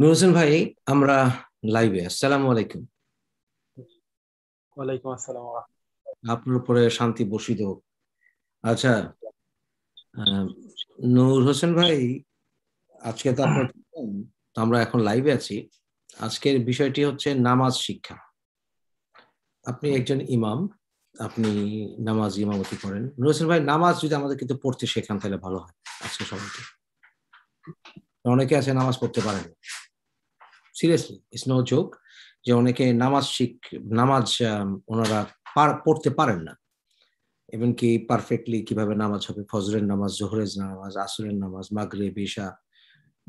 নূর হোসেন ভাই আমরা লাইভে আসসালামু আলাইকুম ওয়ালাইকুম আসসালাম আপনার উপরে শান্তি বর্ষিত আচ্ছা নূর হোসেন ভাই আজকে তো আপনার আমরা এখন লাইভে আছি আজকের বিষয়টি হচ্ছে নামাজ শিক্ষা আপনি একজন ইমাম আপনি নামাজ ইমামতি করেন নূর হোসেন ভাই নামাজ যদি আমাদের কিন্তু পড়তে শেখান তাহলে ভালো হয় আজকে সবাইকে অনেকে আছে নামাজ পড়তে পারেন না সিরিয়াসলি ইটস নো জোক যে অনেকে নামাজ শিখ নামাজ ওনারা পড়তে পারেন না এবং কি পারফেক্টলি কিভাবে নামাজ হবে ফজরের নামাজ জোহরের নামাজ আসরের নামাজ মাগরে বিশা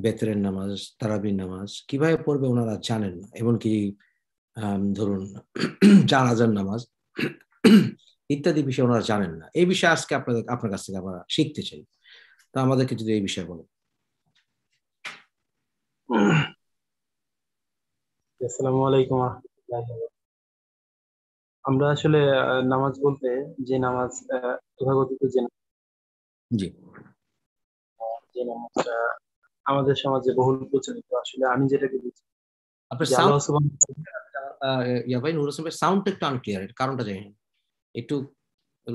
বেতরের নামাজ তারাবির নামাজ কিভাবে পড়বে ওনারা জানেন না এমনকি ধরুন জানাজার নামাজ ইত্যাদি বিষয়ে ওনারা জানেন না এই বিষয়ে আজকে আপনাদের আপনার কাছ থেকে আমরা শিখতে চাই তো আমাদেরকে যদি এই বিষয়ে বলেন আমরা আসলে নামাজ বলতে যে নামাজ তথাকথিত যে নামাজটা আমাদের সমাজে বহুল প্রচলিত আসলে আমি যেটাকে বুঝি আপনার ইয়া ভাই নুর হোসেন ভাই সাউন্ডটা একটু আনক্লিয়ার কারণটা জানি একটু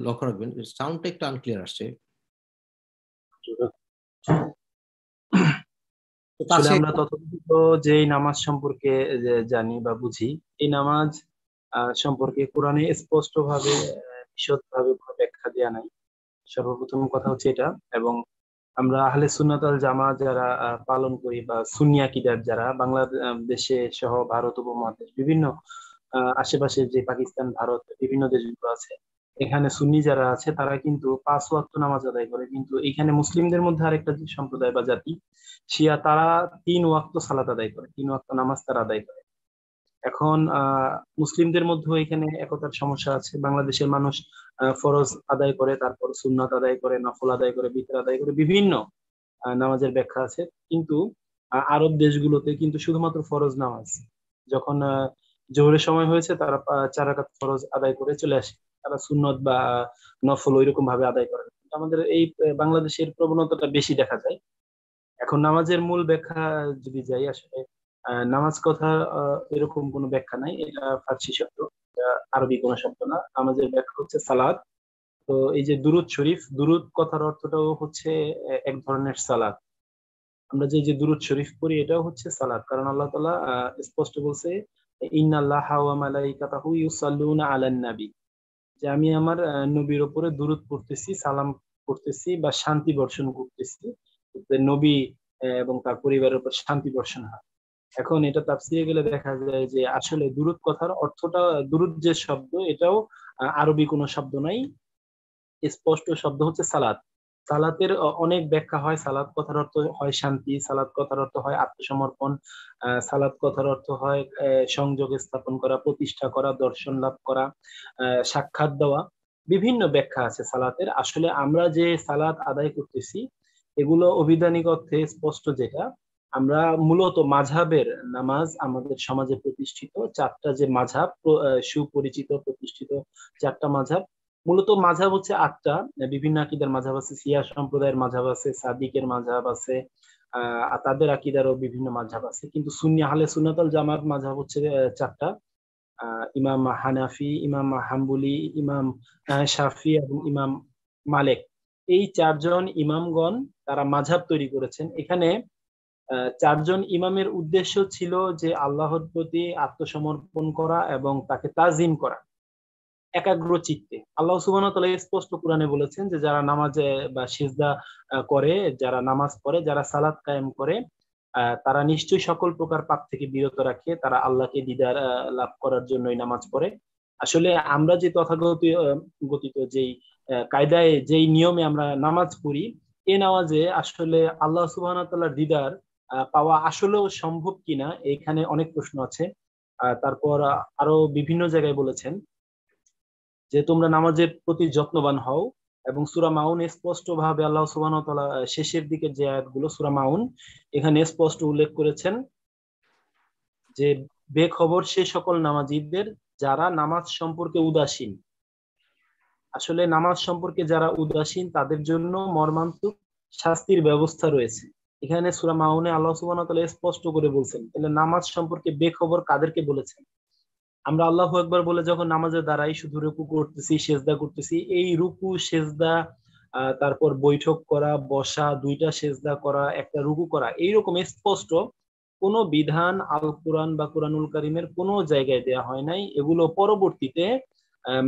লক্ষ্য রাখবেন সাউন্ডটা একটু আনক্লিয়ার আসছে তাহলে আমরা তথাকথিত যে নামাজ সম্পর্কে জানি বা বুঝি এই নামাজ সম্পর্কে কোরআনে স্পষ্ট ভাবে বিশদ ভাবে কোনো ব্যাখ্যা দেওয়া নাই সর্বপ্রথম কথা হচ্ছে এটা এবং আমরা আহলে সুন্নাত আল জামা যারা পালন করি বা সুনিয়া কিদার যারা বাংলাদেশে সহ ভারত উপমহাদেশ বিভিন্ন আশেপাশে যে পাকিস্তান ভারত বিভিন্ন দেশগুলো আছে এখানে সুন্নি যারা আছে তারা কিন্তু পাঁচ ওয়াক্ত নামাজ আদায় করে কিন্তু এখানে মুসলিমদের মধ্যে আরেকটা যে সম্প্রদায় বা জাতি শিয়া তারা তিন ওয়াক্ত সালাত আদায় করে তিন ওয়াক্ত নামাজ তারা আদায় করে এখন মুসলিমদের মধ্যে এখানে একতার সমস্যা আছে বাংলাদেশের মানুষ ফরজ আদায় করে তারপর সুন্নাত আদায় করে নফল আদায় করে বিতর আদায় করে বিভিন্ন নামাজের ব্যাখ্যা আছে কিন্তু আরব দেশগুলোতে কিন্তু শুধুমাত্র ফরজ নামাজ যখন জোহরের সময় হয়েছে তারা চারাকাত ফরজ আদায় করে চলে আসে তারা সুন্নত বা নফল ওইরকম ভাবে আদায় করে আমাদের এই বাংলাদেশের প্রবণতাটা বেশি দেখা যায় এখন নামাজের মূল ব্যাখ্যা যদি যাই আসলে নামাজ কথা এরকম কোনো ব্যাখ্যা নাই এটা ফার্সি শব্দ আরবি কোনো শব্দ না নামাজের ব্যাখ্যা হচ্ছে সালাদ তো এই যে দুরুদ শরীফ দুরুদ কথার অর্থটাও হচ্ছে এক ধরনের সালাদ আমরা যে যে দুরুদ শরীফ পড়ি এটাও হচ্ছে সালাদ কারণ আল্লাহ তালা স্পষ্ট বলছে ইন্নাল্লাহ আলাই মালাইকাতাহু হুই আলান নাবি যে আমি আমার নবীর ওপরে দূরত পড়তেছি সালাম করতেছি বা শান্তি বর্ষণ করতেছি নবী এবং তার পরিবারের উপর শান্তি বর্ষণ হয় এখন এটা তাপসিয়ে গেলে দেখা যায় যে আসলে দূরত কথার অর্থটা দূরত যে শব্দ এটাও আরবি কোনো শব্দ নাই স্পষ্ট শব্দ হচ্ছে সালাত সালাতের অনেক ব্যাখ্যা হয় সালাত কথার অর্থ হয় শান্তি সালাত কথার অর্থ হয় আত্মসমর্পণ সালাত কথার অর্থ হয় সংযোগ স্থাপন করা প্রতিষ্ঠা করা দর্শন লাভ করা সাক্ষাৎ দেওয়া বিভিন্ন ব্যাখ্যা আছে সালাতের আসলে আমরা যে সালাত আদায় করতেছি এগুলো অভিধানিক অর্থে স্পষ্ট যেটা আমরা মূলত মাঝাবের নামাজ আমাদের সমাজে প্রতিষ্ঠিত চারটা যে মাঝাব সুপরিচিত প্রতিষ্ঠিত চারটা মাঝাব মূলত মাঝাব হচ্ছে আটটা বিভিন্ন আকিদার মাঝাব আছে সিয়া সম্প্রদায়ের মাঝাব আছে সাদিকের মাঝাব আছে আহ তাদের আকিদারও বিভিন্ন মাঝাব আছে কিন্তু সুন্নি হালে সুনাতাল জামাত মাঝাব হচ্ছে চারটা ইমাম হানাফি ইমাম হাম্বুলি ইমাম শাফি এবং ইমাম মালেক এই চারজন ইমামগণ তারা মাঝাব তৈরি করেছেন এখানে চারজন ইমামের উদ্দেশ্য ছিল যে আল্লাহর প্রতি আত্মসমর্পণ করা এবং তাকে তাজিম করা একাগ্র চিত্তে আল্লাহ সুবান তালা স্পষ্ট কোরআনে বলেছেন যে যারা নামাজে বা সিজদা করে যারা নামাজ পড়ে যারা সালাদ কায়েম করে তারা নিশ্চয়ই সকল প্রকার পাপ থেকে বিরত রাখে তারা আল্লাহকে দিদার লাভ করার জন্যই নামাজ পড়ে আসলে আমরা যে তথাগত গতিত যেই কায়দায় যেই নিয়মে আমরা নামাজ পড়ি এ নামাজে আসলে আল্লাহ সুবাহ তাল্লাহ দিদার পাওয়া আসলেও সম্ভব কিনা এখানে অনেক প্রশ্ন আছে তারপর আরো বিভিন্ন জায়গায় বলেছেন যে তোমরা নামাজের প্রতি যত্নবান হও এবং সুরা মাউন স্পষ্ট ভাবে আল্লাহ সুবাহ শেষের দিকে যে আয়াতগুলো সুরা মাউন এখানে স্পষ্ট উল্লেখ করেছেন যে বেখবর সে সকল নামাজিদদের যারা নামাজ সম্পর্কে উদাসীন আসলে নামাজ সম্পর্কে যারা উদাসীন তাদের জন্য মর্মান্তক শাস্তির ব্যবস্থা রয়েছে এখানে সুরা মাউনে আল্লাহ সুবাহ স্পষ্ট করে বলছেন তাহলে নামাজ সম্পর্কে বেখবর কাদেরকে বলেছেন আমরা আল্লাহ একবার বলে যখন নামাজে দাঁড়াই শুধু রুকু করতেছি সেজদা করতেছি এই রুকু সেজদা তারপর বৈঠক করা বসা দুইটা সেজদা করা একটা রুকু করা এইরকম স্পষ্ট কোন বিধান আল কোরআন বা কোরআনুল করিমের কোনো জায়গায় দেয়া হয় নাই এগুলো পরবর্তীতে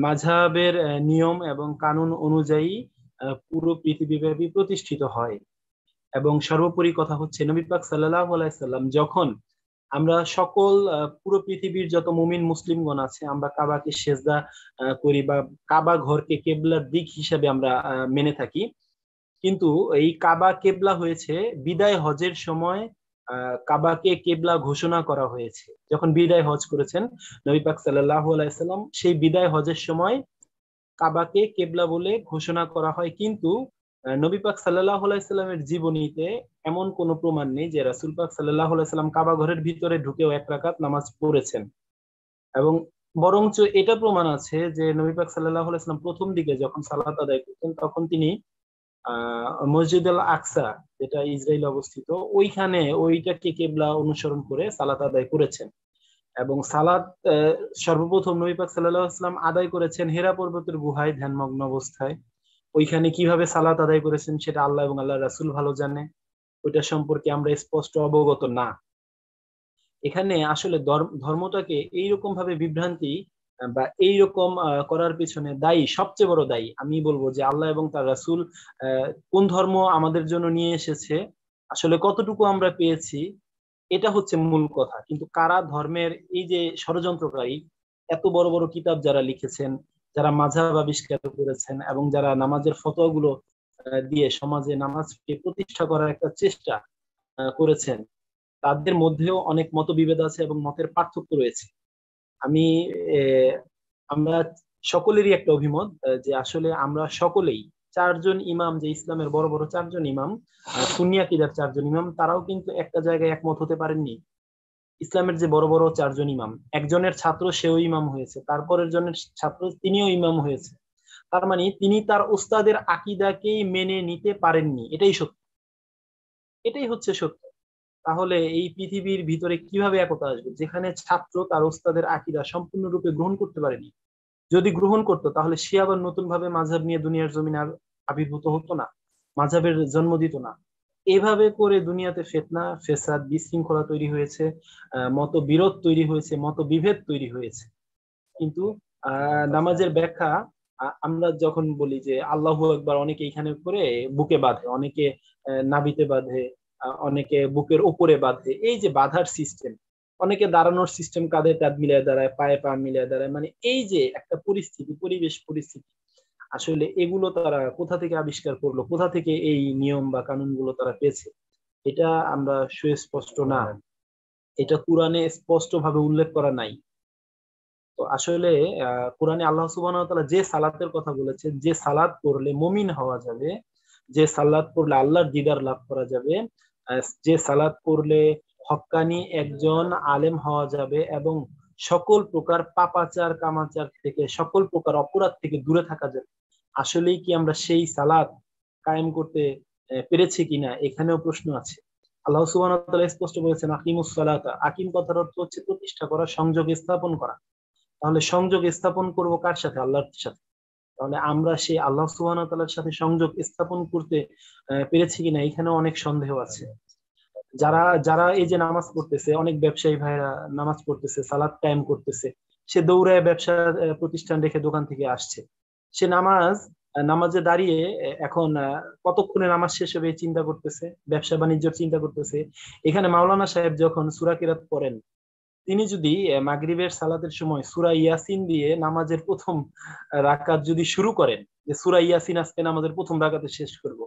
মাঝাবের নিয়ম এবং কানুন অনুযায়ী পুরো পৃথিবীব্যাপী প্রতিষ্ঠিত হয় এবং সর্বোপরি কথা হচ্ছে নবী পাক সাল্লাহ আলাইসাল্লাম যখন আমরা সকল পুরো পৃথিবীর যত মুমিন মুসলিমগণ আছে আমরা কাবাকে সেজদা করি বা কাবা ঘরকে কেবলার দিক হিসাবে আমরা মেনে থাকি কিন্তু এই কাবা কেবলা হয়েছে বিদায় হজের সময় কাবাকে কেবলা ঘোষণা করা হয়েছে যখন বিদায় হজ করেছেন নবী পাক সাল্লাহ আলাইসাল্লাম সেই বিদায় হজের সময় কাবাকে কেবলা বলে ঘোষণা করা হয় কিন্তু নবী পাক সাল্লাহ আলাইস্লামের জীবনীতে এমন কোনো প্রমাণ নেই যে রাসুল পাক সাল্লাহ আলাইস্লাম কাবা ঘরের ভিতরে ঢুকেও এক রাকাত নামাজ পড়েছেন এবং বরঞ্চ এটা প্রমাণ আছে যে নবী পাক সাল্লাহ আলাইস্লাম প্রথম দিকে যখন সালাত আদায় করতেন তখন তিনি মসজিদ আল আকসা যেটা ইসরায়েল অবস্থিত ওইখানে ওইটাকে কেবলা অনুসরণ করে সালাত আদায় করেছেন এবং সালাত সর্বপ্রথম নবী পাক সাল্লাহ আসলাম আদায় করেছেন হেরা পর্বতের গুহায় ধ্যানমগ্ন অবস্থায় ওইখানে কিভাবে সালাত আদায় করেছেন সেটা আল্লাহ এবং আল্লাহ রাসুল ভালো জানে ওইটা সম্পর্কে আমরা স্পষ্ট অবগত না এখানে আসলে ধর্মটাকে এইরকম ভাবে বিভ্রান্তি বা এইরকম করার পিছনে দায়ী সবচেয়ে বড় দায়ী আমি বলবো যে আল্লাহ এবং তার রাসুল কোন ধর্ম আমাদের জন্য নিয়ে এসেছে আসলে কতটুকু আমরা পেয়েছি এটা হচ্ছে মূল কথা কিন্তু কারা ধর্মের এই যে ষড়যন্ত্রকারী এত বড় বড় কিতাব যারা লিখেছেন যারা মাঝাব আবিষ্কার করেছেন এবং যারা নামাজের ফতোয়াগুলো দিয়ে সমাজে নামাজকে প্রতিষ্ঠা করার একটা চেষ্টা করেছেন তাদের মধ্যেও অনেক মতবিভেদ আছে এবং মতের পার্থক্য রয়েছে আমি আমরা সকলেরই একটা অভিমত যে আসলে আমরা সকলেই চারজন ইমাম যে ইসলামের বড় বড় চারজন ইমাম সুনিয়া কিদার চারজন ইমাম তারাও কিন্তু একটা জায়গায় একমত হতে পারেননি ইসলামের যে বড় বড় চারজন ইমাম একজনের ছাত্র সেও ইমাম হয়েছে তারপরের জনের ছাত্র তিনিও ইমাম হয়েছে তার মানে তিনি তার উস্তাদের আকিদাকেই মেনে নিতে পারেননি এটাই সত্য এটাই হচ্ছে সত্য তাহলে এই পৃথিবীর ভিতরে কিভাবে একতা আসবে যেখানে ছাত্র তার উস্তাদের আকিদা সম্পূর্ণরূপে গ্রহণ করতে পারেনি যদি গ্রহণ করতো তাহলে সে আবার নতুন ভাবে নিয়ে দুনিয়ার জমিন আর আবির্ভূত হতো না মাঝহের জন্ম দিত না এভাবে করে দুনিয়াতে ফেতনা ফেসাদ বিশৃঙ্খলা তৈরি হয়েছে মত বিরোধ তৈরি হয়েছে মত বিভেদ তৈরি হয়েছে কিন্তু আচ্ছা। নামাজের ব্যাখ্যা আমরা যখন বলি যে আল্লাহ একবার অনেকে এখানে করে বুকে বাঁধে অনেকে নাবিতে বাঁধে অনেকে বুকের উপরে বাঁধে এই যে বাধার সিস্টেম অনেকে দাঁড়ানোর সিস্টেম কাঁধে কাঁধ মিলিয়ে দাঁড়ায় পায়ে পা মিলিয়ে দাঁড়ায় মানে এই যে একটা পরিস্থিতি পরিবেশ পরিস্থিতি আসলে এগুলো তারা কোথা থেকে আবিষ্কার করলো কোথা থেকে এই নিয়ম বা কানুনগুলো তারা পেয়েছে এটা আমরা সুস্পষ্ট না এটা কোরআনে স্পষ্টভাবে উল্লেখ করা নাই তো আসলে কোরআনে আল্লাহ সুবাহ যে সালাতের কথা বলেছেন যে সালাত করলে মমিন হওয়া যাবে যে সালাত করলে আল্লাহর দিদার লাভ করা যাবে যে সালাত করলে হক্কানি একজন আলেম হওয়া যাবে এবং সকল প্রকার পাপাচার কামাচার থেকে সকল প্রকার অপরাধ থেকে দূরে থাকা যাবে আসলেই কি আমরা সেই সালাদ কায়েম করতে পেরেছি কিনা এখানেও প্রশ্ন আছে আল্লাহ সুবান স্পষ্ট বলেছেন আকিমুস আকিম কথার অর্থ হচ্ছে প্রতিষ্ঠা করা সংযোগ স্থাপন করা তাহলে সংযোগ স্থাপন করব কার সাথে আল্লাহর সাথে তাহলে আমরা সেই আল্লাহ সুবান তালার সাথে সংযোগ স্থাপন করতে পেরেছি কিনা এখানে অনেক সন্দেহ আছে যারা যারা এই যে নামাজ পড়তেছে অনেক ব্যবসায়ী ভাইরা নামাজ পড়তেছে সালাদ কায়েম করতেছে সে দৌড়ায় ব্যবসা প্রতিষ্ঠান রেখে দোকান থেকে আসছে সে নামাজ নামাজে দাঁড়িয়ে এখন কতক্ষণে নামাজ শেষ হবে চিন্তা করতেছে ব্যবসা বাণিজ্যের চিন্তা করতেছে এখানে মাওলানা সাহেব যখন সুরাকিরাত পড়েন তিনি যদি মাগরিবের সালাতের সময় সুরা ইয়াসিন দিয়ে নামাজের প্রথম রাকাত যদি শুরু করেন যে সুরা ইয়াসিন আজকে নামাজের প্রথম রাকাতে শেষ করব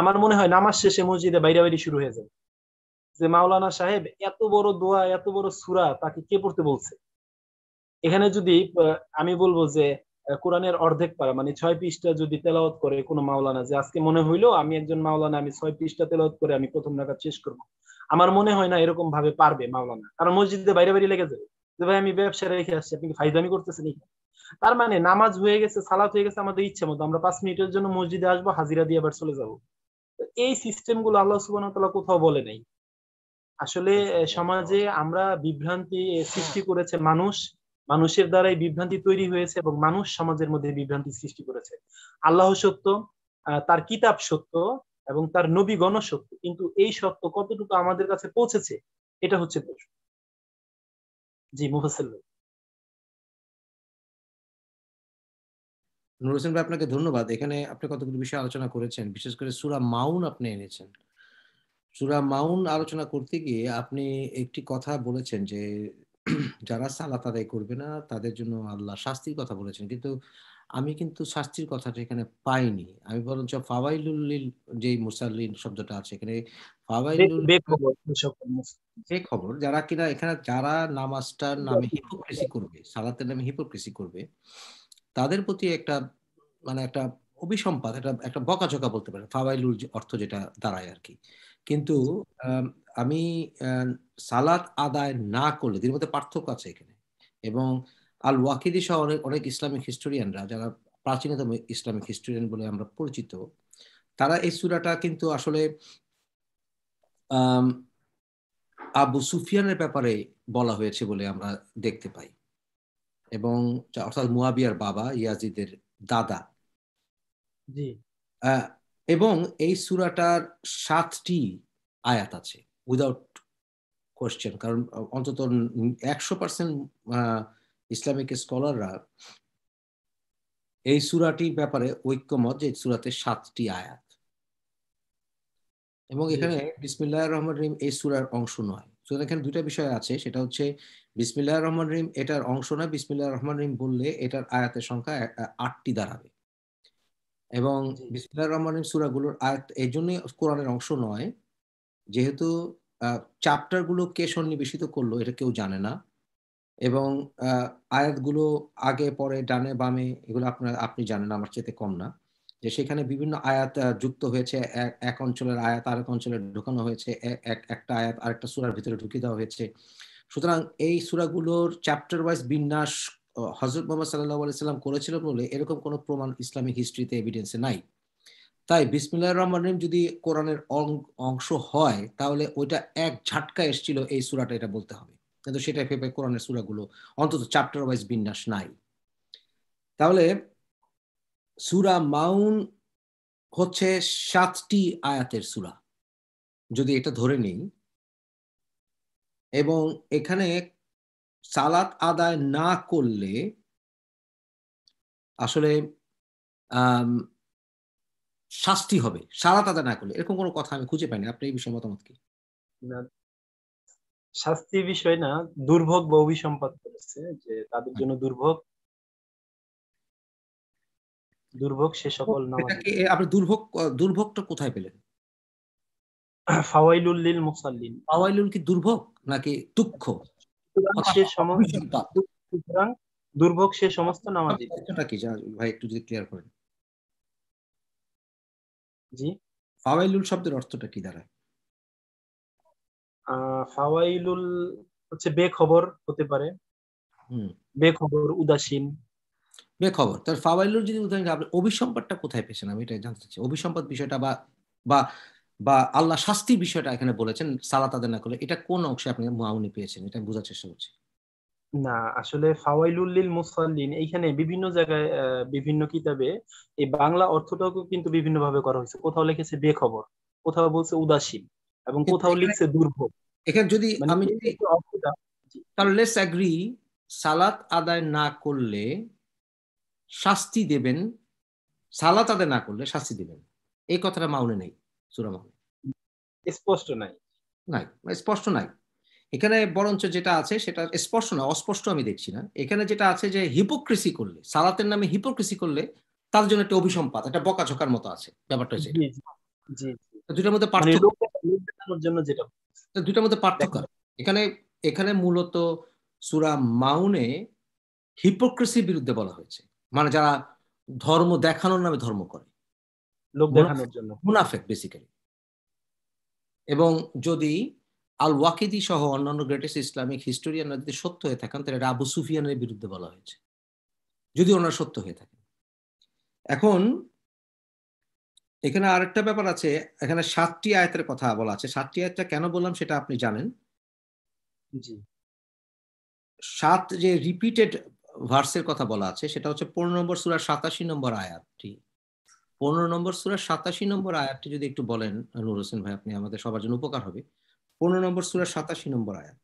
আমার মনে হয় নামাজ শেষে মসজিদে বাইরে বাইরে শুরু হয়ে যাবে যে মাওলানা সাহেব এত বড় দোয়া এত বড় সুরা তাকে কে পড়তে বলছে এখানে যদি আমি বলবো যে কোরআনের অর্ধেক পারা মানে ছয় পৃষ্ঠা যদি তেলাওয়াত করে কোনো মাওলানা যে আজকে মনে হইলো আমি একজন মাওলানা আমি ছয় পৃষ্ঠা তেলাওয়াত করে আমি প্রথম নাগাদ শেষ করবো আমার মনে হয় না এরকম ভাবে পারবে মাওলানা কারণ মসজিদে বাইরে বাইরে লেগে যাবে যে ভাই আমি ব্যবসা রেখে আসছি আপনি ফাইদামি করতেছেন তার মানে নামাজ হয়ে গেছে সালাত হয়ে গেছে আমাদের ইচ্ছে মতো আমরা পাঁচ মিনিটের জন্য মসজিদে আসবো হাজিরা দিয়ে আবার চলে যাবো এই সিস্টেম গুলো আল্লাহ সুবাহ কোথাও বলে নাই আসলে সমাজে আমরা বিভ্রান্তি সৃষ্টি করেছে মানুষ মানুষের দ্বারাই বিভ্রান্তি তৈরি হয়েছে এবং মানুষ সমাজের মধ্যে বিভ্রান্তি সৃষ্টি করেছে আল্লাহ সত্য তার কিতাব সত্য এবং তার নবী গণ সত্য কিন্তু এই সত্য কতটুকু আমাদের কাছে পৌঁছেছে এটা হচ্ছে প্রশ্ন জি মুফাসিল নুর হোসেন ভাই আপনাকে ধন্যবাদ এখানে আপনি কতগুলো বিষয় আলোচনা করেছেন বিশেষ করে সুরা মাউন আপনি এনেছেন সুরা মাউন আলোচনা করতে গিয়ে আপনি একটি কথা বলেছেন যে যারা সালাত আদায় করবে না তাদের জন্য আল্লাহ শাস্তির কথা বলেছেন কিন্তু আমি কিন্তু শাস্তির কথাটা এখানে পাইনি আমি বরঞ্চ ফাওয়াইলুল যে মুসাল্লিন শব্দটা আছে এখানে ফাওয়াইলুল খবর যারা কিনা এখানে যারা নামাজটার নামে হিপোক্রেসি করবে সালাতের নামে হিপোক্রেসি করবে তাদের প্রতি একটা মানে একটা অভিসম্পাদ একটা একটা বকাঝকা বলতে পারে ফাওয়াইলুল অর্থ যেটা দাঁড়ায় আর কি কিন্তু আমি সালাত আদায় না করলে এর মধ্যে পার্থক্য আছে এখানে এবং আল ওয়াকিদি সহ অনেক অনেক ইসলামিক হিস্টোরিয়ানরা যারা প্রাচীনতম ইসলামিক হিস্টোরিয়ান বলে আমরা পরিচিত তারা এই সুরাটা কিন্তু আসলে আবু সুফিয়ানের ব্যাপারে বলা হয়েছে বলে আমরা দেখতে পাই এবং অর্থাৎ মুয়াবিয়ার বাবা ইয়াজিদের দাদা এবং এই সুরাটার সাতটি আয়াত আছে উইদাউট কোয়েশ্চেন কারণ অন্তত একশো পার্সেন্ট ইসলামিক স্কলাররা এই সুরাটির ব্যাপারে ঐক্যমত যে সুরাতে সাতটি আয়াত এবং এখানে বিসমিল্লাহ রহমান রিম এই সুরার অংশ নয় সুতরাং এখানে দুটা বিষয় আছে সেটা হচ্ছে বিসমিল্লাহ রহমান রিম এটার অংশ না বিসমিল্লাহ রহমান রিম বললে এটার আয়াতের সংখ্যা আটটি দাঁড়াবে এবং বিসমিল্লাহ রহমানের সুরাগুলোর আয়াত এই জন্যই কোরআনের অংশ নয় যেহেতু চ্যাপ্টারগুলো কে সন্নিবেশিত করলো এটা কেউ জানে না এবং আয়াতগুলো আগে পরে ডানে বামে এগুলো আপনার আপনি জানেন আমার চেয়েতে কম না যে সেখানে বিভিন্ন আয়াত যুক্ত হয়েছে এক অঞ্চলের আয়াত আরেক অঞ্চলে ঢুকানো হয়েছে এক একটা আয়াত আরেকটা সুরার ভিতরে ঢুকিয়ে দেওয়া হয়েছে সুতরাং এই সুরাগুলোর চ্যাপ্টার ওয়াইজ বিন্যাস হজরত মোহাম্মদ সাল্লাহ আলাইসাল্লাম করেছিল বলে এরকম কোনো প্রমাণ ইসলামিক হিস্ট্রিতে এভিডেন্সে নাই তাই বিসমিল্লাহ রহমান রহিম যদি কোরআনের অংশ হয় তাহলে ওইটা এক ঝাটকা এসেছিল এই সুরাটা এটা বলতে হবে কিন্তু সেটা ভেবে কোরআনের সুরাগুলো অন্তত চ্যাপ্টার ওয়াইজ বিন্যাস নাই তাহলে সুরা মাউন হচ্ছে সাতটি আয়াতের সুরা যদি এটা ধরে নিই এবং এখানে সালাত আদায় না করলে আসলে শাস্তি হবে সালাত আদায় না করলে এরকম কোনো কথা আমি খুঁজে পাইনি আপনি এই বিষয়ে মতামত কি শাস্তি বিষয় না দুর্ভোগ বা অভিসম্পাদ করেছে যে তাদের জন্য দুর্ভোগ দুর্ভোগ সে সকল আপনি দুর্ভোগ দুর্ভোগটা কোথায় পেলেন ফাওয়াইলুল লিল মুসাল্লিন ফাওয়াইলুল কি দুর্ভোগ নাকি দুঃখ দুর্ভোগ সে সমস্ত জি ফাওয়াইলুল শব্দের অর্থটা কি দাঁড়ায় ফাওয়াইলুল হচ্ছে বেখবর হতে পারে বেখবর উদাসীন বেখবর তার ফাওয়াইলুর যদি উদাহরণ আপনি অভিসম্পাদটা কোথায় পেয়েছেন আমি এটা জানতে চাচ্ছি অভিসম্পাদ বিষয়টা বা বা বা আল্লাহ শাস্তির বিষয়টা এখানে বলেছেন সালাত আদায় না করলে এটা কোন অংশে আপনি মুআউনি পেয়েছেন এটা বোঝার চেষ্টা করছি না আসলে ফাওয়াইলুল্লিল মুসাল্লিন এখানে বিভিন্ন জায়গায় বিভিন্ন কিতাবে এই বাংলা অর্থটাকে কিন্তু বিভিন্ন ভাবে করা হয়েছে কোথাও লিখেছে বেখবর কোথাও বলছে উদাসীন এবং কোথাও লিখছে দুর্ভোগ এখানে যদি মানে আমি যদি তাহলে লেটস অ্যাগ্রি সালাত আদায় না করলে শাস্তি দেবেন সালাত আদায় না করলে শাস্তি দেবেন এই কথাটা মাউনে নেই সুরা মাহমুদ স্পষ্ট নাই নাই স্পষ্ট নাই এখানে বরঞ্চ যেটা আছে সেটা স্পষ্ট না অস্পষ্ট আমি দেখছি না এখানে যেটা আছে যে হিপোক্রেসি করলে সালাতের নামে হিপোক্রেসি করলে তার জন্য একটা অভিসম্পাত একটা বকাঝকার মতো আছে ব্যাপারটা হচ্ছে দুটার মানে মধ্যে পার্থক্য যেটা দুটার মধ্যে পার্থক্য এখানে এখানে মূলত সুরা মাউনে হিপোক্রেসির বিরুদ্ধে বলা হয়েছে মানে যারা ধর্ম দেখানোর নামে ধর্ম করে লোক দেখানোর জন্য মুনাফেক বেসিক্যালি এবং যদি আল ওয়াকিদি সহ অন্যান্য গ্রেটেস্ট ইসলামিক হিস্টোরিয়ানরা যদি সত্য হয়ে থাকেন তাহলে আবু সুফিয়ানের বিরুদ্ধে বলা হয়েছে যদি ওনারা সত্য হয়ে থাকে এখন এখানে আরেকটা ব্যাপার আছে এখানে সাতটি আয়াতের কথা বলা আছে সাতটি আয়তটা কেন বললাম সেটা আপনি জানেন জি সাত যে রিপিটেড ভার্সের কথা বলা আছে সেটা হচ্ছে পনেরো নম্বর সুরা সাতাশি নম্বর আয়াতটি পনেরো নম্বর সুরা সাতাশি নম্বর আয়াতটি যদি একটু বলেন নুর হোসেন ভাই আপনি আমাদের সবার জন্য উপকার হবে পনেরো নম্বর সুরা সাতাশি নম্বর আয়াত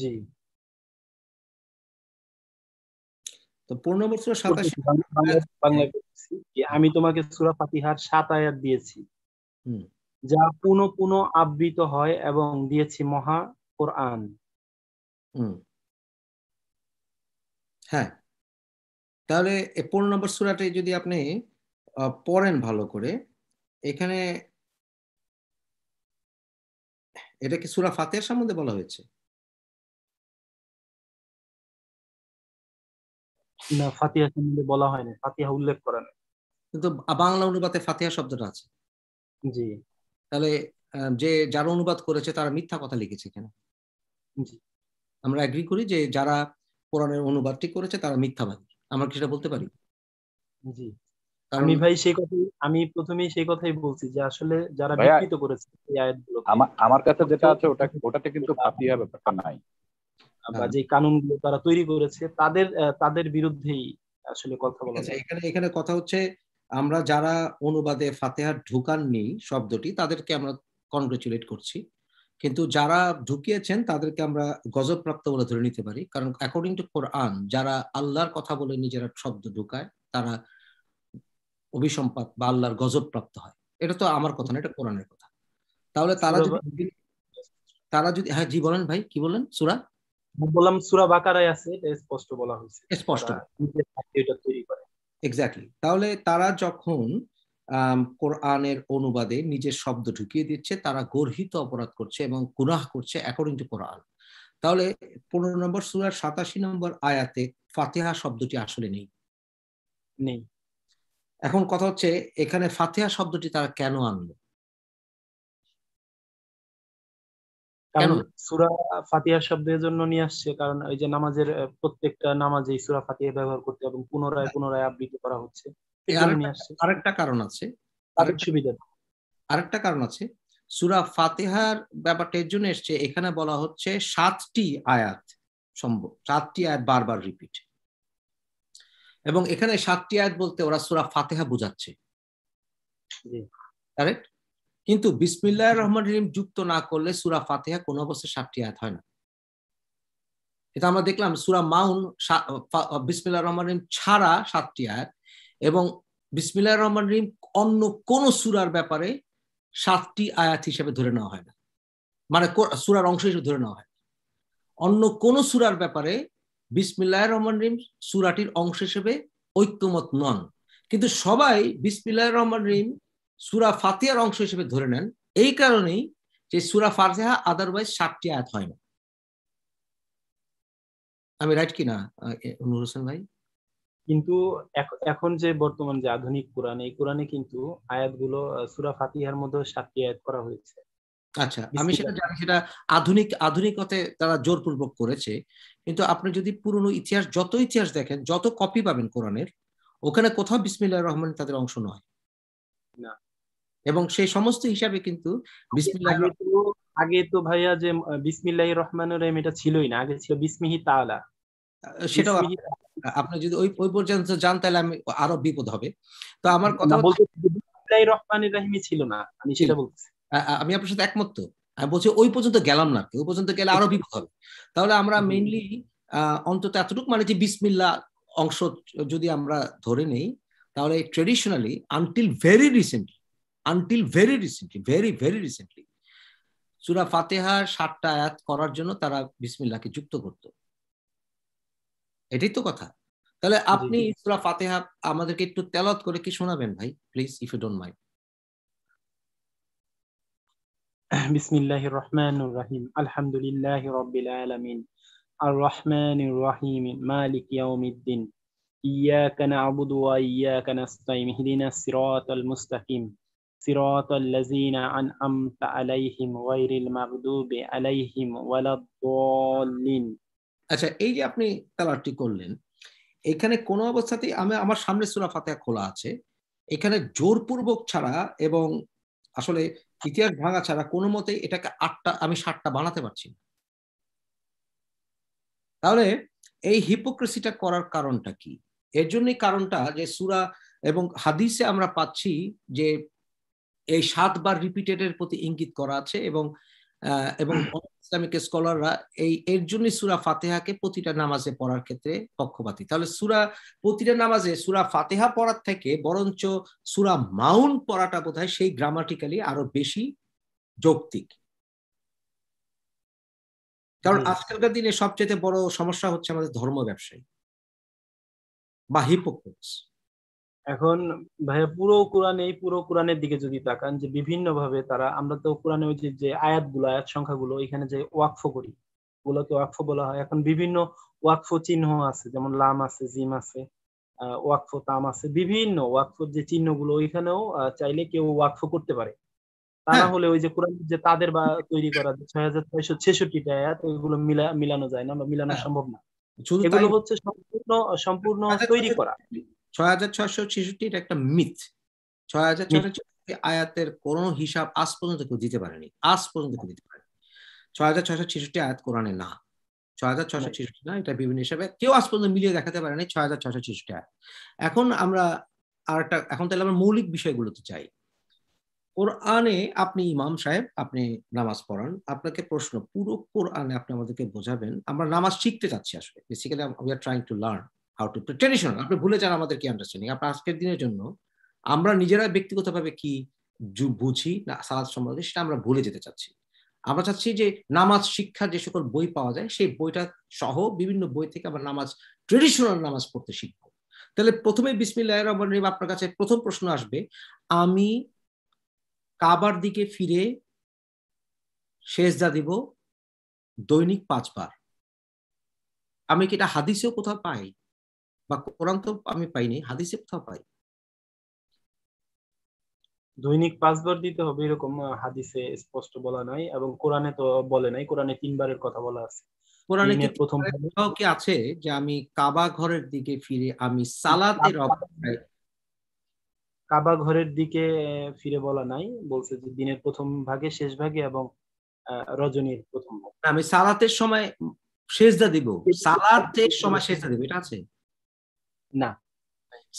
জি তো পনেরো নম্বর সুরা সাতাশি বলেছি যে আমি তোমাকে সুরা ফাতিহার সাত আয়াত দিয়েছি যা পুনঃ পুনঃ আবৃত হয় এবং দিয়েছি মহা কোরআন হ্যাঁ তাহলে পনেরো নম্বর সুরাটে যদি আপনি পড়েন ভালো করে এখানে এটা কি সুরা ফাতিহার সম্বন্ধে বলা হয়েছে না ফাতিহা সম্বন্ধে বলা হয়নি ফাতিহা উল্লেখ করা নেই কিন্তু বাংলা অনুবাদে ফাতিহা শব্দটা আছে জি তাহলে যে যারা অনুবাদ করেছে তারা মিথ্যা কথা লিখেছে কেন আমরা এগ্রি করি যে যারা কোরআনের অনুবাদটি করেছে তারা মিথ্যাবাদী আমরা কি সেটা বলতে পারি জি আমি ভাই সেই কথাই আমি প্রথমেই সেই কথাই বলছি যে আসলে যারা বিকৃত করেছে এই আয়াতগুলো আমার কাছে যেটা আছে ওটা ওটাতে কিন্তু ফাতিহা ব্যাপারটা নাই বা যে কানুনগুলো তারা তৈরি করেছে তাদের তাদের বিরুদ্ধেই আসলে কথা বলা আচ্ছা, এখানে এখানে কথা হচ্ছে আমরা যারা অনুবাদে ফাতেহার ঢুকাননি শব্দটি তাদেরকে আমরা কনগ্রেচুলেট করছি কিন্তু যারা ঢুকিয়েছেন তাদেরকে আমরা গজবপ্রাপ্ত বলে ধরে নিতে পারি কারণ অ্যাকর্ডিং টু কোরআন যারা আল্লাহর কথা বলে নিজেরা শব্দ ঢুকায় তারা অভিসম্পাদ বা আল্লাহর গজবপ্রাপ্ত হয় এটা তো আমার কথা না এটা কোরআনের কথা তাহলে তারা যদি তারা যদি হ্যাঁ জি বলেন ভাই কি বলেন সুরা বললাম সুরা বাকারায় আছে এটা স্পষ্ট বলা হয়েছে স্পষ্ট এটা তৈরি করে এক্স্যাক্টলি তাহলে তারা যখন কোরআনের অনুবাদে নিজের শব্দ ঢুকিয়ে দিচ্ছে তারা গর্হিত অপরাধ করছে এবং গুনাহ করছে অ্যাকর্ডিং টু কোরআন তাহলে পনেরো নম্বর সুরার সাতাশি নম্বর আয়াতে ফাতেহা শব্দটি আসলে নেই নেই এখন কথা হচ্ছে এখানে ফাতেহা শব্দটি তারা কেন আনলো কারণ সুরা ফাতিহার শব্দের জন্য নিয়ে আসছে কারণ ওই যে নামাজের প্রত্যেকটা নামাজে সুরা ফাতিহা ব্যবহার করতে এবং পুনরায় পুনরায় আবৃত করা হচ্ছে আরেকটা কারণ আছে সুবিধা আরেকটা কারণ আছে সুরা ফাতিহার ব্যাপারটা এর জন্য এসছে এখানে বলা হচ্ছে সাতটি আয়াত সম্ভব সাতটি আয়াত বারবার রিপিট এবং এখানে সাতটি আয়াত বলতে ওরা সুরা ফাতেহা বোঝাচ্ছে কারেক্ট কিন্তু বিসমিল্লাহ রহমান রহিম যুক্ত না করলে সুরা ফাতেহা কোনো অবস্থায় সাতটি আয়াত হয় না এটা আমরা দেখলাম সুরা মাউন বিসমিল্লাহ রহমান রহিম ছাড়া সাতটি আয়াত এবং বিসমিল্লাহ রহমান রহিম অন্য কোন সুরার ব্যাপারে সাতটি আয়াত হিসেবে ধরে নেওয়া হয় না মানে সুরার অংশ হিসেবে ধরে নেওয়া হয় অন্য কোন সুরার ব্যাপারে বিসমিল্লাহ রহমান রহিম সুরাটির অংশ হিসেবে ঐক্যমত নন কিন্তু সবাই বিসমিল্লাহ রহমান রহিম সুরা ফাতিয়ার অংশ হিসেবে ধরে নেন এই কারণেই যে সুরা ফাতিহা আদারওয়াইজ সাতটি আয়াত হয় না আমি রাইট কি না অনুর হোসেন ভাই কিন্তু এখন যে বর্তমান যে আধুনিক কোরআন এই কোরআনে কিন্তু আয়াতগুলো সুরা ফাতিহার মধ্যে সাতটি আয়াত করা হয়েছে আচ্ছা আমি সেটা জানি সেটা আধুনিক আধুনিকতে তারা জোরপূর্বক করেছে কিন্তু আপনি যদি পুরনো ইতিহাস যত ইতিহাস দেখেন যত কপি পাবেন কোরআনের ওখানে কোথাও বিসমিল্লাহ রহমান তাদের অংশ নয় না এবং সেই সমস্ত হিসাবে কিন্তু আগে তো ভাইয়া যে বিসমিল্লাহ রহমান রহিম এটা ছিলই না আগে ছিল বিসমিহি তালা সেটা আপনি যদি ওই ওই পর্যন্ত যান তাহলে আমি আরো বিপদ হবে তো আমার কথা বিসমিল্লাহ রহমান রহিমই ছিল না আমি সেটা বলছি আমি আপনার সাথে একমত তো আমি বলছি ওই পর্যন্ত গেলাম না ওই পর্যন্ত গেলে আরো বিপদ হবে তাহলে আমরা মেইনলি অন্তত এতটুকু মানে যে বিসমিল্লা অংশ যদি আমরা ধরে নেই তাহলে traditionally until very recently until very recently very very recently সুরা ফাতেহা সাতটা আয়াত করার জন্য তারা বিসমিল্লাকে যুক্ত করত এটাই তো কথা তাহলে আপনি সুরা ফাতেহা আমাদেরকে একটু তেলত করে কি শোনাবেন ভাই please if you don't mind বিসমিল্লাহির রহমান রহিম আলহামদুলিল্লাহি রাব্বিল আলামিন আর রহমানির রহিম মালিক ইয়াউমিদ্দিন ইyyaka ইয়া কেন iyyaka nasta'in ইহদিনাস সিরাতাল মুস্তাকিম صراط الذين أنعمت عليهم غير المغضوب عليهم ولا الضالين আচ্ছা এই যে আপনি তেলাওয়াতটি করলেন এখানে কোনো অবস্থাতেই আমি আমার সামনে সূরা ফাতিহা খোলা আছে এখানে জোরপূর্বক ছাড়া এবং আসলে ইতিহাস ভাঙা ছাড়া কোনো মতে এটাকে আটটা আমি সাতটা বানাতে পারছি না তাহলে এই হিপোক্রেসিটা করার কারণটা কি এর জন্যই কারণটা যে সুরা এবং হাদিসে আমরা পাচ্ছি যে এই সাতবার রিপিটেডের প্রতি ইঙ্গিত করা আছে এবং এবং ইসলামিক স্কলাররা এই এর জন্য সুরা ফাতেহাকে প্রতিটা নামাজে পড়ার ক্ষেত্রে পক্ষপাতী তাহলে সুরা প্রতিটা নামাজে সুরা ফাতেহা পড়ার থেকে বরঞ্চ সুরা মাউন পড়াটা বোধ সেই গ্রামাটিক্যালি আরো বেশি যৌক্তিক কারণ আজকালকার দিনে সবচেয়ে বড় সমস্যা হচ্ছে আমাদের ধর্ম ব্যবসায়ী বা হিপোক্রেটস এখন ভাইয়া পুরো কোরআনে পুরো কোরআনের দিকে যদি তাকান যে বিভিন্ন ভাবে তারা আমরা তো কোরআনে ওই যে আয়াতগুলো আয়াত সংখ্যাগুলো এখানে যে ওয়াকফ করি ওগুলোকে ওয়াকফ বলা হয় এখন বিভিন্ন ওয়াকফ চিহ্ন আছে যেমন লাম আছে জিম আছে ওয়াকফ তাম আছে বিভিন্ন ওয়াকফ যে চিহ্নগুলো ওইখানেও চাইলে কেউ ওয়াকফ করতে পারে তা হ্যাঁ। না হলে ওই যে কোরআন যে তাদের বা তৈরি করা ছয় হাজার ছয়শো ছেষট্টিটা আয়াত ওইগুলো মিলা মিলানো যায় না বা মিলানো হ্যাঁ। সম্ভব না এগুলো হচ্ছে সম্পূর্ণ সম্পূর্ণ আচ্ছা, তৈরি করা ছয় হাজার ছয়শো ছেষট্টি একটা মিথ ছয় হাজার ছয়শো ছেষট্টি আয়াতের কোনো হিসাব আজ পর্যন্ত কেউ দিতে পারেনি আজ পর্যন্ত কেউ দিতে পারেনি ছয় হাজার ছয়শো ছেষট্টি আয়াত কোরআনে না ছয় হাজার ছয়শো ছেষট্টি না এটা বিভিন্ন হিসাবে কেউ আজ পর্যন্ত মিলিয়ে দেখাতে পারেনি ছয় হাজার ছয়শো ছেষট্টি আয়াত এখন আমরা আর একটা এখন তাহলে আমরা মৌলিক বিষয়গুলোতে চাই কোরআনে আপনি ইমাম সাহেব আপনি নামাজ পড়ান আপনাকে প্রশ্ন পুরো কোরআনে আপনি আমাদেরকে বোঝাবেন আমরা নামাজ শিখতে চাচ্ছি আসলে basically we are trying to learn how to traditional আপনি ভুলে যান আমাদের কি আন্ডারস্ট্যান্ডিং আপনার আজকের দিনের জন্য আমরা নিজেরা ব্যক্তিগতভাবে কি বুঝি না সালাদ সম্পর্কে সেটা আমরা ভুলে যেতে চাচ্ছি আমরা চাচ্ছি যে নামাজ শিক্ষার যে সকল বই পাওয়া যায় সেই বইটা সহ বিভিন্ন বই থেকে আমরা নামাজ ট্রেডিশনাল নামাজ পড়তে শিখব তাহলে প্রথমে বিসমিল্লাহ রহমান আপনার কাছে প্রথম প্রশ্ন আসবে আমি কাবার দিকে ফিরে সেজদা দিব দৈনিক পাঁচবার আমি কি এটা হাদিসেও কোথাও পাই বা কোরআন তো আমি পাইনি হাদিসে কোথাও পাই দৈনিক পাঁচবার দিতে হবে এরকম হাদিসে স্পষ্ট বলা নাই এবং কোরআনে তো বলে নাই কোরআনে তিনবারের কথা বলা আছে কোরআনে প্রথম কি আছে যে আমি কাবা ঘরের দিকে ফিরে আমি সালাতের অপেক্ষায় কাবা ঘরের দিকে ফিরে বলা নাই বলছে যে দিনের প্রথম ভাগে শেষ ভাগে এবং রজনীর প্রথম ভাগে আমি সালাতের সময় সেজদা দিব সালাতের সময় সেজদা দিব এটা আছে না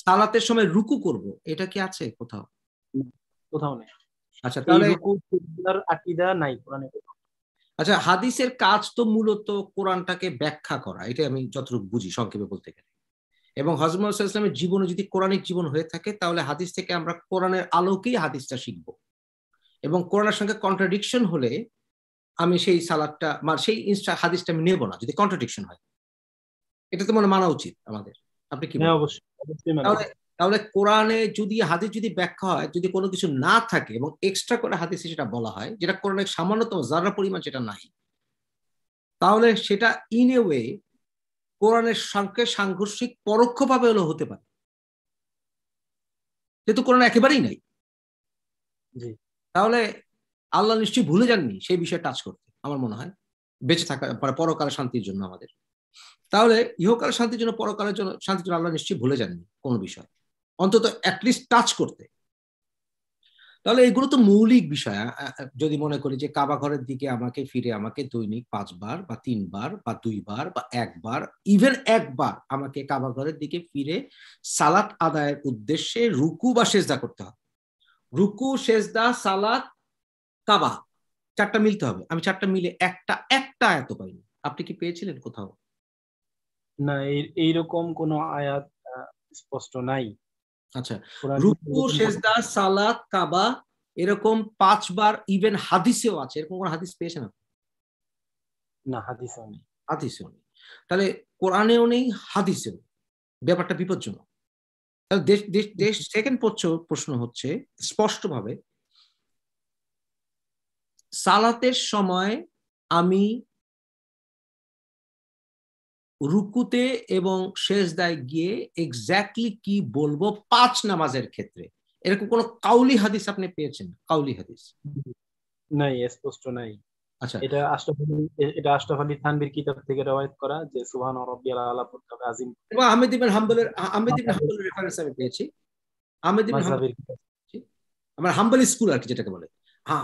সালাতের সময় রুকু করব এটা কি আছে কোথাও কোথাও নেই আচ্ছা তাহলে আকিদা নাই কোরআনে আচ্ছা হাদিসের কাজ তো মূলত কোরআনটাকে ব্যাখ্যা করা এটা আমি যতটুকু বুঝি সংক্ষেপে বলতে গেলে এবং হজমত ইসলামের জীবনে যদি কোরআনিক জীবন হয়ে থাকে তাহলে হাদিস থেকে আমরা কোরআনের আলোকেই হাদিসটা শিখব এবং কোরআনের সঙ্গে কন্ট্রাডিকশন হলে আমি সেই সালাদটা মানে সেই হাদিসটা আমি নেব না যদি কন্ট্রাডিকশন হয় এটা তো মনে মানা উচিত আমাদের আপনি কি হ্যাঁ, তাহলে কোরআনে যদি হাদিস যদি ব্যাখ্যা হয় যদি কোনো কিছু না থাকে এবং এক্সট্রা করে হাদিসে সেটা বলা হয় যেটা কোরআনে সামান্যতম যারা পরিমাণ সেটা নাই তাহলে সেটা ইন এ ওয়ে কোরআনের সঙ্গে সাংঘর্ষিক পরোক্ষভাবে হলো হতে পারে যেহেতু কোরআন একেবারেই নাই তাহলে আল্লাহ নিশ্চয়ই ভুলে যাননি সেই বিষয়ে টাচ করতে আমার মনে হয় বেঁচে থাকা মানে পরকালে শান্তির জন্য আমাদের তাহলে ইহকাল শান্তির জন্য পরকালের জন্য শান্তির জন্য আল্লাহ নিশ্চয়ই ভুলে যাননি কোনো বিষয় অন্তত অ্যাটলিস্ট টাচ করতে তাহলে এগুলো তো মৌলিক বিষয় যদি মনে করি যে কাবা ঘরের দিকে আমাকে ফিরে আমাকে দৈনিক পাঁচবার বা তিনবার বা দুইবার বা একবার ইভেন একবার আমাকে কাবা ঘরের দিকে ফিরে সালাত আদায়ের উদ্দেশ্যে রুকু বা সেজদা করতে হবে রুকু সেজদা সালাত কাবা চারটা মিলতে হবে আমি চারটা মিলে একটা একটা এত পাইনি আপনি কি পেয়েছিলেন কোথাও না এইরকম কোনো আয়াত স্পষ্ট নাই আচ্ছা রুকু সেজদা সালাত কাবা এরকম পাঁচবার ইভেন হাদিসেও আছে এরকম কোন হাদিস পেয়েছে না না হাদিসেও নেই হাদিসেও নেই তাহলে কোরআনেও নেই হাদিসেও ব্যাপারটা বিপজ্জনক তাহলে দেশ দেশ দেশ সেকেন্ড আচ্ছা। প্রশ্ন হচ্ছে স্পষ্টভাবে সালাতের সময় আমি রুকুতে এবং শেষ দায় গিয়ে এক্স্যাক্টলি কি বলবো পাঁচ নামাজের ক্ষেত্রে এরকম কোন কাউলি হাদিস আপনি পেয়েছেন কাউলি হাদিস নাই স্পষ্ট নাই আচ্ছা এটা আশরাফ এটা আশরাফ আলী থানভীর কিতাব থেকে রওয়ায়াত করা যে সুবহান রাব্বিয়াল আলা পড়তে আজিম এবং আহমেদ ইবনে হাম্বলের আহমেদ ইবনে হাম্বলের রেফারেন্স আমি পেয়েছি আহমেদ ইবনে হাম্বল আমার হাম্বল স্কুল আর কি যেটাকে বলে হ্যাঁ,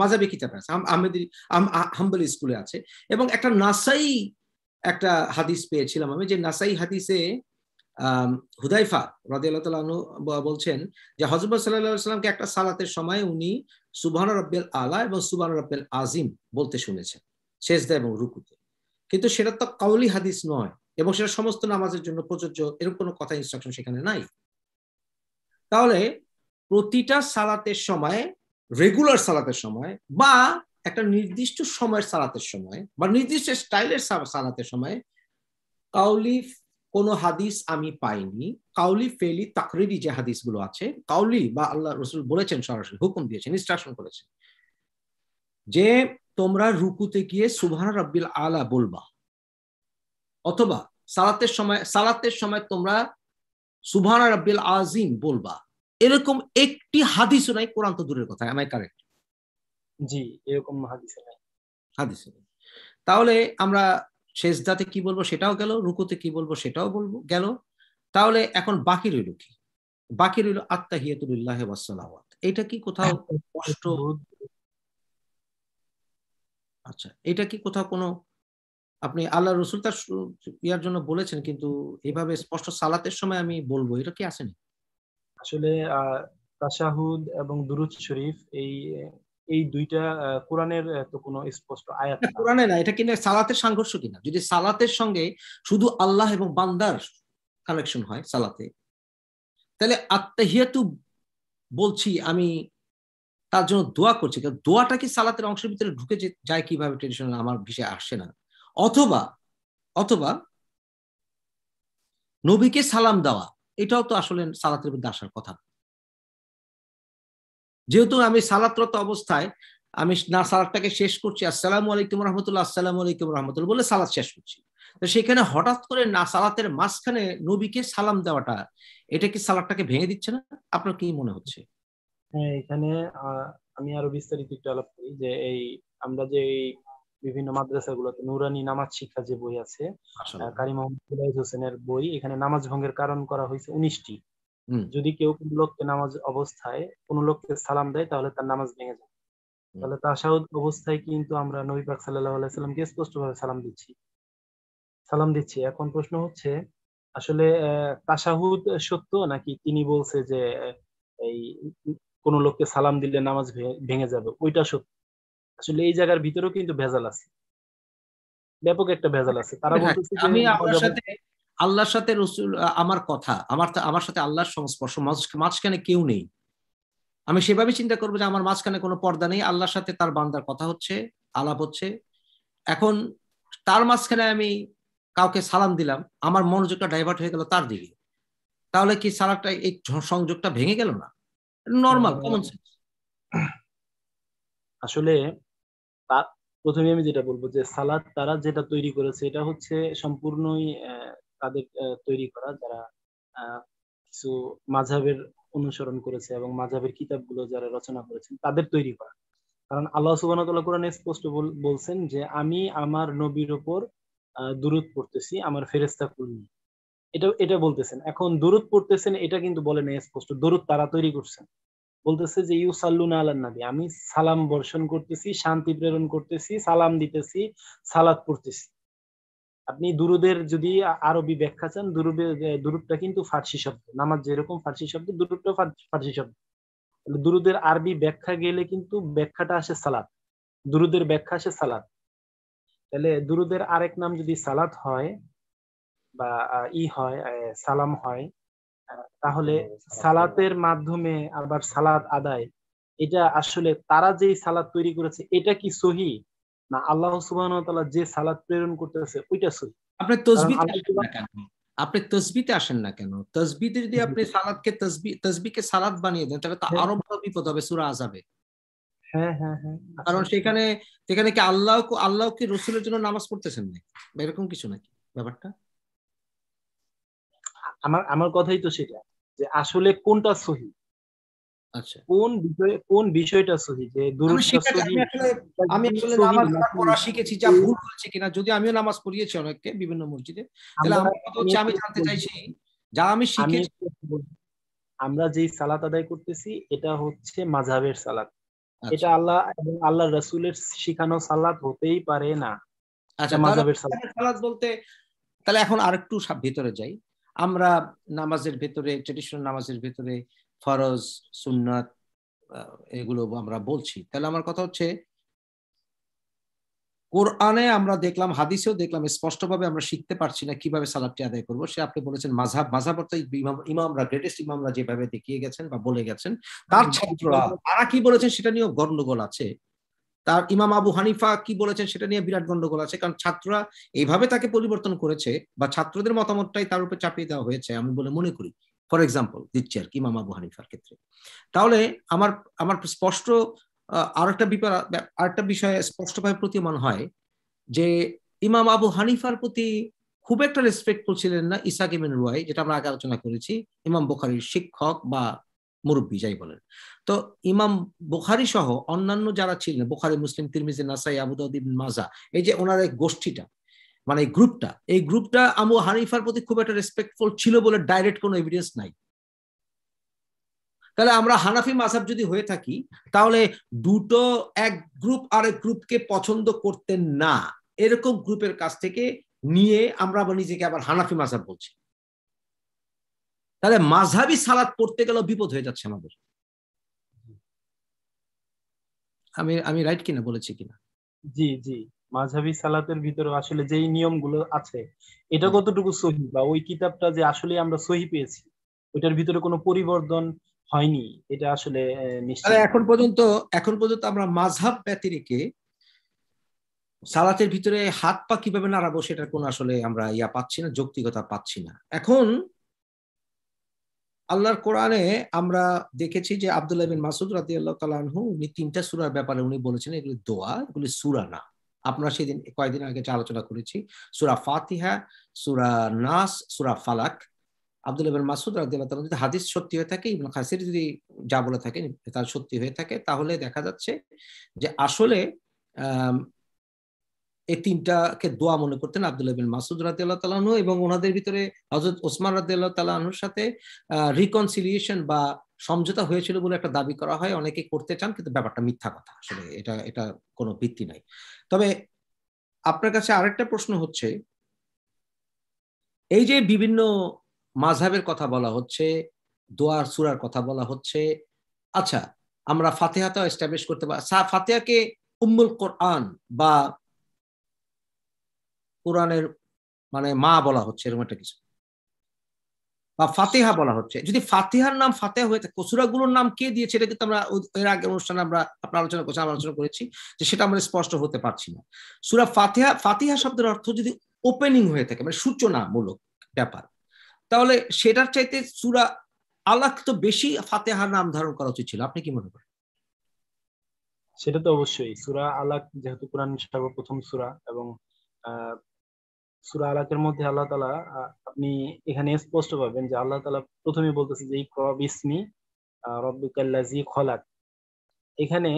মাজাবি কিতাবে আছে হাম্বলি হ্যাঁ, স্কুলে আছে এবং একটা নাসাই একটা হাদিস পেয়েছিলাম আমি যে নাসাই হাদিসে হুদাইফা বলছেন যে সাল্লামকে একটা সালাতের সময় উনি সুবহান রব্বেল আলা এবং সুবহান রব্বেল আজিম বলতে শুনেছেন সেজদা এবং রুকুতে কিন্তু সেটা তো কাউলি হাদিস নয় এবং সেটা সমস্ত নামাজের জন্য প্রযোজ্য এরকম কোনো কথা ইনস্ট্রাকশন সেখানে নাই তাহলে প্রতিটা সালাতের সময় রেগুলার সালাতের সময় বা একটা নির্দিষ্ট সময়ের সালাতের সময় বা নির্দিষ্ট স্টাইলের সালাতের সময় কাউলি কোনো হাদিস আমি পাইনি কাউলি ফেলি তাকরিরি যে হাদিসগুলো আছে কাউলি বা আল্লাহ রসুল বলেছেন সরাসরি হুকুম দিয়েছেন ইনস্ট্রাকশন করেছেন যে তোমরা রুকুতে গিয়ে সুভান রব্বিল আলা বলবা অথবা সালাতের সময় সালাতের সময় তোমরা সুভান রব্বিল আজিম বলবা এরকম একটি হাদিসও নাই কোরআন তো দূরের কথা আমায় কারেক্ট জি এরকম হাদিস নাই হাদিস নাই তাহলে আমরা সেজদাতে কি বলবো সেটাও গেল রুকুতে কি বলবো সেটাও বলবো গেল তাহলে এখন বাকি রইল কি বাকি রইল আত্মা হিয়াতুল্লাহ ওয়াসালাওয়াত এটা কি কোথাও কষ্ট আচ্ছা এটা কি কোথাও কোনো আপনি আল্লাহ রসুল তার ইয়ার জন্য বলেছেন কিন্তু এভাবে স্পষ্ট সালাতের সময় আমি বলবো এটা কি আসেনি আসলে তাশাহুদ এবং দুরুদ শরীফ এই এই দুইটা কোরআনের তো কোনো স্পষ্ট আয়াত কোরআনে না এটা কিন্তু সালাতের সংঘর্ষ কিনা যদি সালাতের সঙ্গে শুধু আল্লাহ এবং বান্দার কানেকশন হয় সালাতে তাহলে আত্মহিয়াতু বলছি আমি তার জন্য দোয়া করছি কারণ দোয়াটা কি সালাতের অংশের ভিতরে ঢুকে যায় কিভাবে ট্রেডিশনাল আমার বিষয়ে আসে না অথবা অথবা নবীকে সালাম দেওয়া এটাও তো আসলে সালাতের মধ্যে আসার কথা যেহেতু আমি সালাতরত অবস্থায় আমি না সালাদটাকে শেষ করছি আসসালামু আলাইকুম রহমতুল্লাহ আসসালাম আলাইকুম রহমতুল্লাহ বলে সালাদ শেষ করছি তো সেখানে হঠাৎ করে না সালাতের মাঝখানে নবীকে সালাম দেওয়াটা এটা কি সালাদটাকে ভেঙে দিচ্ছে না আপনার কি মনে হচ্ছে হ্যাঁ এখানে আমি আরো বিস্তারিত একটু আলাপ করি যে এই আমরা যে বিভিন্ন মাদ্রাসাগুলোতে নুরানি নামাজ শিক্ষা যে বই আছে কারিম মোহাম্মদ হোসেনের বই এখানে নামাজ ভঙ্গের কারণ করা হয়েছে উনিশটি যদি কেউ কোন লোককে নামাজ অবস্থায় কোন লোককে সালাম দেয় তাহলে তার নামাজ ভেঙে যায় তাহলে তাসাউদ অবস্থায় কিন্তু আমরা নবী পাক সাল্লাহ আলাইসাল্লামকে স্পষ্টভাবে সালাম দিচ্ছি সালাম দিচ্ছি এখন প্রশ্ন হচ্ছে আসলে তাসাহুদ সত্য নাকি তিনি বলছে যে এই কোন লোককে সালাম দিলে নামাজ ভেঙে যাবে ওইটা সত্য আসলে এই জায়গার ভিতরেও কিন্তু ভেজাল আছে ব্যাপক একটা ভেজাল আছে তারা হ্যাঁ, বলতেছে আমি আপনার সাথে আল্লাহর সাথে রসুল আমার কথা আমার আমার সাথে আল্লাহর সংস্পর্শ মাঝখানে কেউ নেই আমি সেভাবে চিন্তা করবো যে আমার মাঝখানে কোনো পর্দা নেই আল্লাহর সাথে তার বান্দার কথা হচ্ছে আলাপ হচ্ছে এখন তার মাঝখানে আমি কাউকে সালাম দিলাম আমার মনোযোগটা ডাইভার্ট হয়ে গেল তার দিকে তাহলে কি সালামটা এই সংযোগটা ভেঙে গেল না নর্মাল কমন সেন্স আসলে তার প্রথমে আমি যেটা বলবো যে সালাদ তারা যেটা তৈরি করেছে এটা হচ্ছে সম্পূর্ণই তাদের তৈরি করা যারা কিছু মাঝাবের অনুসরণ করেছে এবং মাঝাবের কিতাবগুলো যারা রচনা করেছেন তাদের তৈরি করা কারণ আল্লাহ সুবাহতাল্লাহ কোরআনে স্পষ্ট বলছেন যে আমি আমার নবীর ওপর দূরত পড়তেছি আমার ফেরেস্তা কুলনি এটা এটা বলতেছেন এখন দূরত পড়তেছেন এটা কিন্তু বলে নেই স্পষ্ট দূরত তারা তৈরি করছেন বলতেছে যে ইউ সাল্লুন আলান নাবি আমি সালাম বর্ষণ করতেছি শান্তি প্রেরণ করতেছি সালাম দিতেছি সালাদ পড়তেছি আপনি দুরুদের যদি আরবি ব্যাখ্যা চান দুরুদের দুরুদটা কিন্তু ফার্সি শব্দ নামাজ যেরকম ফার্সি শব্দ দুরুদটা ফার্সি শব্দ দুরুদের আরবি ব্যাখ্যা গেলে কিন্তু ব্যাখ্যাটা আসে সালাদ দুরুদের ব্যাখ্যা আসে সালাদ তাহলে দুরুদের আরেক নাম যদি সালাত হয় বা ই হয় সালাম হয় তাহলে আচ্ছা, আচ্ছা। সালাতের মাধ্যমে আবার সালাত আদায় এটা আসলে তারা যে সালাদ তৈরি করেছে এটা কি সহি না আল্লাহ সুবাহ যে সালাদ প্রেরণ করতেছে ওইটা সহি আপনি তসবি আপনি তসবিতে আসেন না কেন তসবিতে যদি আপনি হ্যাঁ। সালাদকে তসবি তসবিকে সালাদ বানিয়ে দেন তাহলে তো হ্যাঁ। আরো বড় বিপদ হবে সুরা আজাবে হ্যাঁ, আচ্ছা, কারণ সেখানে সেখানে কি আল্লাহ আল্লাহ কি রসুলের জন্য নামাজ পড়তেছেন না এরকম কিছু নাকি ব্যাপারটা আমার আমার কথাই তো সেটা যে আসলে কোনটা সহি আচ্ছা। কোন বিষয়ে কোন বিষয়টা সহি যে আমি আসলে নামাজ পড়া শিখেছি যা ভুল হচ্ছে কিনা যদি আমিও নামাজ পড়িয়েছি অনেককে বিভিন্ন মসজিদে তাহলে আমার কথা হচ্ছে আমি জানতে চাইছি যা আমি শিখেছি আমরা যে সালাত আদায় করতেছি এটা হচ্ছে মাঝাবের সালাত আচ্ছা। এটা আল্লাহ এবং আল্লাহ রসুলের শিখানো সালাত হতেই পারে না আচ্ছা মাঝাবের সালাত বলতে তাহলে এখন আরেকটু ভিতরে যাই আমরা নামাজের ভেতরে ট্রেডিশনাল নামাজের ভেতরে ফরজ সুন্নাত এগুলো আমরা বলছি তাহলে আমার কথা হচ্ছে কোরআনে আমরা দেখলাম হাদিসেও দেখলাম স্পষ্টভাবে আমরা শিখতে পারছি না কিভাবে সালাদটি আদায় করব সে আপনি বলেছেন মাঝাব মাঝাব অর্থাৎ ইমামরা গ্রেটেস্ট ইমামরা যেভাবে দেখিয়ে গেছেন বা বলে গেছেন তার ছাত্ররা তারা কি বলেছেন সেটা নিয়েও গন্ডগোল আছে তার ইমাম আবু হানিফা কি বলেছেন সেটা নিয়ে বিরাট গন্ডগোল আছে কারণ ছাত্ররা এইভাবে তাকে পরিবর্তন করেছে বা ছাত্রদের মতামতটাই তার উপর চাপিয়ে দেওয়া হয়েছে আমি বলে মনে করি ফর এক্সাম্পল দিচ্ছি আর কি ইমাম আবু হানিফার ক্ষেত্রে তাহলে আমার আমার স্পষ্ট আর একটা আর আরেকটা বিষয়ে স্পষ্টভাবে প্রতীয়মান হয় যে ইমাম আবু হানিফার প্রতি খুব একটা রেসপেক্টফুল ছিলেন না ইসাক ইমেন রুয়াই যেটা আমরা আগে আলোচনা করেছি ইমাম বোখারির শিক্ষক বা মুরব্বী যাই বলেন তো ইমাম বুখারি সহ অন্যান্য যারা ছিলেন বুখারি মুসলিম তিরমিজি নাসাই আবুদাউদ্দিন মাজা এই যে ওনার এক গোষ্ঠীটা মানে এই গ্রুপটা এই গ্রুপটা আমু হানিফার প্রতি খুব একটা রেসপেক্টফুল ছিল বলে ডাইরেক্ট কোনো এভিডেন্স নাই তাহলে আমরা হানাফি মাসাব যদি হয়ে থাকি তাহলে দুটো এক গ্রুপ আর এক গ্রুপকে পছন্দ করতেন না এরকম গ্রুপের কাছ থেকে নিয়ে আমরা নিজেকে আবার হানাফি মাসাব বলছি তাহলে মাঝহাবি সালাত পড়তে গেলেও বিপদ হয়ে যাচ্ছে আমাদের আমি আমি রাইট কিনা বলেছি কিনা জি জি মাঝহাবি সালাতের ভিতরে আসলে নিয়ম নিয়মগুলো আছে এটা কতটুকু সহি বা ওই কিতাবটা যে আসলে আমরা সহি পেয়েছি ওটার ভিতরে কোনো পরিবর্তন হয়নি এটা আসলে এখন পর্যন্ত এখন পর্যন্ত আমরা মাঝহাব ব্যতিরেকে সালাতের ভিতরে হাত পা কিভাবে নাড়াবো সেটার কোনো আসলে আমরা ইয়া পাচ্ছি না যৌক্তিকতা পাচ্ছি না এখন আল্লাহর কোরআনে আমরা দেখেছি যে আবদুল্লাহ বিন মাসুদ রাতি আল্লাহ তালানহু উনি তিনটা সুরার ব্যাপারে উনি বলেছেন এগুলি দোয়া এগুলি সুরা না আপনার সেদিন কয়েকদিন আগে আলোচনা করেছি সুরা ফাতিহা সুরা নাস সুরা ফালাক আবদুল্লাহ বিন মাসুদ রাজি আল্লাহ যদি হাদিস সত্যি হয়ে থাকে ইবনুল খাসির যদি যা বলে থাকেন তার সত্যি হয়ে থাকে তাহলে দেখা যাচ্ছে যে আসলে এই তিনটাকে দোয়া মনে করতেন আব্দুল বিন মাসুদ রাতে আল্লাহ তালাহনু এবং ওনাদের ভিতরে হজরত ওসমান রাতে আল্লাহ তালাহনুর সাথে রিকনসিলিয়েশন বা সমঝোতা হয়েছিল বলে একটা দাবি করা হয় অনেকে করতে চান কিন্তু ব্যাপারটা মিথ্যা কথা আসলে এটা এটা কোনো ভিত্তি নাই তবে আপনার কাছে আরেকটা প্রশ্ন হচ্ছে এই যে বিভিন্ন মাঝহের কথা বলা হচ্ছে দোয়ার সুরার কথা বলা হচ্ছে আচ্ছা আমরা ফাতেহাটা এস্টাবলিশ করতে পারি ফাতেহাকে উম্মুল কোরআন বা কোরআনের মানে মা বলা হচ্ছে এরকম একটা কিছু বা ফাতেহা বলা হচ্ছে যদি ফাতেহার নাম ফাতেহা হয়ে থাকে কসুরাগুলোর নাম কে দিয়েছে এটা কিন্তু আমরা এর আগের অনুষ্ঠানে আমরা আপনার আলোচনা করছি আলোচনা করেছি যে সেটা আমরা স্পষ্ট হতে পারছি না সুরা ফাতেহা ফাতিহা শব্দের অর্থ যদি ওপেনিং হয়ে থাকে মানে সূচনামূলক ব্যাপার তাহলে সেটার চাইতে সুরা আলাক তো বেশি ফাতেহার নাম ধারণ করা উচিত ছিল আপনি কি মনে করেন সেটা তো অবশ্যই সুরা আলাক যেহেতু কোরআন সর্বপ্রথম সুরা এবং সুরা আলাকের মধ্যে আল্লাহ তালা আপনি এখানে স্পষ্ট পাবেন যে আল্লাহ তালা প্রথমে বলতেছে যে রব ইসমি রব্বিকাল্লাজি খলাক এখানে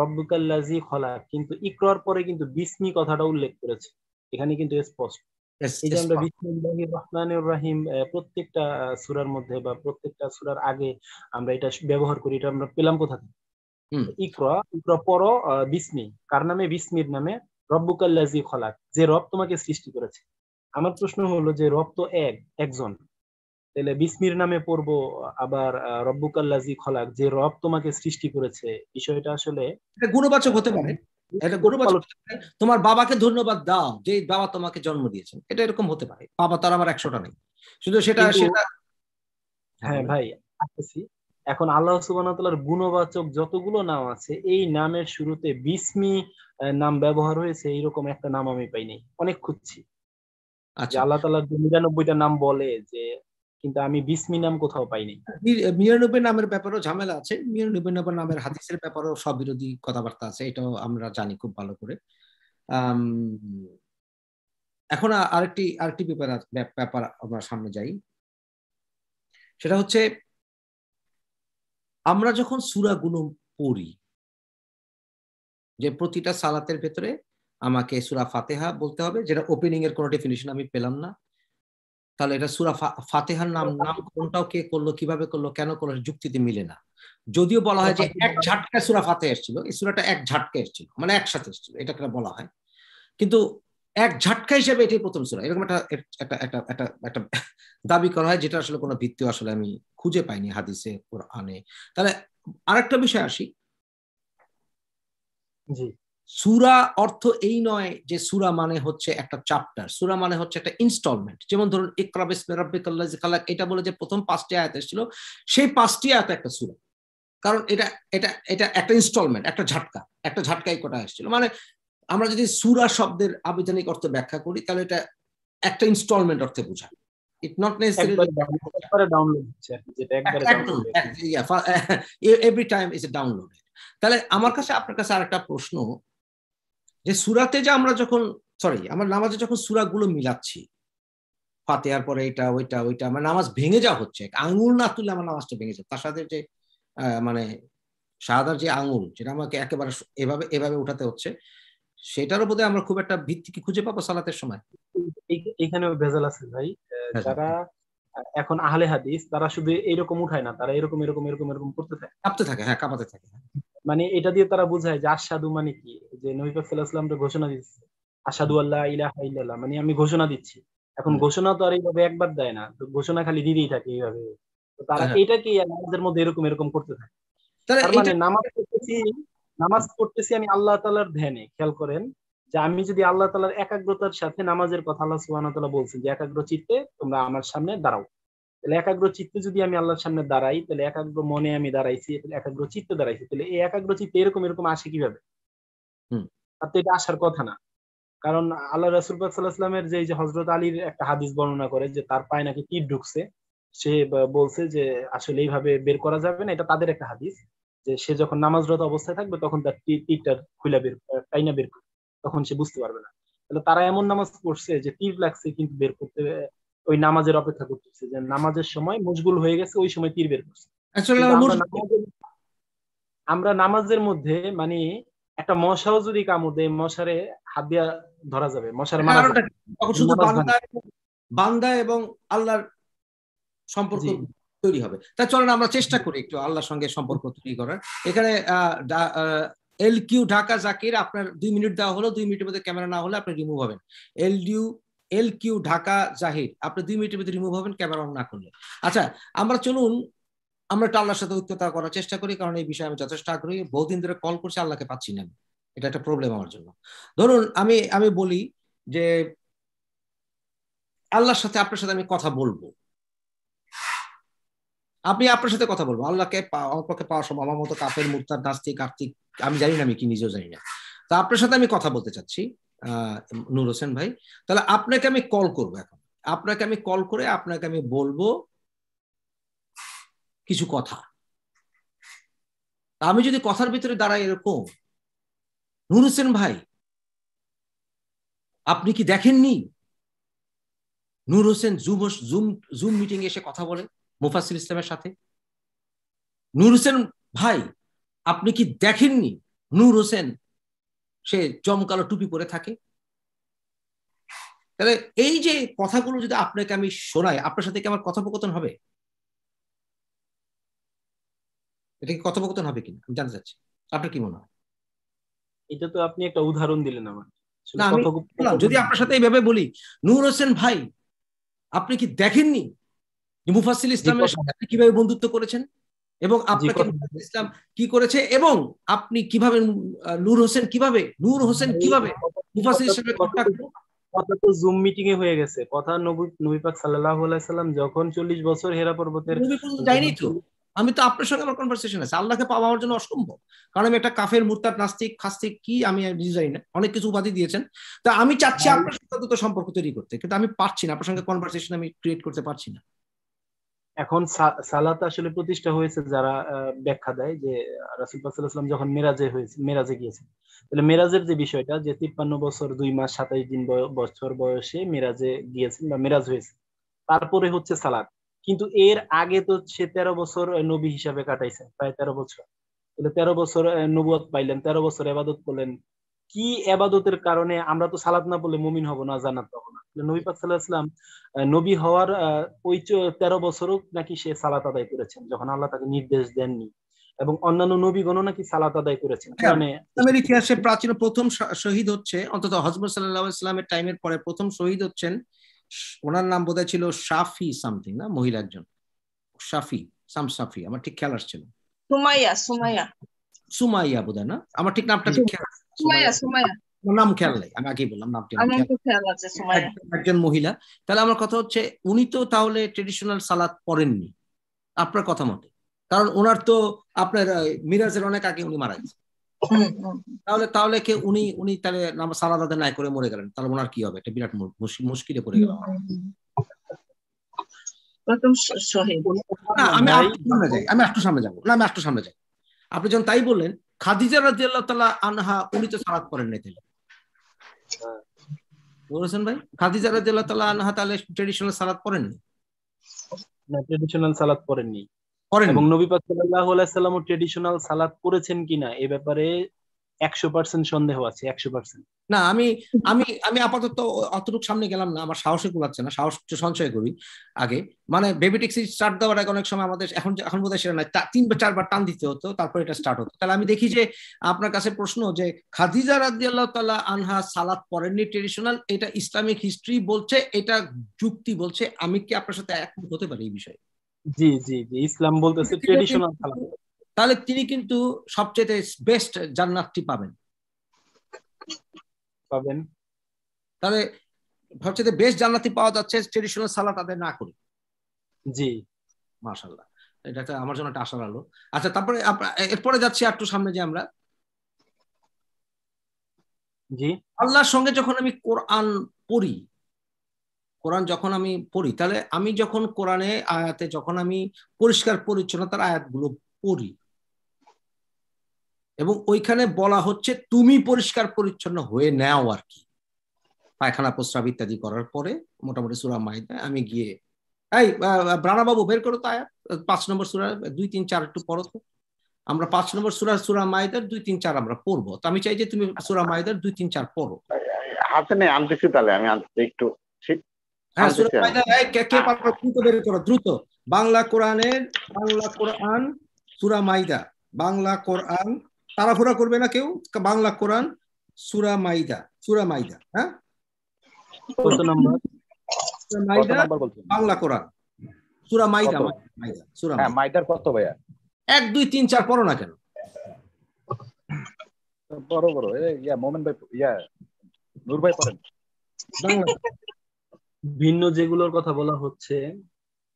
রব্বিকাল্লাজি খলাক কিন্তু ইকরার পরে কিন্তু বিসমি কথাটা উল্লেখ করেছে এখানে কিন্তু স্পষ্ট এই যে আমরা বিসমিল্লাহি রহমানির রহিম প্রত্যেকটা সুরার মধ্যে বা প্রত্যেকটা সুরার আগে আমরা এটা ব্যবহার করি এটা আমরা পেলাম কোথা থেকে ইকরা ইকরা পর বিসমি কার নামে বিসমির নামে রব্বুকাল্লাজি খলাক যে রব তোমাকে সৃষ্টি করেছে আমার প্রশ্ন হলো যে রব তো এক একজন তাহলে বিসমির নামে পড়বো আবার রব্বুকাল্লাজি খলাক যে রব তোমাকে সৃষ্টি করেছে বিষয়টা আসলে এটা গুণবাচক হতে পারে এটা গরুবাচক তোমার বাবাকে ধন্যবাদ দাও যে বাবা তোমাকে জন্ম দিয়েছেন এটা এরকম হতে পারে বাবা তার আমার একশোটা নেই শুধু সেটা সেটা হ্যাঁ ভাই আসতেছি এখন আল্লাহ সুবাহতালার গুণবাচক যতগুলো নাম আছে এই নামের শুরুতে বিসমি নাম ব্যবহার হয়েছে এইরকম একটা নাম আমি পাইনি অনেক খুঁজছি আচ্ছা আল্লাহ তালা নিরানব্বইটা নাম বলে যে কিন্তু আমি বিসমি নাম কোথাও পাইনি মিরানব্বই নামের ব্যাপারেও ঝামেলা আছে মিরানব্বই নামের নামের হাদিসের সব বিরোধী কথাবার্তা আছে এটাও আমরা জানি খুব ভালো করে এখন আরেকটি আরেকটি ব্যাপার ব্যাপার আমরা সামনে যাই সেটা হচ্ছে আমরা যখন সুরাগুলো পড়ি যে প্রতিটা সালাতের ভেতরে আমাকে সুরা ফাতেহা বলতে হবে যেটা ওপেনিং এর কোনো ডেফিনেশন আমি পেলাম না তাহলে এটা সুরা ফাতেহার নাম নাম কোনটাও কে করলো কিভাবে করলো কেন করলো যুক্তিতে মিলে না যদিও বলা হয় যে এক ঝাটকা সুরা ফাতে এসেছিল এই সুরাটা এক ঝাটকা এসেছিল মানে একসাথে এসেছিল এটা বলা হয় কিন্তু এক ঝটকা হিসেবে এটাই প্রথম সুরা এরকম একটা একটা একটা একটা দাবি করা হয় যেটা আসলে কোনো ভিত্তি আসলে আমি খুঁজে পাইনি হাদিসে ওর আনে তাহলে আরেকটা বিষয় আসি সুরা অর্থ এই নয় যে সুরা মানে হচ্ছে একটা চ্যাপ্টার সুরা মানে হচ্ছে একটা ইনস্টলমেন্ট যেমন ধরুন এটা বলে যে প্রথম পাঁচটি আয়াত এসেছিল সেই পাঁচটি আয়াত একটা সুরা কারণ এটা এটা এটা একটা ইনস্টলমেন্ট একটা ঝাটকা একটা ঝাটকাই কটা এসেছিল মানে আমরা যদি সুরা শব্দের আবেদনিক অর্থ ব্যাখ্যা করি তাহলে এটা একটা ইনস্টলমেন্ট অর্থে বোঝায় it not every time is download তাহলে আমার কাছে আপনার কাছে আরেকটা প্রশ্ন যে সুরাতে যে আমরা যখন সরি আমার নামাজে যখন সুরাগুলো মিলাচ্ছি ফাতেয়ার পরে এটা ওইটা ওইটা আমার নামাজ ভেঙে যাওয়া হচ্ছে আঙুল না তুলে আমার নামাজটা ভেঙে যাচ্ছে তার সাথে যে মানে সাদার যে আঙুল যেটা আমাকে একেবারে এভাবে এভাবে উঠাতে হচ্ছে সেটার উপরে আমরা খুব একটা ভিত্তি কি খুঁজে পাবো সালাতের সময় এখানেও ভেজাল আছে ভাই হ্যাঁ। যারা এখন আহলে হাদিস তারা শুধু এরকম উঠায় না তারা এরকম এরকম এরকম এরকম করতে থাকে কাঁপতে থাকে হ্যাঁ কাঁপাতে থাকে হ্যাঁ। মানে এটা দিয়ে তারা বোঝায় যে আশাদু মানে কি যে নবী পাক ঘোষণা দিচ্ছে আসাদু আল্লাহ ইলাহা মানে আমি ঘোষণা দিচ্ছি এখন ঘোষণা তো আর এইভাবে একবার দেয় না তো ঘোষণা খালি দিতেই থাকে এইভাবে তারা হ্যাঁ, এটাকে নামাজের মধ্যে এরকম এরকম করতে থাকে তার মানে নামাজ পড়তেছি নামাজ পড়তেছি আমি আল্লাহ তালার ধ্যানে খেয়াল করেন যে আমি যদি আল্লাহ তালার একাগ্রতার সাথে নামাজের কথা আল্লাহ সুবাহ তালা বলছেন যে একাগ্র চিত্তে তোমরা আমার সামনে দাঁড়াও তাহলে একাগ্র চিত্তে যদি আমি আল্লাহর সামনে দাঁড়াই তাহলে একাগ্র মনে আমি দাঁড়াইছি একাগ্র চিত্তে দাঁড়াইছি তাহলে এই একাগ্র চিত্তে এরকম এরকম আসে কিভাবে আর তো এটা আসার কথা না কারণ আল্লাহ রাসুল সাল্লাহামের যে হজরত আলীর একটা হাদিস বর্ণনা করে যে তার পায়ে নাকি তীর ঢুকছে সে বলছে যে আসলে এইভাবে বের করা যাবে না এটা তাদের একটা হাদিস যে সে যখন নামাজরত অবস্থায় থাকবে তখন তার তীরটা খুলে বের টাইনা বের করবে তখন সে বুঝতে পারবে না তাহলে তারা এমন নামাজ পড়ছে যে তীর লাগছে কিন্তু বের করতে ওই নামাজের অপেক্ষা করতেছে যে নামাজের সময় মশগুল হয়ে গেছে ওই সময় তীর বের করছে আমরা নামাজের মধ্যে মানে একটা মশাও যদি কামড় দেয় মশারে হাত দিয়া ধরা যাবে মশার মারা শুধু বান্দা এবং আল্লাহর সম্পর্ক তৈরি হবে তা চলেন আমরা চেষ্টা করি একটু আল্লাহর সঙ্গে সম্পর্ক তৈরি করার এখানে এল কিউ ঢাকা জাকির আপনার দুই মিনিট দেওয়া হলো দুই মিনিটের মধ্যে ক্যামেরা না হলে আপনি রিমুভ হবেন এল ডিউ এল কিউ ঢাকা জাহির আপনি দুই মিনিটের মধ্যে রিমুভ হবেন ক্যামেরা অন না করলে আচ্ছা আমরা চলুন আমরা একটা আল্লাহর সাথে ঐক্যতা করার চেষ্টা করি কারণ এই বিষয়ে আমি যথেষ্ট আগ্রহী বহুদিন ধরে কল করছি আল্লাহকে পাচ্ছি না এটা একটা প্রবলেম আমার জন্য ধরুন আমি আমি বলি যে আল্লাহর সাথে আপনার সাথে আমি কথা বলবো আপনি আপনার সাথে কথা বলবো আল্লাহকে আমার পক্ষে পাওয়া সম্ভব আমার মতো কাপের মুক্তার নাস্তিক আর্থিক আমি জানি না আমি কি নিজেও জানি না তো আপনার সাথে আমি কথা বলতে চাচ্ছি নূর হোসেন ভাই তাহলে আপনাকে আমি কল করব এখন আপনাকে আমি কল করে আপনাকে আমি বলবো কিছু কথা আমি যদি কথার ভিতরে দাঁড়াই এরকম নূর হোসেন ভাই আপনি কি দেখেননি Noor Hossain zoom zoom zoom meeting এসে কথা বলে মুফাসিল ইসলামের সাথে নূর হোসেন ভাই আপনি কি দেখেননি নূর হোসেন সে জমকালো টুপি পরে থাকে তাহলে এই যে কথাগুলো যদি আপনাকে আমি শোনাই আপনার সাথে কি আমার কথোপকথন হবে এটা কি কথোপকথন হবে কিনা আমি জানতে চাচ্ছি আপনার কি মনে হয় এটা তো আপনি একটা উদাহরণ দিলেন আমার যদি আপনার সাথে এইভাবে বলি নূর হোসেন ভাই আপনি কি দেখেননি মুফাসিল ইসলামের সাথে কিভাবে বন্ধুত্ব করেছেন এবং আপনাকে ইসলাম কি করেছে এবং আপনি কিভাবে নূর হোসেন কিভাবে নূর হোসেন কিভাবে মুফাসিল ইসলামের কথা তো জুম মিটিং এ হয়ে গেছে কথা নবী পাক সাল্লাল্লাহু আলাইহি সাল্লাম যখন 40 বছর হেরা পর্বতের তো আমি তো আপনার সঙ্গে আমার কনভারসেশন আছে আল্লাহকে পাওয়া জন্য অসম্ভব কারণ আমি একটা কাফের মুরতাদ নাস্তিক খাস্তিক কি আমি জানি না অনেক কিছু উপাধি দিয়েছেন তা আমি চাচ্ছি হ্যাঁ। আপনার সাথে দুটো সম্পর্ক তৈরি করতে কিন্তু আমি পারছি না আপনার সঙ্গে কনভারসেশন আমি ক্রিয়েট করতে পারছি না এখন সালাত আসলে প্রতিষ্ঠা হয়েছে যারা ব্যাখ্যা দেয় যে রাসুল যখন মেরাজে হয়েছে মেরাজে গিয়েছেন তাহলে মেরাজের যে বিষয়টা যে তিপ্পান্ন বছর দুই মাস সাতাইশ দিন বছর বয়সে মেরাজে গিয়েছেন বা মেরাজ হয়েছে তারপরে হচ্ছে সালাত কিন্তু এর আগে তো সে তেরো বছর নবী হিসাবে কাটাইছে প্রায় তেরো বছর তাহলে তেরো বছর নবুয়াত পাইলেন তেরো বছর এবাদত করলেন কি এবাদতের কারণে আমরা তো সালাত না বলে মুমিন হব না জানাত হব না নবী পাক সাল্লাহ নবী হওয়ার ওই তেরো বছরও নাকি সে সালাত আদায় করেছেন যখন আল্লাহ তাকে নির্দেশ দেননি এবং অন্যান্য নবীগণও নাকি সালাত আদায় করেছেন হ্যাঁ, মানে ইসলামের ইতিহাসে প্রাচীন প্রথম শহীদ হচ্ছে অন্তত হজরত সাল্লাহ ইসলামের টাইমের পরে প্রথম শহীদ হচ্ছেন ওনার নাম বোধহয় ছিল শাফি সামথিং না মহিলা একজন শাফি সাম শাফি আমার ঠিক খেয়াল আসছিল সুমাইয়া সুমাইয়া সুমাইয়া বোধহয় না আমার ঠিক নামটা ঠিক খেয়াল সুমাইয়া সুমাইয়া নাম খেয়াল নেই আমি আগেই বললাম নামটি একজন মহিলা তাহলে আমার কথা হচ্ছে উনি তো তাহলে ট্রেডিশনাল সালাদ পড়েননি আপনার কথা মতে কারণ ওনার তো আপনার মিরাজের অনেক আগে উনি মারা গেছে তাহলে তাহলে কে উনি উনি তাহলে সালাদ আদায় নাই করে মরে গেলেন তাহলে ওনার কি হবে এটা বিরাট মুশকিলে পড়ে গেল আমি একটু সামনে যাবো না আমি একটু সামনে যাই আপনি যখন তাই বললেন খাদিজা রাজিয়াল্লাহ তালা আনহা উনি তো সালাদ পড়েন নাই তাহলে বলেছেন হ্যাঁ। ভাই খাদিজা রাদিয়াল্লাহু তাআলা আনহা তাহলে ট্র্যাডিশনাল সালাত পড়েননি না ট্র্যাডিশনাল সালাত পড়েননি করেন এবং নবী পাক সাল্লাল্লাহু আলাইহি সাল্লামও ট্র্যাডিশনাল সালাত পড়েছেন কিনা এ ব্যাপারে একশো পার্সেন্ট সন্দেহ আছে একশো পার্সেন্ট না আমি আমি আমি আপাতত অতটুক সামনে গেলাম না আমার সাহসে কুলাচ্ছে না সাহস সঞ্চয় করি আগে মানে বেবিটেক্সি স্টার্ট দেওয়ার আগে অনেক সময় আমাদের এখন এখন বোধ হয় নাই তিন বা চারবার টান দিতে হতো তারপর এটা স্টার্ট হতো তাহলে আমি দেখি যে আপনার কাছে প্রশ্ন যে খাদিজা রাজি আল্লাহ তাল্লাহ আনহা সালাত পরেননি ট্রেডিশনাল এটা ইসলামিক হিস্ট্রি বলছে এটা যুক্তি বলছে আমি কি আপনার সাথে এক হতে পারি এই বিষয়ে জি জি জি ইসলাম বলতেছে ট্রেডিশনাল তাহলে তিনি কিন্তু সবচেয়ে বেস্ট জান্নাতটি পাবেন পাবেন তাহলে সবচেয়ে বেশ জান্নাতি পাওয়া যাচ্ছে ট্রেডিশনাল সালা তাদের না করে জি মাশাল্লাহ এটা আমার জন্য একটা আশার আলো আচ্ছা তারপরে এরপরে যাচ্ছি একটু সামনে যে আমরা জি আল্লাহর সঙ্গে যখন আমি কোরআন পড়ি কোরআন যখন আমি পড়ি তাহলে আমি যখন কোরআনে আয়াতে যখন আমি পরিষ্কার পরিচ্ছন্নতার আয়াতগুলো পড়ি এবং ওইখানে বলা হচ্ছে তুমি পরিষ্কার পরিচ্ছন্ন হয়ে নাও আর কি পায়খানা প্রস্রাব ইত্যাদি করার পরে মোটামুটি সুরা মাইদায় আমি গিয়ে এই বাবু বের করো তো আয়া পাঁচ নম্বর সুরা দুই তিন চার একটু পড়ো তো আমরা পাঁচ নম্বর সুরা সুরা মাহিদার দুই তিন চার আমরা পড়বো তো আমি চাই যে তুমি সুরা মাহিদার দুই তিন চার পড়ো হাতে নেই আনতেছি তাহলে আমি আনতেছি একটু হ্যাঁ সুরা কে দ্রুত বের করো দ্রুত বাংলা কোরআনের বাংলা কোরআন সুরা মাইদা বাংলা কোরআন তাড়াহুড়া করবে না কেউ বাংলা কোরআন সুরা মাইদা সুরা মাইদা হ্যাঁ বাংলা কোরআন সুরা মাইদা মাইদা সুরা হ্যাঁ, মাইদার কত ভাইয়া এক দুই তিন চার পড়ো না কেন বড় বড় ইয়া মোমেন ভাই ইয়া নূর ভাই পড়েন ভিন্ন যেগুলোর কথা বলা হচ্ছে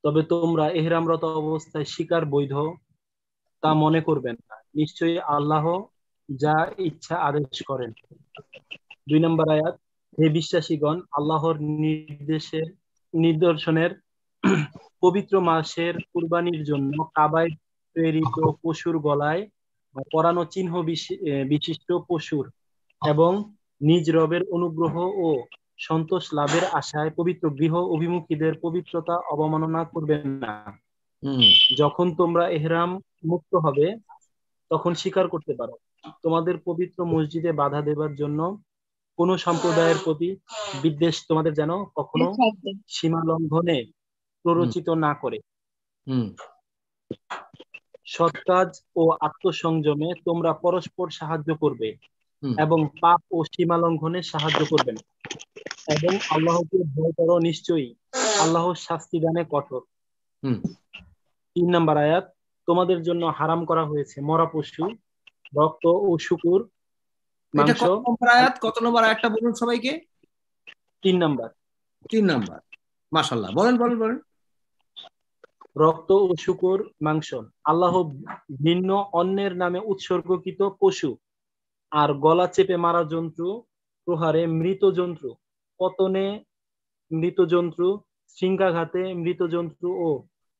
তবে তোমরা এহরামরত অবস্থায় শিকার বৈধ তা মনে করবেন না নিশ্চয়ই আল্লাহ যা ইচ্ছা আদেশ করেন দুই নম্বর আয়াত হে বিশ্বাসীগণ আল্লাহর নির্দেশের নিদর্শনের পবিত্র মাসের কুরবানির জন্য কাবায় প্রেরিত পশুর গলায় পরানো চিহ্ন বিশিষ্ট পশুর এবং নিজ রবের অনুগ্রহ ও সন্তোষ লাভের আশায় পবিত্র গৃহ অভিমুখীদের পবিত্রতা অবমাননা করবেন না যখন তোমরা এহরাম মুক্ত হবে তখন স্বীকার করতে পারো তোমাদের পবিত্র মসজিদে বাধা দেবার জন্য কোন সম্প্রদায়ের প্রতি বিদ্বেষ তোমাদের যেন কখনো সীমা লঙ্ঘনে প্ররোচিত না করে সৎকাজ ও আত্মসংযমে তোমরা পরস্পর সাহায্য করবে এবং পাপ ও সীমা লঙ্ঘনে সাহায্য করবে না এবং আল্লাহকে ভয় করো নিশ্চয়ই আল্লাহ শাস্তি দানে কঠোর তিন নম্বর আয়াত তোমাদের জন্য হারাম করা হয়েছে মরা পশু রক্ত ও শুকুর কত নম্বর বলুন সবাইকে তিন তিন মাশাল্লাহ বলেন বলেন বলেন রক্ত ও শুকুর মাংস আল্লাহ ভিন্ন অন্যের নামে উৎসর্গকৃত পশু আর গলা চেপে মারা জন্তু প্রহারে মৃত জন্তু পতনে মৃত জন্তু সিংহাঘাতে মৃত জন্তু ও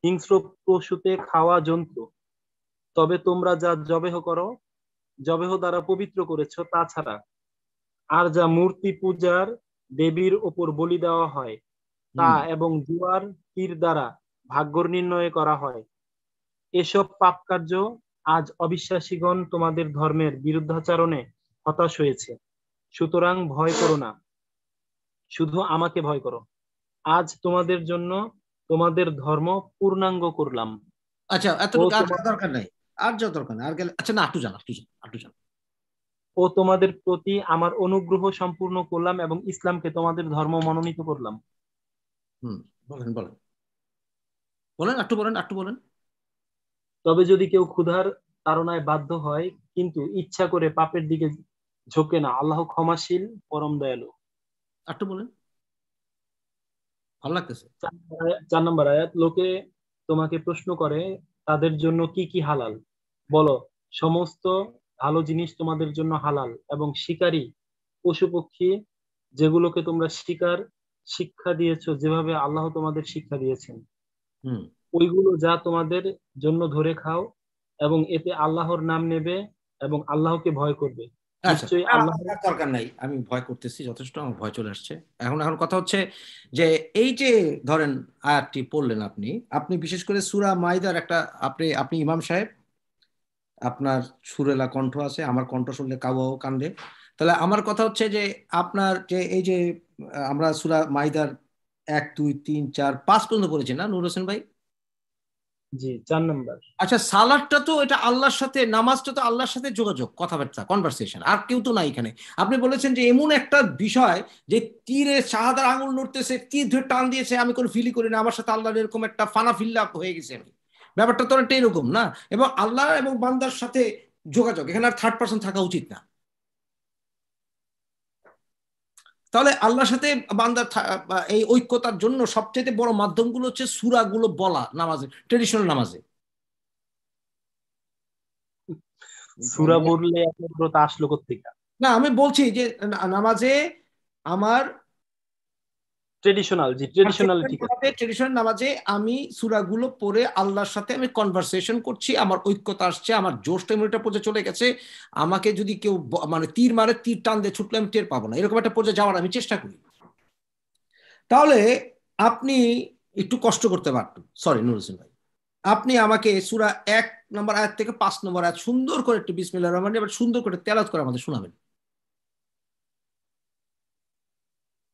হিংস্র পশুতে খাওয়া জন্তু তবে তোমরা যা জবেহ করো জবেহ দ্বারা পবিত্র করেছ তাছাড়া আর যা মূর্তি পূজার দেবীর ওপর বলি দেওয়া হয় তা এবং জুয়ার তীর দ্বারা ভাগ্য নির্ণয় করা হয় এসব পাপ কার্য আজ অবিশ্বাসীগণ তোমাদের ধর্মের বিরুদ্ধাচারণে হতাশ হয়েছে সুতরাং ভয় করো না শুধু আমাকে ভয় করো আজ তোমাদের জন্য তোমাদের ধর্ম পূর্ণাঙ্গ করলাম আচ্ছা দরকার নাই আর যা দরকার নাই আর গেলে আচ্ছা না আটু জান আটু জান আটু জান ও তোমাদের প্রতি আমার অনুগ্রহ সম্পূর্ণ করলাম এবং ইসলামকে তোমাদের ধর্ম মনোনীত করলাম হুম বলেন বলেন বলেন বলেন আটটু বলেন তবে যদি কেউ ক্ষুধার তাড়নায় বাধ্য হয় কিন্তু ইচ্ছা করে পাপের দিকে ঝোঁকে না আল্লাহ ক্ষমাশীল পরম দয়ালু আটটু বলেন ভালো লাগতেছে চার নম্বর আয়াত লোকে তোমাকে প্রশ্ন করে তাদের জন্য কি কি হালাল বলো সমস্ত ভালো জিনিস তোমাদের জন্য হালাল এবং শিকারী পশু পক্ষী যেগুলোকে তোমরা শিকার শিক্ষা দিয়েছ যেভাবে আল্লাহ তোমাদের শিক্ষা দিয়েছেন ওইগুলো যা তোমাদের জন্য ধরে খাও এবং এতে আল্লাহর নাম নেবে এবং আল্লাহকে ভয় করবে আচ্ছা। নিশ্চয়ই আল্লাহ দরকার নাই আমি ভয় করতেছি যথেষ্ট আমার ভয় চলে আসছে এখন এখন কথা হচ্ছে যে এই যে ধরেন আয়াতটি পড়লেন আপনি আপনি বিশেষ করে সুরা মাইদার একটা আপনি আপনি ইমাম সাহেব আপনার সুরেলা কণ্ঠ আছে আমার কণ্ঠ শুনলে কাবাও কান্দে তাহলে আমার কথা হচ্ছে যে আপনার যে এই যে আমরা সুরা মাইদার এক দুই তিন চার পাঁচ পর্যন্ত পড়েছি না নুর হোসেন ভাই জি চার নাম্বার আচ্ছা সালাদটা তো এটা আল্লাহর সাথে নামাজটা তো আল্লাহর সাথে যোগাযোগ কথাবার্তা কনভারসেশন আর কেউ তো না এখানে আপনি বলেছেন যে এমন একটা বিষয় যে তীরে শাহাদার আঙুল নড়তেছে তীর ধরে টান দিয়েছে আমি কোনো ফিলি করি না আমার সাথে আল্লাহর এরকম একটা ফানা ফিল্লা হয়ে গেছে আমি ব্যাপারটা তো অনেকটা এরকম না এবং আল্লাহ এবং বান্দার সাথে যোগাযোগ এখানে আর থার্ড পার্সন থাকা উচিত না তাহলে আল্লাহর সাথে বান্দার এই ঐক্যতার জন্য সবচেয়ে বড় মাধ্যমগুলো হচ্ছে সুরাগুলো বলা নামাজে ট্রেডিশনাল নামাজে সুরা বললে আসলো না আমি বলছি যে নামাজে আমার ট্রেডিশনাল জি ট্রেডিশনাল ঠিক আছে ট্রেডিশনাল নামাজে আমি সুরাগুলো পড়ে আল্লাহর সাথে আমি কনভারসেশন করছি আমার ঐক্যতা আসছে আমার জোশ এমন একটা পর্যায়ে চলে গেছে আমাকে যদি কেউ মানে তীর মারে তীর টান দিয়ে ছুটলে আমি টের পাবো না এরকম একটা পর্যায়ে যাওয়ার আমি চেষ্টা করি তাহলে আপনি একটু কষ্ট করতে পারতেন সরি নুরুসিন ভাই আপনি আমাকে সুরা এক নম্বর আয়াত থেকে পাঁচ নম্বর আয়াত সুন্দর করে একটু বিসমিল্লা রহমান এবার সুন্দর করে তেলাত করে আমাদের শোনাবেন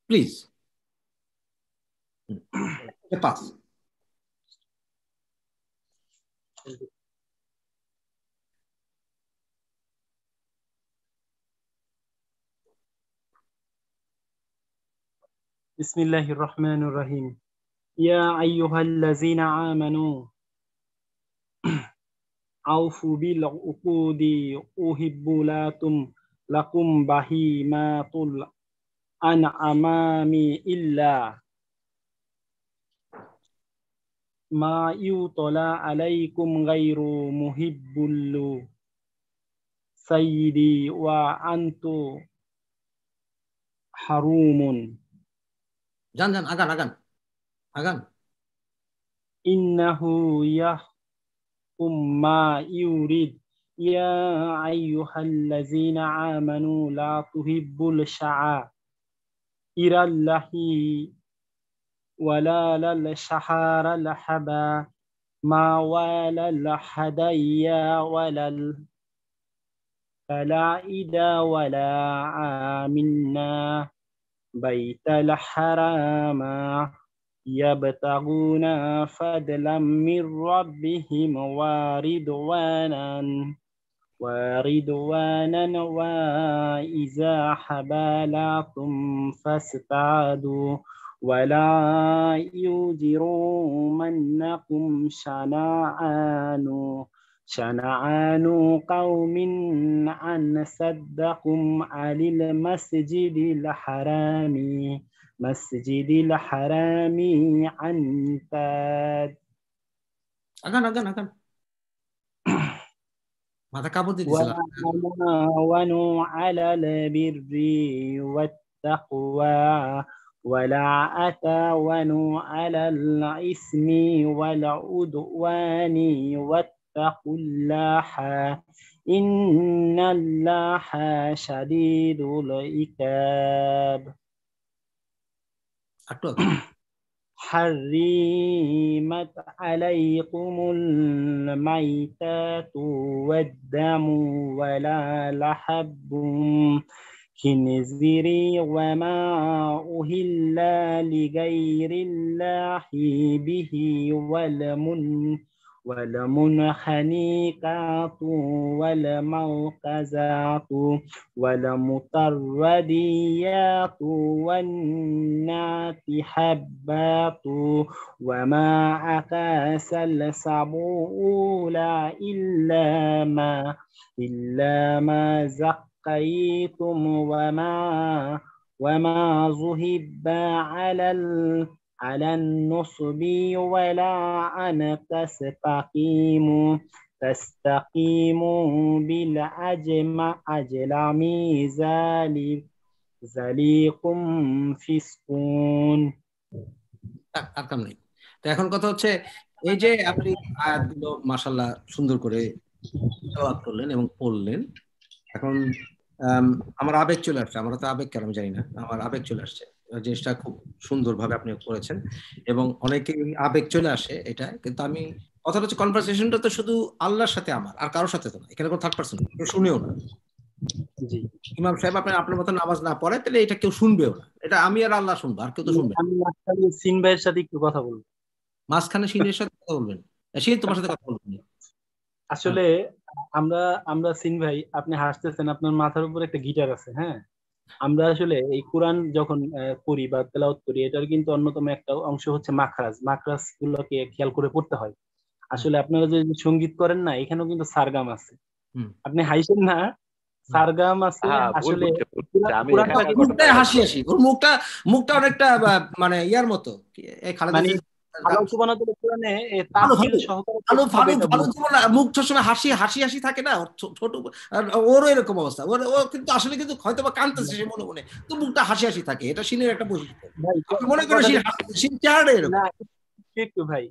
please pasa? بسم الله الرحمن الرحيم يا أيها الذين آمنوا أوفوا بالعقود أحب لكم لكم بهيمات الأنعام إلا ma yutala alaikum ghairu muhibbul sayyidi wa antu harumun. Jangan, jangan, akan, akan. Akan. Innahu yahkum ma yurid. Ya ayyuhallazina amanu la tuhibbul sya'a. Irallahi ولا للسحار لحبا ما ولا الحديا ولا إذا ولا عامنا بيت الحرام يبتغون فضلا من ربهم واردوانا واردوانا وإذا حبالكم فاستعدوا ولا منكم شنعان شنعان قوم أن صدقكم عن المسجد الحرام مسجد الحرام عن تاد أغن أغن أغن ماذا كابوتي ونعون على البر والتقوى ولا أتاون على الإثم والعدوان واتقوا الله إن الله شديد العقاب حرمت عليكم الميتات والدم ولا لحب كنزري وما أهل لغير الله به ولمن والمنحنيقات ولموقزات ولمطرديات والنات حبات وما أكاس السبول إلا ما إلا ما زق ابتغيتم وما وما ذهب على ال على النصب ولا أن تستقيموا تستقيموا بالأجمع أجلم ذلك ذليكم فسقون আটকাম নেই তো এখন কথা হচ্ছে এই যে আপনি আয়াতগুলো মাসাল্লাহ সুন্দর করে করলেন এবং পড়লেন এখন আমার আবেগ চলে আসছে আমরা তো আবেগ কেন জানি না আমার আবেগ চলে আসছে জিনিসটা খুব সুন্দরভাবে আপনি করেছেন এবং অনেকে আবেগ চলে আসে এটা কিন্তু আমি কথাটা হচ্ছে কনভারসেশনটা তো শুধু আল্লাহর সাথে আমার আর কারোর সাথে তো না এখানে কোনো থার্ড পার্সন কেউ শুনেও না ইমাম সাহেব আপনি আপনার মতো নামাজ না পড়ে তাহলে এটা কেউ শুনবেও না এটা আমি আর আল্লাহ শুনবো আর কেউ তো শুনবে আমি মাঝখানে সিন ভাইয়ের সাথে একটু কথা বলবো মাঝখানে সিনের সাথে কথা বলবেন সিন তোমার সাথে কথা বলবেন আসলে আমরা আমরা সিন ভাই আপনি হাসতেছেন আপনার মাথার উপর একটা গিটার আছে হ্যাঁ আমরা আসলে এই কোরআন যখন পড়ি বা তেলাউত করি এটার কিন্তু অন্যতম একটা অংশ হচ্ছে মাখরাজ মাখরাজ গুলোকে খেয়াল করে পড়তে হয় আসলে আপনারা যে সঙ্গীত করেন না এখানেও কিন্তু সারগাম আছে আপনি হাইসেন না সারগাম আছে হ্যাঁ, আসলে হাসি হাসি মুখটা মুখটা অনেকটা মানে ইয়ার মতো মানে, হাসি হাসি হাসি থাকে না ছোট ওরও এরকম অবস্থা ও কিন্তু আসলে কিন্তু হয়তো বা সে মনে মনে তো মুখটা হাসি হাসি থাকে এটা সিনের একটা বৈশিষ্ট্য মনে করো একটু ভাই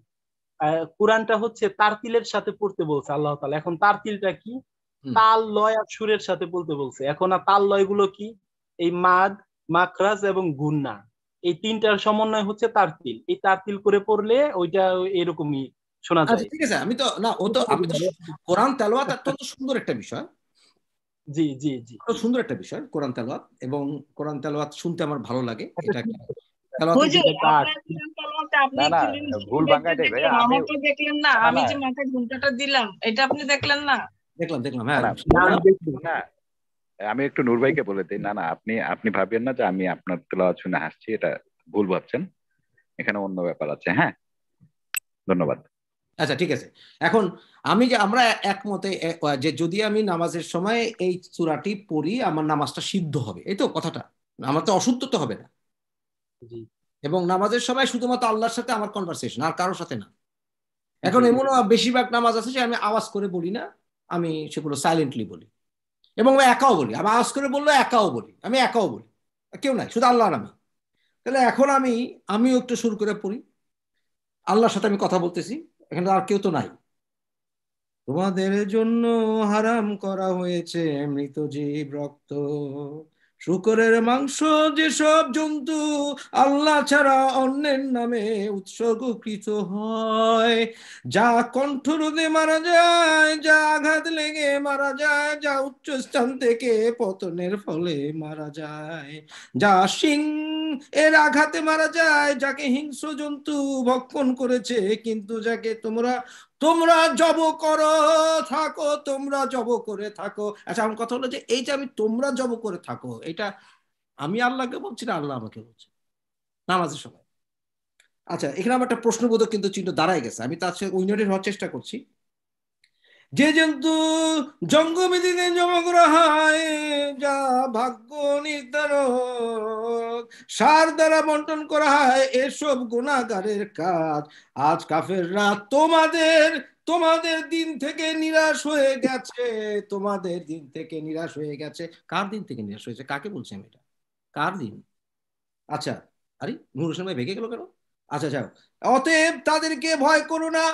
কোরআনটা হচ্ছে তারতিলের সাথে পড়তে বলছে আল্লাহ তালা এখন তারতিলটা কি তাল লয় আর সুরের সাথে বলতে বলছে এখন আর তাল লয় গুলো কি এই মাদ মাকরাজ এবং গুন্না এই তিনটার সমন্বয় হচ্ছে তারতিল এই তারতিল করে পড়লে ওইটা এরকমই শোনা যায় আচ্ছা, ঠিক আছে আমি তো না ও তো আমি কোরআন তেলাওয়াত অত্যন্ত সুন্দর একটা বিষয় জি জি জি সুন্দর একটা বিষয় কোরআন তেলাওয়াত এবং কোরআন তেলাওয়াত শুনতে আমার ভালো লাগে আচ্ছা, এটা দেখলাম দেখলাম হ্যাঁ আমি একটু নূর ভাইকে বলে দিই না না আপনি আপনি ভাবেন না যে আমি আপনার তোলা শুনে হাসছি এটা ভুল ভাবছেন এখানে অন্য ব্যাপার আছে হ্যাঁ ধন্যবাদ আচ্ছা ঠিক আছে এখন আমি যে আমরা একমতে যে যদি আমি নামাজের সময় এই চূড়াটি পড়ি আমার নামাজটা সিদ্ধ হবে এই তো কথাটা আমার তো অশুদ্ধ তো হবে না এবং নামাজের সময় শুধুমাত্র আল্লাহর সাথে আমার কনভারসেশন আর কারোর সাথে না এখন এমনও বেশিরভাগ নামাজ আছে যে আমি আওয়াজ করে বলি না আমি সেগুলো সাইলেন্টলি বলি এবং আমি একাও বলি আমি আওয়াজ করে বললো একাও বলি আমি একাও বলি কেউ নাই শুধু আল্লাহর আমি তাহলে এখন আমি আমিও একটু শুরু করে পড়ি আল্লাহর সাথে আমি কথা বলতেছি এখানে আর কেউ তো নাই তোমাদের জন্য হারাম করা হয়েছে মৃত জীব রক্ত শুকরের মাংস যেসব জন্তু আল্লাহ ছাড়া অন্যের নামে উৎসর্গকৃত হয় যা কণ্ঠ রোদে মারা যায় যা আঘাত লেগে মারা যায় যা উচ্চ স্থান থেকে পতনের ফলে মারা যায় যা সিং এর আঘাতে মারা যায় যাকে হিংস্র জন্তু ভক্ষণ করেছে কিন্তু যাকে তোমরা তোমরা জব করো থাকো তোমরা জব করে থাকো আচ্ছা আমার কথা হলো যে এই যে আমি তোমরা জব করে থাকো এটা আমি আল্লাহকে বলছি না আল্লাহ আমাকে বলছে নামাজের সময় আচ্ছা এখানে আমার একটা প্রশ্নবোধক কিন্তু চিহ্ন দাঁড়ায় গেছে আমি তার সাথে উইনোডের হওয়ার চেষ্টা করছি যে জন্তু জঙ্গবিধিতে জমগ্রহায় হয় যা ভাগ্য নির্ধারক সার দ্বারা বন্টন করা হয় এসব গুণাগারের কাজ আজ রাত তোমাদের তোমাদের দিন থেকে নিরাশ হয়ে গেছে তোমাদের দিন থেকে নিরাশ হয়ে গেছে কার দিন থেকে নিরাশ হয়েছে কাকে বলছে আমি এটা কার দিন আচ্ছা আরে নুর হোসেন ভাই ভেঙে গেল কেন আচ্ছা যাও অতএব তাদেরকে ভয় করো না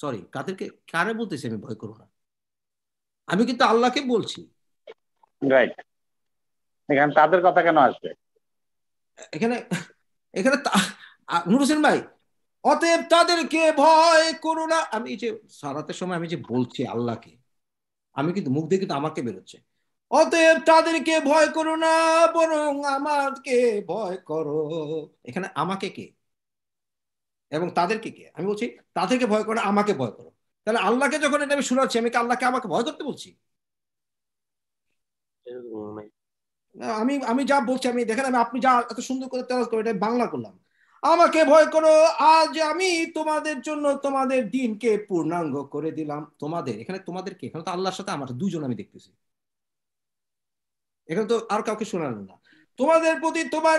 সরি কাদেরকে কারে বলতেছি আমি ভয় করো না আমি কিন্তু আল্লাহকে বলছি রাইট এখানে তাদের কথা কেন আসবে এখানে এখানে নুর হোসেন ভাই অতএব তাদেরকে ভয় করো না আমি যে সারাতের সময় আমি যে বলছি আল্লাহকে আমি কিন্তু মুখ দিয়ে কিন্তু আমাকে বেরোচ্ছে অতএব তাদেরকে ভয় করো না বরং আমাকে ভয় করো এখানে আমাকে কে এবং তাদেরকে কে আমি বলছি তাদেরকে ভয় করো আমাকে ভয় করো তাহলে আল্লাহকে যখন এটা আমি শোনাচ্ছি আমি আল্লাহকে আমাকে ভয় করতে বলছি আমি আমি যা বলছি আমি দেখেন আমি আপনি যা এত সুন্দর করে তেলাজ করে এটা বাংলা করলাম আমাকে ভয় করো আজ আমি তোমাদের জন্য তোমাদের দিনকে পূর্ণাঙ্গ করে দিলাম তোমাদের এখানে তোমাদের কে এখানে তো আল্লাহর সাথে আমার দুজন আমি দেখতেছি এখানে তো আর কাউকে শোনানো না তোমাদের প্রতি তোমার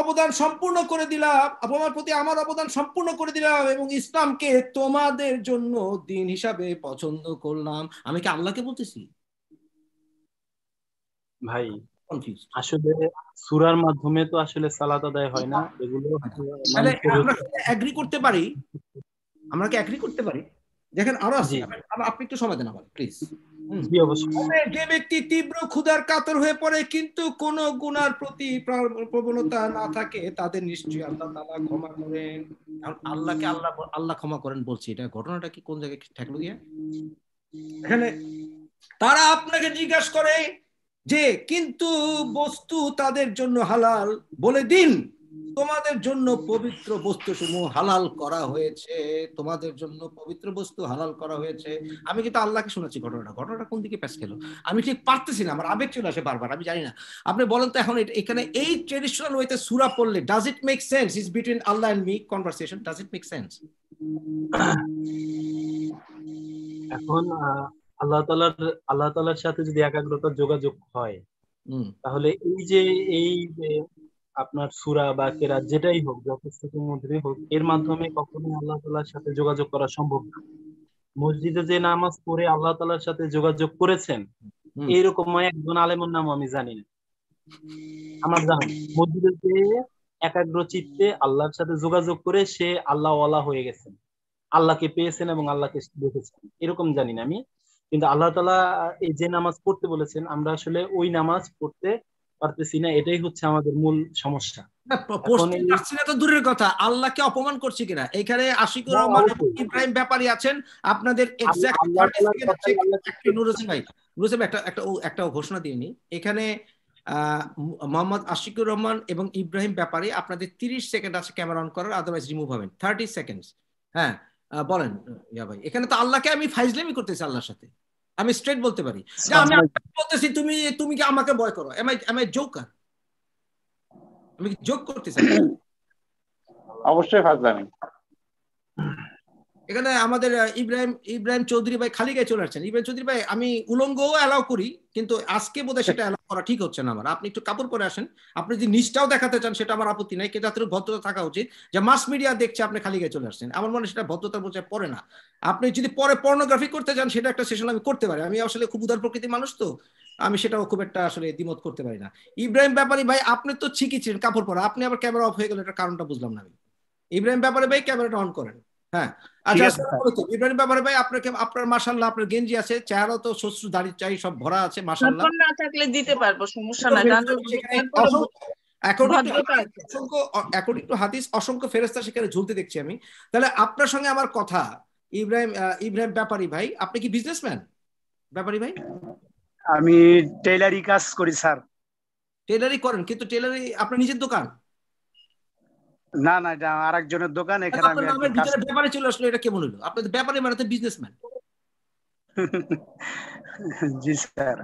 অবদান সম্পূর্ণ করে দিলাম তোমার প্রতি আমার অবদান সম্পূর্ণ করে দিলাম এবং ইসলামকে তোমাদের জন্য দিন হিসাবে পছন্দ করলাম আমি কি আল্লাহকে বলতেছি ভাই আসলে সুরার মাধ্যমে তো আসলে সালাত আদায় হয় না এগুলো আমরা এগ্রি করতে পারি আমরা কি এগ্রি করতে পারি দেখেন আরো আছে আপনি একটু সময় দেন আমার প্লিজ যে ব্যক্তি তীব্র ক্ষুধার কাতর হয়ে পড়ে কিন্তু কোন গুনার প্রতি প্রবণতা না থাকে তাদের নিশ্চয়ই আল্লাহ তালা ক্ষমা করেন আল্লাহকে আল্লাহ আল্লাহ ক্ষমা করেন বলছি এটা ঘটনাটা কি কোন জায়গায় থাকলো গিয়া এখানে তারা আপনাকে জিজ্ঞাসা করে যে কিন্তু বস্তু তাদের জন্য হালাল বলে দিন তোমাদের জন্য পবিত্র বস্তু সমূহ হালাল করা হয়েছে তোমাদের জন্য পবিত্র বস্তু হালাল করা হয়েছে আমি কিন্তু আল্লাহকে শুনেছি ঘটনাটা ঘটনাটা কোন দিকে প্যাস খেলো আমি ঠিক পারতেছি না আমার আবেগ চলে আসে বারবার আমি জানি না আপনি বলেন তো এখন এখানে এই ট্রেডিশনাল ওয়েতে সুরা পড়লে does it make sense is between আল্লাহ and me conversation does it make sense এখন আল্লাহ তালার আল্লাহ তালার সাথে যদি একাগ্রতা যোগাযোগ হয় তাহলে এই যে এই আপনার সুরা বা কেরা যেটাই হোক যথেষ্ট মধ্যে হোক এর মাধ্যমে কখনো আল্লাহ তালার সাথে যোগাযোগ করা সম্ভব না মসজিদে যে নামাজ পড়ে আল্লাহ তালার সাথে যোগাযোগ করেছেন এইরকম একজন আলেমের নাম আমি জানি না আমার জান মসজিদে যে একাগ্র চিত্তে আল্লাহর সাথে যোগাযোগ করে সে আল্লাহ ওয়ালা হয়ে গেছেন আল্লাহকে পেয়েছেন এবং আল্লাহকে দেখেছেন এরকম জানি না আমি কিন্তু আল্লাহ তালা এই যে নামাজ পড়তে বলেছেন আমরা আসলে ওই নামাজ পড়তে পারতেছি না এটাই হচ্ছে আমাদের মূল সমস্যা হ্যাঁ, তো দূরের কথা আল্লাহকে অপমান করছে কিনা এখানে আশিকুর রহমান ইব্রাহিম ব্যাপারী আছেন আপনাদের একটা ঘোষণা দিয়ে নি এখানে মোহাম্মদ আশিকুর রহমান এবং ইব্রাহিম ব্যাপারে আপনাদের তিরিশ সেকেন্ড আছে ক্যামেরা অন করার আদারওয়াইজ রিমুভ হবেন থার্টি সেকেন্ড হ্যাঁ বলেন ইয়া ভাই এখানে তো আল্লাহকে আমি ফাইজলামি করতেছি আল্লাহর সাথে আমি স্ট্রেট বলতে পারি আমি বলতেছি তুমি তুমি কি আমাকে ভয় করো am I am I joker আমি কি জোক করতেছি অবশ্যই ফাজলামি এখানে আমাদের ইব্রাহিম ইব্রাহিম চৌধুরী ভাই খালি গায়ে চলে আসছেন ইব্রাহিম চৌধুরী ভাই আমি উলঙ্গও অ্যালাউ করি কিন্তু আজকে বোধহয় সেটা অ্যালাউ করা ঠিক হচ্ছে না আমার আপনি একটু কাপড় পরে আসেন আপনি যদি নিষ্ঠাও দেখাতে চান সেটা আমার আপত্তি নাই কিন্তু তাদের ভদ্রতা থাকা উচিত যে মাস মিডিয়া দেখছে আপনি খালি গায়ে চলে আসছেন আমার মনে সেটা ভদ্রতার বোঝায় পড়ে না আপনি যদি পরে পর্নোগ্রাফি করতে চান সেটা একটা সেশন আমি করতে পারি আমি আসলে খুব উদার প্রকৃতির মানুষ তো আমি সেটাও খুব একটা আসলে দ্বিমত করতে পারি না ইব্রাহিম ব্যাপারী ভাই আপনি তো ঠিকই ছিলেন কাপড় পরা আপনি আবার ক্যামেরা অফ হয়ে গেলে একটা কারণটা বুঝলাম না আমি ইব্রাহিম ব্যাপারী ভাই ক্যামেরাটা অন করেন হ্যাঁ আচ্ছা, ইব্রাহিম ভাই আপনার আপনার গেঞ্জি আছে চেহারা তো চাই সব ভরা আছে অসংখ্য সেখানে ঝুলতে দেখছি আমি তাহলে আপনার সঙ্গে আমার কথা ইব্রাহিম ইব্রাহিম ব্যাপারী ভাই আপনি কি বিজনেসম্যান ব্যাপারী ভাই আমি টেলারি কাজ করি স্যার টেলারি করেন কিন্তু টেলারি আপনার নিজের দোকান না না এটা আরেকজনের দোকান এখানে আমি ব্যাপারে চলে আসলো এটা কেমন হলো আপনি তো ব্যাপারে মানে তো বিজনেসম্যান জি স্যার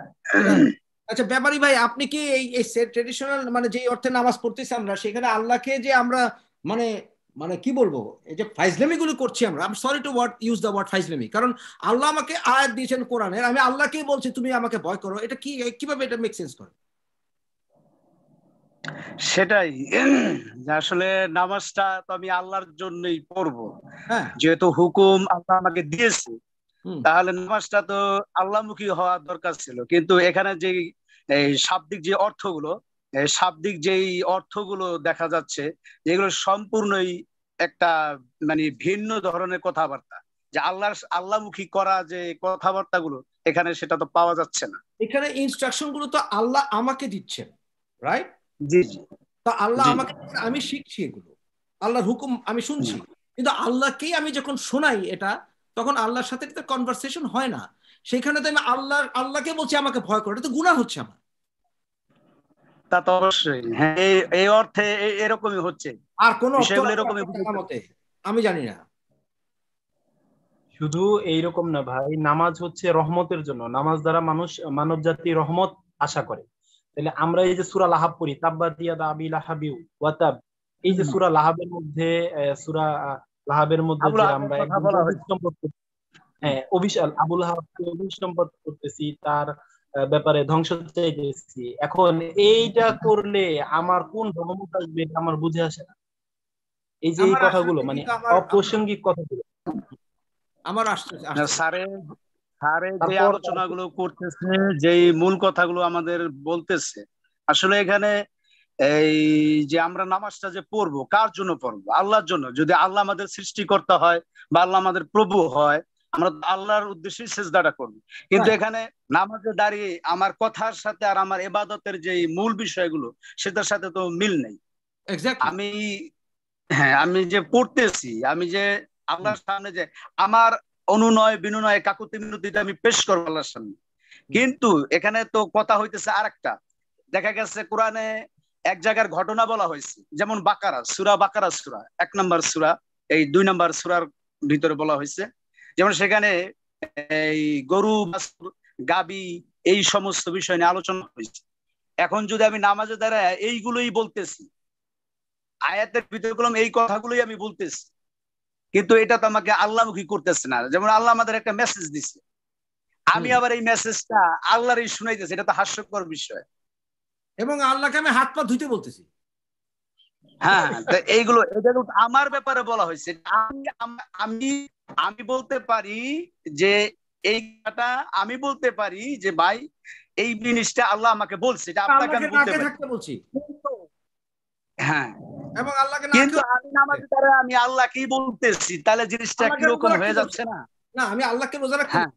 আচ্ছা ব্যাপারী ভাই আপনি কি এই ট্রেডিশনাল মানে যে অর্থে নামাজ পড়তেছি আমরা সেখানে আল্লাহকে যে আমরা মানে মানে কি বলবো এই যে ফাইজলামি গুলো করছি আমরা আমি sorry to word use the word ফাইজলামি কারণ আল্লাহ আমাকে আয়াত দিয়েছেন কোরআনের আমি আল্লাহকেই বলছি তুমি আমাকে ভয় করো এটা কি কিভাবে এটা মেক সেন্স করে সেটাই আসলে নামাজটা তো আমি আল্লাহর জন্যই পড়ব হ্যাঁ। যেহেতু হুকুম আল্লাহ আমাকে দিয়েছে তাহলে নামাজটা তো আল্লাহমুখী হওয়া দরকার ছিল কিন্তু এখানে যে শাব্দিক যে অর্থগুলো শাব্দিক যেই অর্থগুলো দেখা যাচ্ছে এগুলো সম্পূর্ণই একটা মানে ভিন্ন ধরনের কথাবার্তা যে আল্লাহ আল্লাহমুখী করা যে কথাবার্তা গুলো এখানে সেটা তো পাওয়া যাচ্ছে না এখানে ইনস্ট্রাকশন গুলো তো আল্লাহ আমাকে দিচ্ছেন রাইট জি জি আল্লাহ আমাকে আমি শিখছি এগুলো আল্লাহর হুকুম আমি শুনছি কিন্তু আল্লাহকেই আমি যখন শোনাই এটা তখন আল্লাহর সাথে তো কনভারসেশন হয় না সেখানে তো আমি আল্লাহ আল্লাহকে বলছি আমাকে ভয় করে তো গুণা হচ্ছে আমার তা তো অবশ্যই হ্যাঁ এই অর্থে এরকমই হচ্ছে আর কোন এরকমই আমি জানি না শুধু এইরকম না ভাই নামাজ হচ্ছে রহমতের জন্য নামাজ দ্বারা মানুষ মানব জাতি রহমত আশা করে তাহলে আমরা এই যে সুরা লাহাব করি তাব্বা দিয়া দাবি লাহাবিউ ওয়াতাব এই যে সুরা লাহাবের মধ্যে সুরা লাহাবের মধ্যে যে আমরা হ্যাঁ অভিশাল আবুল হাবকে অভিসম্পদ করতেছি তার ব্যাপারে ধ্বংস গেছি এখন এইটা করলে আমার কোন ভগবত আসবে আমার বুঝে আসে না এই যে এই কথাগুলো মানে অপ্রাসঙ্গিক কথাগুলো আমার আসছে স্যারের স্যারে যে আলোচনাগুলো করতেছে যে মূল কথাগুলো আমাদের বলতেছে আসলে এখানে এই যে আমরা নামাজটা যে পড়বো কার জন্য পড়বো আল্লাহর জন্য যদি আল্লাহ আমাদের সৃষ্টিকর্তা হয় বা আল্লাহ আমাদের প্রভু হয় আমরা আল্লাহর উদ্দেশ্যে সেজদাটা করবো কিন্তু হ্যাঁ। এখানে নামাজে দাঁড়িয়ে আমার কথার সাথে আর আমার এবাদতের যে মূল বিষয়গুলো সেটার সাথে তো মিল নেই আমি হ্যাঁ আমি যে পড়তেছি আমি যে আল্লাহর সামনে যে আমার অনুনয় বিনয় কাকুতি মিনতিটা আমি পেশ করবো আল্লাহর সামনে কিন্তু এখানে তো কথা হইতেছে আর একটা দেখা গেছে কোরআনে এক জায়গার ঘটনা বলা হয়েছে যেমন বাকারা সুরা বাকারা সুরা এক নম্বর সুরা এই দুই নম্বর সুরার ভিতরে বলা হয়েছে যেমন সেখানে এই গরু গাবি এই সমস্ত বিষয় নিয়ে আলোচনা হয়েছে এখন যদি আমি নামাজে দাঁড়ায় এইগুলোই বলতেছি আয়াতের ভিতরে এই কথাগুলোই আমি বলতেছি কিন্তু এটা তো আমাকে আল্লাহমুখী করতেছে না যেমন আল্লাহ আমাদের একটা মেসেজ দিছে আমি আবার এই মেসেজটা আল্লাহরই শুনাইতেছি এটা তো হাস্যকর বিষয় এবং আল্লাহকে আমি হাত পা ধুইতে বলতেছি হ্যাঁ এইগুলো আমার ব্যাপারে বলা হয়েছে আমি আমি আমি বলতে পারি যে এই আমি বলতে পারি যে ভাই এই জিনিসটা আল্লাহ আমাকে বলছে এটা আপনাকে আমি হ্যাঁ এবং আল্লাহকে কিন্তু আমি নামাজ দ্বারা হ্যাঁ। আমি আল্লাহ কি বলতেছি তাহলে জিনিসটা কি রকম হয়ে যাচ্ছে না না আমি আল্লাহকে রোজা রাখি হ্যাঁ,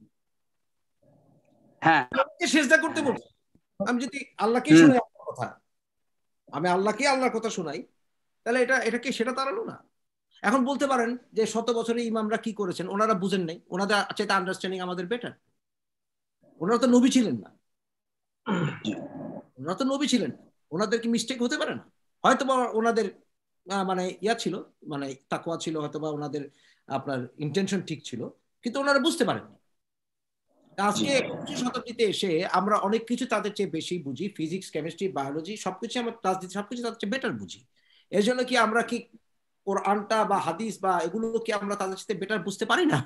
হ্যাঁ। সেজদা করতে বলছি আমি যদি আল্লাহকে শুনি কথা আমি আল্লাহকে আল্লাহর কথা শোনাই তাহলে এটা এটা কি সেটা তাড়ালো না এখন বলতে পারেন যে শত বছরে ইমামরা কি করেছেন ওনারা বুঝেন নাই ওনাদের চাইতে আন্ডারস্ট্যান্ডিং আমাদের বেটার ওনারা তো নবী ছিলেন না ওনারা তো নবী ছিলেন ওনাদের কি মিস্টেক হতে পারে না হয়তো বা ওনাদের মানে ইয়া ছিল মানে তাকুয়া ছিল হয়তো বা ওনাদের আপনার ইন্টেনশন ঠিক ছিল কিন্তু ওনারা বুঝতে পারেননি আজকে একুশ শতাব্দীতে এসে আমরা অনেক কিছু তাদের চেয়ে বেশি বুঝি ফিজিক্স কেমিস্ট্রি বায়োলজি সবকিছু আমরা রাজনীতি সবকিছু তাদের চেয়ে বেটার বুঝি এর জন্য কি আমরা কি কোরআনটা বা হাদিস বা এগুলো কি আমরা তাদের সাথে বেটার বুঝতে পারি না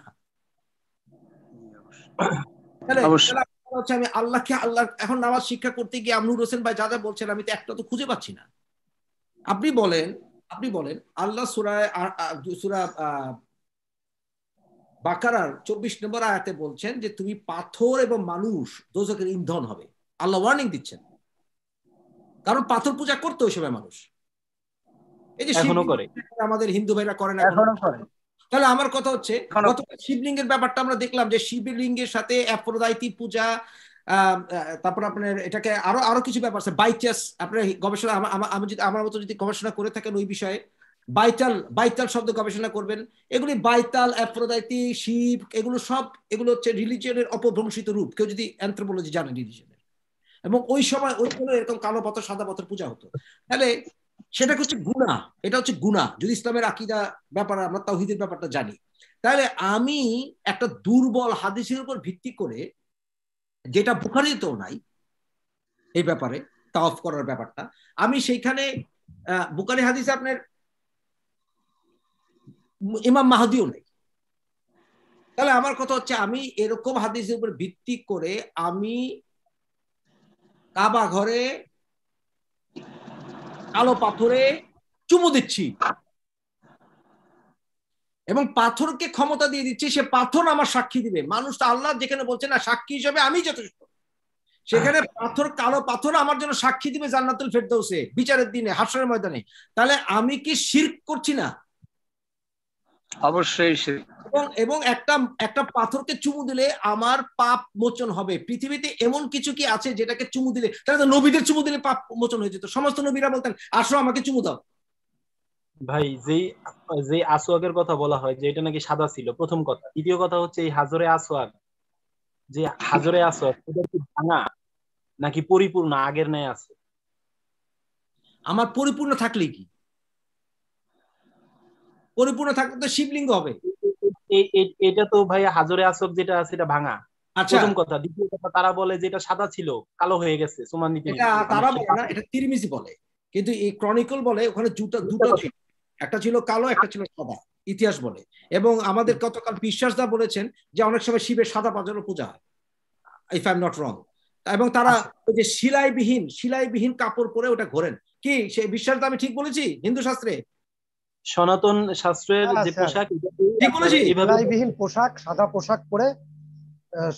হচ্ছে আমি আল্লাহকে আল্লাহ এখন নামাজ শিক্ষা করতে গিয়ে আমনুর হোসেন ভাই যা যা বলছেন আমি তো একটা তো খুঁজে পাচ্ছি না আপনি বলেন আপনি বলেন আল্লাহ সুরায় সুরা বাকারার চব্বিশ নম্বর আয়াতে বলছেন যে তুমি পাথর এবং মানুষ দোজকের ইন্ধন হবে আল্লাহ ওয়ার্নিং দিচ্ছেন কারণ পাথর পূজা করতো ওই সময় মানুষ এই যে আমাদের হিন্দু ভাইরা করে না তাহলে আমার কথা হচ্ছে শিবলিঙ্গের ব্যাপারটা আমরা দেখলাম যে শিবলিঙ্গের সাথে অ্যাফ্রোদাইতি পূজা তারপর আপনার এটাকে আরো আরো কিছু ব্যাপার আছে চান্স আপনার গবেষণা আমি যদি আমার মতো যদি গবেষণা করে থাকেন ওই বিষয়ে বাইতাল বাইতাল শব্দ গবেষণা করবেন এগুলি বাইতাল অ্যাফ্রোদাইতি শিব এগুলো সব এগুলো হচ্ছে রিলিজিয়নের অপভ্রংশিত রূপ কেউ যদি অ্যান্থ্রোপোলজি জানে রিলিজিয়নের এবং ওই সময় ওই সময় এরকম কালো পথর সাদা পথর পূজা হতো তাহলে সেটা হচ্ছে গুণা এটা হচ্ছে গুণা যদি ইসলামের আকিদা ব্যাপার আমরা তাহিদের ব্যাপারটা জানি তাহলে আমি একটা দুর্বল হাদিসের উপর ভিত্তি করে যেটা বুখারিতেও নাই এই ব্যাপারে তাওফ করার ব্যাপারটা আমি সেইখানে বুকারি হাদিস আপনার ইমাম মাহাদিও নেই তাহলে আমার কথা হচ্ছে আমি এরকম হাদিসের উপর ভিত্তি করে আমি কাবা ঘরে কালো পাথরে চুমু দিচ্ছি এবং পাথরকে ক্ষমতা দিয়ে দিচ্ছি সে পাথর আমার সাক্ষী দিবে মানুষ আল্লাহ যেখানে বলছে না সাক্ষী হিসেবে আমি যথেষ্ট সেখানে আচ্ছা। পাথর কালো পাথর আমার জন্য সাক্ষী দিবে জান্নাতুল ফেরদৌসে বিচারের দিনে হাসরের ময়দানে তাহলে আমি কি শির্ক করছি না অবশ্যই এবং এবং একটা একটা পাথরকে চুমু দিলে আমার পাপ মোচন হবে পৃথিবীতে এমন কিছু কি আছে যেটাকে চুমু দিলে তাহলে তো নবীদের চুমু দিলে পাপ মোচন হয়ে যেত সমস্ত নবীরা বলতেন আসো আমাকে চুমু দাও ভাই যে যে আসওয়াকের কথা বলা হয় যে এটা নাকি সাদা ছিল প্রথম কথা দ্বিতীয় কথা হচ্ছে এই হাজরে আসওয়াক যে হাজরে আসওয়াক এটা কি ভাঙা নাকি পরিপূর্ণ আগের ন্যায় আছে আমার পরিপূর্ণ থাকলে কি পরিপূর্ণ থাকলে তো শিবলিঙ্গ হবে এটা তো ভাই হাজরে আসক যেটা আছে এটা ভাঙা আচ্ছা। প্রথম কথা দ্বিতীয় কথা তারা বলে যে এটা সাদা ছিল কালো হয়ে গেছে সোমান তারা বলে না এটা তিরমিজি বলে কিন্তু এই ক্রনিকল বলে ওখানে জুতা দুটো ছিল একটা ছিল কালো একটা ছিল সাদা ইতিহাস বলে এবং আমাদের গতকাল দা বলেছেন যে অনেক সময় শিবের সাদা পাজারও পূজা হয় if I am not wrong এবং তারা আচ্ছা। ওই যে সিলাইবিহীন সিলাইবিহীন কাপড় পরে ওটা ঘোরেন কি সেই বিশ্বাস আমি ঠিক বলেছি হিন্দু শাস্ত্রে সনাতন শাস্ত্রের হ্যাঁ, যে পোশাক ঠিক বলেছি সিলাইবিহীন পোশাক সাদা পোশাক পরে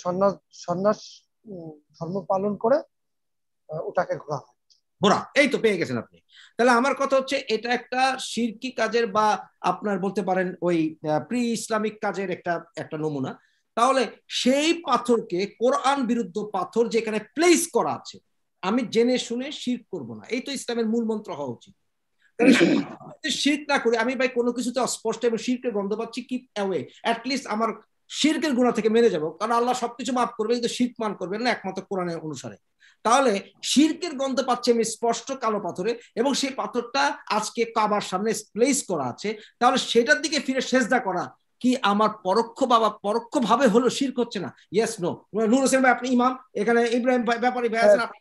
সন্ন্যাস সন্ন্যাস ধর্ম পালন করে ওটাকে ঘোরা হয় হোরা এই তো পেয়ে গেছেন আপনি তাহলে আমার কথা হচ্ছে এটা একটা সিরকি কাজের বা আপনার বলতে পারেন ওই প্রি ইসলামিক কাজের একটা একটা নমুনা তাহলে সেই পাথরকে কোরআন বিরুদ্ধ পাথর যেখানে প্লেস করা আছে আমি জেনে শুনে শির করব না এই তো ইসলামের মূল মন্ত্র হওয়া উচিত শির না করে আমি ভাই কোনো কিছুতে অস্পষ্ট এবং শিরকের গন্ধ পাচ্ছি কি অ্যাওয়ে অ্যাটলিস্ট আমার শিরকের গুণা থেকে মেনে যাব কারণ আল্লাহ সবকিছু মাফ করবে কিন্তু শিখ মান করবেন না একমাত্র কোরআনের অনুসারে তাহলে শির্কের গন্ধ পাচ্ছে আমি স্পষ্ট কালো পাথরে এবং সেই পাথরটা আজকে কাবার সামনে প্লেস করা আছে তাহলে সেটার দিকে ফিরে সেজদা করা কি আমার পরোক্ষ বাবা পরোক্ষ ভাবে হলো শির্ক হচ্ছে না ইয়েস নো নুর হোসেন ভাই আপনি ইমাম এখানে ইব্রাহিম ব্যাপারে ভাই আছেন আপনি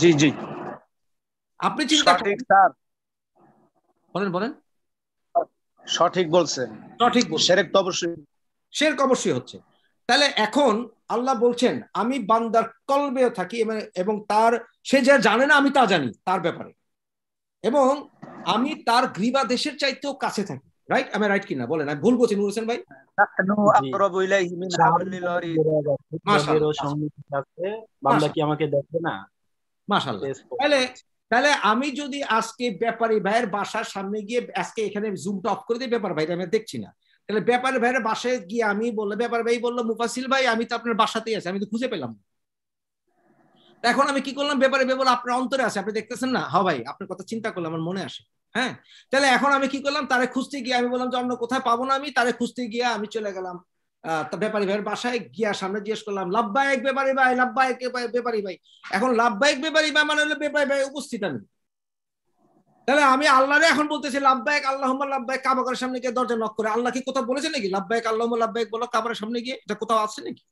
জি জি আপনি চিন্তা করেন স্যার বলেন বলেন সঠিক বলছেন সঠিক সেরেক তো অবশ্যই সেরেক অবশ্যই হচ্ছে তাহলে এখন আল্লাহ বলছেন আমি বান্দার কলবে থাকি এবং তার সে যা জানে না আমি তা জানি তার ব্যাপারে এবং আমি তার গ্রীবা দেশের চাইতেও কাছে থাকি রাইট আমি রাইট কিনা বলেন আমি ভুল বলছি নুর হোসেন ভাই আমাকে না তাহলে তাহলে আমি যদি আজকে ব্যাপারী ভাইয়ের বাসার সামনে গিয়ে আজকে এখানে জুমটা অফ করে দিই ব্যাপার ভাই আমি দেখছি না তাহলে ব্যাপার ভাইয়ের বাসায় গিয়ে আমি বললো ব্যাপার ভাই বললো মুফাসিল ভাই আমি তো আপনার বাসাতেই আছি আমি তো খুঁজে পেলাম এখন আমি কি করলাম ব্যাপারে ব্যাপার আপনার অন্তরে আছে আপনি দেখতেছেন না হা হ্যাঁ ভাই আপনার কথা চিন্তা করলাম আমার মনে আসে হ্যাঁ তাহলে এখন আমি কি করলাম তারে খুঁজতে গিয়ে আমি বললাম যে অন্য কোথায় পাবো না আমি তারে খুঁজতে গিয়ে আমি চলে গেলাম ব্যাপারী ভাইয়ের বাসায় গিয়া সামনে জিজ্ঞেস করলাম লাভবায়ক ব্যাপারী ভাই লাভবায়ক ব্যাপারী ভাই এখন লাভবায়ক ব্যাপারী ভাই মানে হলো ব্যাপারী ভাই উপস্থিত আমি তাহলে আমি আল্লাহ এখন বলতেছি লাভবাহ আল্লাহ লাভবাহ কাবাকার সামনে গিয়ে দরজা নক করে আল্লাহ কি কোথাও বলেছে নাকি লাভবাহ আল্লাহ লাভবাহ বলো কাবারের সামনে গিয়ে এটা কোথাও আছে নাকি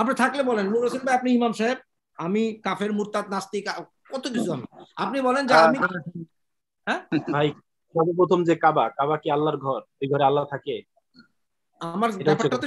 আপনি থাকলে বলেন নুর হোসেন ভাই আপনি ইমাম সাহেব আমি কাফের মুরতাদ নাস্তিক কত কিছু আমি আপনি বলেন যে আমি হ্যাঁ ভাই সর্বপ্রথম যে কাবা কাবা কি আল্লাহর ঘর এই ঘরে আল্লাহ থাকে আমার ব্যাপারটা তো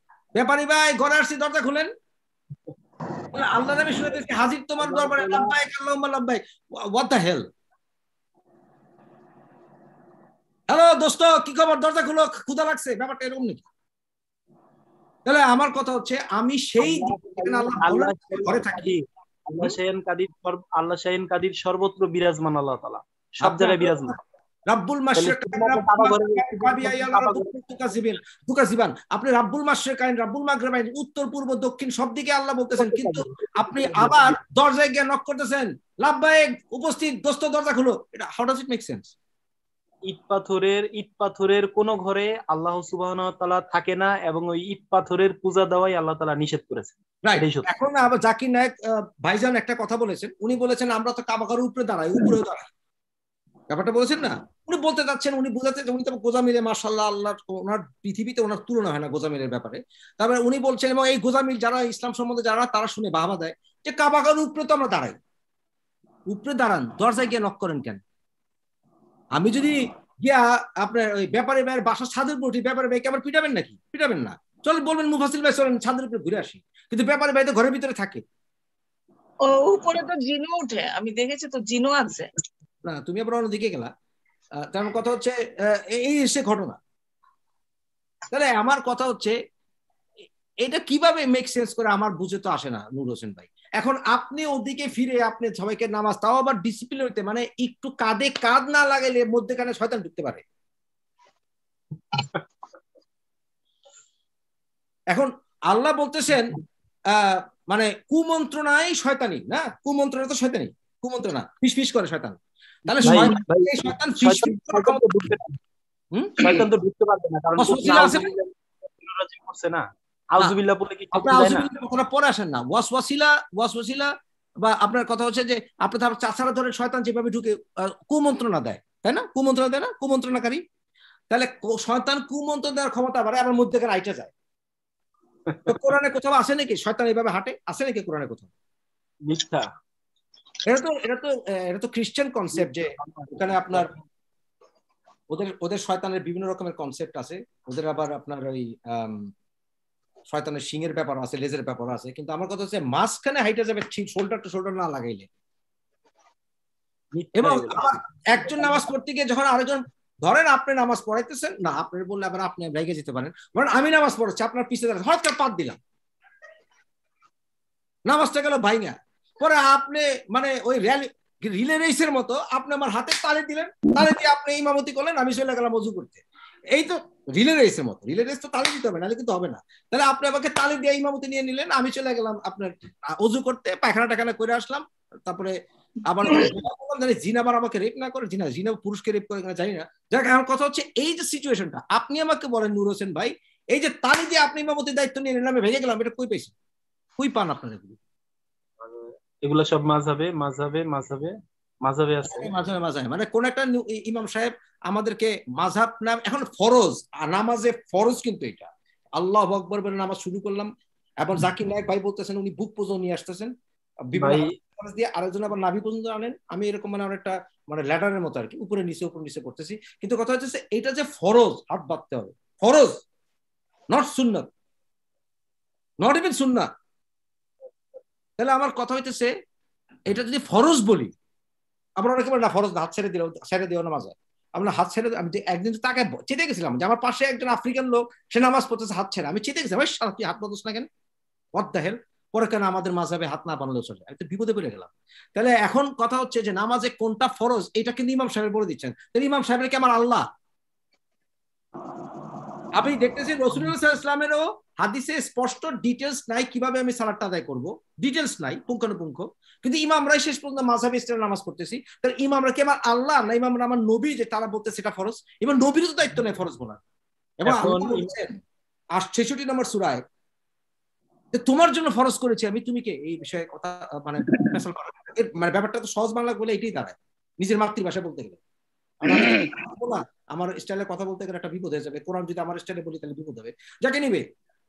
ব্যাপারী ভাই ঘরে আসছি দরজা খুলেন আল্লাহ হাজির তোমার দরবারে লম্বাই লম্বা লম্বাই দ্য হেল হ্যালো দোস্ত কি খবর দরজা খুলো লাগছে ব্যাপারটা এরকম নাকি তাহলে আমার কথা হচ্ছে আমি সেই ঘরে থাকি আল্লাহ শাহিন কাদির আল্লাহ শাহিন কাদির সর্বত্র বিরাজমান আল্লাহ তালা সব জায়গায় বিরাজমান রাব্বুল আপনি রাব্বুল মাসরেকাইন রাব্বুল মাগরেবাইন উত্তর পূর্ব দক্ষিণ সব দিকে আল্লাহ বলতেছেন কিন্তু আপনি আবার দরজায় গিয়ে নক করতেছেন লাভবায়ক উপস্থিত দোস্ত দরজা খুলো এটা how does it make sense ইট পাথরের ইট পাথরের কোন ঘরে আল্লাহ সুবাহ থাকে না এবং ওই ইট পাথরের পূজা দেওয়াই আল্লাহ তালা নিষেধ করেছেন এখন আবার জাকির নায়ক ভাইজান একটা কথা বলেছেন উনি বলেছেন আমরা তো কাবাকার উপরে দাঁড়াই উপরে দাঁড়াই ব্যাপারটা বলেছেন না উনি বলতে চাচ্ছেন উনি বোঝাতে উনি তো গোজামিলে মার্শাল্লাহ আল্লাহ ওনার পৃথিবীতে ওনার তুলনা হয় না গোজামিলের ব্যাপারে তারপরে উনি বলছেন এবং এই গোজামিল যারা ইসলাম সম্বন্ধে যারা তারা শুনে বাবা দেয় যে কাবাগার উপরে তো আমরা দাঁড়াই উপরে দাঁড়ান দরজায় গিয়ে নক করেন কেন আমি যদি গিয়া আপনার ওই ব্যাপারে ভাইয়ের বাসার ছাদের উপর উঠি ব্যাপারে ভাইকে আবার পিটাবেন নাকি পিটাবেন না চল বলবেন মুফাসিল ভাই চলেন ছাদের উপরে ঘুরে আসি কিন্তু ব্যাপারে ভাই তো ঘরের ভিতরে থাকে ও উপরে তো জিনো উঠে আমি দেখেছি তো জিনো আছে না তুমি আবার অন্যদিকে গেলা তার মানে কথা হচ্ছে এই এসে ঘটনা তাহলে আমার কথা হচ্ছে এটা কিভাবে মেক সেন্স করে আমার বুঝে তো আসে না নূর হোসেন ভাই এখন আপনি ওদিকে ফিরে আপনি সবাইকে নামাজ তাও আবার ডিসিপ্লিন হইতে মানে একটু কাঁধে কাঁধ না লাগাইলে মধ্যেখানে শয়তান ঢুকতে পারে এখন আল্লাহ বলতেছেন মানে কুমন্ত্রণায় শয়তানি না কুমন্ত্রণা তো শয়তানি কুমন্ত্রণা ফিস ফিস করে শয়তান তাহলে না বা আপনার কথা হচ্ছে যে আপনি তার ধরে শয়তান যেভাবে ঢুকে কুমন্ত্রণা দেয় তাই না কুমন্ত্রণা দেয় না কুমন্ত্রণাকারী তাহলে শয়তান কুমন্ত্রণ দেওয়ার ক্ষমতা বাড়ে আবার মধ্যেকার আইটা যায় কোরআনে কোথাও আছে নাকি শয়তান এইভাবে হাঁটে আছে নাকি কোরআনে কোথাও মিথ্যা এটা তো এটা তো এটা তো খ্রিস্টান কনসেপ্ট যে ওখানে আপনার ওদের ওদের শয়তানের বিভিন্ন রকমের কনসেপ্ট আছে ওদের আবার আপনার ওই শয়তানের সিংয়ের ব্যাপার আছে লেজের ব্যাপার আছে কিন্তু আমার কথা হচ্ছে মাঝখানে যাবে ঠিক শোল্ডার টু শোল্ডার না লাগাইলে এবং একজন নামাজ পড়তে গিয়ে যখন আরেকজন ধরেন আপনি নামাজ পড়াইতেছেন না আপনি বললে আবার আপনি রেগে যেতে পারেন ধরেন আমি নামাজ পড়াচ্ছি আপনার পিছিয়ে দাঁড়াচ্ছি হঠাৎ পাত দিলাম নামাজটা গেল ভাইঙ্গা পরে আপনি মানে ওই র্যালি রিলে রেসের মতো আপনি আমার হাতে তালে দিলেন তালে দিয়ে আপনি ইমামতি করলেন আমি চলে গেলাম অজু করতে এই তো রিলে রেসের মতো রিলে রেস তো তালে দিতে হবে নাহলে কিন্তু হবে না তাহলে আপনি আমাকে তালে দিয়ে ইমামতি নিয়ে নিলেন আমি চলে গেলাম আপনার অজু করতে পায়খানা টাখানা করে আসলাম তারপরে আবার মানে জিন আবার আমাকে রেপ না করে জিনা জিনা পুরুষকে রেপ করে কিনা জানি না যাক আমার কথা হচ্ছে এই যে সিচুয়েশনটা আপনি আমাকে বলেন নুর হোসেন ভাই এই যে তালে দিয়ে আপনি ইমামতির দায়িত্ব নিয়ে নিলাম ভেঙে গেলাম এটা কই পেয়েছি কই পান আপনাদের এগুলা সব মাঝাবে মাঝাবে মাঝাবে মাঝাবে আছে মাঝাবে মাঝাবে মানে কোন একটা ইমাম সাহেব আমাদেরকে মাঝাব নাম এখন ফরজ নামাজে ফরজ কিন্তু এটা আল্লাহ আকবর বলে নামাজ শুরু করলাম আবার জাকির নায়ক ভাই বলতেছেন উনি বুক পর্যন্ত নিয়ে আসতেছেন দিয়ে আরেকজন আবার নাভি পর্যন্ত আনেন আমি এরকম মানে অনেকটা মানে ল্যাডারের মতো আর কি উপরে নিচে উপরে নিচে করতেছি কিন্তু কথা হচ্ছে এটা যে ফরজ হাত বাঁধতে হবে ফরজ নট সুন্নত নট ইভেন সুন্নাত তাহলে আমার কথা হইতেছে এটা যদি ফরজ বলি আমরা অনেকে বলে না ফরজ হাত ছেড়ে দিল ছেড়ে দিও নামাজ আমরা হাত ছেড়ে আমি একদিন তাকে চেতে গেছিলাম যে আমার পাশে একজন আফ্রিকান লোক সে নামাজ পড়তেছে হাত ছেড়ে আমি চেতে গেছিলাম ভাই সারা তুই হাত পাতস না কেন অর্ধাহেল পরে কেন আমাদের মাঝাবে হাত না বানালেও চলে আমি বিপদে পড়ে গেলাম তাহলে এখন কথা হচ্ছে যে নামাজে কোনটা ফরজ এটা কিন্তু ইমাম সাহেব বলে দিচ্ছেন তাহলে ইমাম সাহেবের কি আমার আল্লাহ আপনি দেখতেছেন রসুল ইসলামেরও হাদিসে স্পষ্ট ডিটেলস নাই কিভাবে আমি সালাদটা আদায় করব ডিটেলস নাই পুঙ্খানুপুঙ্খ কিন্তু ইমামরাই শেষ পর্যন্ত মাঝাবি স্টাইলে নামাজ পড়তেছি তাহলে ইমামরা কি আমার আল্লাহ না ইমামরা আমার নবী যে তারা বলতে সেটা ফরজ ইমাম নবীর তো দায়িত্ব নেই ফরজ বলার এবং আর ছেষট্টি নম্বর সুরায় তোমার জন্য ফরজ করেছি আমি তুমি কে এই বিষয়ে কথা মানে মানে ব্যাপারটা তো সহজ বাংলা বলে এটাই দাঁড়ায় নিজের মাতৃভাষা বলতে গেলে আমার স্টাইলে হ্যাঁ। কথা বলতে গেলে একটা বিপদ হয়ে যাবে কোরআন যদি আমার স্টাইলে বলি তাহলে বিপদ হবে যাকে নিবে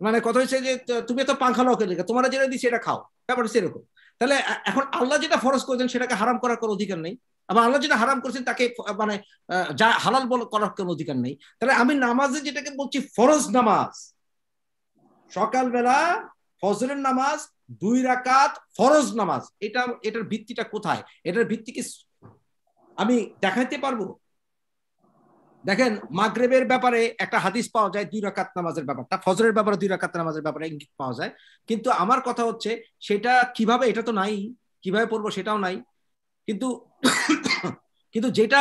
মানে কথা হচ্ছে যে তুমি তো পাঙ্খা লোকের লেখা তোমরা যেটা দিচ্ছি এটা খাও ব্যাপার সেরকম তাহলে এখন আল্লাহ যেটা ফরজ করেছেন সেটাকে হারাম করার কোনো অধিকার নেই আবার আল্লাহ যেটা হারাম করেছেন তাকে মানে যা হালাল বল করার কোনো অধিকার নেই তাহলে আমি নামাজে যেটাকে বলছি ফরজ নামাজ সকালবেলা ফজরের নামাজ দুই রাকাত ফরজ নামাজ এটা এটার ভিত্তিটা কোথায় এটার ভিত্তি কি আমি দেখাইতে পারবো দেখেন মাগরেবের ব্যাপারে একটা হাদিস পাওয়া যায় দুই রাকাত নামাজের ব্যাপারটা ফজরের ব্যাপারে দুই রাকাত নামাজের ব্যাপারে ইঙ্গিত পাওয়া যায় কিন্তু আমার কথা হচ্ছে সেটা কিভাবে এটা তো নাই কিভাবে পড়বো সেটাও নাই কিন্তু কিন্তু যেটা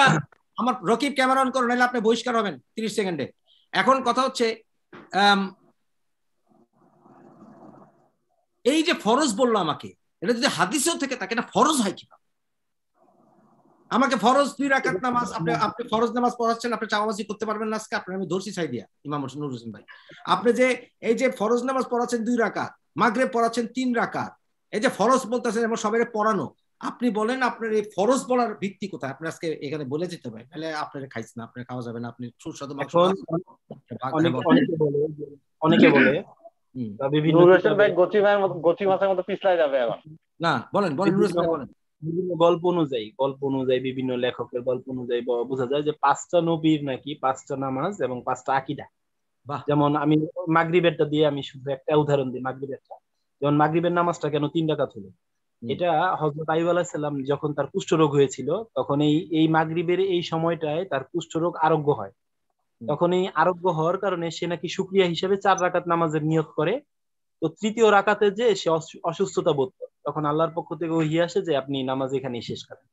আমার রকিব অন করে নাহলে আপনি বহিষ্কার হবেন তিরিশ সেকেন্ডে এখন কথা হচ্ছে এই যে ফরজ বললো আমাকে এটা যদি হাদিসেও থেকে থাকে এটা ফরজ হয় কিভাবে আমাকে ফরজ দুই রাখাত নামাজ আপনি আপনি ফরজ নামাজ পড়াচ্ছেন আপনি চাওয়াবাজি করতে পারবেন না আজকে আপনি আমি ধরছি চাই দিয়া ইমাম হোসেন নুর হোসেন ভাই আপনি যে এই যে ফরজ নামাজ পড়াচ্ছেন দুই রাকাত মাগরে পড়াচ্ছেন তিন রাকাত এই যে ফরজ বলতেছেন এবং সবাই পড়ানো আপনি বলেন আপনার এই ফরজ বলার ভিত্তি কোথায় আপনি আজকে এখানে বলে দিতে পারেন তাহলে আপনার না আপনার খাওয়া যাবে না আপনি সুস্বাদু মাংস অনেকে বলে অনেকে বলে বিভিন্ন ভাই গতি মাছের মতো গতি মাছের মতো পিছলায় যাবে এখন না বলেন বলেন বলেন বিভিন্ন গল্প অনুযায়ী গল্প অনুযায়ী বিভিন্ন লেখকের গল্প অনুযায়ী বোঝা যায় যে পাঁচটা নবীর নাকি পাঁচটা নামাজ এবং পাঁচটা আকিদা যেমন আমি মাগরিবেরটা দিয়ে আমি শুধু একটা উদাহরণ দিই মাগরিবেরটা যেমন মাগরিবের নামাজটা কেন তিন রাকাত হলো এটা হজরত আইব আলাহিসাল্লাম যখন তার কুষ্ঠরোগ হয়েছিল তখন এই এই মাগরিবের এই সময়টায় তার কুষ্ঠরোগ আরোগ্য হয় তখন এই আরোগ্য হওয়ার কারণে সে নাকি সুক্রিয়া হিসেবে চার রাকাত নামাজের নিয়োগ করে তো তৃতীয় রাকাতে যে সে অসুস্থতা বোধ করে তখন আল্লাহর পক্ষ থেকে ওহি আসে যে আপনি নামাজ এখানে শেষ করেন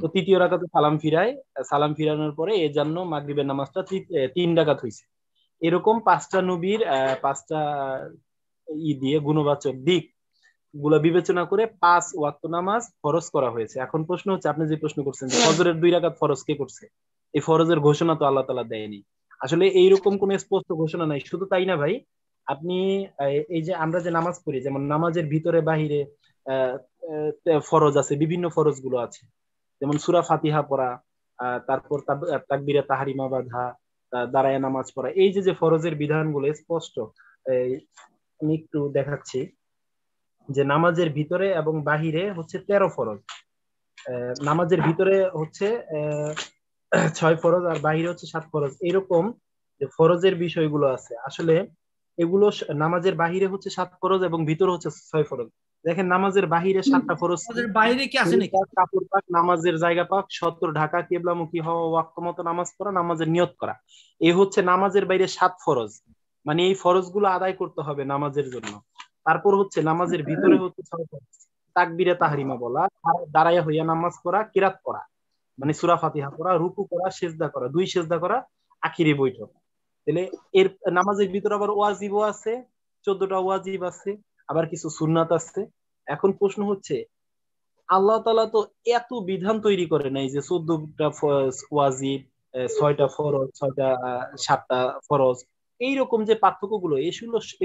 তো তৃতীয় রাকাতে সালাম ফিরায় সালাম ফিরানোর পরে এর জন্য মাগরিবের নামাজটা তিন ডাকাত হইছে এরকম পাঁচটা নবীর পাঁচটা ই দিয়ে গুণবাচক দিক গুলা বিবেচনা করে পাঁচ ওয়াক্ত নামাজ ফরজ করা হয়েছে এখন প্রশ্ন হচ্ছে আপনি যে প্রশ্ন করছেন যে ফজরের দুই রাকাত ফরজ কে করছে এই ফরজের ঘোষণা তো আল্লাহ তালা দেয়নি আসলে এইরকম কোন স্পষ্ট ঘোষণা নাই শুধু তাই না ভাই আপনি এই যে আমরা যে নামাজ পড়ি যেমন নামাজের ভিতরে বাহিরে ফরজ আছে বিভিন্ন ফরজ গুলো আছে যেমন সুরা ফাতিহা পড়া তারপর তাকবিরা তাহারিমা বাধা দাঁড়ায় নামাজ পড়া এই যে যে ফরজের বিধান গুলো স্পষ্ট আমি একটু দেখাচ্ছি যে নামাজের ভিতরে এবং বাহিরে হচ্ছে তেরো ফরজ নামাজের ভিতরে হচ্ছে ছয় ফরজ আর বাহিরে হচ্ছে সাত ফরজ এরকম যে ফরজের বিষয়গুলো আছে আসলে এগুলো নামাজের বাহিরে হচ্ছে সাত ফরজ এবং ভিতরে হচ্ছে ছয় ফরজ দেখেন নামাজের বাহিরে সাতটা ফরজ নামাজের বাইরে কি আছে নাকি কাপড় পাক নামাজের জায়গা পাক সত্তর ঢাকা কেবলামুখী হওয়া ওয়াক্ত মতো নামাজ পড়া নামাজের নিয়ত করা এই হচ্ছে নামাজের বাইরে সাত ফরজ মানে এই ফরজগুলো আদায় করতে হবে নামাজের জন্য তারপর হচ্ছে নামাজের ভিতরে হচ্ছে ছয় ফরজ তাকবিরে তাহরিমা বলা দাঁড়াইয়া হইয়া নামাজ পড়া কিরাত পড়া মানে সুরা ফাতিহা করা রুকু করা সেজদা করা দুই সেজদা করা আখিরে বৈঠক তাহলে এর নামাজের ভিতরে আবার ওয়াজিবও আছে চোদ্দটা ওয়াজিব আছে আবার কিছু সুন্নাত আছে এখন প্রশ্ন হচ্ছে আল্লাহ তালা তো এত বিধান তৈরি করে নাই যে চোদ্দটা ওয়াজিব ছয়টা ফরজ ছয়টা সাতটা ফরজ এইরকম যে পার্থক্য গুলো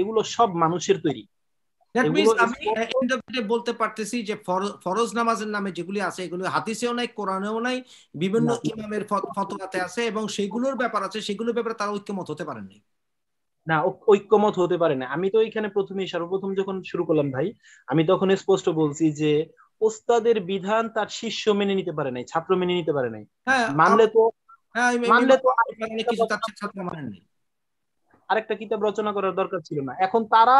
এগুলো সব মানুষের তৈরি আমি বলতে পারতেছি যে ফরজ নামাজের নামে যেগুলি আছে এগুলো হাদিসেও নাই কোরআনেও নাই বিভিন্ন ইমামের ফতোয়াতে আছে এবং সেগুলোর ব্যাপার আছে সেগুলোর ব্যাপারে তারা ঐক্যমত হতে পারেননি না ঐক্যমত হতে পারে না আমি তো এখানে প্রথমে সর্বপ্রথম যখন শুরু করলাম ভাই আমি তখন স্পষ্ট বলছি যে ওস্তাদের বিধান তার শিষ্য মেনে নিতে পারে নাই ছাত্র মেনে নিতে পারে নাই হ্যাঁ, মানলে তো হ্যাঁ, মানলে তো আরেকটা কিতাব রচনা করার দরকার ছিল না এখন তারা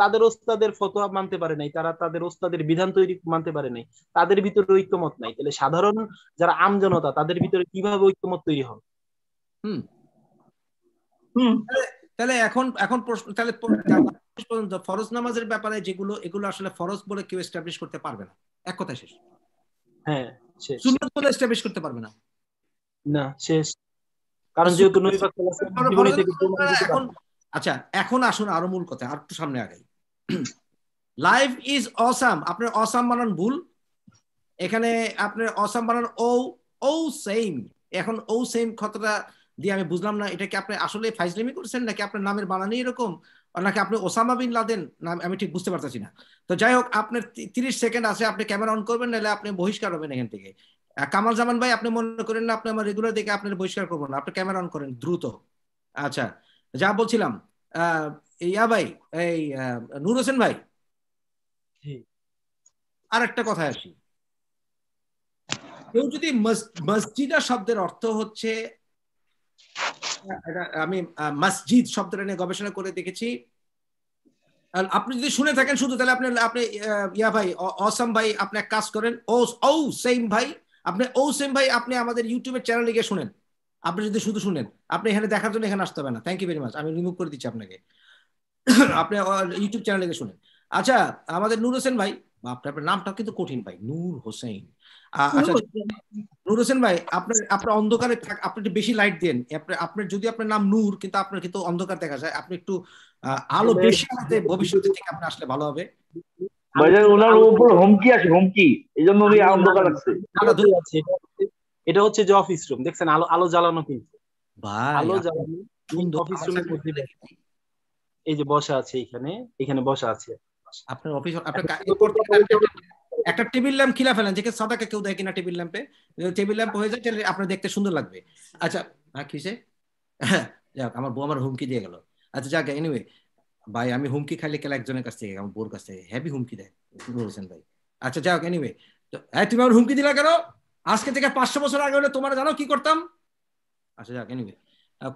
তাদের ওস্তাদের ফতোয়া মানতে পারে নাই তারা তাদের ওস্তাদের বিধান তৈরি মানতে পারে নাই তাদের ভিতরে ঐক্যমত নাই তাহলে সাধারণ যারা আমজনতা তাদের ভিতরে কিভাবে ঐক্যমত তৈরি হবে হুম হুম তাহলে এখন এখন প্রশ্ন তাহলে পর্যন্ত ফরজ নামাজের ব্যাপারে যেগুলো এগুলো আসলে ফরজ বলে কেউ এস্টাবলিশ করতে পারবে না এক কথা শেষ হ্যাঁ সুন্নত বলে এস্টাবলিশ করতে পারবে না না শেষ কারণ যেহেতু নবী এখন আচ্ছা এখন আসুন আরো মূল কথা আর একটু সামনে আগাই লাইফ ইজ অসাম আপনার অসাম বানান ভুল এখানে আপনার অসাম বানান ও ও সেম এখন ও সেম কথাটা দিয়ে আমি বুঝলাম না এটা কি আপনি আসলে ফাইজলামি করছেন নাকি আপনার নামের বানানি এরকম নাকি আপনি ওসামা বিন লাদেন নাম আমি ঠিক বুঝতে পারতেছি না তো যাই হোক আপনার তিরিশ সেকেন্ড আছে আপনি ক্যামেরা অন করবেন নাহলে আপনি বহিষ্কার হবেন এখান থেকে কামাল জামান ভাই আপনি মনে করেন না আপনি আমার রেগুলার দেখে আপনার বহিষ্কার করবেন না আপনি ক্যামেরা অন করেন দ্রুত আচ্ছা যা বলছিলাম ইয়া ভাই এই নূর হোসেন ভাই আর একটা কথা আসি কেউ যদি মসজিদা শব্দের অর্থ হচ্ছে আমি মসজিদ uh, শব্দটা নিয়ে গবেষণা করে দেখেছি আপনি যদি শুনে থাকেন শুধু তাহলে আপনি আপনি ইয়া ভাই অসম ভাই আপনি এক কাজ করেন ও ও সেম ভাই আপনি ও সেম ভাই আপনি আমাদের ইউটিউবের চ্যানেলে গিয়ে শুনেন আপনি যদি শুধু শুনেন আপনি এখানে দেখার জন্য এখানে আসতে হবে না থ্যাংক ইউ ভেরি মাচ আমি রিমুভ করে দিচ্ছি আপনাকে আপনি ইউটিউব চ্যানেলে গিয়ে শুনেন আচ্ছা আমাদের নূর হোসেন ভাই আপনার নামটা কিন্তু কঠিন ভাই নূর হোসেন আচ্ছা নূর হোসেন ভাই আপনার আপনার অন্ধকারে আপনি একটু বেশি লাইট দেন আপনার যদি আপনার নাম নূর কিন্তু আপনার কিন্তু অন্ধকার দেখা যায় আপনি একটু আলো মানে বেশি আলোতে ভবিষ্যতে থেকে আপনি আসলে ভালো হবে মানে ওনার উপর হুমকি আছে হুমকি এই জন্য উনি অন্ধকার আছে এটা হচ্ছে যে অফিস রুম দেখছেন আলো আলো জ্বালানো কিন্তু আলো জ্বালানো অফিস এই যে বসা আছে এখানে এখানে বসা আছে আপনার অফিস আপনার একটা টেবিল ল্যাম্প খিলা ফেলেন যে সাদাকে কেউ দেয় কিনা টেবিল ল্যাম্পে টেবিল ল্যাম্প হয়ে যায় তাহলে আপনার দেখতে সুন্দর লাগবে আচ্ছা হ্যাঁ কিসে যাক আমার বউ আমার হুমকি দিয়ে গেল আচ্ছা যাক এনিওয়ে ভাই আমি হুমকি খাইলে কেলা একজনের কাছ থেকে আমার বোর কাছ থেকে হ্যাভি হুমকি দেয় বলছেন ভাই আচ্ছা যাক এনিওয়ে তো হ্যাঁ তুমি আমার হুমকি দিলা কেন আজকে থেকে পাঁচশো বছর আগে হলে তোমার জানো কি করতাম আচ্ছা যাক এনিওয়ে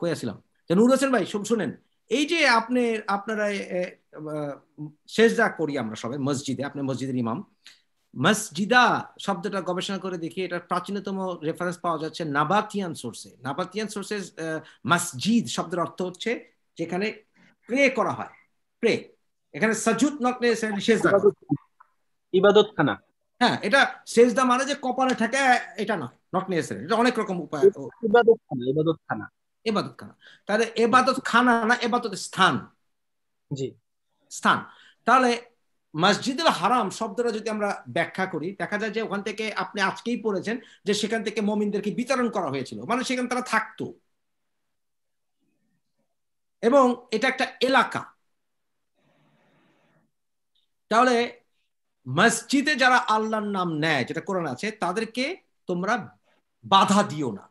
কই আসলাম তো নুর হোসেন ভাই শুনেন এই যে আপনি আপনারা শেষ যাক করি আমরা সবাই মসজিদে আপনি মসজিদের ইমাম মসজিদা শব্দটা গবেষণা করে দেখি এটা প্রাচীনতম রেফারেন্স পাওয়া যাচ্ছে নাবাতিয়ান সোর্সে নাবাতিয়ান সোর্সে মসজিদ শব্দের অর্থ হচ্ছে যেখানে প্রে করা হয় প্রে এখানে সজুত নকলে সেজদা ইবাদতখানা হ্যাঁ এটা সেজদা মানে যে কপালে থাকে এটা নয় নট নেসেসারি এটা অনেক রকম উপায় ইবাদতখানা ইবাদতখানা খানা তাহলে খানা না ইবাদত স্থান জি স্থান তাহলে মসজিদুল হারাম শব্দটা যদি আমরা ব্যাখ্যা করি দেখা যায় যে ওখান থেকে আপনি আজকেই পড়েছেন যে সেখান থেকে মমিনদেরকে বিতরণ করা হয়েছিল মানে সেখানে তারা থাকতো এবং এটা একটা এলাকা তাহলে মসজিদে যারা আল্লাহর নাম নেয় যেটা কোরআন আছে তাদেরকে তোমরা বাধা দিও না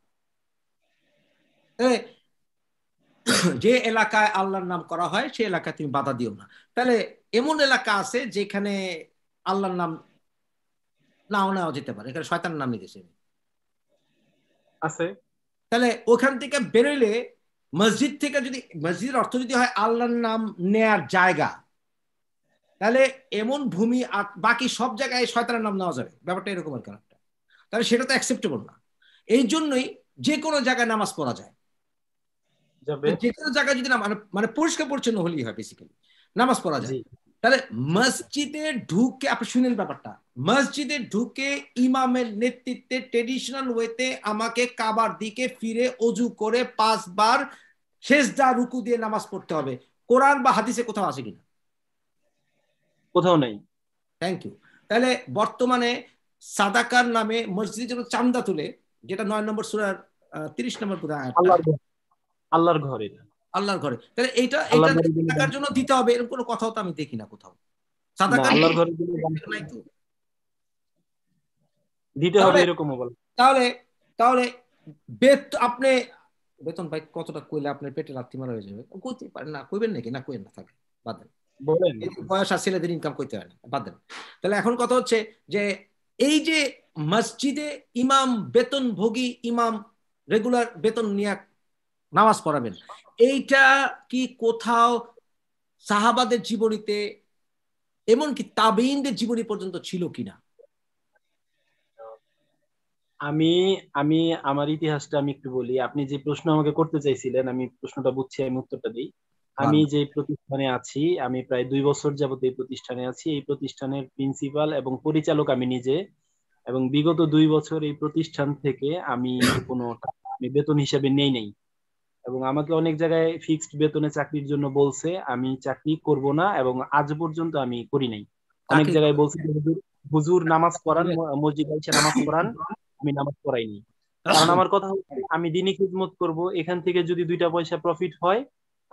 যে এলাকায় আল্লাহর নাম করা হয় সে এলাকায় তুমি বাধা দিও না তাহলে এমন এলাকা আছে যেখানে আল্লাহর নাম নাও নেওয়া যেতে পারে এখানে শয়তান নাম নিতেছে আছে তাহলে ওখান থেকে বেরোলে মসজিদ থেকে যদি মসজিদের অর্থ যদি হয় আল্লাহর নাম নেয়ার জায়গা তাহলে এমন ভূমি বাকি সব জায়গায় শয়তানের নাম নেওয়া যাবে ব্যাপারটা এরকম আর একটা তাহলে সেটা তো অ্যাকসেপ্টেবল না এই জন্যই যে কোনো জায়গায় নামাজ পড়া যায় যে কোনো জায়গায় যদি না মানে, মানে পরিষ্কার পরিচ্ছন্ন হলেই হয় বেসিক্যালি নামাজ পড়া যায় তাহলে মসজিদে ঢুকে আপনি শুনেন ব্যাপারটা মসজিদে ঢুকে ইমামের নেতৃত্বে ট্রেডিশনাল ওয়েতে আমাকে কাবার দিকে ফিরে অজু করে পাঁচবার শেষদা রুকু দিয়ে নামাজ পড়তে হবে কোরআন বা হাদিসে কোথাও আছে কিনা কোথাও নেই থ্যাংক ইউ তাহলে বর্তমানে সাদাকার নামে মসজিদে যেন চান্দা তুলে যেটা নয় নম্বর সুরার তিরিশ নম্বর কোথায় আল্লাহর ঘরে আল্লাহর ঘরে তাহলে এটা এটা জন্য দিতে হবে এরকম কোনো কথাও তো আমি দেখি না কোথাও আল্লাহর ঘরে নাই তো দিতে হবে বলে তাহলে তাহলে বেত আপনি বেতন ভাই কতটা কইলে আপনার পেটে লাত্তি মারা হয়ে যাবে কইতে পারেন না কইবেন নাকি না কইেন না থাকে বাদ দেন বয়স আর ছেলেদের ইনকাম করতে হয় না বাদ দেন তাহলে এখন কথা হচ্ছে যে এই যে মসজিদে ইমাম বেতন ভোগী ইমাম রেগুলার বেতন নিয়ে নামাজ পড়াবেন এইটা কি কোথাও সাহাবাদের জীবনীতে এমনকি তাবেইনদের জীবনী পর্যন্ত ছিল কিনা আমি আমি আমার ইতিহাসটা আমি একটু বলি আপনি যে প্রশ্ন আমাকে করতে চাইছিলেন আমি প্রশ্নটা বুঝছি আমি উত্তরটা দিই আমি যে প্রতিষ্ঠানে আছি আমি প্রায় দুই বছর যাবত এই প্রতিষ্ঠানে আছি এই প্রতিষ্ঠানের প্রিন্সিপাল এবং পরিচালক আমি নিজে এবং বিগত দুই বছর এই প্রতিষ্ঠান থেকে আমি কোনো আমি বেতন হিসেবে নেই নেই এবং আমাকে অনেক জায়গায় ফিক্সড বেতনে চাকরির জন্য বলছে আমি চাকরি করব না এবং আজ পর্যন্ত আমি করি নাই অনেক জায়গায় বলছে হুজুর নামাজ পড়ান মসজিদ আইসা নামাজ পড়ান আমি নামাজ পড়াইনি কারণ আমার কথা হচ্ছে আমি দিনই খিদমত করব এখান থেকে যদি দুইটা পয়সা প্রফিট হয়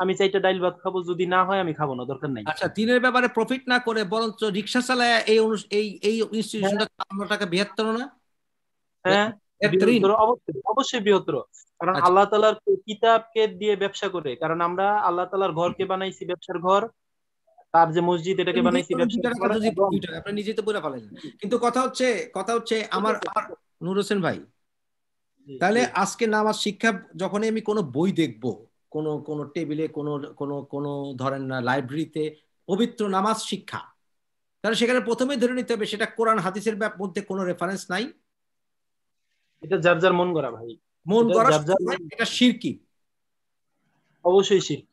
আমি চাইটা ডাইল ভাত খাবো যদি না হয় আমি খাবো না দরকার নাই আচ্ছা দিনের ব্যাপারে প্রফিট না করে বরঞ্চ রিক্সা চালায় এই এই এই ইনস্টিটিউশনটা হ্যাঁ। টাকা বৃহত্তর না হ্যাঁ অবশ্যই বৃহত্তর কারণ আচ্ছা। আল্লাহ তালার কিতাবকে দিয়ে ব্যবসা করে কারণ আমরা আল্লাহ তালার ঘরকে বানাইছি ব্যবসার ঘর তার যে মসজিদ এটাকে বানাইছি আপনি নিজে তো বলে ফেলেন কিন্তু কথা হচ্ছে কথা হচ্ছে আমার নুর হোসেন ভাই তাহলে আজকে না আমার শিক্ষা যখনই আমি কোনো বই দেখব কোনো কোনো টেবিলে কোনো কোনো কোনো ধরেন না লাইব্রেরিতে পবিত্র নামাজ শিক্ষা তাহলে সেখানে প্রথমে ধরে নিতে হবে সেটা কোরআন হাদিসের মধ্যে কোনো রেফারেন্স নাই এটা যার যার মন করা ভাই মন করা শিরকি অবশ্যই শিরকি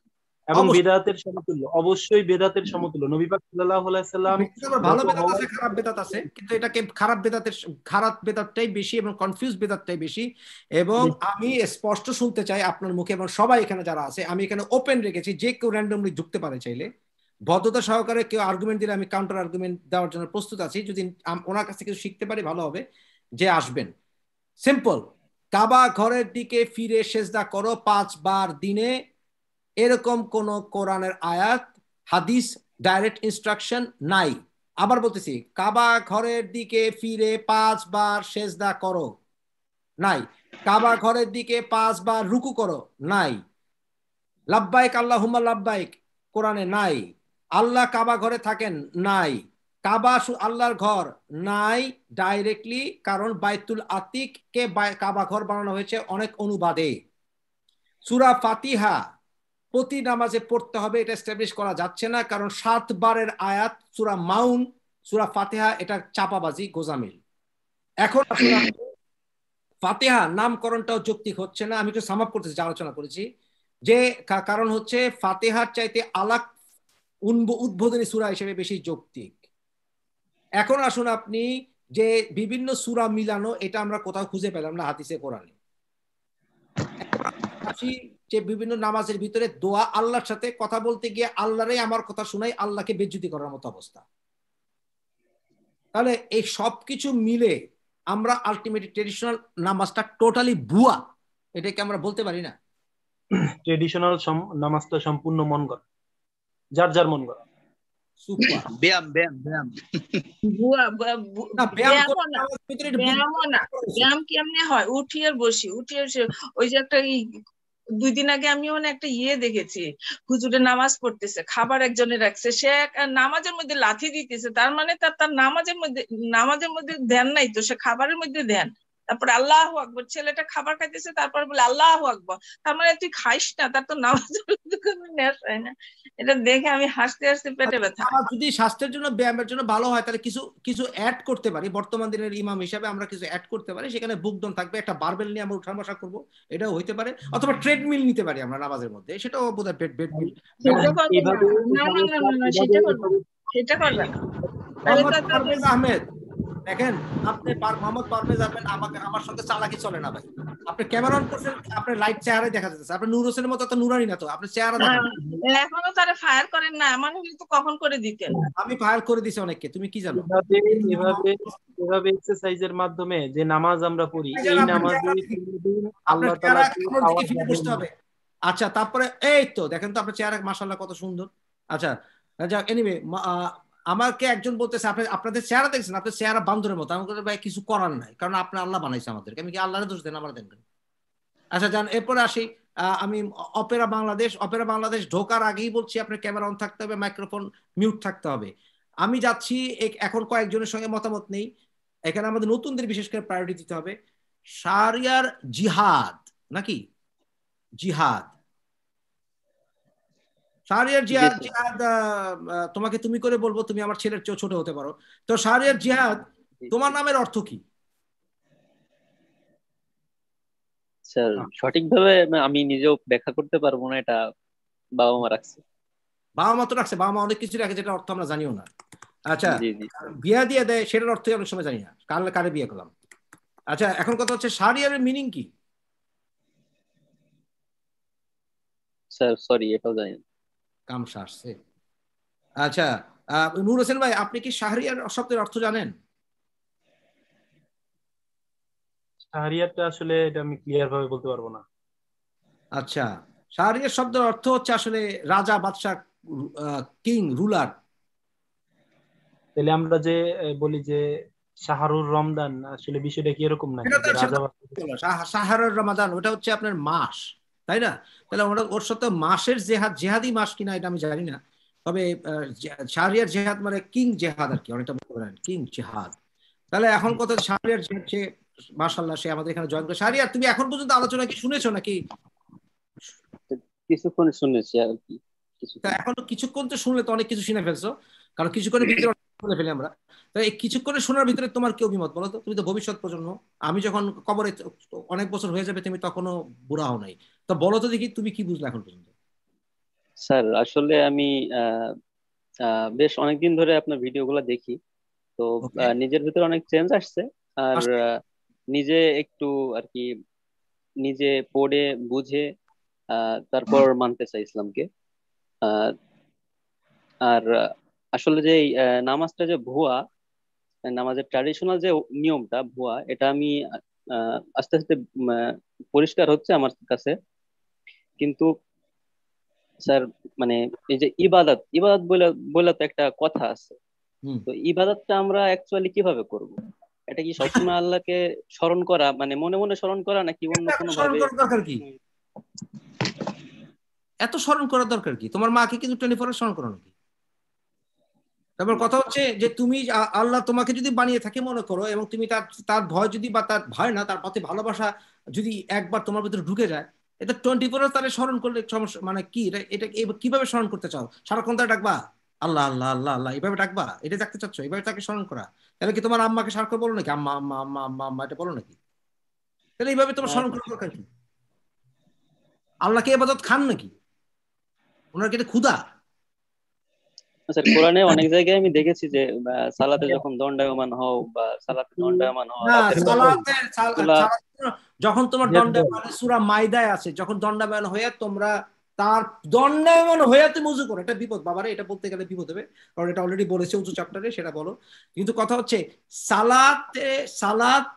এবং বেদাতের সমতুল্য অবশ্যই বেদাতের সমতুল্য নবী পাক সাল্লাল্লাহু আলাইহি সাল্লাম ভালো বেদাত আছে খারাপ বেদাত আছে কিন্তু এটাকে খারাপ বেদাতের খারাপ বেদাতটাই বেশি এবং কনফিউজ বেদাতটাই বেশি এবং আমি স্পষ্ট শুনতে চাই আপনার মুখে এবং সবাই এখানে যারা আছে আমি এখানে ওপেন রেখেছি যে কেউ র্যান্ডমলি ঢুকতে পারে চাইলে ভদ্রতা সহকারে কেউ আর্গুমেন্ট দিলে আমি কাউন্টার আর্গুমেন্ট দেওয়ার জন্য প্রস্তুত আছি যদি ওনার কাছ থেকে কিছু শিখতে পারি ভালো হবে যে আসবেন সিম্পল কাবা ঘরের দিকে ফিরে সেজদা করো পাঁচবার দিনে এরকম কোন কোরআনের আয়াত হাদিস ডাইরেক্ট ইনস্ট্রাকশন নাই আবার বলতেছি কাবা ঘরের দিকে ফিরে পাঁচবার সেজদা করো নাই কাবা ঘরের দিকে পাঁচবার রুকু করো নাই লাভবাইক আল্লাহ হুম্মা লাভবাইক কোরআনে নাই আল্লাহ কাবা ঘরে থাকেন নাই কাবা আল্লাহর ঘর নাই ডাইরেক্টলি কারণ বাইতুল আতিক কে কাবা ঘর বানানো হয়েছে অনেক অনুবাদে সুরা ফাতিহা প্রতি নামাজে পড়তে হবে এটা এস্টাবলিশ করা যাচ্ছে না কারণ সাতবারের আয়াত সুরা মাউন সুরা ফাতেহা এটা চাপাবাজি গোজামিল এখন ফাতেহা নামকরণটাও যৌক্তিক হচ্ছে না আমি একটু সামাপ করতেছি আলোচনা করেছি যে কারণ হচ্ছে ফাতেহার চাইতে আলাক উদ্বোধনী সুরা হিসেবে বেশি যৌক্তিক এখন আসুন আপনি যে বিভিন্ন সুরা মিলানো এটা আমরা কোথাও খুঁজে পেলাম না হাতিসে কোরআনে যে বিভিন্ন নামাজের ভিতরে দোয়া আল্লাহর সাথে কথা বলতে গিয়ে আল্লাহরাই আমার কথা শুনাই আল্লাহকে বেজ্জুতি করার মতো অবস্থা তাহলে এই সব কিছু মিলে আমরা আলটিমেটলি ট্রেডিশনাল নামাজটা টোটালি ভুয়া এটাকে আমরা বলতে পারি না ট্রেডিশনাল নামাজটা সম্পূর্ণ মন গড়া যার যার মন করা ব্যায়াম ব্যায়াম ব্যায়াম ব্যায়াম কেমনে হয় উঠি বসি উঠিয়ে আর ওই যে একটা দুই দিন আগে আমি মানে একটা ইয়ে দেখেছি হুজুরে নামাজ পড়তেছে খাবার একজনে রাখছে সে নামাজের মধ্যে লাথি দিতেছে তার মানে তার তার নামাজের মধ্যে নামাজের মধ্যে ধ্যান নাই তো সে খাবারের মধ্যে ধ্যান তারপর আল্লাহ আকবর ছেলেটা খাবার খাইতেছে তারপর বলে আল্লাহ আকবর তার মানে তুই খাইস না তার তো নামাজ এটা দেখে আমি হাসতে হাসতে পেটে আচ্ছা, ব্যথা যদি স্বাস্থ্যের জন্য ব্যায়ামের জন্য ভালো হয় তাহলে কিছু কিছু অ্যাড করতে পারি বর্তমান দিনের ইমাম হিসাবে আমরা কিছু অ্যাড করতে পারি সেখানে বুকদম থাকবে একটা বারবেল নিয়ে আমরা উঠা বসা করবো এটাও হইতে পারে অথবা ট্রেডমিল নিতে পারি আমরা নামাজের মধ্যে সেটাও বোধহয় বেড বেড সেটা করবে না সেটা করবে না আহমেদ দেখেন আপনি মোহাম্মদ পারভেজ যাবেন আমাকে আমার সাথে চালাকি চলে না ভাই আপনি ক্যামেরা করছেন আপনার লাইট চেহারাই দেখা যাচ্ছে আপনি নূর হোসেনের মতো তো না তো আপনি চেহারা হ্যাঁ, এখনো তারা ফায়ার করেন না আমার হলে তো কখন করে দিতেন আমি ফায়ার করে দিছি অনেককে তুমি কি জানো এভাবে এভাবে এক্সারসাইজের মাধ্যমে যে নামাজ আমরা পড়ি এই নামাজ আল্লাহ তাআলা আচ্ছা তারপরে এই তো দেখেন তো আপনার চেহারা মাশাআল্লাহ কত সুন্দর আচ্ছা যাক আচ্ছা, এনিওয়ে আমাকে একজন বলতেছে আপনি আপনাদের চেহারা দেখছেন আপনার চেহারা বান্ধবের মতো আমাকে ভাই কিছু করার নাই কারণ আপনি আল্লাহ বানাইছে আমাদেরকে আমি কি আল্লাহরে দোষ দেন আমার দেখবেন আচ্ছা যান এরপরে আসি আমি অপেরা বাংলাদেশ অপেরা বাংলাদেশ ঢোকার আগেই বলছি আপনার ক্যামেরা অন থাকতে হবে মাইক্রোফোন মিউট থাকতে হবে আমি যাচ্ছি এখন কয়েকজনের সঙ্গে মতামত নেই এখানে আমাদের নতুনদের বিশেষ করে প্রায়োরিটি দিতে হবে সারিয়ার জিহাদ নাকি জিহাদ শাহরিয়ার জিহাদ জিহাদ তোমাকে তুমি করে বলবো তুমি আমার ছেলের চেয়ে ছোট হতে পারো তো শাহরিয়ার জিহাদ তোমার নামের অর্থ কি স্যার আচ্ছা, সঠিকভাবে আমি নিজেও ব্যাখ্যা করতে পারবো না এটা বাবা মা রাখছে বাবা মা তো রাখছে বাবা মা অনেক কিছু রাখে যেটা অর্থ আমরা জানিও না আচ্ছা বিয়া দিয়ে দেয় সেটার অর্থই অনেক সময় জানি না কার কারে বিয়ে করলাম আচ্ছা এখন কথা হচ্ছে শাহরিয়ারের মিনিং কি স্যার সরি এটাও জানি না কাম সারছে আচ্ছা নূর হোসেন ভাই আপনি কি শাহরিয়ার শব্দের অর্থ জানেন শাহরিয়ারটা আসলে এটা আমি ক্লিয়ার ভাবে বলতে পারবো না আচ্ছা শাহরিয়ার শব্দের অর্থ হচ্ছে আসলে রাজা বাদশাহ কিং রুলার তাহলে আমরা যে বলি যে শাহরুর রমদান আসলে বিষয়টা কি এরকম না শাহরুর রমাদান ওটা হচ্ছে আপনার মাস তাই না তাহলে ওরা ওর সাথে মাসের জেহাদ জেহাদি মাস কিনা এটা আমি জানি না তবে শাহরিয়ার জেহাদ মানে কিং জেহাদ আর কি অনেকটা বলেন কিং জেহাদ তাহলে এখন কথা শাহরিয়ার জেহাদ সে মাসাল্লাহ সে আমাদের এখানে জয়েন করে শাহরিয়ার তুমি এখন পর্যন্ত আলোচনা কি শুনেছো নাকি কিছুক্ষণ শুনেছি আর কি এখন কিছুক্ষণ তো শুনলে তো অনেক কিছু শুনে ফেলছো কারণ কিছুক্ষণের ভিতরে বলে ফেলি আমরা তো এই কিছুক্ষণে শোনার ভিতরে তোমার কি অভিমত বলো তো তুমি তো ভবিষ্যৎ প্রজন্ম আমি যখন কবরে অনেক বছর হয়ে যাবে তুমি তখনও বুড়া হও নাই তা বলো তো দেখি তুমি কি বুঝলে এখন পর্যন্ত স্যার আসলে আমি বেশ অনেকদিন ধরে আপনার ভিডিওগুলো দেখি তো নিজের ভিতরে অনেক চেঞ্জ আসছে আর নিজে একটু আর কি নিজে পড়ে বুঝে তারপর মানতে চাই ইসলামকে আর আসলে যে নামাজটা যে ভুয়া নামাজের ট্রাডিশনাল যে নিয়মটা ভুয়া এটা আমি আস্তে আস্তে পরিষ্কার হচ্ছে আমার কাছে কিন্তু স্যার মানে এই যে ইবাদত ইবাদত বলে তো একটা কথা আছে তো ইবাদতটা আমরা অ্যাকচুয়ালি কিভাবে করব এটা কি সবসময় আল্লাহকে স্মরণ করা মানে মনে মনে স্মরণ করা নাকি অন্য কোনো ভাবে এত স্মরণ করার দরকার কি তোমার মাকে কিন্তু টোয়েন্টি ফোর স্মরণ করো নাকি তারপর কথা হচ্ছে যে তুমি আল্লাহ তোমাকে যদি বানিয়ে থাকে মনে করো এবং তুমি তার তার ভয় যদি বা তার ভয় না তার পথে ভালোবাসা যদি একবার তোমার ভিতরে ঢুকে যায় এটা টোয়েন্টি ফোর তাহলে স্মরণ করলে সমস্যা মানে কি এটা কিভাবে স্মরণ করতে চাও সারাক্ষণ তারা ডাকবা আল্লাহ আল্লাহ আল্লাহ আল্লাহ এইভাবে ডাকবা এটা ডাকতে চাচ্ছ এইভাবে তাকে স্মরণ করা তাহলে কি তোমার আম্মাকে সারাক্ষণ বলো নাকি আম্মা আম্মা আম্মা আম্মা আম্মা এটা বলো নাকি তাহলে এইভাবে তোমার স্মরণ করা দরকার কি আল্লাহকে এবাদত খান নাকি ওনার কি এটা ক্ষুধা স্যার আচ্ছা, কোরআনে অনেক জায়গায় আমি দেখেছি যে সালাতে যখন দণ্ডায়মান হও বা সালাতে দণ্ডায়মান হও যখন তোমার দণ্ডায়মান সুরা মাইদায় আছে যখন দণ্ডায়মান হয়ে তোমরা তার দণ্ডায়মান হয়ে তুমি উজু করো এটা বিপদ বাবারে এটা বলতে গেলে বিপদ হবে কারণ এটা অলরেডি বলেছে উঁচু চ্যাপ্টারে সেটা বলো কিন্তু কথা হচ্ছে সালাতে সালাত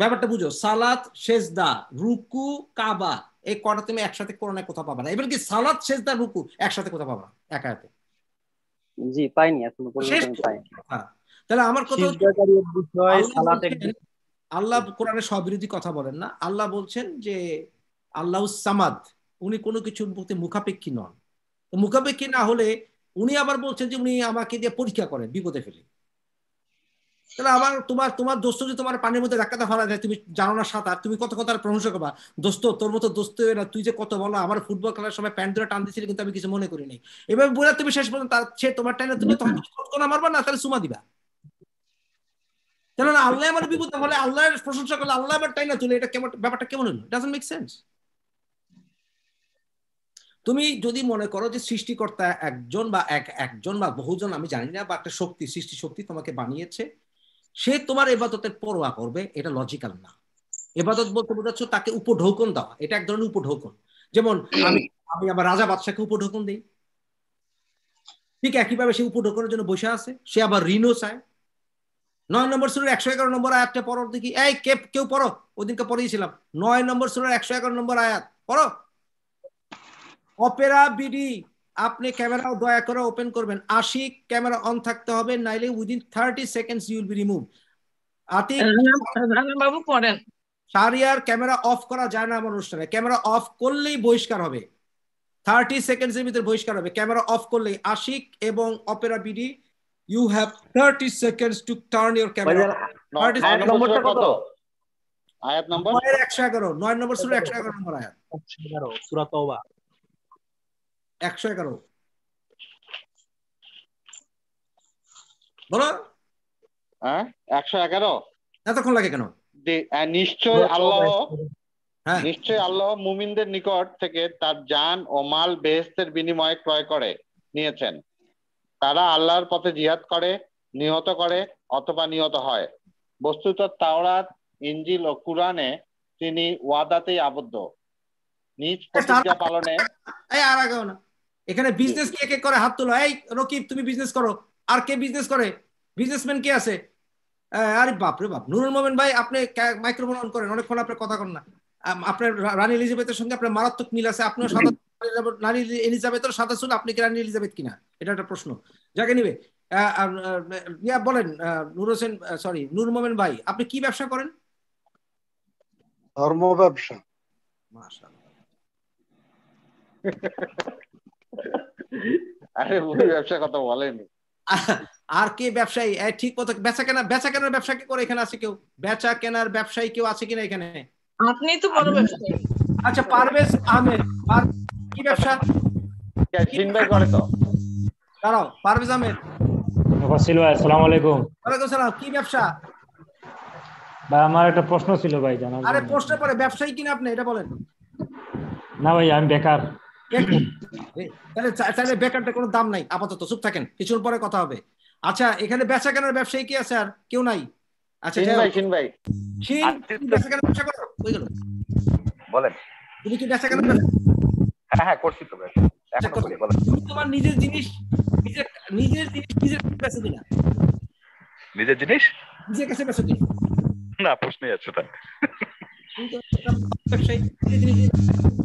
ব্যাপারটা বুঝো সালাত সেজদা রুকু কাবা এই কটা তুমি একসাথে করো না কোথাও পাবা না এবার কি সালাত সেজদা রুকু একসাথে কোথাও পাবা না একা হাতে জি পাইনি এখনো পর্যন্ত পাইনি হ্যাঁ, তাহলে আমার কথা হচ্ছে সালাতে আল্লাহ কোরআনে স্ববিরোধী কথা বলেন না আল্লাহ বলছেন যে আল্লাহ সামাদ উনি কোনো কিছুর প্রতি মুখাপেক্ষী নন মুখাপেক্ষী না হলে উনি আবার বলছেন যে উনি আমাকে দিয়ে পরীক্ষা করেন বিপদে ফেলে তাহলে আবার তোমার তোমার দোস্ত যদি তোমার পানির মধ্যে ধাক্কাটা ফেলা যায় তুমি জানো না সাঁতার তুমি কত কথা প্রশংসা করবা দোস্ত তোর মতো দোস্ত না তুই যে কত বলো আমার ফুটবল খেলার সময় প্যান্ট ধরে টান দিয়েছিলি কিন্তু আমি কিছু মনে করিনি এভাবে বলে তুমি শেষ পর্যন্ত সে তোমার টাইনে তুমি তখন মারবা না তাহলে সুমা দিবা কেননা আল্লাহ আমার বিপদ হলে আল্লাহর প্রশংসা করলে আল্লাহ আবার টাইনা তুলে এটা কেমন ব্যাপারটা কেমন হলো ডাজন্ট মেক সেন্স তুমি যদি মনে করো যে সৃষ্টিকর্তা একজন বা এক একজন বা বহুজন আমি জানি না বা একটা শক্তি সৃষ্টি শক্তি তোমাকে বানিয়েছে সে তোমার এবাদতের পরোয়া করবে এটা লজিক্যাল না এবাদত বলতে বোঝাচ্ছ তাকে উপঢৌকন দেওয়া এটা এক ধরনের উপঢৌকন যেমন আমি আমি আমার রাজা বাদশাকে উপঢৌকন দিই ঠিক একইভাবে সে উপঢৌকনের জন্য বসে আছে সে আবার ঋণও চায় নয় নম্বর সুরের একশো এগারো নম্বর আয়াতটা পড়ো দেখি এই কে কেউ পড়ো ওদিনকে পড়িয়েছিলাম নয় নম্বর সুরের একশো এগারো নম্বর আয়াত পড়ো অপেরা বিডি আপনি ক্যামেরা দয়া করে ওপেন করবেন আশি ক্যামেরা অন থাকতে হবে নাইলে within thirty seconds you'll be remove Atik বাবু পড়েন সারিয়ার ক্যামেরা অফ করা যায় না আমার অনুষ্ঠানে ক্যামেরা অফ করলেই বহিষ্কার হবে থার্টি সেকেন্ডসের ভিতরে বহিষ্কার হবে ক্যামেরা অফ করলেই আশিক এবং অপেরা বিডি you have 30 seconds to turn your camera আয়াত নম্বরটা কত আয়াত নম্বর 111 9 নম্বর সূরা 111 নম্বর আয়াত 111 সূরা তওবা 111 বলো হ্যাঁ 111 এতক্ষণ লাগে কেন নিশ্চয় আল্লাহ হ্যাঁ। নিশ্চয় আল্লাহ মুমিনদের নিকট থেকে তার জান ও মাল বেহেস্তের বিনিময়ে ক্রয় করে নিয়েছেন তারা আল্লাহর পথে জিহাদ করে নিহত করে অথবা নিহত হয় বস্তুত তাওরাত ইঞ্জিল ও কুরআনে তিনি ওয়াদাতেই আবদ্ধ নিজ প্রতিজ্ঞা পালনে এই আর আগাও না এখানে বিজনেস কে কে করে হাত তোলো এই রকিব তুমি বিজনেস করো আর কে বিজনেস করে বিজনেসম্যান কে আছে আরে বাপ রে বাপ নুরুল মোমেন ভাই আপনি মাইক্রোফোন অন করেন অনেকক্ষণ আপনার কথা কন না আপনার রানী এলিজাবেথের সঙ্গে আপনার মারাত্মক মিল আছে আপনার সাধারণ রানী সাদা চুল আপনি কি রানী এলিজাবেথ কিনা এটা একটা প্রশ্ন যাকে নিবে ইয়া বলেন নূর হোসেন সরি নূর মোমেন ভাই আপনি কি ব্যবসা করেন ধর্ম ব্যবসা আরে ওই ব্যবসা কথা বলেনি আর কে ব্যবসায়ী ঠিক মতো বেচা কেনা বেচা কেনার ব্যবসা কি করে এখানে আছে কেউ বেচা কেনার ব্যবসায়ী কেউ আছে কিনা এখানে আপনি তো পারবেন আচ্ছা পারভেজ আহমেদ কি ব্যবসা জিন ভাই করে তো দাঁড়াও পারভেজ আহমেদ ওয়াসিল ভাই আসসালামু আলাইকুম ওয়ালাইকুম কি ব্যবসা ভাই আমার একটা প্রশ্ন ছিল ভাই জানা আরে প্রশ্ন পরে ব্যবসায়ী কিনা আপনি এটা বলেন না ভাই আমি বেকার তাহলে তাহলে বেকারটা কোনো দাম নাই আপাতত চুপ থাকেন কিছুর পরে কথা হবে আচ্ছা এখানে বেচা কেনার ব্যবসায়ী কি আছে আর কেউ নাই আচ্ছা ভাই শিন ভাই শিন বেচা কেনার ব্যবসা করো বলেন তুমি কি বেচা কেনার হ্যাঁ হ্যাঁ করছি তো আচ্ছা, তোমার নিজের জিনিস নিজের জিনিস নিজের কাছে কিনা নিজের জিনিস নিজের কাছে বেচো কিনা না প্রশ্নই আছে তা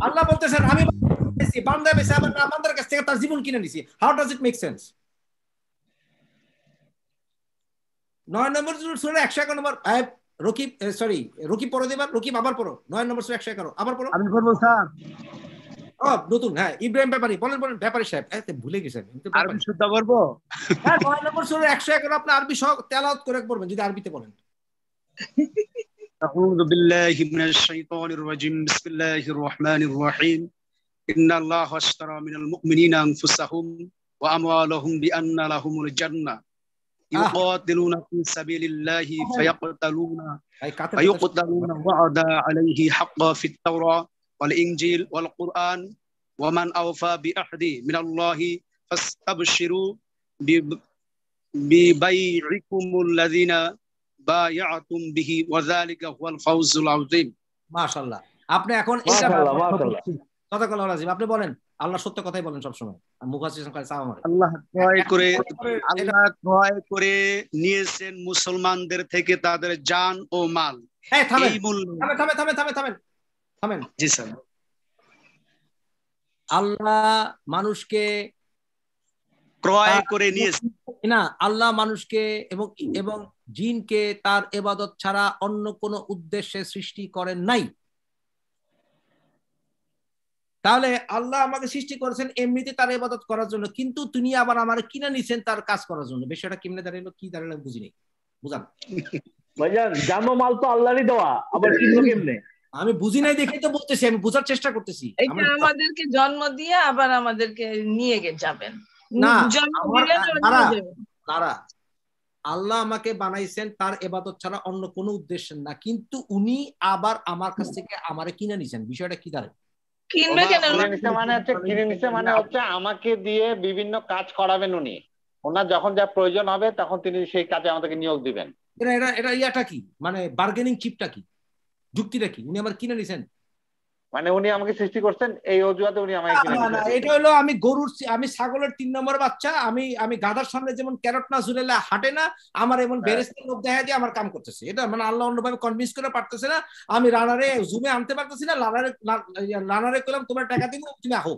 আল্লাহ বলতেছেন আমি বান্দা বেছে আমার বান্দার কাছ থেকে তার জীবন কিনে নিছি how does it make sense নয় নম্বর শুনে একশো এগারো নম্বর রকিব সরি রকিব পড়ো দেবার রকিব আবার পড়ো নয় নম্বর সুরে একশো এগারো আবার পড়ো আমি পড়বো স্যার সব নতুন হ্যাঁ ইব্রাহিম ব্যাপারী বলেন বলেন ব্যাপারী সাহেব ভুলে গেছেন আরবি শুদ্ধ করবো হ্যাঁ নয় নম্বর সুরের একশো এগারো আপনি আরবি সহ তেলাওয়াত করে পড়বেন যদি আরবিতে বলেন أعوذ بالله من الشيطان الرجيم بسم الله الرحمن الرحيم إن الله اشترى من المؤمنين أنفسهم وأموالهم بأن لهم الجنة يقاتلون في سبيل الله فيقتلون فيقتلون وعدا عليه حقا في التوراة আপনি এখন কথা কল রাজীব আপনি বলেন আল্লাহ সত্য কথাই বলেন সব সময় আল্লাহ ক্রয় করে আল্লাহ ক্রয় করে নিয়েছেন মুসলমানদের থেকে তাদের জান ও মাল থামে থামে থামেন জি স্যার আল্লাহ মানুষকে ক্রয় করে নিয়েছে না আল্লাহ মানুষকে এবং এবং জিনকে তার এবাদত ছাড়া অন্য কোন উদ্দেশ্যে সৃষ্টি করেন নাই তাহলে আল্লাহ আমাকে সৃষ্টি করেছেন এমনিতে তার এবাদত করার জন্য কিন্তু তিনি আবার আমার কিনে নিছেন তার কাজ করার জন্য বিষয়টা কিমনে দাঁড়িয়ে কি দাঁড়িয়ে বুঝিনি বুঝান জানো মাল তো আল্লাহরই দেওয়া আবার কিনলো কেমনে আমি বুঝি নাই দেখে তো বলতেছি আমি বোঝার চেষ্টা করতেছি আমাদেরকে জন্ম দিয়ে আবার আমাদেরকে নিয়ে যাবেন না তারা আল্লাহ আমাকে বানাইছেন তার এবাদত ছাড়া অন্য কোনো উদ্দেশ্য না কিন্তু উনি আবার আমার কাছ থেকে আমার কিনে নিছেন বিষয়টা কি ধারে কিনবে মানে হচ্ছে কিনে মানে হচ্ছে আমাকে দিয়ে বিভিন্ন কাজ করাবেন উনি ওনার যখন যা প্রয়োজন হবে তখন তিনি সেই কাজে আমাদেরকে নিয়োগ দিবেন এটা এটা এটা ইয়াটা কি মানে বার্গেনিং চিপটা কি যুক্তিটা কি উনি আমার কিনে নিছেন মানে উনি আমাকে সৃষ্টি করছেন এই অজুহাতে উনি আমাকে না এটা হলো আমি গরুর আমি ছাগলের তিন নম্বর বাচ্চা আমি আমি গাধার সামনে যেমন ক্যারট না ঝুলেলে হাঁটে না আমার এমন হ্যাঁ। বেরেস্তের লোক দেখা দিয়ে আমার কাম করতেছে এটা মানে আল্লাহ অন্যভাবে কনভিন্স করে পারতেছে না আমি রানারে জুমে আনতে পারতেছি না লানারে রানারে কইলাম তোমার টাকা দিব তুমি আহো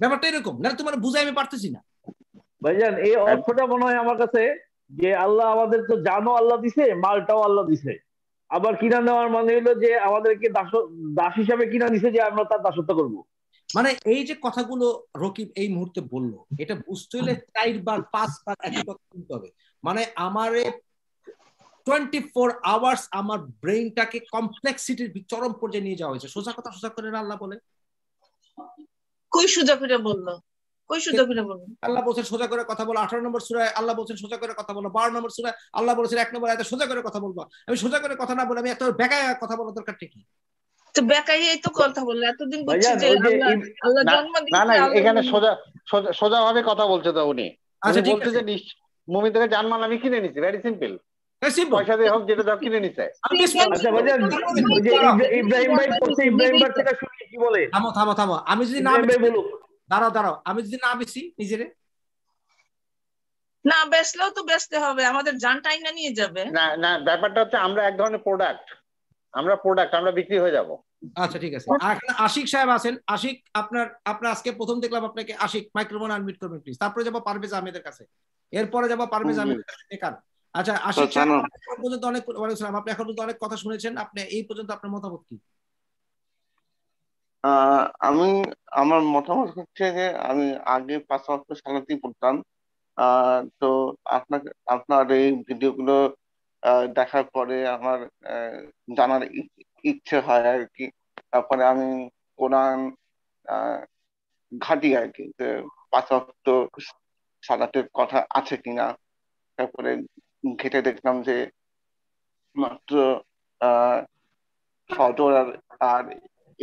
ব্যাপারটা এরকম না তোমার বুঝাই আমি পারতেছি না ভাইজান এই অর্থটা মনে হয় আমার কাছে যে আল্লাহ আমাদের তো জানো আল্লাহ দিছে মালটাও আল্লাহ দিছে আবার কিনা নেওয়ার মানে হলো যে আমাদেরকে দাস দাস হিসাবে কিনা নিছে যে আমরা তার দাসত্ব করব মানে এই যে কথাগুলো রকিব এই মুহূর্তে বলল এটা বুঝতে হলে চারবার পাঁচবার এক কথা শুনতে হবে মানে আমারে টোয়েন্টি ফোর আওয়ার্স আমার ব্রেইনটাকে কমপ্লেক্সিটির চরম পর্যায়ে নিয়ে যাওয়া হয়েছে সোজা কথা সোজা করে আল্লাহ বলে কই সোজা করে বললো শুদ্ধ করে আল্লাহ বলছেন সোজা করে কথা বলো আঠারো নম্বর সুরায় আল্লাহ বলছেন সোজা করে কথা বলো বারো নম্বর সুরায় আল্লাহ এক নম্বর সোজা করে কথা বলবো আমি সোজা করে কথা না বলে আমি এত বেকায় কথা বলা দরকার তো এই তো কথা এতদিন যে আল্লাহ জন্ম না না এখানে সোজা সোজা ভাবে কথা বলছে তো উনি আচ্ছা ঠিক আছে মুমি থেকে জানমাল আমি কিনে নিছি ভেরি সিম্পল পয়সা দিয়ে হোক যেটা দাও কিনে নিছে আচ্ছা, ইব্রাহিম ভাই ইব্রাহিম ভাই থেকে শুনি কি বলে থামো থামো থামো আমি যদি না বলুক দাঁড়াও দাঁড়াও আমি যদি না বেশি নিজেরে না বেচলেও তো বেচতে হবে আমাদের জানটাই না নিয়ে যাবে না না ব্যাপারটা হচ্ছে আমরা এক ধরনের প্রোডাক্ট আমরা প্রোডাক্ট আমরা বিক্রি হয়ে যাব আচ্ছা ঠিক আছে এখন আশিক সাহেব আছেন আশিক আপনার আপনার আজকে প্রথম দেখলাম আপনাকে আশিক মাইক্রোফোন আনমিউট করবেন প্লিজ তারপরে যাবো পারভেজ আহমেদের কাছে এরপরে যাবো পারভেজ আহমেদের কাছে দেখান আচ্ছা, আচ্ছা আশিক সাহেব পর্যন্ত অনেক আপনি এখন পর্যন্ত অনেক কথা শুনেছেন আপনি এই পর্যন্ত আপনার মতামত কি আমি আমার মতামত হচ্ছে যে আমি আগে পাঁচ ওয়াক্ত সালাতেই পড়তাম তো আপনাকে আপনার এই ভিডিওগুলো দেখার পরে আমার জানার ইচ্ছে হয় আর কি তারপরে আমি কোরআন ঘাটি আর কি যে পাঁচ ওয়াক্ত সালাতের কথা আছে কিনা তারপরে ঘেটে দেখলাম যে মাত্র আহ আর আর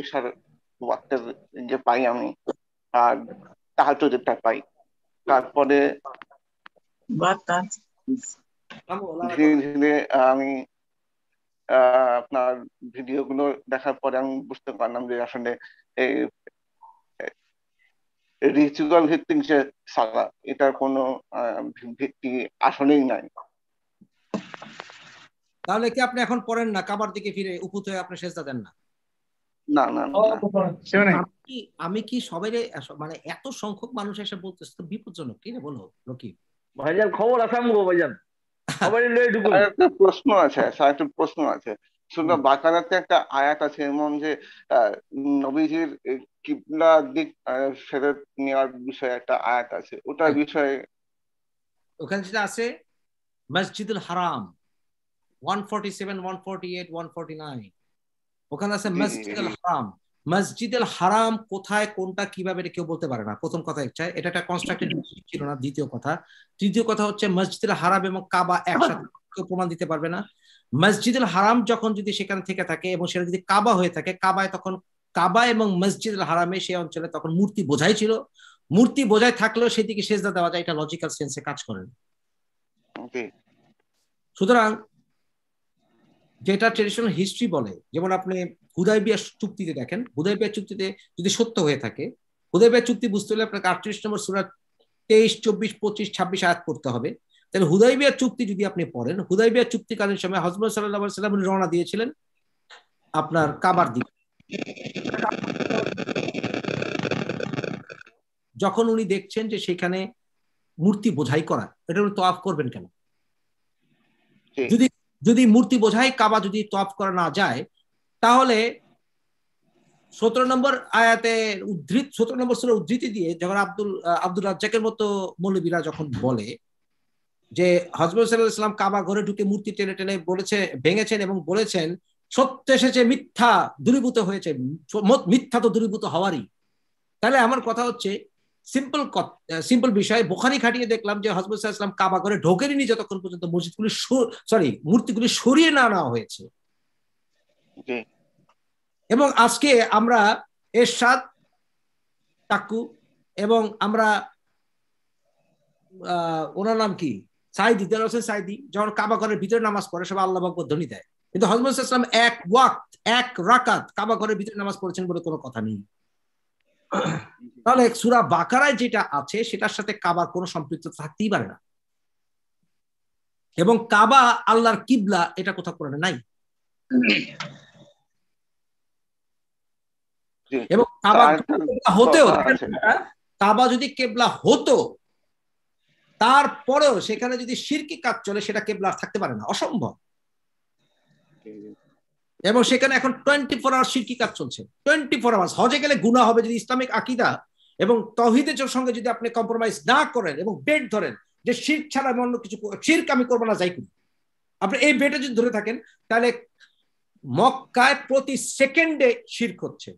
এশার ওয়াক্তের যে পাই আমি আর তাহার তাহাজুদটা পাই তারপরে ধীরে ধীরে আমি আপনার ভিডিও গুলো দেখার পরে আমি বুঝতে পারলাম যে আসলে এই রিচুয়াল ভিত্তিক যে সালা এটার কোনো ভিত্তি আসলেই নাই তাহলে কি আপনি এখন পড়েন না কাবার দিকে ফিরে উপুত হয়ে আপনি সেজদা দেন না না না মানে- আমি কি সবাই মানে এত সংখ্যক মানুষ এসে বলতেছে তো বিপজ্জনক কি রে বলো রকিব ভাইজান খবর আছে আমগো ভাইজান সবাই লয়ে ঢুকুন একটা প্রশ্ন আছে স্যার একটা প্রশ্ন আছে সুরা বাকারাতে একটা আয়াত আছে এমন যে নবীজির কিবলা দিক ফেরত নেওয়ার বিষয়ে একটা আয়াত আছে ওটার হ্যাঁ। বিষয়ে ওখানে যেটা আছে মসজিদুল হারাম 147 148 149 ওখানে আছে মসজিদ আল হারাম মসজিদ আল হারাম কোথায় কোনটা কিভাবে এটা কেউ বলতে পারে না প্রথম কথা একটা এটা একটা কনস্ট্রাক্টেড ছিল না দ্বিতীয় কথা তৃতীয় কথা হচ্ছে মসজিদ আল হারাম এবং কাবা একসাথে কেউ প্রমাণ দিতে পারবে না মসজিদ আল হারাম যখন যদি সেখানে থেকে থাকে এবং সেটা যদি কাবা হয়ে থাকে কাবায় তখন কাবা এবং মসজিদ আল হারামে সেই অঞ্চলে তখন মূর্তি বোঝাই ছিল মূর্তি বোঝাই থাকলেও সেদিকে সেজদা দেওয়া যায় এটা লজিক্যাল সেন্সে কাজ করেন সুতরাং যেটা ট্রেডিশনাল হিস্ট্রি বলে যেমন আপনি হুদাইবিয়া চুক্তিতে দেখেন হুদাইবিয়া চুক্তিতে যদি সত্য হয়ে থাকে হুদাইবিয়া চুক্তি বুঝতে হলে আপনাকে আটত্রিশ নম্বর সুরা তেইশ চব্বিশ পঁচিশ ছাব্বিশ আয়াত পড়তে হবে তাহলে হুদাইবিয়া চুক্তি যদি আপনি পড়েন হুদাইবিয়া চুক্তিকালীন সময় হজমত সাল্লাহ সাল্লাম রওনা দিয়েছিলেন আপনার কাবার দিকে যখন উনি দেখছেন যে সেখানে মূর্তি বোঝাই করা এটা উনি আফ করবেন কেন যদি যদি মূর্তি বোঝাই কাবা যদি তফ করা না যায় তাহলে সতেরো নম্বর আয়াতে উদ্ধৃত সতেরো নম্বর সুরের উদ্ধৃতি দিয়ে যখন আব্দুল আব্দুল রাজ্জাকের মতো মৌলবীরা যখন বলে যে হজরত ইসলাম কাবা ঘরে ঢুকে মূর্তি টেনে টেনে বলেছে ভেঙেছেন এবং বলেছেন সত্য এসেছে মিথ্যা দূরীভূত হয়েছে মিথ্যা তো দূরীভূত হওয়ারই তাহলে আমার কথা হচ্ছে সিম্পল সিম্পল বিষয় বোখারি খাটিয়ে দেখলাম যে হজবুল ইসলাম কাবা করে ঢোকে নি যতক্ষণ পর্যন্ত মসজিদগুলি সরি মূর্তিগুলি সরিয়ে না নেওয়া হয়েছে এবং আজকে আমরা এর সাত টাকু এবং আমরা ওনার নাম কি সাইদি তেল হোসেন সাইদি যখন কাবা ঘরের ভিতরে নামাজ পড়ে সবাই আল্লাহ বাবু ধ্বনি দেয় কিন্তু হজরত ইসলাম এক ওয়াক্ত এক রাকাত কাবা ঘরের ভিতরে নামাজ পড়েছেন বলে কোনো কথা নেই তাহলে সুরা বাকারায় যেটা আছে সেটার সাথে কাবার কোনো সম্পৃক্ত থাকতেই পারে না এবং কাবা আল্লাহর কিবলা এটা কোথাও করে নাই এবং কাবা হতেও কাবা যদি কেবলা হতো তারপরেও সেখানে যদি সিরকি কাজ চলে সেটা কেবলা থাকতে পারে না অসম্ভব এবং সেখানে এখন টোয়েন্টি ফোর আওয়ার সিরকি কাজ চলছে টোয়েন্টি ফোর আওয়ার্স হজে গেলে গুণা হবে যদি ইসলামিক আকিদা এবং তহিদের সঙ্গে যদি আপনি কম্প্রোমাইজ না করেন এবং বেট ধরেন যে শির ছাড়া আমি অন্য কিছু শির্ক আমি করবো না যাই করি আপনি এই বেটে যদি ধরে থাকেন তাহলে মক্কায় প্রতি সেকেন্ডে শির্ক হচ্ছে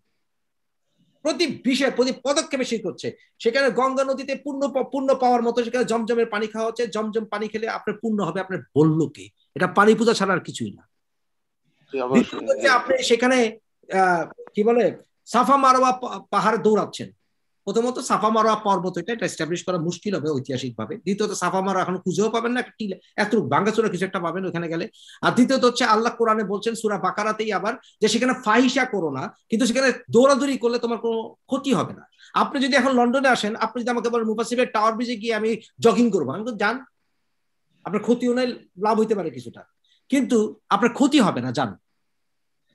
প্রতি বিষয়ে প্রতি পদক্ষেপে শির্ক হচ্ছে সেখানে গঙ্গা নদীতে পূর্ণ পূর্ণ পাওয়ার মতো সেখানে জমজমের পানি খাওয়া হচ্ছে জমজম পানি খেলে আপনার পূর্ণ হবে আপনার বললো কি এটা পানি পূজা ছাড়া আর কিছুই না আপনি সেখানে কি বলে সাফা মারোয়া পাহাড় দৌড়াচ্ছেন প্রথমত সাফা মারোয়া পর্বত এটা এটা এস্টাবলিশ করা মুশকিল হবে ঐতিহাসিক ভাবে দ্বিতীয়ত সাফা মারোয়া এখন খুঁজেও পাবেন না টিলা এত বাঙ্গাচুরা কিছু একটা পাবেন ওখানে গেলে আর দ্বিতীয়ত হচ্ছে আল্লাহ কোরআনে বলছেন সুরা বাকারাতেই আবার যে সেখানে ফাহিসা করো না কিন্তু সেখানে দৌড়াদৌড়ি করলে তোমার কোনো ক্ষতি হবে না আপনি যদি এখন লন্ডনে আসেন আপনি যদি আমাকে বলেন মুফাসিবের টাওয়ার ব্রিজে গিয়ে আমি জগিং করবো আমি তো যান আপনার ক্ষতিও নাই লাভ হইতে পারে কিছুটা কিন্তু আপনার ক্ষতি হবে না জান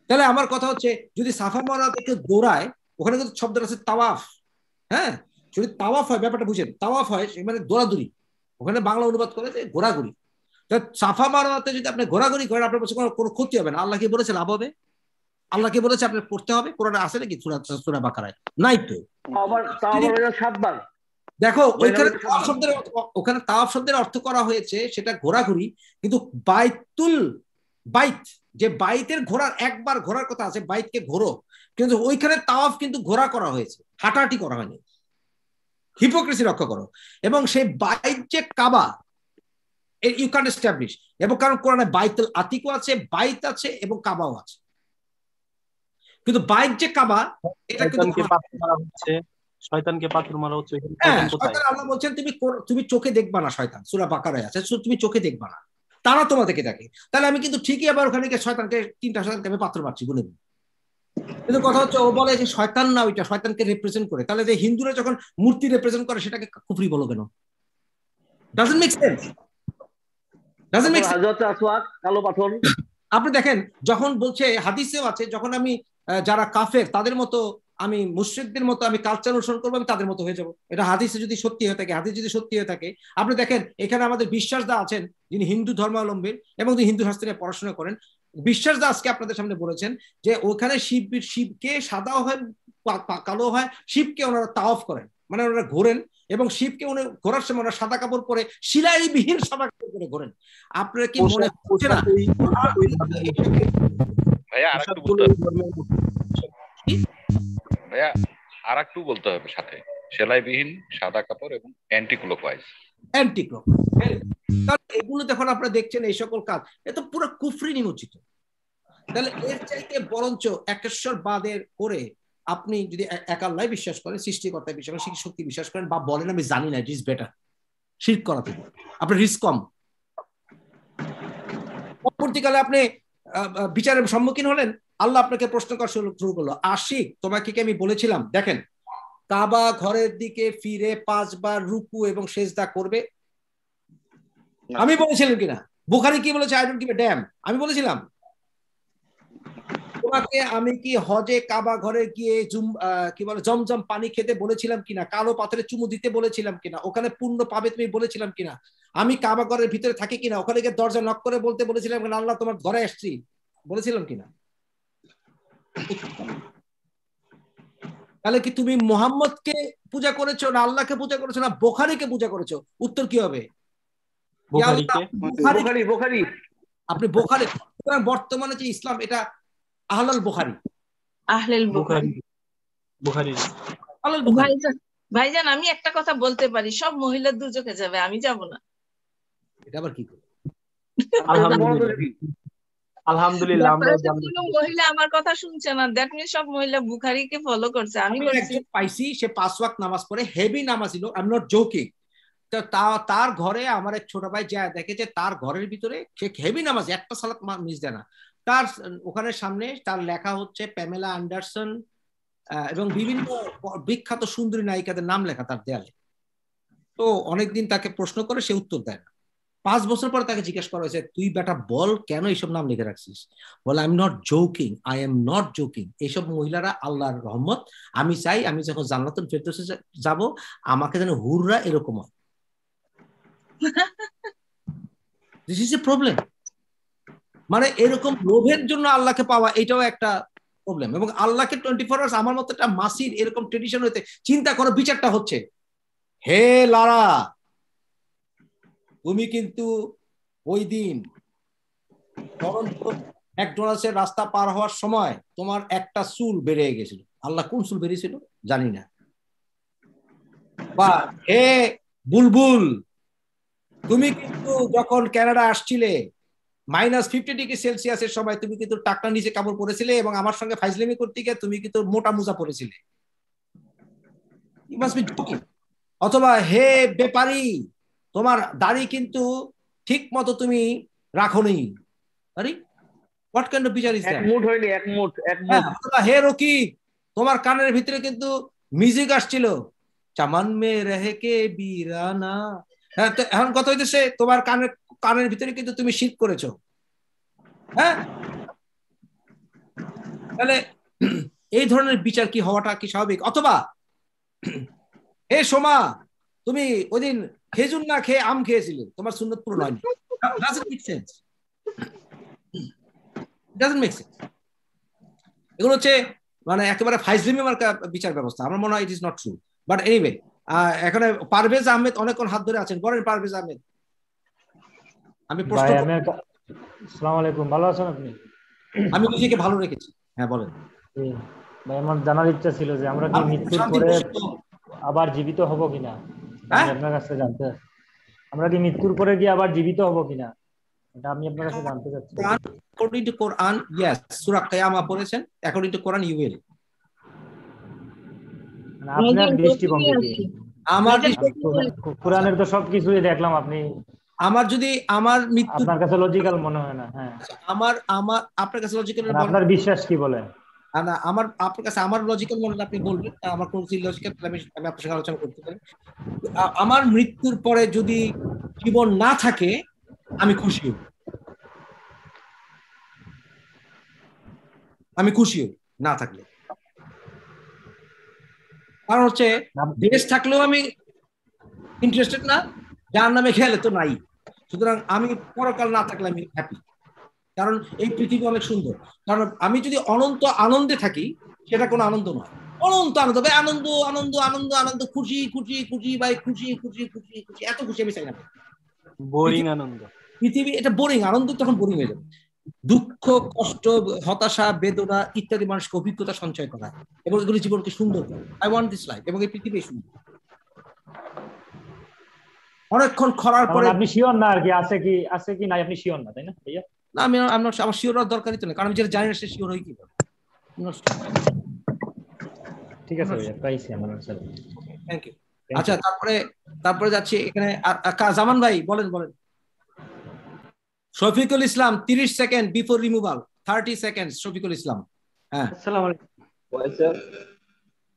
তাহলে আমার কথা হচ্ছে যদি সাফা মারা থেকে দৌড়ায় ওখানে কিন্তু শব্দ আছে তাওয়াফ হ্যাঁ যদি তাওয়াফ হয় ব্যাপারটা বুঝেন তাওয়াফ হয় সে মানে দৌড়াদৌড়ি ওখানে বাংলা অনুবাদ করে যে ঘোরাঘুরি সাফা মারাতে যদি আপনি ঘোরাঘুরি করেন আপনার বলছে কোনো ক্ষতি হবে না আল্লাহ কি বলেছে লাভ হবে আল্লাহ বলেছে আপনি পড়তে হবে কোরআনে আসে নাকি সুরা সুরা বাকারায় নাই তো আবার তাও সাতবার দেখো ওইখানে শব্দের ওখানে তাওয়াফ শব্দের অর্থ করা হয়েছে সেটা ঘোরাঘুরি কিন্তু বাইতুল বাইত যে বাইতের ঘোরার একবার ঘোরার কথা আছে বাইতকে ঘোরো কিন্তু ওইখানে তাওয়াফ কিন্তু ঘোরা করা হয়েছে হাঁটাহাঁটি করা হয়নি হিপোক্রেসি রক্ষা করো এবং সেই বাইত যে কাবা ইউ ক্যান এস্টাবলিশ এবং কারণ কোরআনে বাইতুল আতিকও আছে বাইত আছে এবং কাবাও আছে কিন্তু বাইক যে কাবা এটা কিন্তু শয়তানকে পাথর মারা হচ্ছে হ্যাঁ, আল্লাহ বলছেন তুমি তুমি চোখে দেখবা না শয়তান সুরা বাকারায় আছে তুমি চোখে দেখবা না তারা তোমাদেরকে দেখে তাহলে আমি কিন্তু ঠিকই আবার ওখানে গিয়ে শয়তানকে তিনটা শয়তানকে আমি পাত্র পাচ্ছি বলে কিন্তু কথা হচ্ছে ও বলে যে শয়তান না ওইটা শয়তানকে রিপ্রেজেন্ট করে তাহলে যে হিন্দুরা যখন মূর্তি রিপ্রেজেন্ট করে সেটাকে কুফরি বলো কেন doesn't make sense doesn't make কালো পাথর আপনি দেখেন যখন বলছে হাদিসেও আছে যখন আমি যারা কাফের তাদের মতো আমি মুসিদদের মতো আমি কালচার অনুসরণ করবো আমি তাদের মতো হয়ে যাবো এটা হাদিসে যদি সত্যি হয়ে থাকে হাদিস যদি সত্যি হয়ে থাকে আপনি দেখেন এখানে আমাদের বিশ্বাস দা আছেন যিনি হিন্দু ধর্মাবলম্বীর এবং তিনি হিন্দু শাস্ত্রে নিয়ে পড়াশোনা করেন বিশ্বাস দা আজকে আপনাদের সামনে বলেছেন যে ওখানে শিব শিবকে সাদাও হয় কালো হয় শিবকে ওনারা তাওফ করেন মানে ওনারা ঘোরেন এবং শিবকে উনি ঘোরার সময় ওনারা সাদা কাপড় পরে বিহীন সাদা কাপড় পরে ঘোরেন আপনারা কি মনে হচ্ছে না ভাইয়া আরেকটু ভাইয়া আর একটু বলতে হবে সাথে সেলাইবিহীন সাদা কাপড় এবং অ্যান্টি ক্লকওয়াইজ অ্যান্টি কারণ এগুলো দেখুন আপনারা দেখছেন এই সকল কাজ এটা পুরো কুফরি নিমজ্জিত তাহলে এর চাইতে বরঞ্চ একেশ্বর বাদের করে আপনি যদি একাল্লায় বিশ্বাস করেন সৃষ্টিকর্তায় বিশ্বাস করেন শক্তি বিশ্বাস করেন বা বলেন আমি জানি না ইট ইজ বেটার শির করা থেকে আপনার রিস্ক কম পরবর্তীকালে আপনি বিচারের সম্মুখীন হলেন আল্লাহ আপনাকে প্রশ্ন করা শুরু করলো আশিক তোমাকে কি আমি বলেছিলাম দেখেন কাবা ঘরের দিকে ফিরে পাঁচবার রুকু এবং সেজদা করবে আমি বলেছিলাম কিনা বুখারি কি বলেছে আই ডোন্ট ড্যাম আমি বলেছিলাম তোমাকে আমি কি হজে কাবা ঘরে গিয়ে জুম কি বলে জমজম পানি খেতে বলেছিলাম কিনা কালো পাথরে চুমু দিতে বলেছিলাম কিনা ওখানে পূর্ণ পাবে তুমি বলেছিলাম কিনা আমি কাবা ঘরের ভিতরে থাকি কিনা ওখানে গিয়ে দরজা নক করে বলতে বলেছিলাম আল্লাহ তোমার ঘরে আসছি বলেছিলাম কিনা তাহলে কি তুমি মোহাম্মদকে পূজা করেছো না আল্লাহকে পূজা করেছো না বোখারিকে পূজা করেছো উত্তর কি হবে আপনি বোখারি বর্তমানে যে ইসলাম এটা আহলাল বোখারি আহলাল বোখারি বোখারি আহলাল বোখারি ভাইজান আমি একটা কথা বলতে পারি সব মহিলা দুজকে যাবে আমি যাব না এটা আবার কি করে আলহামদুলিল্লাহ আমরা মহিলা আমার কথা শুনছে না দ্যাট সব মহিলা বুখারীকে ফলো করছে আমি একজন পাইছি সে পাঁচ ওয়াক্ত নামাজ পড়ে হেভি নামাজ ছিল আই এম নট জোকিং তো তার ঘরে আমার এক ছোট ভাই যায় দেখে যে তার ঘরের ভিতরে হেভি নামাজ একটা সালাত মিস দেয় না তার ওখানে সামনে তার লেখা হচ্ছে প্যামেলা আন্ডারসন এবং বিভিন্ন বিখ্যাত সুন্দরী নায়িকাদের নাম লেখা তার দেয়ালে তো অনেকদিন তাকে প্রশ্ন করে সে উত্তর দেয় না পাঁচ বছর পরে তাকে জিজ্ঞেস করা হয়েছে তুই বেটা বল কেন এইসব নাম লিখে রাখছিস বলে I am not joking I am not joking এইসব মহিলারা আল্লাহর রহমত আমি চাই আমি যখন জান্নাতুল ফেরদৌসে যাব আমাকে যেন হুররা এরকম হয় দিস ইজ এ প্রবলেম মানে এরকম লোভের জন্য আল্লাহকে পাওয়া এটাও একটা প্রবলেম এবং আল্লাহকে টোয়েন্টি ফোর আওয়ার্স আমার মতো একটা মাসির এরকম ট্রেডিশন হইতে চিন্তা করো বিচারটা হচ্ছে হে লারা তুমি কিন্তু ওই দিন ম্যাকডোনাল্ডসের রাস্তা পার হওয়ার সময় তোমার একটা চুল বেড়ে গেছিল আল্লাহ কোন চুল বেড়েছিল জানি না বা হে বুলবুল তুমি কিন্তু যখন ক্যানাডা আসছিলে মাইনাস ফিফটি ডিগ্রি সেলসিয়াসের সময় তুমি কিন্তু টাকটা নিচে কাপড় পরেছিলে এবং আমার সঙ্গে ফাইজলামি করতে গিয়ে তুমি কিন্তু মোটা মোজা পরেছিলে অথবা হে বেপারি তোমার দাড়ি কিন্তু ঠিক মতো তুমি রাখো নি বিচার হ্যাঁ, হে রকি তোমার কানের ভিতরে কিন্তু মিউজিক আসছিল চামান মে রেহে কে বিরানা হ্যাঁ, তো এখন কথা হইতেছে তোমার কানের কানের ভিতরে কিন্তু তুমি শীত করেছো হ্যাঁ তাহলে এই ধরনের বিচার কি হওয়াটা কি স্বাভাবিক অথবা হে সোমা তুমি ওই দিন খেজুর না খেয়ে আম খেয়েছিলে তোমার সুন্নত পূরণ হয়নি এগুলো হচ্ছে মানে একেবারে ফাইজলিমি মার্কা বিচার ব্যবস্থা আমার মনে হয় it is not true but anyway এখানে পারভেজ আহমেদ অনেকক্ষণ হাত ধরে আছেন পারভেজ আহমেদ আমি আলাইকুম ভালো আছেন আপনি আমি নিজেকে ভালো রেখেছি হ্যাঁ বলেন ভাই আমার জানার ইচ্ছা ছিল যে আমরা কি মৃত্যুর পরে আবার জীবিত হব কিনা হ্যাঁ? আপনার কাছে জানতে আমরা কি মৃত্যুর পরে গিয়ে আবার জীবিত হব কিনা এটা আমি আপনার কাছে জানতে চাচ্ছি অ্যাকর্ডিং টু কোরআন ইয়েস সূরা কিয়ামা পড়েছেন অ্যাকর্ডিং টু কোরআন ইউ উইল আপনার দৃষ্টিভঙ্গি আমার কোরআনের তো সবকিছুই দেখলাম আপনি আমার যদি আমার মৃত্যু আপনার কাছে লজিক্যাল মনে হয় না হ্যাঁ আমার আমার আপনার কাছে লজিক্যাল মানে আপনার বিশ্বাস কি বলে আমার আপনার কাছে আমার লজিক্যাল মনে আপনি বলবেন আমার কোন লজিক্যাল আমি আমি আপনার সঙ্গে আলোচনা করতে পারি আমার মৃত্যুর পরে যদি জীবন না থাকে আমি খুশি হব আমি খুশি হব না থাকলে কারণ হচ্ছে দেশ থাকলেও আমি ইন্টারেস্টেড না যার নামে খেলে তো নাই সুতরাং আমি পরকাল না থাকলে আমি হ্যাপি কারণ এই পৃথিবী অনেক সুন্দর কারণ আমি যদি অনন্ত আনন্দে থাকি সেটা কোনো আনন্দ নয় অনন্ত আনন্দ ভাই আনন্দ আনন্দ আনন্দ আনন্দ খুশি খুশি খুশি ভাই খুশি খুশি খুশি খুশি এত খুশি আমি চাই না বোরিং আনন্দ পৃথিবী এটা বোরিং আনন্দ তখন বোরিং হয়ে যাবে দুঃখ কষ্ট হতাশা বেদনা ইত্যাদি মানুষকে অভিজ্ঞতা সঞ্চয় করা এবং এগুলো জীবনকে সুন্দর করে আই ওয়ান্ট দিস লাইফ এবং এই পৃথিবী সুন্দর অনেকক্ষণ খরার পরে আপনি শিওর না আর কি আছে কি আছে কি নাই আপনি শিওর না তাই না ভাইয়া না আমি আমি আমার শিওর হওয়ার দরকারই তো না কারণ আমি যেটা জানি না সে শিওর হই কি ঠিক আছে আমার থ্যাংক ইউ আচ্ছা তারপরে তারপরে যাচ্ছি এখানে জামান ভাই বলেন বলেন Shafiqul Islam 30 second before removal 30 second Shafiqul Islam হ্যাঁ আসসালামু আলাইকুম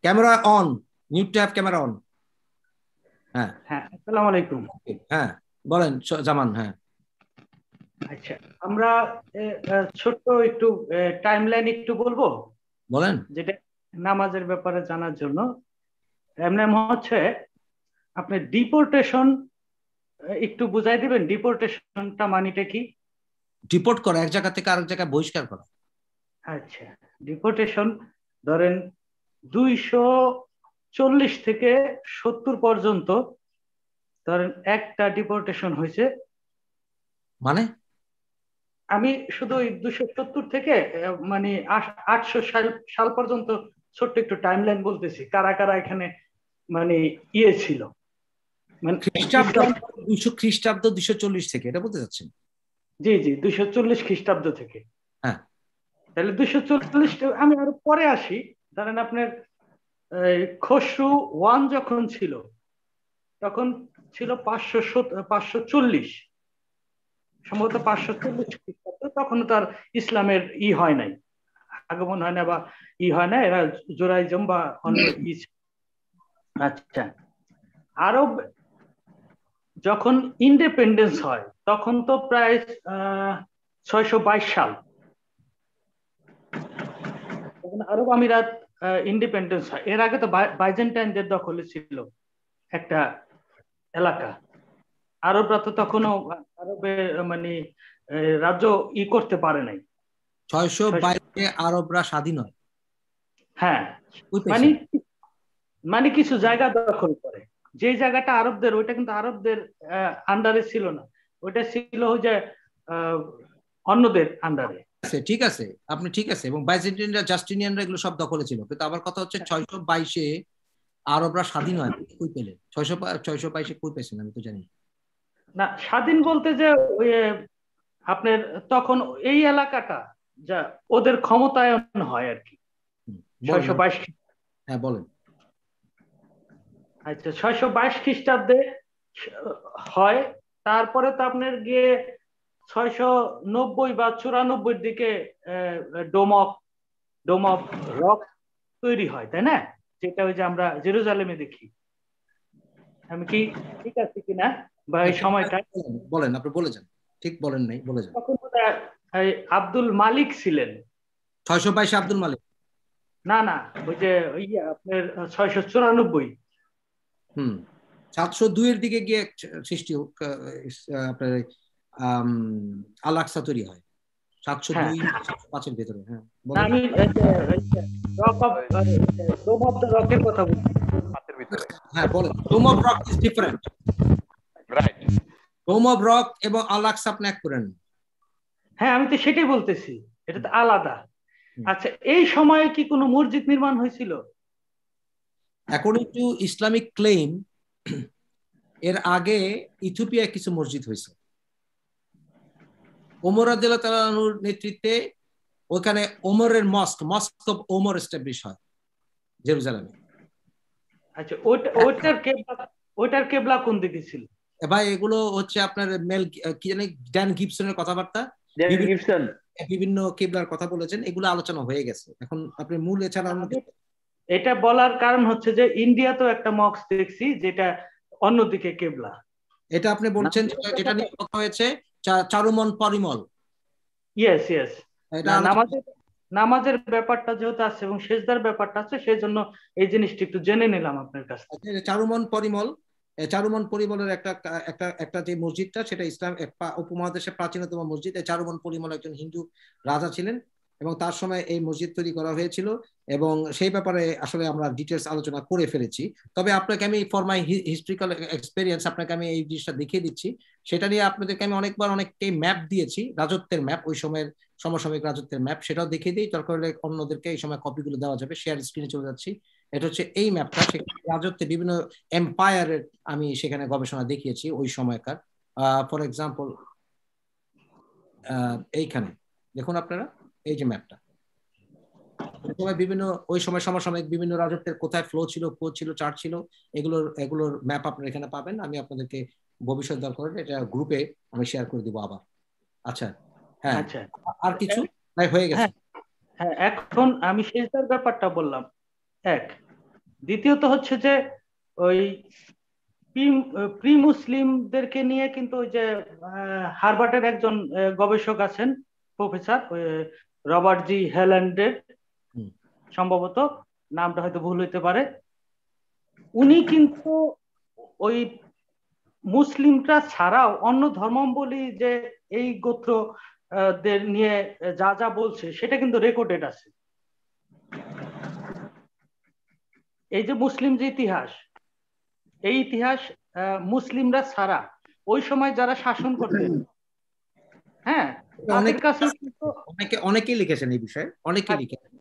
camera on new to camera on হ্যাঁ হ্যাঁ আসসালামু আলাইকুম হ্যাঁ বলেন জামান হ্যাঁ আচ্ছা আমরা ছোট্ট একটু টাইমলাইন একটু বলবো বলেন যেটা নামাজের ব্যাপারে জানার জন্য এমনি হচ্ছে আপনি ডিপোর্টেশন একটু বুঝাই দিবেন ডিপোর্টেশনটা মানিটা কি ডিপোর্ট করা এক জায়গা থেকে আরেক জায়গায় বহিষ্কার করা আচ্ছা ডিপোর্টেশন ধরেন দুইশো চল্লিশ থেকে সত্তর পর্যন্ত ধরেন একটা ডিপোর্টেশন হয়েছে মানে আমি শুধু ওই দুশো সত্তর থেকে মানে আটশো সাল পর্যন্ত ছোট্ট একটু টাইম লাইন বলতেছি কারা কারা এখানে মানে ইয়ে ছিল মানে খ্রিস্টাব্দ দুশো খ্রিস্টাব্দ দুশো চল্লিশ থেকে এটা বলতে চাচ্ছেন জি জি দুশো চল্লিশ খ্রিস্টাব্দ থেকে হ্যাঁ তাহলে দুশো চল্লিশ আমি আরো পরে আসি ধরেন আপনার খসরু ওয়ান যখন ছিল তখন ছিল পাঁচশো পাঁচশো চল্লিশ সম্ভবত পাঁচশো চল্লিশ খ্রিস্টাব্দ তখন তার ইসলামের ই হয় নাই আগমন হয় না বা ই হয় না এরা জোরাইজম বা অন্য আচ্ছা আরব যখন ইন্ডিপেন্ডেন্স হয় তখন তো প্রায় ছয়শো বাইশ সাল তখন আরব আমিরাত ইন্ডিপেন্ডেন্স হয় এর আগে তো বাইজেন্টাইনদের দখলে ছিল একটা এলাকা আরবরা তো তখনও আরবের মানে রাজ্য ই করতে পারে নাই ছয়শো বাইশে আরবরা স্বাধীন হয় হ্যাঁ মানে মানে কিছু জায়গা দখল করে যে জায়গাটা আরবদের ওইটা কিন্তু আরবদের আন্ডারে ছিল না ওইটা ছিল যে অন্যদের আন্ডারে আছে ঠিক আছে আপনি ঠিক আছে এবং বাইজেন্টাইনরা জাস্টিনিয়ানরা এগুলো সব দখলে ছিল কিন্তু আবার কথা হচ্ছে হ্যাঁ। ছয়শো বাইশে আরবরা স্বাধীন হয় কই পেলে ছয়শো ছয়শো বাইশে কই পেয়েছেন আমি তো জানি না না স্বাধীন বলতে যে আপনার তখন এই এলাকাটা যা ওদের ক্ষমতায়ন হয় আর কি বাইশ হ্যাঁ বলেন আচ্ছা ছয়শো বাইশ খ্রিস্টাব্দে হয় তারপরে তো আপনার গিয়ে ছয়শো নব্বই বা চুরানব্বই দিকে ডোমক ডোমক রক তৈরি হয় তাই না যেটা ওই যে আমরা জেরুজালেমে দেখি আমি কি ঠিক আছে কিনা বা এই সময়টা বলেন আপনি বলে যান ঠিক বলেন নাই বলে যান আব্দুল মালিক ছিলেন ছয়শো বাইশ আব্দুল মালিক না না ওই যে ওই ইয়ে, আপনার ছয়শো চুরানব্বই হুম সাতশো দুই এর দিকে গিয়ে সৃষ্টি আপনার আল আকসা তৈরি হয় সাতশো হ্যাঁ। দুই পাঁচের ভেতরে হ্যাঁ আমি হ্যাঁ বলেন রক ইজ ডিফারেন্ট রাইট এবং এক করেন হ্যাঁ আমি তো সেটাই বলতেছি এটা তো আলাদা আচ্ছা এই সময়ে কি কোনো মসজিদ নির্মাণ হয়েছিল অ্যাকর্ডিং টু ইসলামিক ক্লেম এর আগে ইথিওপিয়ায় কিছু মসজিদ হয়েছে ওমর আদিল্লা নেতৃত্বে ওখানে ওমরের mosque mosque of Omar establish হয় জেরুজালামে আচ্ছা ওটার কেবলা ওটার কেবলা কোন দিকে ছিল ভাই এগুলো হচ্ছে আপনার মেল কি জানি ড্যান গিবসনের কথাবার্তা বিভিন্ন কেবলার কথা বলেছেন এগুলো আলোচনা হয়ে গেছে এখন আপনি মূল এছাড়া এটা বলার কারণ হচ্ছে যে ইন্ডিয়া তো একটা মক্স দেখছি যেটা অন্যদিকে কেবলা এটা আপনি বলছেন যেটা নিয়ে কথা হয়েছে চারুমন পরিমল ইয়েস ইয়েস নামাজের নামাজের ব্যাপারটা যেহেতু আছে এবং সেজদার ব্যাপারটা আছে সেই জন্য এই জিনিসটি একটু জেনে নিলাম আপনার কাছ থেকে আচ্ছা, চারুমন পরিমল চারুমন পরিমলের একটা একটা একটা যে মসজিদটা সেটা ইসলাম উপমহাদেশের প্রাচীনতম মসজিদ চারুমন পরিমল একজন হিন্দু রাজা ছিলেন এবং তার সময় এই মসজিদ তৈরি করা হয়েছিল এবং সেই ব্যাপারে আসলে আমরা ডিটেলস আলোচনা করে ফেলেছি তবে আপনাকে আমি ফর মাই হিস্ট্রিক্যাল এক্সপেরিয়েন্স আপনাকে আমি এই জিনিসটা দেখিয়ে দিচ্ছি সেটা নিয়ে আপনাদেরকে আমি অনেকবার অনেকটাই ম্যাপ দিয়েছি রাজত্বের ম্যাপ ওই সময়ের সমসাময়িক রাজত্বের ম্যাপ সেটাও দেখিয়ে দিই দরকার হলে অন্যদেরকে এই সময় কপিগুলো দেওয়া যাবে শেয়ার স্ক্রিনে চলে যাচ্ছি এটা হচ্ছে এই ম্যাপটা সেখানে বিভিন্ন এম্পায়ারের আমি সেখানে গবেষণা দেখিয়েছি ওই সময়কার ফর এক্সাম্পল এইখানে দেখুন আপনারা এই যে ম্যাপটা সময় বিভিন্ন ওই সময় সমসাময়িক বিভিন্ন রাজত্বের কোথায় ফ্লো ছিল কো ছিল চার ছিল এগুলোর এগুলোর ম্যাপ আপনারা এখানে পাবেন আমি আপনাদেরকে ভবিষ্যৎ দরকার এটা গ্রুপে আমি শেয়ার করে দিব আবার আচ্ছা হ্যাঁ আচ্ছা। আর কিছু নাই হয়ে গেছে হ্যাঁ, হ্যাঁ এখন আমি সেজদার ব্যাপারটা বললাম এক দ্বিতীয়ত হচ্ছে যে ওই প্রি মুসলিমদেরকে নিয়ে কিন্তু ওই যে হারবার্টের একজন গবেষক আছেন প্রফেসর রবার্ট জি হেল্যান্ডের সম্ভবত নামটা হয়তো ভুল হইতে পারে উনি কিন্তু ওই মুসলিমটা ছাড়াও অন্য ধর্মাবলী যে এই গোত্র দের নিয়ে যা যা বলছে সেটা কিন্তু রেকর্ডেড আছে এই যে মুসলিম যে ইতিহাস এই ইতিহাস মুসলিমরা ছাড়া ওই সময় যারা শাসন করতেন হ্যাঁ অনেক কাছে অনেকে অনেকেই লিখেছেন এই বিষয়ে অনেকেই আচ্ছা। লিখেছেন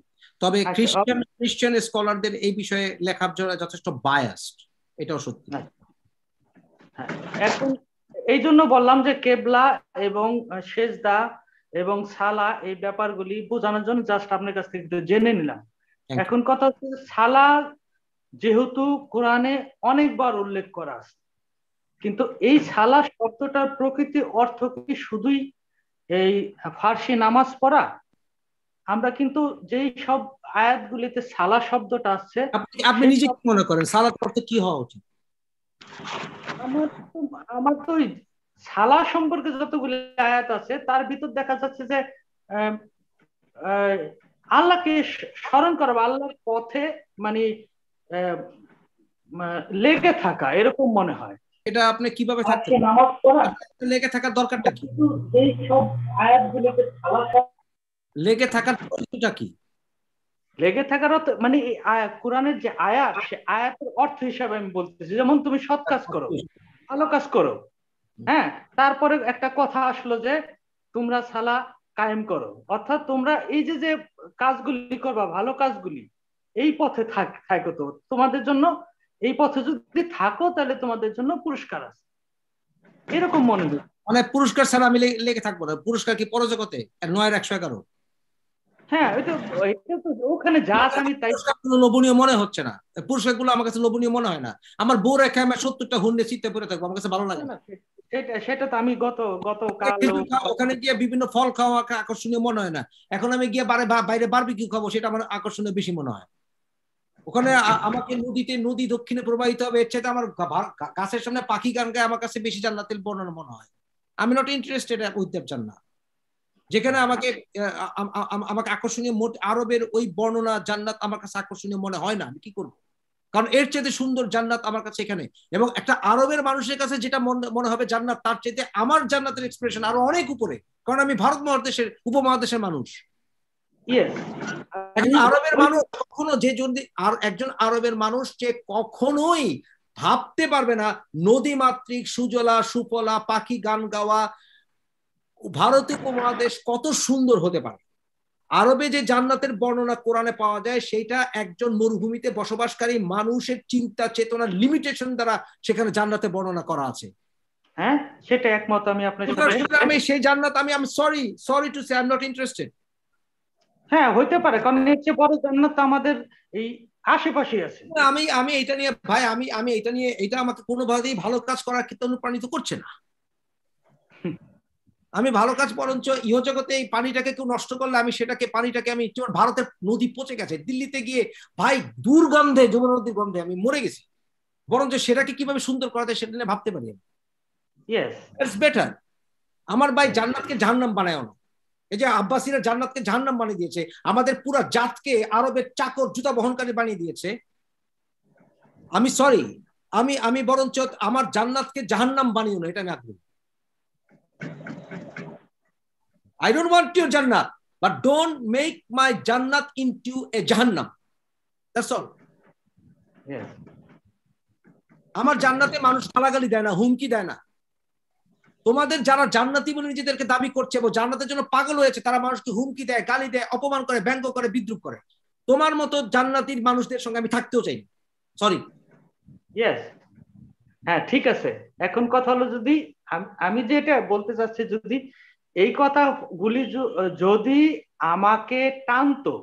তবে আচ্ছা, খ্রিস্টান খ্রিস্টান স্কলারদের এই বিষয়ে লেখার জন্য যথেষ্ট বায়াসড এটাও সত্যি হ্যাঁ, হ্যাঁ, এখন এই জন্য বললাম যে কেবলা এবং সেজদা এবং সালা এই ব্যাপারগুলি বোঝানোর জন্য জাস্ট আপনার কাছ থেকে জেনে নিলাম এখন কথা হচ্ছে সালা যেহেতু কোরআনে অনেকবার উল্লেখ করা আছে কিন্তু এই সালা শব্দটার প্রকৃতি অর্থ কি শুধুই এই ফার্সি নামাজ পড়া আমরা কিন্তু যেই সব আয়াতগুলিতে সালা শব্দটা আছে আপনি নিজে কি মনে করেন সালাত অর্থ কি হওয়া উচিত আমার তো আমার তো সালা সম্পর্কে যতগুলি আয়াত আছে তার ভিতর দেখা যাচ্ছে যে আল্লাহকে স্মরণ করা বা আল্লাহর পথে মানে লেগে থাকা এরকম মনে হয় এটা আপনি কিভাবে থাকছেন লেগে থাকার দরকারটা কি এই সব আয়াতগুলোকে লেগে থাকার অর্থটা কি লেগে থাকার অর্থ মানে কোরআনের যে আয়াত সে আয়াতের অর্থ হিসাবে আমি বলতেছি যেমন তুমি সৎ কাজ করো ভালো কাজ করো হ্যাঁ তারপরে একটা কথা আসলো যে তোমরা সালা কায়েম করো অর্থাৎ তোমরা এই যে যে কাজগুলি করবা ভালো কাজগুলি এই পথে থাকো তো তোমাদের জন্য এই পথে যদি থাকো তাহলে তোমাদের জন্য পুরস্কার আছে এরকম মনে হয় মানে পুরস্কার ছাড়া আমি লেগে থাকবো না পুরস্কার কি পরজগতে নয়ের একশো এগারো হ্যাঁ ওই তো ওখানে যা আমি তাই লোভনীয় মনে হচ্ছে না পুরস্কার গুলো আমার কাছে লোভনীয় মনে হয় না আমার বউ রেখে আমি সত্তরটা হুন্ডে চিত্তে পড়ে থাকবো আমার কাছে ভালো লাগে না ওখানে গিয়ে বিভিন্ন ফল খাওয়া আকর্ষণীয় মনে হয় না এখন আমি গিয়ে বাইরে বারবিকিউ খাবো সেটা আমার আকর্ষণীয় বেশি মনে হয় ওখানে আমাকে নদীতে নদী দক্ষিণে প্রবাহিত হবে এর চাইতে আমার গাছের সামনে পাখি গান গায় আমার কাছে বেশি জান্নাতের বর্ণনা মনে হয় আমি নট ইন্টারেস্টেড উইথ দ্যাট যেখানে আমাকে আমাকে আকর্ষণীয় মোট আরবের ওই বর্ণনা জান্নাত আমার কাছে আকর্ষণীয় মনে হয় না আমি কি করবো কারণ এর চেয়ে সুন্দর জান্নাত আমার কাছে এখানে এবং একটা আরবের মানুষের কাছে যেটা মনে হবে জান্নাত তার চেয়ে আমার জান্নাতের এক্সপ্রেশন আরো অনেক উপরে কারণ আমি ভারত মহাদেশের উপমহাদেশের মানুষ আরবের মানুষ কখনো যে যদি আর একজন আরবের মানুষ যে কখনোই ভাবতে পারবে না নদী মাতৃক সুজলা সুপলা পাখি গান গাওয়া ভারতীয় উপমহাদেশ কত সুন্দর হতে পারে আরবে যে জান্নাতের বর্ণনা কোরআনে পাওয়া যায় সেটা একজন মরুভূমিতে বসবাসকারী মানুষের চিন্তা চেতনার লিমিটেশন দ্বারা সেখানে জান্নাতে বর্ণনা করা আছে হ্যাঁ সেটা একমত আমি আপনার সাথে আমি সেই জান্নাত আমি am sorry sorry to say I am not interested হ্যাঁ হইতে পারে কারণ এর চেয়ে বড় জান্নাত আমাদের এই আশেপাশে আছে আমি আমি এটা নিয়ে ভাই আমি আমি এটা নিয়ে এটা আমাকে কোনোভাবেই ভালো কাজ করার ক্ষেত্রে অনুপ্রাণিত করছে না আমি ভালো কাজ বরঞ্চ জগতে এই পানিটাকে কেউ নষ্ট করলে আমি সেটাকে পানিটাকে আমি ভারতের নদী পচে গেছে দিল্লিতে গিয়ে ভাই দুর্গন্ধে যমুনা নদীর গন্ধে আমি মরে গেছি বরঞ্চ সেটাকে কিভাবে সুন্দর করা যায় সেটা নিয়ে ভাবতে পারি আমি বেটার আমার ভাই জান্নাতকে জাহান্নাম বানায় না এই যে আব্বাসীরা জান্নাতকে জাহান্নাম বানিয়ে দিয়েছে আমাদের পুরো জাতকে আরবের চাকর জুতা বহনকারী বানিয়ে দিয়েছে আমি সরি আমি আমি বরঞ্চ আমার জান্নাতকে জাহান্নাম বানিও না এটা আমি আগ্রহী I don't want your Jannat, but don't make my Jannat into a Jahannam. That's আমার জান্নাতে মানুষ গালাগালি দেয় না হুমকি দেয় না তোমাদের যারা জান্নাতি বলে নিজেদেরকে দাবি করছে এবং জান্নাতের জন্য পাগল হয়েছে তারা মানুষকে হুমকি দেয় গালি দেয় অপমান করে ব্যঙ্গ করে বিদ্রুপ করে তোমার মতো জান্নাতির মানুষদের সঙ্গে আমি থাকতেও চাই সরি ইয়েস হ্যাঁ ঠিক আছে এখন কথা হলো যদি আমি যেটা বলতে চাচ্ছি যদি এই কথাগুলি যদি আমাকে টানতো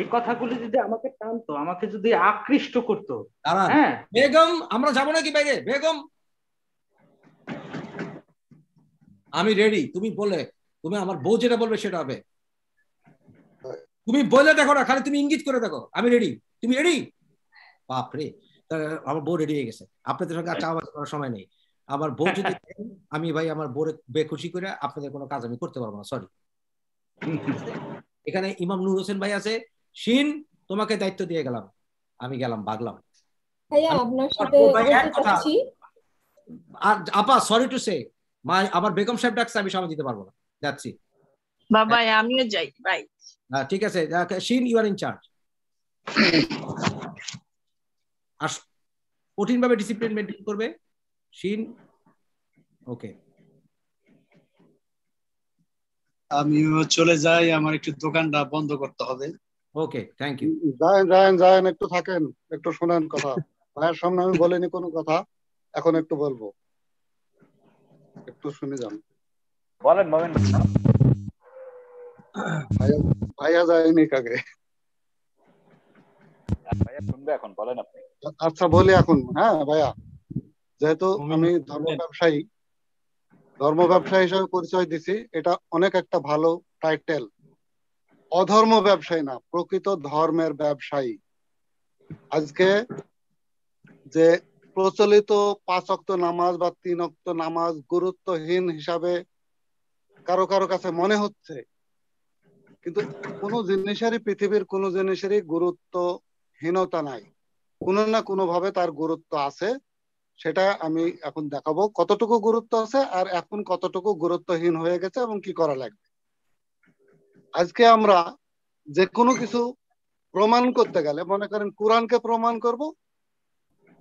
এই কথাগুলি যদি আমাকে টানতো আমাকে যদি আকৃষ্ট করতো হ্যাঁ। বেগম আমরা যাবো নাকি বাইরে বেগম আমি রেডি তুমি বলে তুমি আমার বউ যেটা বলবে সেটা হবে তুমি বলে দেখো না খালি তুমি ইঙ্গিত করে দেখো আমি রেডি তুমি রেডি বাপরে আমার বউ রেডি হয়ে গেছে আপনাদের সঙ্গে আর চা করার সময় নেই আমার বউ যদি আমি ভাই আমার বোরে বেখুশি করে আপনাদের কোনো কাজ আমি করতে পারবো না সরি এখানে ইমাম নুর হোসেন ভাই আছে শিন তোমাকে দায়িত্ব দিয়ে গেলাম আমি গেলাম বাগলাম আপা সরি টু সে মা আমার বেগম সাহেব ডাকছে আমি সময় দিতে পারবো না যাচ্ছি বাবা আমিও যাই বাই হ্যাঁ ঠিক আছে Sheen you are in charge আর কঠিনভাবে ডিসিপ্লিন মেনটেন করবে Sheen? Okay. আমিও চলে যাই আমার একটু দোকানটা বন্ধ করতে হবে ওকে থ্যাংক ইউ যায়েন যায়েন যায়েন একটু থাকেন একটু শোনেন কথা ভাইয়ের সামনে আমি বলিনি কোনো কথা এখন একটু বলবো একটু শুনে যান বলেন বলেন ভাইয়া যায়নি কাকে ভাইয়া শুনবে এখন বলেন আপনি আচ্ছা বলি এখন হ্যাঁ ভাইয়া যেহেতু আমি ধর্ম ব্যবসায়ী ধর্ম ব্যবসায়ী হিসেবে পরিচয় দিছি এটা অনেক একটা ভালো টাইটেল অধর্ম ব্যবসায়ী না প্রকৃত ধর্মের ব্যবসায়ী আজকে যে প্রচলিত পাঁচ অক্ত নামাজ বা তিন অক্ত নামাজ গুরুত্বহীন হিসাবে কারো কারো কাছে মনে হচ্ছে কিন্তু কোন জিনিসেরই পৃথিবীর কোনো জিনিসেরই গুরুত্বহীনতা নাই কোনো না কোনো ভাবে তার গুরুত্ব আছে সেটা আমি এখন দেখাবো কতটুকু গুরুত্ব আছে আর এখন কতটুকু গুরুত্বহীন হয়ে গেছে এবং কি করা লাগবে আজকে আমরা যে কোনো কিছু প্রমাণ করতে গেলে মনে করেন কোরআনকে প্রমাণ করব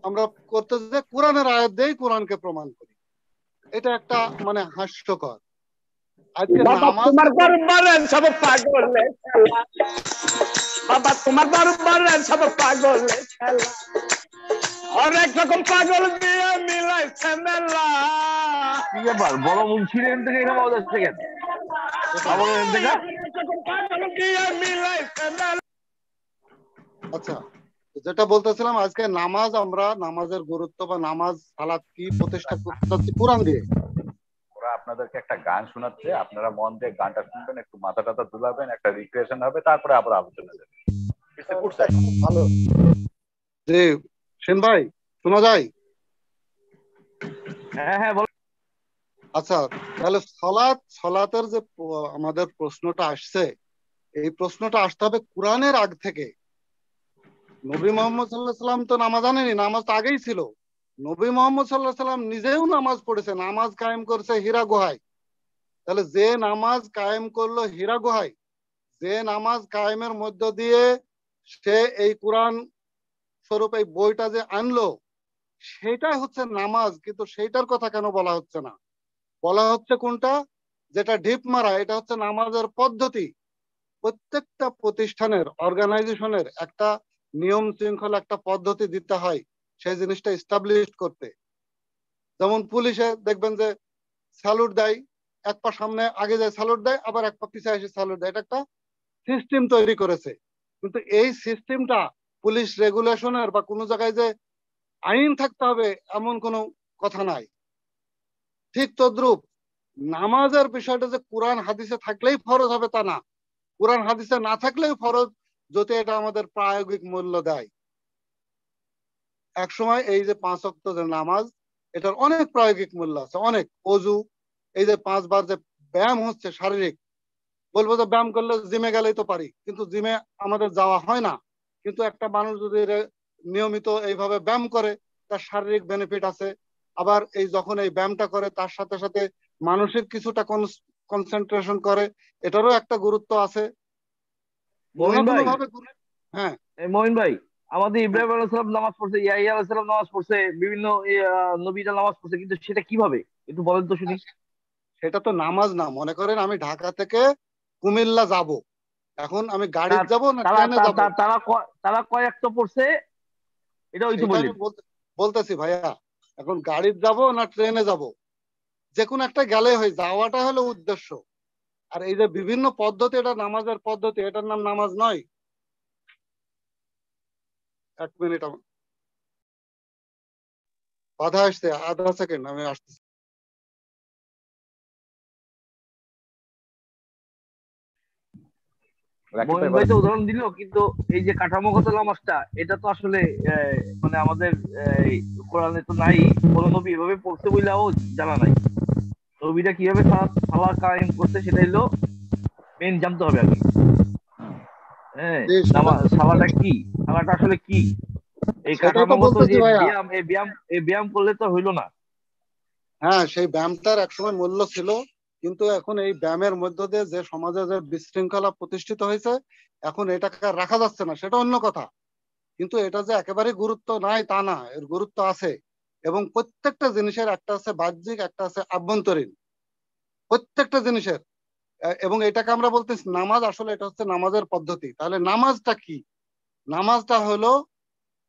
আমরা করতে যে কোরআনের আয়াত দিয়েই কোরআনকে প্রমাণ করি এটা একটা মানে হাস্যকর আজকে বাবা তোমার বারবার সব পাগল অনেক রকম পাগল দিয়ে কি ইয়ে ব্যাপার বড় মুন্সির থেকে আওয়াজ আসছে কেন থেকে পাগল দিয়ে আচ্ছা যেটা বলতেছিলাম আজকে নামাজ আমরা নামাজের গুরুত্ব বা নামাজ সালাত কি প্রতিষ্ঠা করতে চাচ্ছি কোরআন দিয়ে ওরা আপনাদেরকে একটা গান শোনাচ্ছে আপনারা মন দিয়ে গানটা শুনবেন একটু মাথা টাথা দুলাবেন একটা রিক্রিয়েশন হবে তারপরে আবার আলোচনা যাবে ভালো জি সেন ভাই শোনা যায় হ্যাঁ, হ্যাঁ, আচ্ছা তাহলে সলাত সলাতের যে আমাদের প্রশ্নটা আসছে এই প্রশ্নটা আসতে হবে কোরআনের আগ থেকে নবী মোহাম্মদ সাল্লাহ সাল্লাম তো নামাজ আনেনি নামাজ তো আগেই ছিল নবী মোহাম্মদ সাল্লাহ সাল্লাম নিজেও নামাজ পড়েছে নামাজ কায়েম করেছে হীরা গুহায় তাহলে যে নামাজ কায়েম করলো হীরা গুহায় যে নামাজ কায়েমের মধ্য দিয়ে সে এই কোরআন স্বরূপ এই বইটা যে আনলো সেটাই হচ্ছে নামাজ কিন্তু সেইটার কথা কেন বলা হচ্ছে না বলা হচ্ছে কোনটা যেটা ঢিপ মারা এটা হচ্ছে নামাজের পদ্ধতি প্রত্যেকটা প্রতিষ্ঠানের অর্গানাইজেশনের একটা নিয়ম শৃঙ্খলা একটা পদ্ধতি দিতে হয় সেই জিনিসটা ইস্টাবলিশ করতে যেমন পুলিশে দেখবেন যে স্যালুট দেয় এক পা সামনে আগে যায় স্যালুট দেয় আবার এক পা পিছিয়ে এসে স্যালুট দেয় এটা একটা সিস্টেম তৈরি করেছে কিন্তু এই সিস্টেমটা পুলিশ রেগুলেশনের বা কোনো জায়গায় যে আইন থাকতে হবে এমন কোনো কথা নাই ঠিক তদ্রুপ নামাজের বিষয়টা যে কোরআন হাদিসে থাকলেই ফরজ হবে তা না কোরআন হাদিসে না থাকলেই ফরজ যদি এটা আমাদের প্রায়োগিক মূল্য দেয় একসময় এই যে পাঁচ অক্ত যে নামাজ এটার অনেক প্রায়োগিক মূল্য আছে অনেক অজু এই যে পাঁচবার যে ব্যায়াম হচ্ছে শারীরিক বলবো যে ব্যায়াম করলে জিমে গেলেই তো পারি কিন্তু জিমে আমাদের যাওয়া হয় না কিন্তু একটা মানুষ যদি নিয়মিত এইভাবে ব্যায়াম করে তার শারীরিক বেনিফিট আছে আবার এই যখন এই ব্যায়ামটা করে তার সাথে সাথে মানসিক কিছুটা কনসেন্ট্রেশন করে এটারও একটা গুরুত্ব আছে হ্যাঁ মহিন ভাই আমাদের ইব্রাহিম আলাইসালাম নামাজ পড়ছে ইয়াহিয়া আলাইসালাম নামাজ পড়ছে বিভিন্ন নবীরা নামাজ পড়ছে কিন্তু সেটা কিভাবে একটু বলেন তো শুনি সেটা তো নামাজ না মনে করেন আমি ঢাকা থেকে কুমিল্লা যাবো এখন আমি গাড়ি যাব না ট্রেনে যাব তারা তারা কয় একটা পড়ছে এটা ওই বলি বলতাছি ভাইয়া এখন গাড়ির যাব না ট্রেনে যাব যে কোন একটা গেলে হয় যাওয়াটা হলো উদ্দেশ্য আর এই যে বিভিন্ন পদ্ধতি এটা নামাজের পদ্ধতি এটার নাম নামাজ নয় এক মিনিট আমার বাধা আসছে আধা সেকেন্ড আমি আসতেছি উদাহরণ দিল কিন্তু এই যে কাঠামোগত নামাজটা এটা তো আসলে মানে আমাদের কোরআনে তো নাই কোন নবী এভাবে বইলাও জানা নাই কিভাবে সালা কায়েম সেটা হলো মেন জানতে হবে হ্যাঁ সালাটা কি সালাটা আসলে কি এই কাঠামোগত যে ব্যায়াম এই ব্যায়াম এই ব্যায়াম করলে তো হইলো না হ্যাঁ সেই ব্যায়ামটার একসময় মূল্য ছিল কিন্তু এখন এই ব্যায়ামের মধ্য দিয়ে যে সমাজে যে বিশৃঙ্খলা প্রতিষ্ঠিত হয়েছে এখন এটাকে রাখা যাচ্ছে না সেটা অন্য কথা কিন্তু এটা যে একেবারে গুরুত্ব নাই তা না এর গুরুত্ব আছে এবং প্রত্যেকটা জিনিসের একটা আছে বাহ্যিক একটা আছে আভ্যন্তরীণ প্রত্যেকটা জিনিসের এবং এটাকে আমরা বলতেছি নামাজ আসলে এটা হচ্ছে নামাজের পদ্ধতি তাহলে নামাজটা কি নামাজটা হলো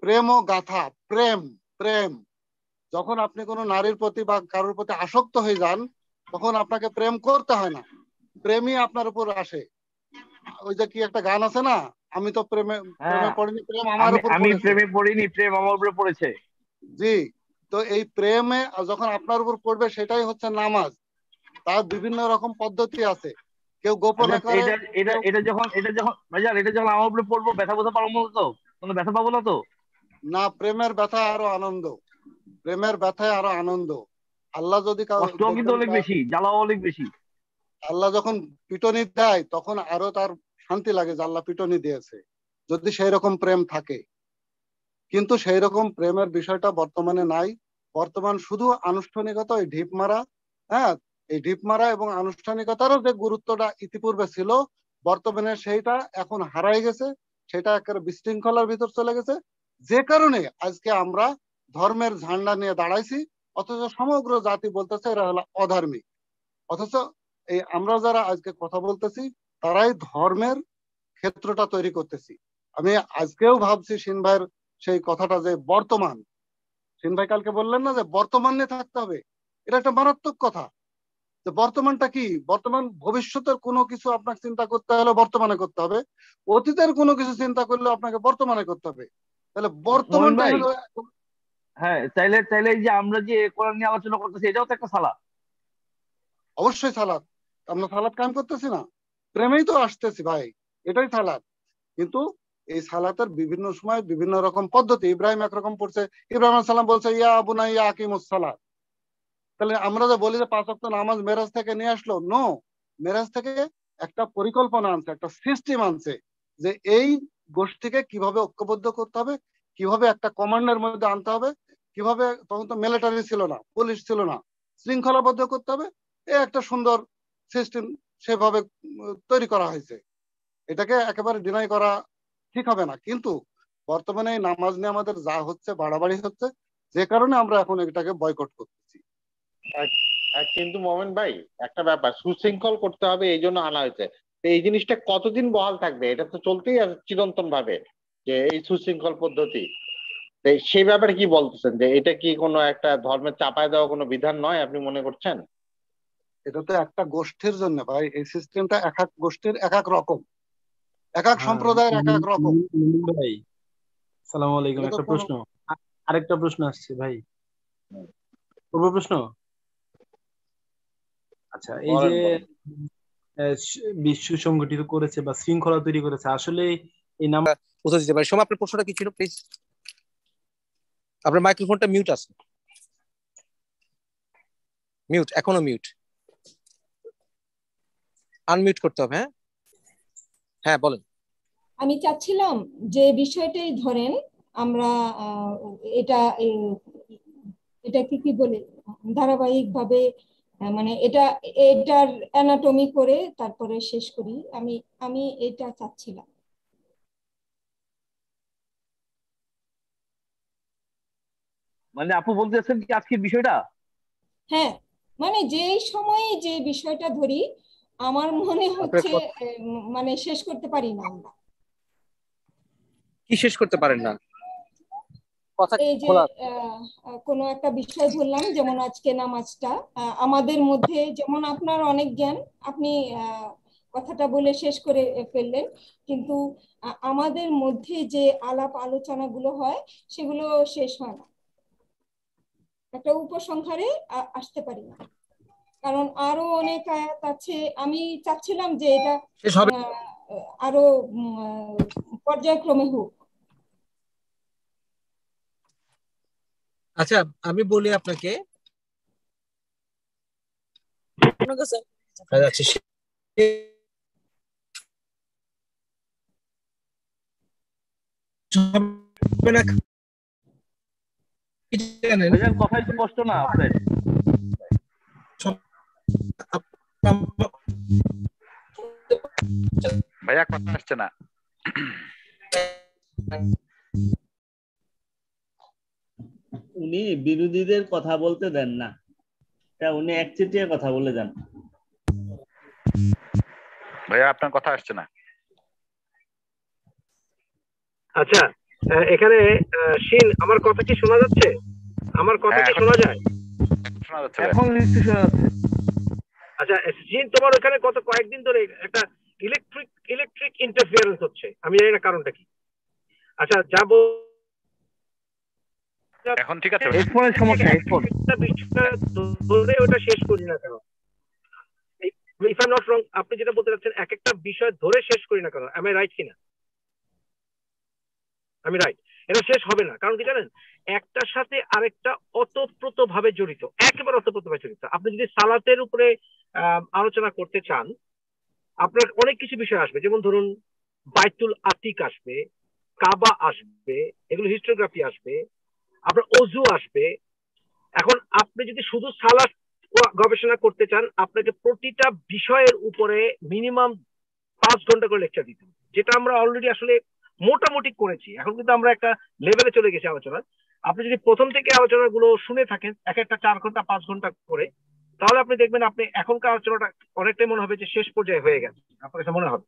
প্রেম ও গাথা প্রেম প্রেম যখন আপনি কোনো নারীর প্রতি বা কারোর প্রতি আসক্ত হয়ে যান তখন আপনাকে প্রেম করতে হয় না প্রেমই আপনার উপর আসে ওই যে কি একটা গান আছে না আমি তো প্রেমে হ্যাঁ। প্রেমে পড়িনি প্রেম আমার উপর আমি প্রেমে পড়িনি প্রেম আমার উপরে পড়েছে জি তো এই প্রেমে যখন আপনার উপর পড়বে সেটাই হচ্ছে নামাজ তার বিভিন্ন রকম পদ্ধতি আছে কেউ গোপনে আচ্ছা, করে এটা এটা এটা যখন এটা যখন ভাইজান এটা যখন আমার উপরে পড়বো ব্যথা বোঝা পাবো না তো কোনো ব্যথা পাবো না তো না প্রেমের ব্যথা আরো আনন্দ প্রেমের ব্যথায় আরো আনন্দ আল্লাহ যদি অনেক বেশি জ্বালাও অনেক বেশি আল্লাহ যখন পিটনি দেয় তখন আরো তার শান্তি লাগে যে আল্লাহ পিটনি দিয়েছে যদি সেই রকম প্রেম থাকে কিন্তু সেই রকম প্রেমের বিষয়টা বর্তমানে নাই বর্তমান শুধু আনুষ্ঠানিকতা ওই ঢিপ মারা হ্যাঁ এই ঢিপ মারা এবং আনুষ্ঠানিকতারও যে গুরুত্বটা ইতিপূর্বে ছিল বর্তমানে সেইটা এখন হারাই গেছে সেটা একেবারে বিশৃঙ্খলার ভিতর চলে গেছে যে কারণে আজকে আমরা ধর্মের ঝান্ডা নিয়ে দাঁড়াইছি অথচ সমগ্র জাতি বলতেছে এরা হলো অধার্মিক অথচ এই আমরা যারা আজকে কথা বলতেছি তারাই ধর্মের ক্ষেত্রটা তৈরি করতেছি আমি আজকেও ভাবছি সিন ভাইয়ের সেই কথাটা যে বর্তমান সিন ভাই কালকে বললেন না যে বর্তমানে থাকতে হবে এটা একটা মারাত্মক কথা যে বর্তমানটা কি বর্তমান ভবিষ্যতের কোনো কিছু আপনাকে চিন্তা করতে হলে বর্তমানে করতে হবে অতীতের কোনো কিছু চিন্তা করলে আপনাকে বর্তমানে করতে হবে তাহলে বর্তমানটা হ্যাঁ চাইলে চাইলে যে আমরা যে কোরআন নিয়ে আলোচনা করতেছি এটাও তো একটা সালাদ অবশ্যই সালাত আমরা সালাত কাম করতেছি না প্রেমেই তো আসতেছি ভাই এটাই সালাত কিন্তু এই সালাতের বিভিন্ন সময় বিভিন্ন রকম পদ্ধতি ইব্রাহিম একরকম পড়ছে ইব্রাহিম সালাম বলছে ইয়া আবু না ইয়া আকিমুস সালাত তাহলে আমরা যে বলি যে পাঁচ অক্ট নামাজ মেরাজ থেকে নিয়ে আসলো নো মেরাজ থেকে একটা পরিকল্পনা আনছে একটা সিস্টেম আনছে যে এই গোষ্ঠীকে কিভাবে ঐক্যবদ্ধ করতে হবে কিভাবে একটা কমান্ডের মধ্যে আনতে হবে কিভাবে তখন তো মিলিটারি ছিল না পুলিশ ছিল না শৃঙ্খলাবদ্ধ করতে হবে এ একটা সুন্দর সিস্টেম সেভাবে তৈরি করা হয়েছে এটাকে একেবারে ডিনাই করা ঠিক হবে না কিন্তু বর্তমানে নামাজ নিয়ে আমাদের যা হচ্ছে বাড়াবাড়ি হচ্ছে যে কারণে আমরা এখন এটাকে বয়কট করতেছি কিন্তু মোমেন ভাই একটা ব্যাপার সুশৃঙ্খল করতে হবে এই জন্য আনা হয়েছে এই জিনিসটা কতদিন বহাল থাকবে এটা তো চলতেই আছে চিরন্তন ভাবে যে এই সুশৃঙ্খল পদ্ধতি সেই ব্যাপারে কি বলতেছেন যে এটা কি কোনো একটা ধর্মের চাপায় দেওয়া কোনো বিধান নয় আপনি মনে করছেন এটা তো একটা গোষ্ঠীর জন্য ভাই এই সিস্টেমটা এক এক গোষ্ঠীর এক এক রকম এক এক হ্যাঁ, সম্প্রদায়ের এক এক রকম ভাই সালাম আলাইকুম একটা প্রশ্ন আরেকটা প্রশ্ন আসছে ভাই পূর্ব প্রশ্ন আচ্ছা এই যে বিশ্ব সংগঠিত করেছে বা শৃঙ্খলা তৈরি করেছে আসলে এই নাম্বার পৌঁছে দিতে পারি সময় আপনার প্রশ্নটা কি ছিল প্লিজ আপনার মাইক্রোফোনটা মিউট আছে মিউট এখনো মিউট আনমিউট করতে হবে হ্যাঁ হ্যাঁ বলেন আমি চাচ্ছিলাম যে বিষয়টাই ধরেন আমরা এটা এটাকে কি বলে ধারাবাহিক ভাবে মানে এটা এটার অ্যানাটমি করে তারপরে শেষ করি আমি আমি এটা চাচ্ছিলাম মানে আপু বলতে চাচ্ছেন কি আজকের বিষয়টা হ্যাঁ মানে যে সময়ে যে বিষয়টা ধরি আমার মনে হচ্ছে মানে শেষ করতে পারি না আমরা কি শেষ করতে পারেন না এই যে কোনো একটা বিষয় ধরলাম যেমন আজকে নামাজটা আমাদের মধ্যে যেমন আপনার অনেক জ্ঞান আপনি কথাটা বলে শেষ করে ফেললেন কিন্তু আমাদের মধ্যে যে আলাপ আলোচনাগুলো হয় সেগুলো শেষ হয় না একটা উপসংহারে আসতে পারি না কারণ আরো অনেক আয়াত আছে আমি চাচ্ছিলাম যে এটা আরো পর্যায়ক্রমে হোক আচ্ছা আমি বলি আপনাকে আচ্ছা ভাইয়া কথা আসছে না উনি বিরোধীদের কথা বলতে দেন না তা উনি একচেটিয়া কথা বলে যান ভাইয়া আপনার কথা আসছে না আচ্ছা এখানে শিন আমার কথা কি শোনা যাচ্ছে আমার কথা হ্যাঁ, কি শোনা যায় এখন একটু শোনা যাচ্ছে আচ্ছা শিন তোমার ওখানে কত কয়েকদিন ধরে একটা ইলেকট্রিক ইলেকট্রিক ইন্টারফিয়ারেন্স হচ্ছে আমি জানি না কারণটা কি আচ্ছা যা এখন ঠিক আছে হেডফোনের সমস্যা হেডফোন ধরে ওটা শেষ করি না কেন ইফ আই নট রং আপনি যেটা বলতে চাচ্ছেন এক একটা বিষয় ধরে শেষ করি না কেন আমি রাইট কিনা আমি রাইট এটা শেষ হবে না কারণ কি জানেন একটার সাথে আরেকটা অতপ্রত ভাবে জড়িত একেবারে অতপ্রত ভাবে জড়িত আপনি যদি সালাতের উপরে আলোচনা করতে চান আপনার অনেক কিছু বিষয় আসবে যেমন ধরুন বাইতুল আতিক আসবে কাবা আসবে এগুলো হিস্টোগ্রাফি আসবে আপনার অজু আসবে এখন আপনি যদি শুধু সালাত গবেষণা করতে চান আপনাকে প্রতিটা বিষয়ের উপরে মিনিমাম পাঁচ ঘন্টা করে লেকচার দিতে যেটা আমরা অলরেডি আসলে মোটামুটি করেছি এখন কিন্তু আমরা একটা লেভেলে চলে গেছি আলোচনা আপনি যদি প্রথম থেকে আলোচনা গুলো শুনে থাকেন এক একটা চার ঘন্টা পাঁচ ঘন্টা করে তাহলে আপনি দেখবেন আপনি এখনকার আলোচনাটা অনেকটাই মনে হবে যে শেষ পর্যায়ে হয়ে গেছে আপনার কাছে মনে হবে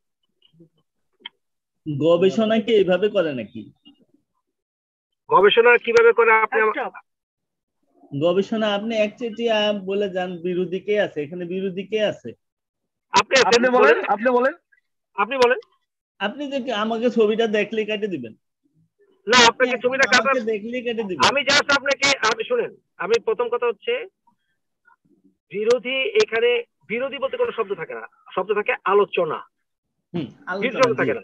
গবেষণা কি এইভাবে করে নাকি গবেষণা কিভাবে করে আপনি গবেষণা আপনি একচেটিয়া বলে যান বিরোধী কে আছে এখানে বিরোধী কে আছে আপনি আপনি বলেন আপনি বলেন আপনি বলেন আপনি যে আমাকে ছবিটা দেখলে কেটে দিবেন না আপনাকে ছবিটা কাটার দেখলে কেটে দিবেন আমি জাস্ট আপনাকে আপনি শুনেন আমি প্রথম কথা হচ্ছে বিরোধী এখানে বিরোধী বলতে কোনো শব্দ থাকে না শব্দ থাকে আলোচনা থাকে না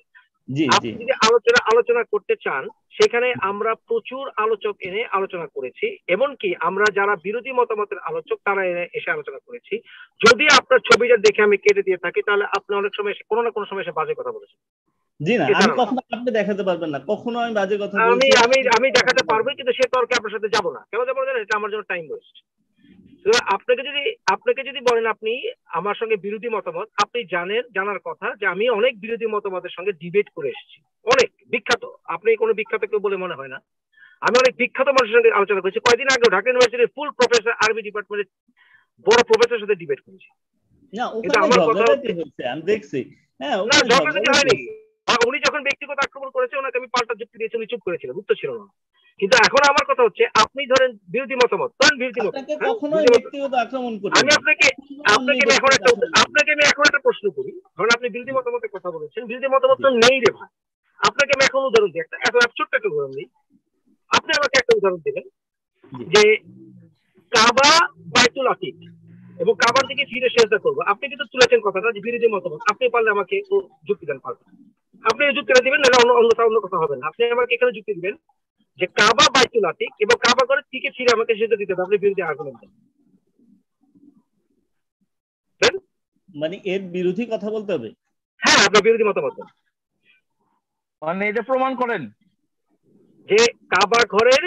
যদি আলোচনা আলোচনা করতে চান সেখানে আমরা প্রচুর আলোচক এনে আলোচনা করেছি এমনকি আমরা যারা বিরোধী মতামতের আলোচক তারা এনে এসে আলোচনা করেছি যদি আপনার ছবিটা দেখে আমি কেটে দিয়ে থাকি তাহলে আপনি অনেক সময় কোনো না কোনো সময় এসে বাজে কথা বলেছেন জি না আমি কখনো আপনি দেখাতে পারবেন না কখনো আমি বাজে কথা আমি আমি আমি দেখাতে পারবো কিন্তু সে তর্কে আপনার সাথে যাবো না কেন যাবো জানেন এটা আমার জন্য টাইম ওয়েস্ট আপনাকে যদি আপনাকে যদি বলেন আপনি আমার সঙ্গে বিরোধী মতামত আপনি জানেন জানার কথা যে আমি অনেক বিরোধী মতামতের সঙ্গে ডিবেট করে এসেছি অনেক বিখ্যাত আপনি কোনো বিখ্যাত কেউ বলে মনে হয় না আমি অনেক বিখ্যাত মানুষের সঙ্গে আলোচনা করেছি কয়েকদিন আগে ঢাকা ইউনিভার্সিটির ফুল প্রফেসর আরবি ডিপার্টমেন্টের বড় প্রফেসর সাথে ডিবেট করেছি না আমার কথা দেখছি না হয়নি উনি যখন ব্যক্তিগত আক্রমণ করেছে ওনাকে আমি পাল্টা যুক্তি দিয়েছি উনি চুপ করেছিলেন উত্তর ছিল না কিন্তু এখন আমার কথা হচ্ছে আপনি ধরেন বিরোধী মতামত ধরেন বিরোধী মতামত হ্যাঁ? আমি আপনাকে আপনাকে আমি এখন একটা আপনাকে আমি এখন একটা প্রশ্ন করি ধরেন আপনি বিরোধী মতামতের কথা বলেছেন বিরোধী মতামত তো নেই রে ভাই আপনাকে আমি এখন উদাহরণ দিই একটা এত ছোট্ট একটা উদাহরণ দিই আপনি আমাকে একটা উদাহরণ দেবেন যে কাবা বাইতুল আতিক এবং কাবার দিকে ফিরে শেষটা করবো আপনি কিন্তু তুলেছেন কথাটা যে বিরোধী মতামত আপনি পারলে আমাকে যুক্তি দেন পারবেন আপনি যুক্তিটা দিবেন না অন্য অন্য অন্য কথা হবে না আপনি আমাকে এখানে যুক্তি দিবেন যে কাবা বাইতুল আতিক এবং কাবা করে থেকে ফিরে আমাকে সেটা দিতে হবে আপনি বিরোধী আর্গুমেন্ট মানে এর বিরোধী কথা বলতে হবে হ্যাঁ আপনার বিরোধী মতামত মানে এটা প্রমাণ করেন যে কাবা ঘরের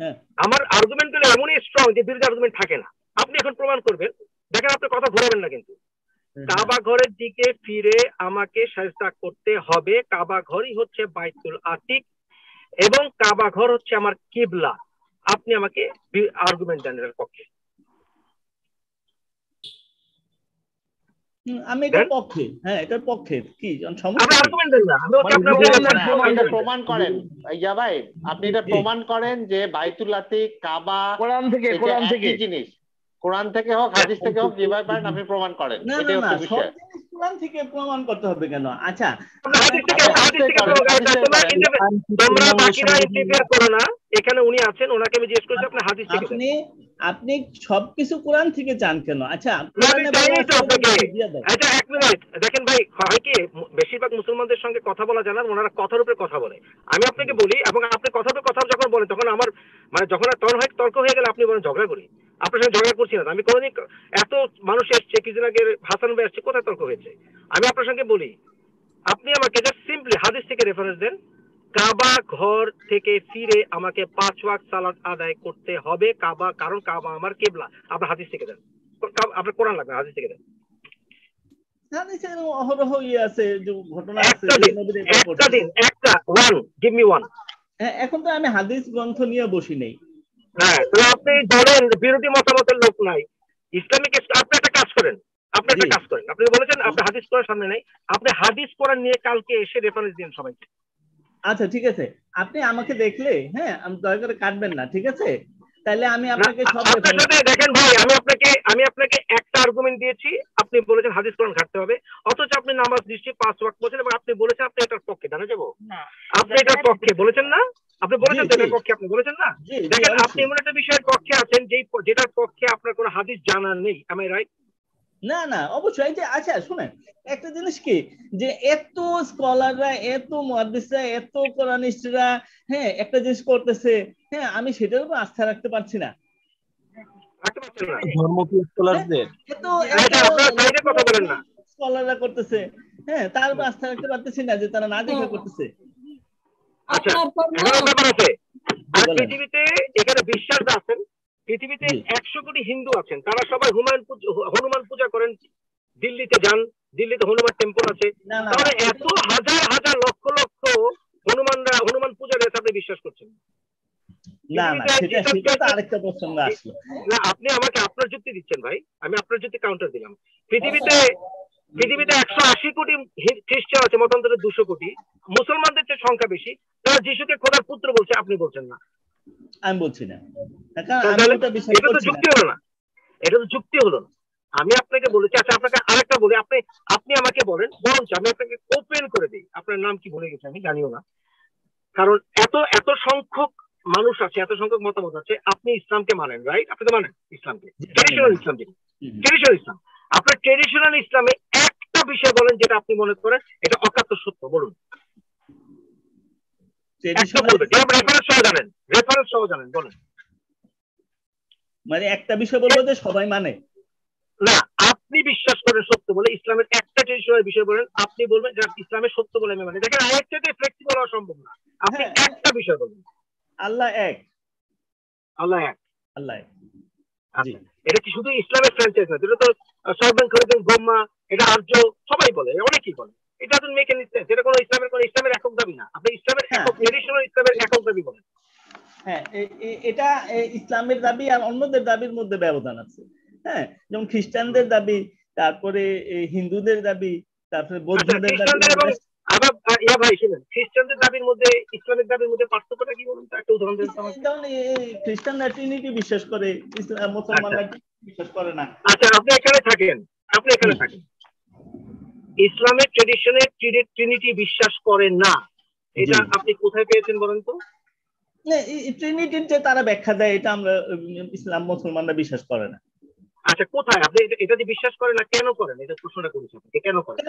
হ্যাঁ। আমার আর্গুমেন্ট গুলো এমনই স্ট্রং যে বিরোধী আর্গুমেন্ট থাকে না আপনি এখন প্রমাণ করবেন দেখেন আপনি কথা ঘোরাবেন না কিন্তু হ্যাঁ। কাবা ঘরের দিকে ফিরে আমাকে সাজদা করতে হবে কাবা ঘরই হচ্ছে বাইতুল আতিক এবং কাবা ঘর হচ্ছে আমার কিবলা আপনি আমাকে আর্গুমেন্ট দেন এর পক্ষে আমি এটার পক্ষে হ্যাঁ এটার পক্ষে কি আর্গুমেন্ট মানে প্রমাণ করেন ভাই আপনি এটা প্রমাণ করেন যে বাইতুল্লাতে কাবা কোরআন থেকে কোরআন থেকে জিনিস কোরআন থেকে হোক হ্যাঁ, হাদিস থেকে হোক যেভাবে পারেন আপনি প্রমাণ করেন না না না সব কোরআন থেকে প্রমাণ করতে হবে কেন আচ্ছা, আচ্ছা তোমরা বাকিরা ইন্টারফেয়ার করো না এখানে উনি আছেন ওনাকে আমি জিজ্ঞেস করছি আপনি হাদিস থেকে আপনি আপনি সবকিছু কোরআন থেকে চান কেন আচ্ছা আচ্ছা এক মিনিট দেখেন ভাই হয় কি বেশিরভাগ মুসলমানদের সঙ্গে কথা বলা জানার ওনারা কথার উপরে কথা বলে আমি আপনাকে বলি এবং আপনি কথার উপরে কথা যখন বলেন তখন আমার মানে যখন তর্ক হয় তর্ক হয়ে গেলে আপনি বলেন ঝগড়া করি আপনার সঙ্গে ঝগড়া করছি না আমি কোনোদিন এত মানুষ এসছে কিছুদিন আগে হাসান ভাই এসছে কোথায় তর্ক হয়েছে আমি আপনার সঙ্গে বলি আপনি আমাকে জাস্ট সিম্পলি হাদিস থেকে রেফারেন্স দেন কাবা ঘর থেকে ফিরে আমাকে পাঁচ ওয়াক সালাদ আদায় করতে হবে কাবা কারণ কাবা আমার কেবলা আপনার হাদিস থেকে দেন আপনার কোরআন লাগবে হাদিস থেকে দেন ইয়ে হ্যাঁ, এখন তো আমি হাদিস গ্রন্থ নিয়ে বসি নেই হ্যাঁ তো আপনি ধরেন বিরোধী মতামতের লোক নাই ইসলামিক আপনি একটা কাজ করেন আপনি একটা কাজ করেন আপনি বলেছেন আপনি হাদিস পড়ার সামনে নেই আপনি হাদিস পড়া নিয়ে কালকে এসে রেফারেন্স দিন সবাইকে আচ্ছা ঠিক আছে আপনি আমাকে দেখলে হ্যাঁ আমি দয়া করে কাটবেন না ঠিক আছে তাহলে আমি আপনাকে সব দেখেন ভাই আমি আপনাকে আমি আপনাকে একটা আর্গুমেন্ট দিয়েছি আপনি বলেছেন হাদিস কোরআন ঘাটতে হবে অথচ আপনি নামাজ দৃষ্টি পাঁচ ওয়াক্ত বলেছেন এবং আপনি বলেছেন আপনি এটার পক্ষে জানা যাবো আপনি এটার পক্ষে বলেছেন না আপনি বলেছেন তো এটার পক্ষে আপনি বলেছেন না দেখেন আপনি এমন একটা বিষয়ের পক্ষে আছেন যেই যেটার পক্ষে আপনার কোনো হাদিস জানা নেই আমি রাইট না না অবশ্যই যে আচ্ছা শুনেন একটা জিনিস কি যে এত স্কলাররা এত মহাদিসরা এত কোরআনিস্টরা হ্যাঁ একটা জিনিস করতেছে হ্যাঁ আমি সেটার উপর আস্থা রাখতে পারছি না হ্যাঁ, হ্যাঁ, আচ্ছা, স্কলাররা করতেছে হ্যাঁ তার উপর হ্যাঁ। আস্থা রাখতে পারতেছি না যে তারা না দেখে করতেছে আচ্ছা, পৃথিবীতে এখানে আছেন পৃথিবীতে একশো কোটি হিন্দু আছেন তারা সবাই হুমায়ুন হনুমান পূজা করেন দিল্লিতে যান দিল্লিতে হনুমান টেম্পল আছে এত হাজার হাজার লক্ষ লক্ষ হনুমানরা হনুমান বিশ্বাস করছেন না না আপনি আমাকে আপনার যুক্তি দিচ্ছেন ভাই আমি আপনার যুক্তি কাউন্টার দিলাম পৃথিবীতে আচ্ছা। পৃথিবীতে একশো আশি কোটি খ্রিস্টান আছে মতান্তরে দুশো কোটি মুসলমানদের যে সংখ্যা বেশি তারা যিশুকে খোদার পুত্র বলছে আপনি বলছেন না আমি বলছি না হ্যাঁ, এটা তো যুক্তি হলো না এটা তো যুক্তি হলো না আমি আপনাকে বলেছি আচ্ছা আপনাকে আরেকটা বলি আপনি আপনি আমাকে বলেন বলুন আমি আপনাকে ওপেন করে দিই আপনার নাম কি ভুলে গেছে আমি জানিও না কারণ এত এত সংখ্যক মানুষ আছে এত সংখ্যক মতামত আছে আপনি ইসলামকে মানেন রাইট আপনি তো মানেন ইসলামকে ট্রেডিশনাল ইসলাম ট্রেডিশনাল ইসলাম আপনার ট্রেডিশনাল ইসলামে একটা বিষয় বলেন যেটা আপনি মনে করেন এটা অকাত্য সত্য বলুন মানে, মানে একটা বিষয় বলবো যে সবাই মানে না আপনি বিশ্বাস করেন সত্য বলে ইসলামের একটা টেনশনের বিষয় বলেন আপনি বলবেন যে ইসলামের সত্য বলে আমি মানে দেখেন আরেকটাতে ফ্লেক্সিবল করা সম্ভব না আপনি হ্যাঁ। একটা বিষয় বলবেন আল্লাহ এক আল্লাহ এক আল্লাহ এক আচ্ছা। এটা কি শুধু ইসলামের ফ্র্যাঞ্চাইজ না এটা তো সর্বেন খরিদিন ব্রহ্মা এটা আর্য সবাই বলে অনেকেই বলে এটা তো মেক এনি এটা কোনো ইসলামের কোনো ইসলামের একক দাবি না আপনি ইসলামের হ্যাঁ। একক ট্রেডিশনাল ইসলামের একক দাবি বলেন হ্যাঁ এটা ইসলামের দাবি আর অন্যদের দাবির মধ্যে ব্যবধান আছে হ্যাঁ যেমন খ্রিস্টানদের দাবি তারপরে হিন্দুদের দাবি তারপরে আচ্ছা, বৌদ্ধদের দাবি খ্রিস্টানদের দাবির মধ্যে দাবির মধ্যে পার্থক্যটা কি বলুন বিশ্বাস করে মুসলমানরা আচ্ছা। বিশ্বাস করে না আচ্ছা, আপনি এখানে থাকেন আপনি এখানে থাকেন ইসলামের ট্রেডিশনে ট্রিনিটি বিশ্বাস করেন না এটা আপনি কোথায় পেয়েছেন বলেন তো ট্রিনিটির যে তারা ব্যাখ্যা দেয় এটা আমরা ইসলাম মুসলমানরা বিশ্বাস করে না আচ্ছা কোথায় আপনি এটা যে বিশ্বাস করেন না কেন করেন এটা প্রশ্নটা করেছি কেন করেন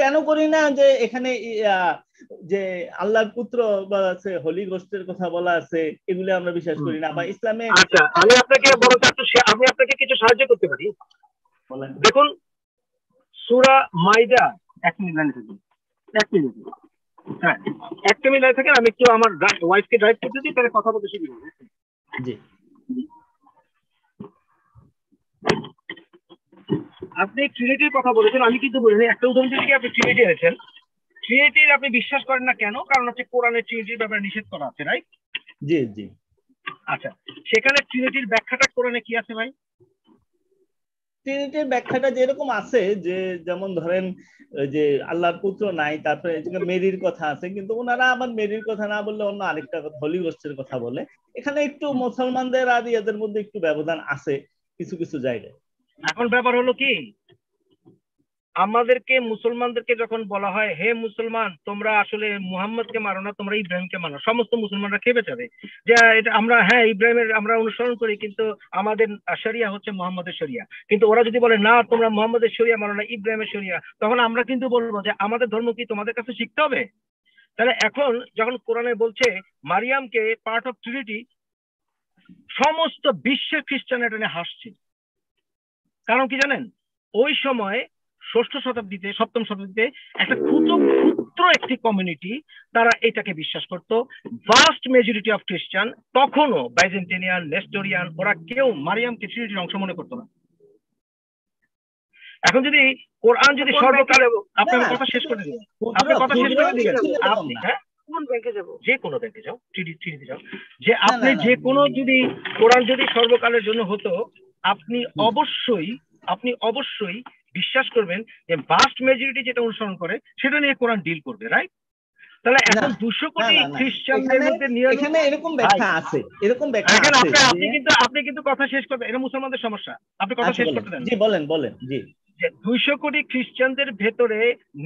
কেন করি না যে এখানে যে আল্লাহর পুত্র বা আছে হোলি গোষ্ঠের কথা বলা আছে এগুলো আমরা বিশ্বাস করি না বা ইসলামে আচ্ছা আমি আপনাকে বলতে আমি আপনাকে কিছু সাহায্য করতে পারি দেখুন সুরা মাইদা এক মিনিট লাইনে থাকুন এক মিনিট হ্যাঁ একটা মিনিট লাইনে থাকেন আমি একটু আমার ওয়াইফকে ড্রাইভ করতে দিই তাহলে কথা বলতে শিখি জি আপনি ট্রিনিটির কথা বলেছেন আমি কিন্তু বলিনি একটা উদাহরণ থেকে আপনি ট্রিনিটি আছেন ট্রিনিটির আপনি বিশ্বাস করেন না কেন কারণ হচ্ছে কোরআনের ট্রিনিটির ব্যাপারে নিষেধ করা আছে রাইট জি জি আচ্ছা সেখানে ট্রিনিটির ব্যাখ্যাটা কোরআনে কি আছে ভাই ট্রিনিটির ব্যাখ্যাটা যেরকম আছে যে যেমন ধরেন যে আল্লাহর পুত্র নাই তারপরে মেরির কথা আছে কিন্তু ওনারা আবার মেরির কথা না বললে অন্য আরেকটা হলি গোষ্ঠের কথা বলে এখানে একটু মুসলমানদের আর ইয়াদের মধ্যে একটু ব্যবধান আছে কিছু কিছু জায়গায় এখন ব্যাপার হলো কি আমাদেরকে মুসলমানদেরকে যখন বলা হয় হে মুসলমান তোমরা আসলে মুহাম্মদকে মারো না তোমরা ইব্রাহিমকে মানো সমস্ত মুসলমানরা খেপে যাবে যে এটা আমরা হ্যাঁ ইব্রাহিমের আমরা অনুসরণ করি কিন্তু আমাদের শরিয়া হচ্ছে মোহাম্মদের শরিয়া কিন্তু ওরা যদি বলে না তোমরা মোহাম্মদের শরিয়া মানো না ইব্রাহিমের শরিয়া তখন আমরা কিন্তু বলবো যে আমাদের ধর্ম কি তোমাদের কাছে শিখতে হবে তাহলে এখন যখন কোরআনে বলছে মারিয়ামকে পার্ট অফ ট্রিটি সমস্ত বিশ্বে খ্রিস্টান এটা নিয়ে হাসছে কারণ কি জানেন ওই সময় ষষ্ঠ শতাব্দীতে সপ্তম শতাব্দীতে একটা ক্ষুদ্র ক্ষুদ্র একটি কমিউনিটি তারা এটাকে বিশ্বাস করত ভাস্ট মেজরিটি অফ খ্রিস্টান তখনও বাইজেন্টেনিয়ান নেস্টোরিয়ান ওরা কেউ মারিয়াম ট্রিনিটির অংশ মনে করতো না এখন যদি কোরআন যদি সর্বকালে আপনার কথা শেষ করে দিবেন আপনার কথা শেষ করে দিবেন আপনি হ্যাঁ যে কোনো ব্যাংকে যাও ট্রিনিটি যাও যে আপনি যে কোনো যদি কোরআন যদি সর্বকালের জন্য হতো আপনি অবশ্যই আপনি অবশ্যই বিশ্বাস করবেন যে ভাস্ট মেজরিটি যেটা অনুসরণ করে সেটা নিয়ে কোরআন ডিল করবে রাইট তাহলে এখন দুশো কোটি খ্রিস্টানদের মধ্যে এখানে এরকম ব্যাখ্যা আছে এরকম ব্যাখ্যা আছে আপনি কিন্তু আপনি কিন্তু কথা শেষ করবেন এটা মুসলমানদের সমস্যা আপনি কথা আচ্ছা, শেষ করতে দেন জি বলেন বলেন জি যে দুইশো কোটি খ্রিস্টানদের ভেতরে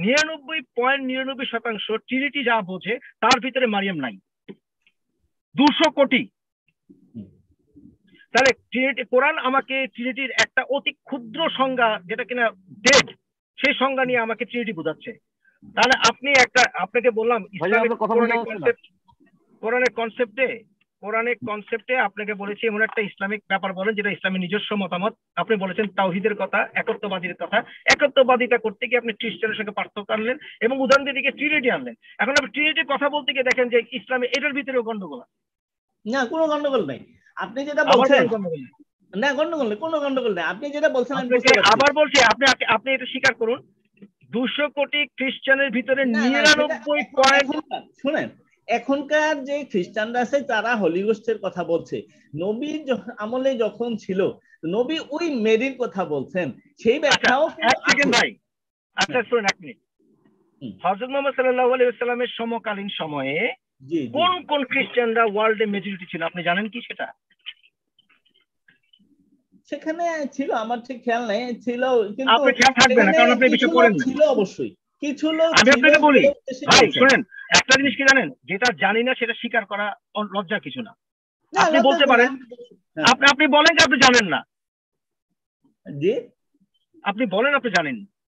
নিরানব্বই পয়েন্ট নিরানব্বই শতাংশ ট্রিনিটি যা বোঝে তার ভিতরে মারিয়াম নাই দুশো কোটি তাহলে ট্রিনিটি কোরআন আমাকে ট্রিনিটির একটা অতি ক্ষুদ্র সংজ্ঞা যেটা কিনা ডেড সেই সংজ্ঞা নিয়ে আমাকে ট্রিনিটি বোঝাচ্ছে তাহলে আপনি একটা আপনাকে বললাম কোরআনের কনসেপ্টে কোরআনের কনসেপ্টে আপনাকে বলেছি এমন একটা ইসলামিক ব্যাপার বলেন যেটা ইসলামের নিজস্ব মতামত আপনি বলেছেন তাওহিদের কথা একত্ববাদীর কথা একত্ববাদিতা করতে গিয়ে আপনি খ্রিস্টানের সঙ্গে পার্থক্য আনলেন এবং উদাহরণ দিকে ট্রিনিটি আনলেন এখন আপনি ট্রিনিটির কথা বলতে গিয়ে দেখেন যে ইসলামে এটার ভিতরেও গন্ডগোল না কোনো গন্ডগোল নাই আপনি যেটা বলছেন না গন্ডগোল নেই কোনো গন্ডগোল নেই আপনি যেটা বলছেন আবার বলছি আপনি আপনি এটা স্বীকার করুন দুশো কোটি খ্রিস্টানের ভিতরে নিরানব্বই পয়েন্ট শুনেন এখনকার যে খ্রিস্টানরা আছে তারা হলিগোস্টের কথা বলছে নবী আমলে যখন ছিল নবী ওই মেরির কথা বলছেন সেই আচ্ছা, ব্যাখ্যাও ভাই আচ্ছা শুনুন আপনি হজরত মোহাম্মদ সাল্লাহ আলাইসাল্লামের সমকালীন সময়ে কোন কোন খ্রিস্টানরা ওয়ার্ল্ডে মেজরিটি ছিল আপনি জানেন কি সেটা সেখানে ছিল আমার ঠিক খেয়াল নেই ছিল আপনি খেয়াল থাকবে না কারণ আপনি কিছু করেন ছিল অবশ্যই কিছু লোক আমি আপনাকে বলি ভাই শুনেন একটা জিনিস কি জানেন যেটা জানি না সেটা স্বীকার করা লজ্জা কিছু না আপনি বলতে পারেন আপনি আপনি বলেন যে আপনি জানেন না জি আপনি বলেন আপনি জানেন না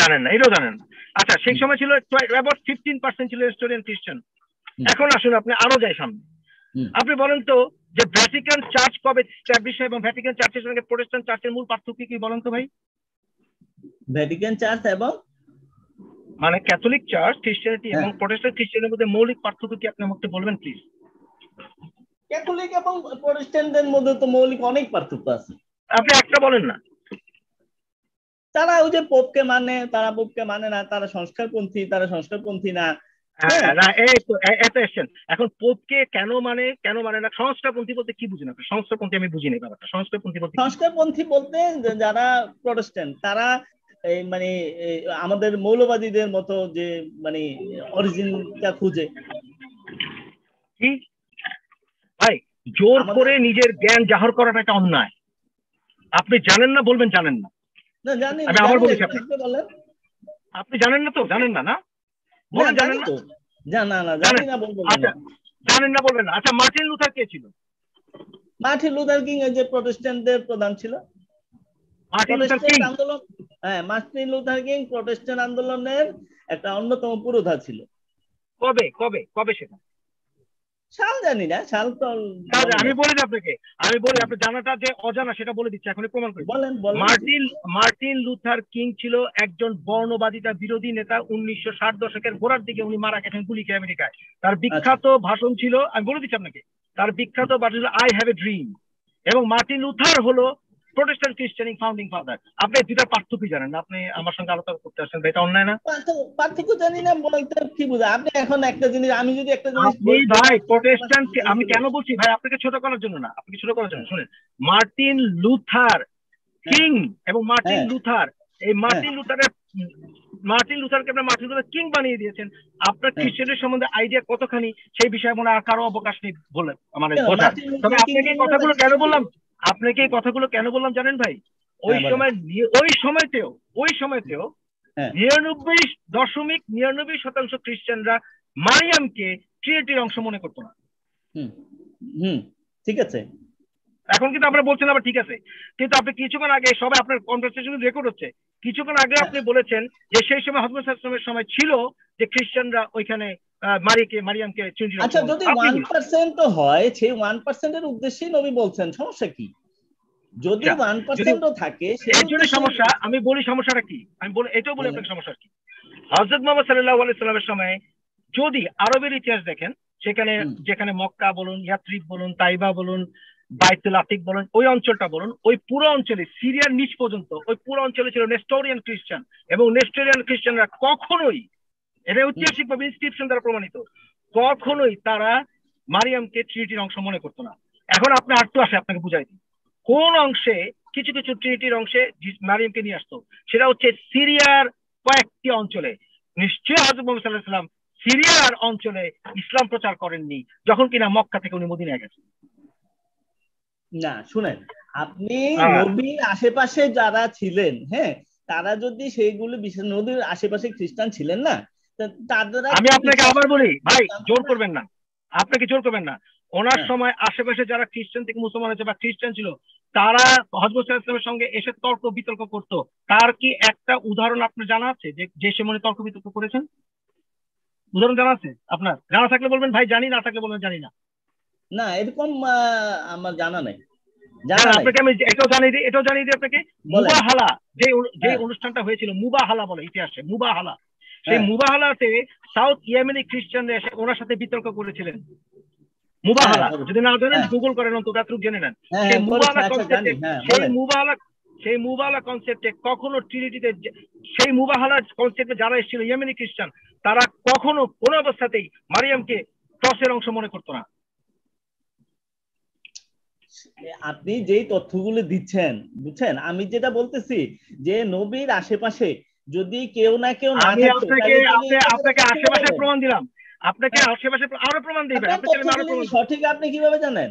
জানেন না এটাও জানেন না আচ্ছা সেই সময় ছিল অ্যাবাউট ফিফটিন পার্সেন্ট ছিল খ্রিস্টান এখন আসুন আপনি আরো যাই সামনে আপনি বলেন তো যে ভ্যাটিকান চার্চ কবে স্ট্যাবলিশ হয় এবং ভ্যাটিকান চার্চের সঙ্গে প্রোটেস্টান চার্চের মূল পার্থক্য কি বলেন তো ভাই ভ্যাটিকান চার্চ এবং মানে ক্যাথলিক চার্চ খ্রিস্টানিটি এবং প্রোটেস্টান খ্রিস্টানের মধ্যে মৌলিক পার্থক্য কি আপনি আমাকে বলবেন প্লিজ ক্যাথলিক এবং প্রোটেস্ট্যান্টদের মধ্যে তো মৌলিক অনেক পার্থক্য আছে আপনি একটা বলেন না তারা ওই যে পোপকে মানে তারা পোপকে মানে না তারা সংস্কারপন্থী তারা সংস্কারপন্থী না হ্যাঁ, হ্যাঁ। না এই এত এসছেন এখন পোপকে কেন মানে কেন মানে না সংস্কারপন্থী বলতে কি বুঝেন না সংস্কারপন্থী আমি বুঝি না ব্যাপারটা সংস্কারপন্থী বলতে সংস্কারপন্থী বলতে যারা প্রোটেস্ট্যান্ট তারা এই মানে আমাদের মৌলবাদীদের মতো যে মানে অরিজিনটা খুঁজে কি ভাই জোর করে নিজের জ্ঞান জাহর করাটা একটা অন্যায় আপনি জানেন না বলবেন জানেন না আমি আবার বলছি আপনি জানেন না তো জানেন না না জানেন না বলবেন আচ্ছা জানেন না বলবেন আচ্ছা মার্টিন লুথার কে ছিল মার্টিন লুথার কিং এর যে প্রতিষ্ঠানদের প্রধান ছিল আন্দোলন হ্যাঁ মার্টিন লুথার কিং প্রটেস্ট্যান্ট আন্দোলনের একটা অন্যতম পুরোধা ছিল কবে কবে কবে সেটা শাল জানি না শাল তো আমি বলি না আপনাকে আমি বলি আপনি জানাটা যে অজানা সেটা বলে দিচ্ছি এখনই প্রমাণ করি বলেন মার্টিন মার্টিন লুথার কিং ছিল একজন বর্ণবাদিতা বিরোধী নেতা উনিশশো ষাট দশকের গোড়ার দিকে উনি মারা গেছেন গুলি খেয়ে আমেরিকায় তার আচ্ছা। বিখ্যাত ভাষণ ছিল আমি বলে দিচ্ছি আপনাকে তার বিখ্যাত ভাষণ ছিল আই হ্যাভ এ ড্রিম এবং মার্টিন লুথার হলো প্রোটেস্ট্যান্ট ক্রিশ্চিয়ানিক ফাউন্ডিং ফাদার আপনি দুটার পার্থক্য জানেন না আপনি আমার সঙ্গে আলোচনা করতে আসছেন এটা অন্যায় না পার্থক্য জানি না বলতে কি বুঝা আপনি এখন একটা জিনিস আমি যদি একটা জিনিস বলি ভাই প্রোটেস্ট্যান্ট আমি কেন বলছি ভাই আপনাকে ছোট করার জন্য না আপনাকে ছোট করার জন্য শুনেন মার্টিন লুথার কিং এবং মার্টিন হ্যাঁ। লুথার এই মার্টিন হ্যাঁ। লুথারের মার্টিন লুথারকে আপনি মার্টিন লুথার কিং বানিয়ে দিয়েছেন আপনার হ্যাঁ। খ্রিস্টানের সম্বন্ধে আইডিয়া কতখানি সেই বিষয়ে মনে আর কারো অবকাশ নেই বলে আমার বোঝার তবে আপনাকে কথাগুলো কেন বললাম আপনাকে এই কথাগুলো কেন বললাম জানেন ভাই হ্যাঁ, ওই সময় ওই সময়তেও ওই সময়তেও হ্যাঁ। নিরানব্বই দশমিক নিরানব্বই শতাংশ খ্রিস্টানরা মারিয়ামকে ট্রিনিটির অংশ মনে করতো না হুম ঠিক আছে এখন কিন্তু আপনারা বলছেন আবার ঠিক আছে কিন্তু আপনি কিছুক্ষণ আগে সবাই আপনার কনভারসেশন রেকর্ড হচ্ছে কিছুক্ষণ আগে আপনি বলেছেন যে সেই সময় হজমত সময় ছিল যে খ্রিস্টানরা ওইখানে মারিকে মারিয়ামকে চুঞ্জি আচ্ছা যদি 1% তো হয় সেই 1% এর উদ্দেশ্যেই নবী বলছেন সমস্যা কি যদি 1% আচ্ছা, ও থাকে সেই সমস্যা আমি বলি সমস্যাটা কি আমি বলি এটাও বলি আপনাকে সমস্যা কি হযরত মুহাম্মদ সাল্লাল্লাহু আলাইহি সাল্লামের সময় যদি আরবের ইতিহাস দেখেন সেখানে যেখানে মক্কা বলুন ইয়াত্রিব বলুন তাইবা বলুন বাইতুল আতিক বলুন ওই অঞ্চলটা বলুন ওই পুরো অঞ্চলে সিরিয়ার নিচ পর্যন্ত ওই পুরো অঞ্চলে ছিল নেস্টোরিয়ান খ্রিস্টান এবং নেস্টোরিয়ান খ্রিস্টানরা কখনোই এটা ঐতিহাসিক ভাবে ইনস্ক্রিপশন দ্বারা প্রমাণিত কখনোই তারা মারিয়ামকে ট্রিটির অংশ মনে করতো না এখন আপনার আটটু আসে আপনাকে বুঝাই দিই কোন অংশে কিছু কিছু ট্রিটির অংশে মারিয়ামকে নিয়ে আসতো সেটা হচ্ছে সিরিয়ার কয়েকটি অঞ্চলে নিশ্চয়ই হজরত মোহাম্মদ সিরিয়ার অঞ্চলে ইসলাম প্রচার করেননি যখন কিনা মক্কা থেকে উনি মদিনায় গেছেন না শুনেন আপনি হ্যাঁ। নবীর আশেপাশে যারা ছিলেন হ্যাঁ তারা যদি সেইগুলো নদীর আশেপাশে খ্রিস্টান ছিলেন না আমি আপনাকে আবার বলি ভাই জোর করবেন না আপনাকে জোর করবেন না ওনার হ্যাঁ। সময় আশেপাশে যারা খ্রিস্টান থেকে মুসলমান হয়েছে বা খ্রিস্টান ছিল তারা হজরত ইসলামের সঙ্গে এসে তর্ক বিতর্ক করতো তার কি একটা উদাহরণ আপনার জানা আছে যে সে মনে তর্ক বিতর্ক করেছেন উদাহরণ জানা আছে আপনার জানা থাকলে বলবেন ভাই জানি না থাকলে বলবেন জানি না না এরকম আমার জানা নাই আপনাকে আমি এটাও জানিয়ে দিই এটাও জানিয়ে দিই আপনাকে মুবাহালা যে যে হ্যাঁ। অনুষ্ঠানটা হয়েছিল মুবাহালা বলে ইতিহাসে মুবাহালা সেই হ্যাঁ। মুবাহালাতে সাউথ ইয়েমেনি খ্রিস্টানরা এসে ওনার সাথে বিতর্ক করেছিলেন মুবাহালা হ্যাঁ, যদি না জানেন গুগল হ্যাঁ। করেন অন্তত এতটুকু জেনে নেন সেই মুবাহালা কনসেপ্টে আচ্ছা, আচ্ছা, সেই মুবাহালা সেই মুবাহালা কনসেপ্টে কখনো ট্রিনিটিতে সেই মুবাহালা কনসেপ্টে যারা এসেছিল ইয়েমেনি খ্রিস্টান তারা কখনো কোন অবস্থাতেই মারিয়ামকে টসের অংশ মনে করতো না আপনি যেই তথ্যগুলো দিচ্ছেন বুঝছেন আমি যেটা বলতেছি যে নবীর আশেপাশে যদি কেউ না কেউ আচ্ছা, আপনাকে আশেপাশে প্রমাণ দিলাম আপনাকে হ্যাঁ। আশেপাশে আরো প্রমাণ দিবেন সঠিক আপনি কিভাবে জানেন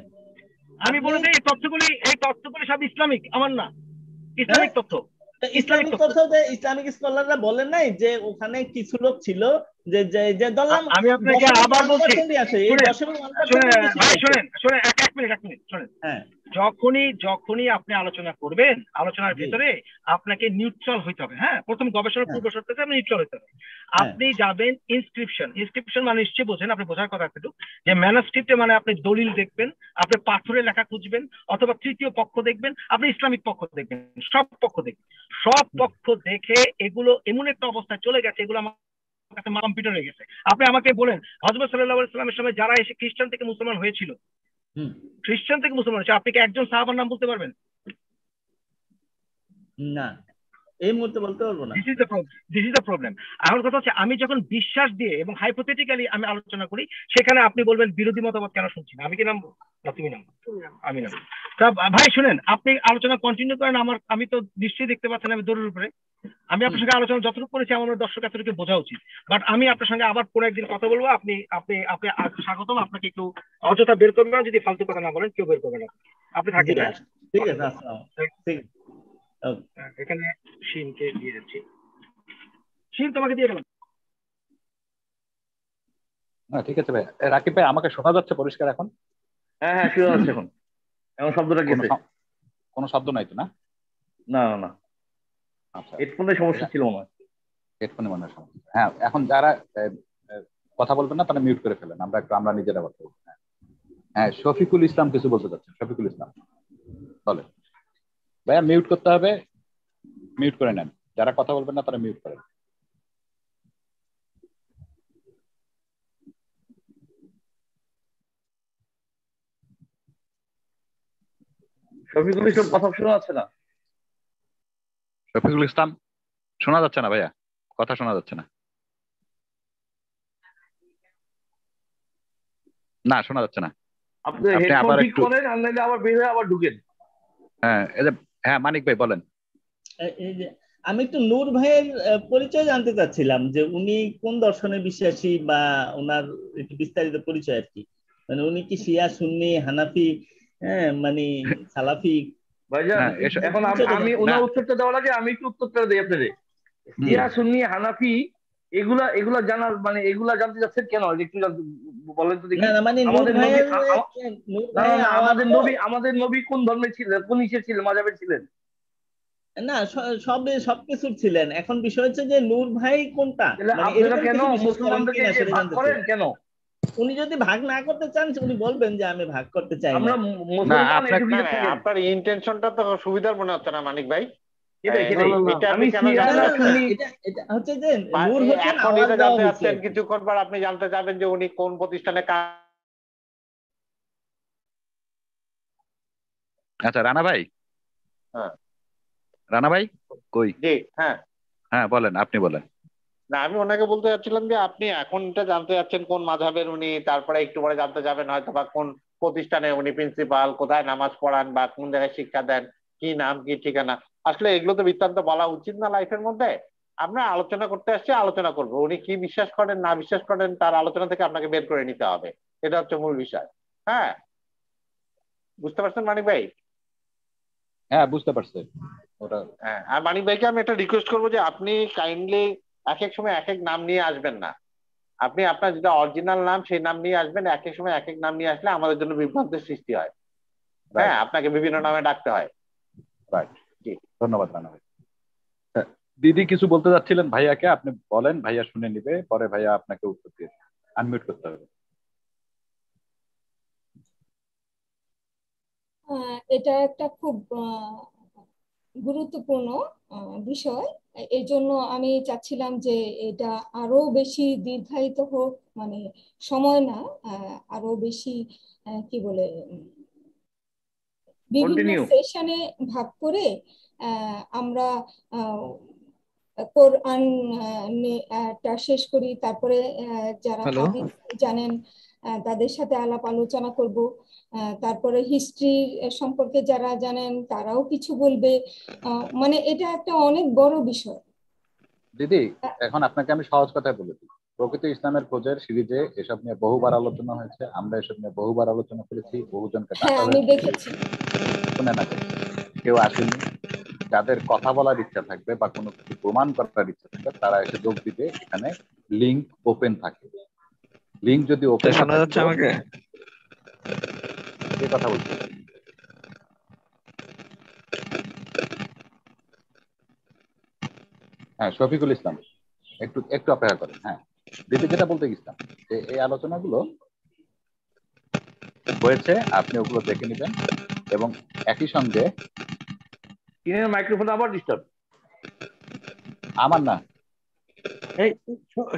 আমি বলে দিই এই তথ্যগুলি এই তথ্যগুলি সব ইসলামিক আমার না ইসলামিক হ্যাঁ? তথ্য ইসলামিক তথ্য ইসলামিক স্কলাররা বলেন নাই যে ওখানে কিছু লোক ছিল যে যে দলাম আমি আপনাকে আবার বলছি শুনেন শুনেন এক মিনিট এক মিনিট শুনেন হ্যাঁ যখনই যখনই আপনি আলোচনা করবেন আলোচনার ভিতরে আপনাকে নিউট্রাল হইতে হবে হ্যাঁ প্রথম গবেষণার হ্যাঁ। পূর্ব শর্ততে আপনি নিউট্রাল হইতে হবে হ্যাঁ। আপনি যাবেন ইনস্ক্রিপশন ইনস্ক্রিপশন মানে নিশ্চয়ই বোঝেন আপনি বোঝার কথা একটু যে ম্যানাস্ক্রিপ্টে মানে আপনি দলিল দেখবেন আপনি পাথরে লেখা খুঁজবেন অথবা তৃতীয় পক্ষ দেখবেন আপনি ইসলামিক পক্ষ দেখবেন সব পক্ষ দেখবেন সব পক্ষ দেখে এগুলো এমন একটা অবস্থায় চলে গেছে এগুলো আমার কাছে কম্পিউটার হয়ে গেছে আপনি আমাকে বলেন হজরত সাল্লাহ সাল্লামের সময় যারা এসে খ্রিস্টান থেকে মুসলমান হয়েছিল খ্রিস্টান থেকে মুসলমান আপনি কি একজন সাহাবার নাম বলতে পারবেন না এই মুহূর্তে বলতে পারবো না this is the problem this is the problem আমার কথা হচ্ছে আমি যখন বিশ্বাস দিয়ে এবং হাইপোথেটিক্যালি আমি আলোচনা করি সেখানে আপনি বলবেন বিরোধী মতামত কেন শুনছি না আমি কি নামবো না তুমি নাম আমি নাম তা ভাই শুনেন আপনি আলোচনা কন্টিনিউ করেন আমার আমি তো নিশ্চয়ই দেখতে পাচ্ছেন আমি দৌড়ের উপরে আমি আপনার সঙ্গে আলোচনা যতটুকু করেছি আমার দর্শক এতটুকু বোঝা উচিত বাট আমি আপনার সঙ্গে আবার কোনো একদিন কথা বলবো আপনি আপনি আপনি স্বাগতম আপনাকে একটু অযথা বের করবেন যদি ফালতু কথা না বলেন কেউ বের করবে না আপনি থাকবেন ঠিক আছে ঠিক আছে Oh. এখানে শিমকে দিয়ে দিচ্ছি শিম তোমাকে দিয়ে গেলাম ঠিক আছে ভাই রাকিব ভাই আমাকে শোনা যাচ্ছে পরিষ্কার এখন হ্যাঁ হ্যাঁ শোনা যাচ্ছে এখন এখন শব্দটা গেছে কোনো শব্দ নাই তো না না না আচ্ছা হেডফোনের সমস্যা ছিল মনে হয় হেডফোনে মনে হয় সমস্যা হ্যাঁ এখন যারা কথা বলবেন না তারা মিউট করে ফেলেন আমরা একটু আমরা নিজেরা কথা বলবো হ্যাঁ, হ্যাঁ শফিকুল ইসলাম কিছু বলতে চাচ্ছেন শফিকুল ইসলাম বলে ভাইয়া মিউট করতে হবে মিউট করে নেন যারা কথা বলবেন না তারা মিউট করেন শফিকুল ইসলাম কথা শোনা যাচ্ছে না শফিকুল ইসলাম শোনা যাচ্ছে না ভাইয়া কথা শোনা যাচ্ছে না না শোনা যাচ্ছে না আপনি আবার একটু করেন আবার বের আবার ঢুকেন হ্যাঁ এই যে হ্যাঁ মানিক ভাই বলেন আমি একটু নূর ভাইয়ের পরিচয় জানতে চাচ্ছিলাম যে উনি কোন দর্শনে বিশ্বাসী বা ওনার একটু বিস্তারিত পরিচয় আর কি মানে উনি কি শিয়া সুন্নি হানাফি হ্যাঁ মানে সালাফি হ্যাঁ, এখন আমি ওনার উত্তরটা দেওয়ার আগে আমি একটু উত্তরটা দিই আপনাদের শিয়া সুন্নি হানাফি এগুলা এগুলা জানার মানে এগুলা জানতে চাচ্ছেন কেন একটু বলেন তো দেখি মানে আমাদের নবী আমাদের নবী কোন ধর্মে ছিলেন কোন ইসে ছিলেন ছিলেন না সব সবকিছু ছিলেন এখন বিষয় হচ্ছে যে নূর ভাই কোনটা মানে কেন করেন কেন উনি যদি ভাগ না করতে চান উনি বলবেন যে আমি ভাগ করতে চাই আপনার ইন্টেনশনটা তো সুবিধার মনে হচ্ছে না মানিক ভাই কিছুক্ষণ পর আপনি জানতে চাবেন যে উনি কোন প্রতিষ্ঠানে আচ্ছা রানা ভাই হ্যাঁ। রানা ভাই কই জি হ্যাঁ হ্যাঁ বলেন আপনি বলেন না আমি ওনাকে বলতে চাচ্ছিলাম যে আপনি এখন এটা জানতে যাচ্ছেন কোন মাঝাবের উনি তারপরে একটু পরে জানতে যাবেন হয়তো বা কোন প্রতিষ্ঠানে উনি প্রিন্সিপাল কোথায় নামাজ পড়ান বা কোন জায়গায় শিক্ষা দেন কি নাম কি ঠিকানা আসলে এগুলো তো বৃত্তান্ত বলা উচিত না লাইফের মধ্যে আমরা আলোচনা করতে আসছি আলোচনা করব উনি কি বিশ্বাস করেন না বিশ্বাস করেন তার আলোচনা থেকে আপনাকে বের করে নিতে হবে এটা হচ্ছে মূল বিষয় হ্যাঁ বুঝতে পারছেন মানিক ভাই হ্যাঁ বুঝতে পারছেন হ্যাঁ আর মানিক ভাইকে আমি একটা রিকোয়েস্ট করবো যে আপনি কাইন্ডলি এক এক সময় এক এক নাম নিয়ে আসবেন না আপনি আপনার যেটা অরিজিনাল নাম সেই নাম নিয়ে আসবেন এক এক সময় এক এক নাম নিয়ে আসলে আমাদের জন্য বিভ্রান্তের সৃষ্টি হয় হ্যাঁ আপনাকে বিভিন্ন নামে ডাকতে হয় রাইট ধন্যবাদ রানা দিদি কিছু বলতে যাচ্ছিলেন ভাইয়াকে আপনি বলেন ভাইয়া শুনে নিবে পরে ভাইয়া আপনাকে উত্তর দিয়ে আনমিউট করতে হবে এটা একটা খুব গুরুত্বপূর্ণ বিষয় এই জন্য আমি চাচ্ছিলাম যে এটা আরো বেশি দীর্ঘায়িত হোক মানে সময় না আরো বেশি কি বলে বিভিন্ন সেশনে ভাগ করে আমরা কোরআন শেষ করি তারপরে যারা জানেন তাদের সাথে আলাপ আলোচনা করব তারপরে হিস্ট্রি সম্পর্কে যারা জানেন তারাও কিছু বলবে মানে এটা একটা অনেক বড় বিষয় দিদি এখন আপনাকে আমি সহজ কথায় বলে দিই প্রকৃত ইসলামের খোঁজের সিরিজে এসব নিয়ে বহুবার আলোচনা হয়েছে আমরা এসব নিয়ে বহুবার আলোচনা করেছি বহুজনকে হ্যাঁ, শুনে না কেউ আসেনি যাদের কথা বলার ইচ্ছা থাকবে বা কোনো কিছু প্রমাণ করার ইচ্ছা থাকবে তারা এসে যোগ দিতে এখানে লিঙ্ক ওপেন থাকে লিঙ্ক যদি ওপেন শোনা যাচ্ছে আমাকে কে কথা বলছে হ্যাঁ শফিকুল ইসলাম একটু একটু অপেক্ষা করেন হ্যাঁ যেটা বলতে গেছিলাম যে এই আলোচনাগুলো হয়েছে আপনি ওগুলো দেখে নেবেন এবং একই সঙ্গে কিনের মাইক্রোফোন আবার ডিস্টার্ব আমার না এই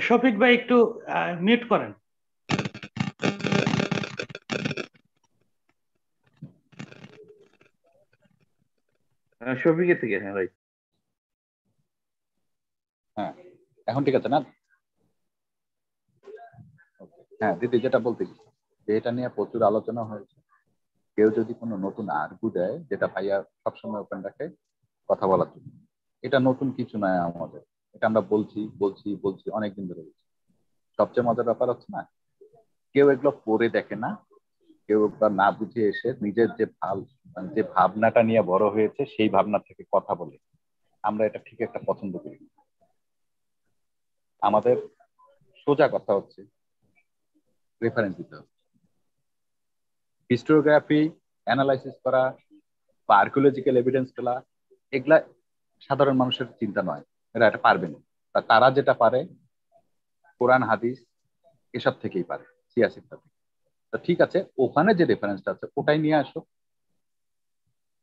শফিক ভাই একটু মিউট করেন শফিকের থেকে হ্যাঁ ভাই হ্যাঁ এখন ঠিক আছে না হ্যাঁ দিদি যেটা বলতে গেছি যে এটা নিয়ে প্রচুর আলোচনা হয়েছে কেউ যদি কোনো নতুন আর্গু দেয় যেটা ভাইয়া সবসময় ওপেন রাখে কথা বলার জন্য এটা নতুন কিছু নয় আমাদের এটা আমরা বলছি বলছি বলছি অনেকদিন ধরে বলছি সবচেয়ে মজার ব্যাপার হচ্ছে না কেউ এগুলো পড়ে দেখে না কেউ এগুলো না বুঝে এসে নিজের যে ভাল যে ভাবনাটা নিয়ে বড় হয়েছে সেই ভাবনা থেকে কথা বলে আমরা এটা ঠিক একটা পছন্দ করি আমাদের সোজা কথা হচ্ছে রেফারেন্স দিতে হবে হিস্টোগ্রাফি অ্যানালাইসিস করা বা আর্কিওলজিক্যাল এভিডেন্স গুলা এগুলা সাধারণ মানুষের চিন্তা নয় এরা এটা পারবে না তারা যেটা পারে কোরআন হাদিস এসব থেকেই পারে সিয়াসিফটা থেকে তো ঠিক আছে ওখানে যে রেফারেন্সটা আছে ওটাই নিয়ে আসো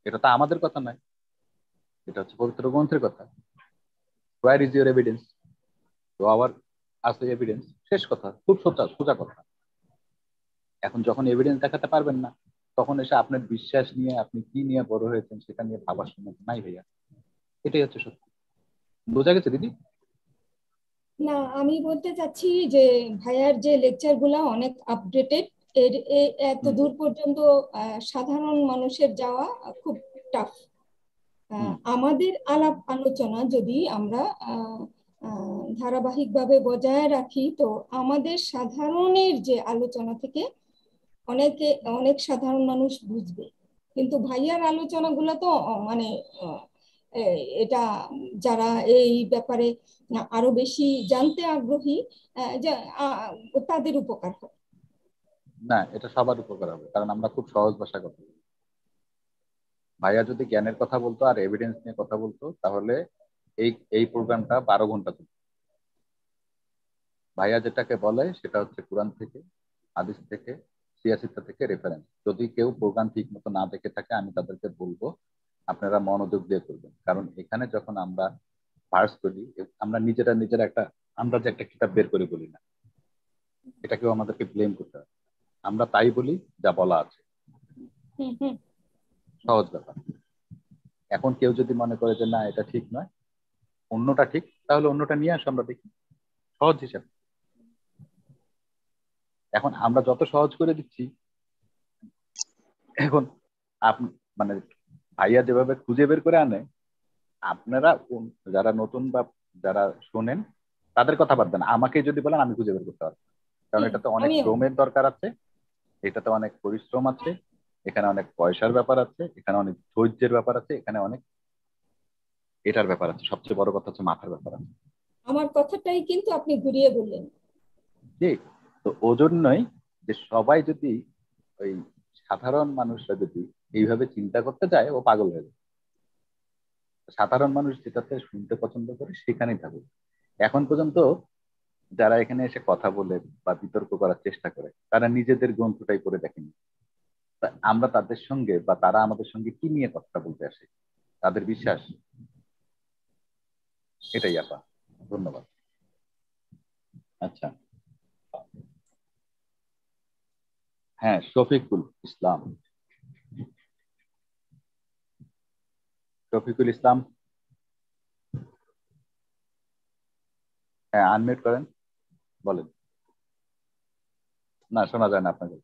এটা তো আমাদের কথা নয় এটা হচ্ছে পবিত্র গ্রন্থের কথা হোয়ার ইজ ইউর এভিডেন্স তো আবার আছে এভিডেন্স শেষ কথা খুব সোজা সোজা কথা এখন যখন এভিডেন্স দেখাতে পারবেন না তখন এসে আপনার বিশ্বাস নিয়ে আপনি কি নিয়ে বড় হয়েছেন সেটা নিয়ে ভাবার সময় নাই ভাইয়া এটাই হচ্ছে সত্যি বোঝা গেছে দিদি না আমি বলতে চাচ্ছি যে ভাইয়ার যে লেকচার গুলা অনেক আপডেটেড এর এত দূর পর্যন্ত সাধারণ মানুষের যাওয়া খুব টাফ আমাদের আলাপ আলোচনা যদি আমরা ধারাবাহিকভাবে বজায় রাখি তো আমাদের সাধারণের যে আলোচনা থেকে অনেকে অনেক সাধারণ মানুষ বুঝবে কিন্তু ভাইয়ার আলোচনাগুলো তো মানে এটা যারা এই ব্যাপারে আরো বেশি জানতে আগ্রহী তাদের উপকার হবে না এটা সবার উপকার হবে কারণ আমরা খুব সহজ ভাষা কথা বলি ভাইয়া যদি জ্ঞানের কথা বলতো আর এভিডেন্স নিয়ে কথা বলতো তাহলে এই এই প্রোগ্রামটা বারো ঘন্টা তুলত ভাইয়া যেটাকে বলে সেটা হচ্ছে কোরআন থেকে হাদিস থেকে সিয়াসিতা থেকে রেফারেন্স যদি কেউ প্রোগ্রাম ঠিক মতো না দেখে থাকে আমি তাদেরকে বলবো আপনারা মনোযোগ দিয়ে করবেন কারণ এখানে যখন আমরা ভার্স করি আমরা নিজেরা নিজেরা একটা আমরা যে একটা কিতাব বের করে বলি না এটাকেও আমাদেরকে ব্লেম করতে হবে আমরা তাই বলি যা বলা আছে সহজ ব্যাপার এখন কেউ যদি মনে করে যে না এটা ঠিক নয় অন্যটা ঠিক তাহলে অন্যটা নিয়ে আসো আমরা দেখি সহজ হিসাবে এখন আমরা যত সহজ করে দিচ্ছি এখন আপনি মানে ভাইয়া যেভাবে খুঁজে বের করে আনে আপনারা যারা নতুন বা যারা শোনেন তাদের কথা বাদ দেন আমাকে যদি বলেন আমি খুঁজে বের করতে পারবো কারণ এটাতে অনেক শ্রমের দরকার আছে এটাতে অনেক পরিশ্রম আছে এখানে অনেক পয়সার ব্যাপার আছে এখানে অনেক ধৈর্যের ব্যাপার আছে এখানে অনেক এটার ব্যাপার আছে সবচেয়ে বড় কথা হচ্ছে মাথার ব্যাপার আছে আমার কথাটাই কিন্তু আপনি ঘুরিয়ে বললেন জি তো ওজন্যই যে সবাই যদি ওই সাধারণ মানুষরা যদি এইভাবে চিন্তা করতে চায় ও পাগল হয়ে যায় সাধারণ মানুষ যেটাতে শুনতে পছন্দ করে সেখানেই থাকুক এখন পর্যন্ত যারা এখানে এসে কথা বলে বা বিতর্ক করার চেষ্টা করে তারা নিজেদের গ্রন্থটাই করে দেখেনি আমরা তাদের সঙ্গে বা তারা আমাদের সঙ্গে কি নিয়ে কথা বলতে আসে তাদের বিশ্বাস এটাই আপা ধন্যবাদ আচ্ছা হ্যাঁ শফিকুল ইসলাম শফিকুল ইসলাম হ্যাঁ আনমিউট করেন বলেন না শোনা যায় না আপনাকে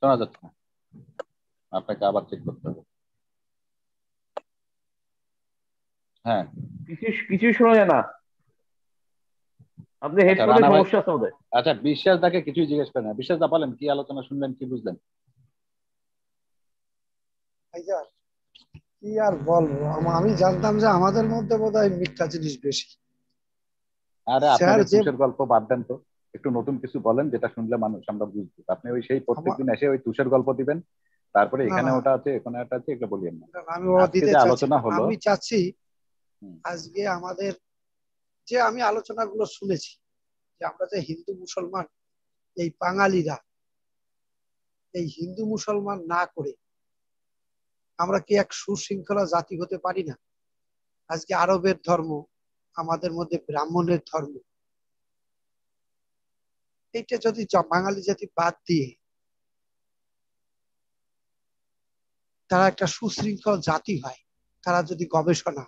শোনা যাচ্ছে না আপনাকে আবার চেক করতে হবে হ্যাঁ কিছু কিছু শোনা যায় না আপনি হেডফোনে আচ্ছা, সমস্যা আছে আমাদের আচ্ছা বিশ্বাস দাকে কিছুই জিজ্ঞেস করেন না বিশ্বাস দা বলেন কি আলোচনা শুনলেন কি বুঝলেন কি আর বলবো আমি জানতাম যে আমাদের মধ্যে বোধহয় মিথ্যা জিনিস বেশি আরে আপনার তুষের গল্প বাদ দেন তো একটু নতুন কিছু বলেন যেটা শুনলে মানুষ আমরা বুঝবো আপনি ওই সেই প্রত্যেকদিন এসে ওই তুষের গল্প দিবেন তারপরে এখানে ওটা আছে এখানে ওটা আছে এগুলো বলিয়েন না আমি আলোচনা হলো আমি চাচ্ছি আজকে আমাদের যে আমি আলোচনাগুলো শুনেছি যে আমরা যে হিন্দু মুসলমান এই বাঙালিরা এই হিন্দু মুসলমান না করে আমরা কি এক সুশৃঙ্খলা জাতি হতে পারি না আজকে আরবের ধর্ম আমাদের মধ্যে ব্রাহ্মণের ধর্ম এইটা যদি বাঙালি জাতি বাদ দিয়ে তারা একটা সুশৃঙ্খল জাতি হয় তারা যদি গবেষণা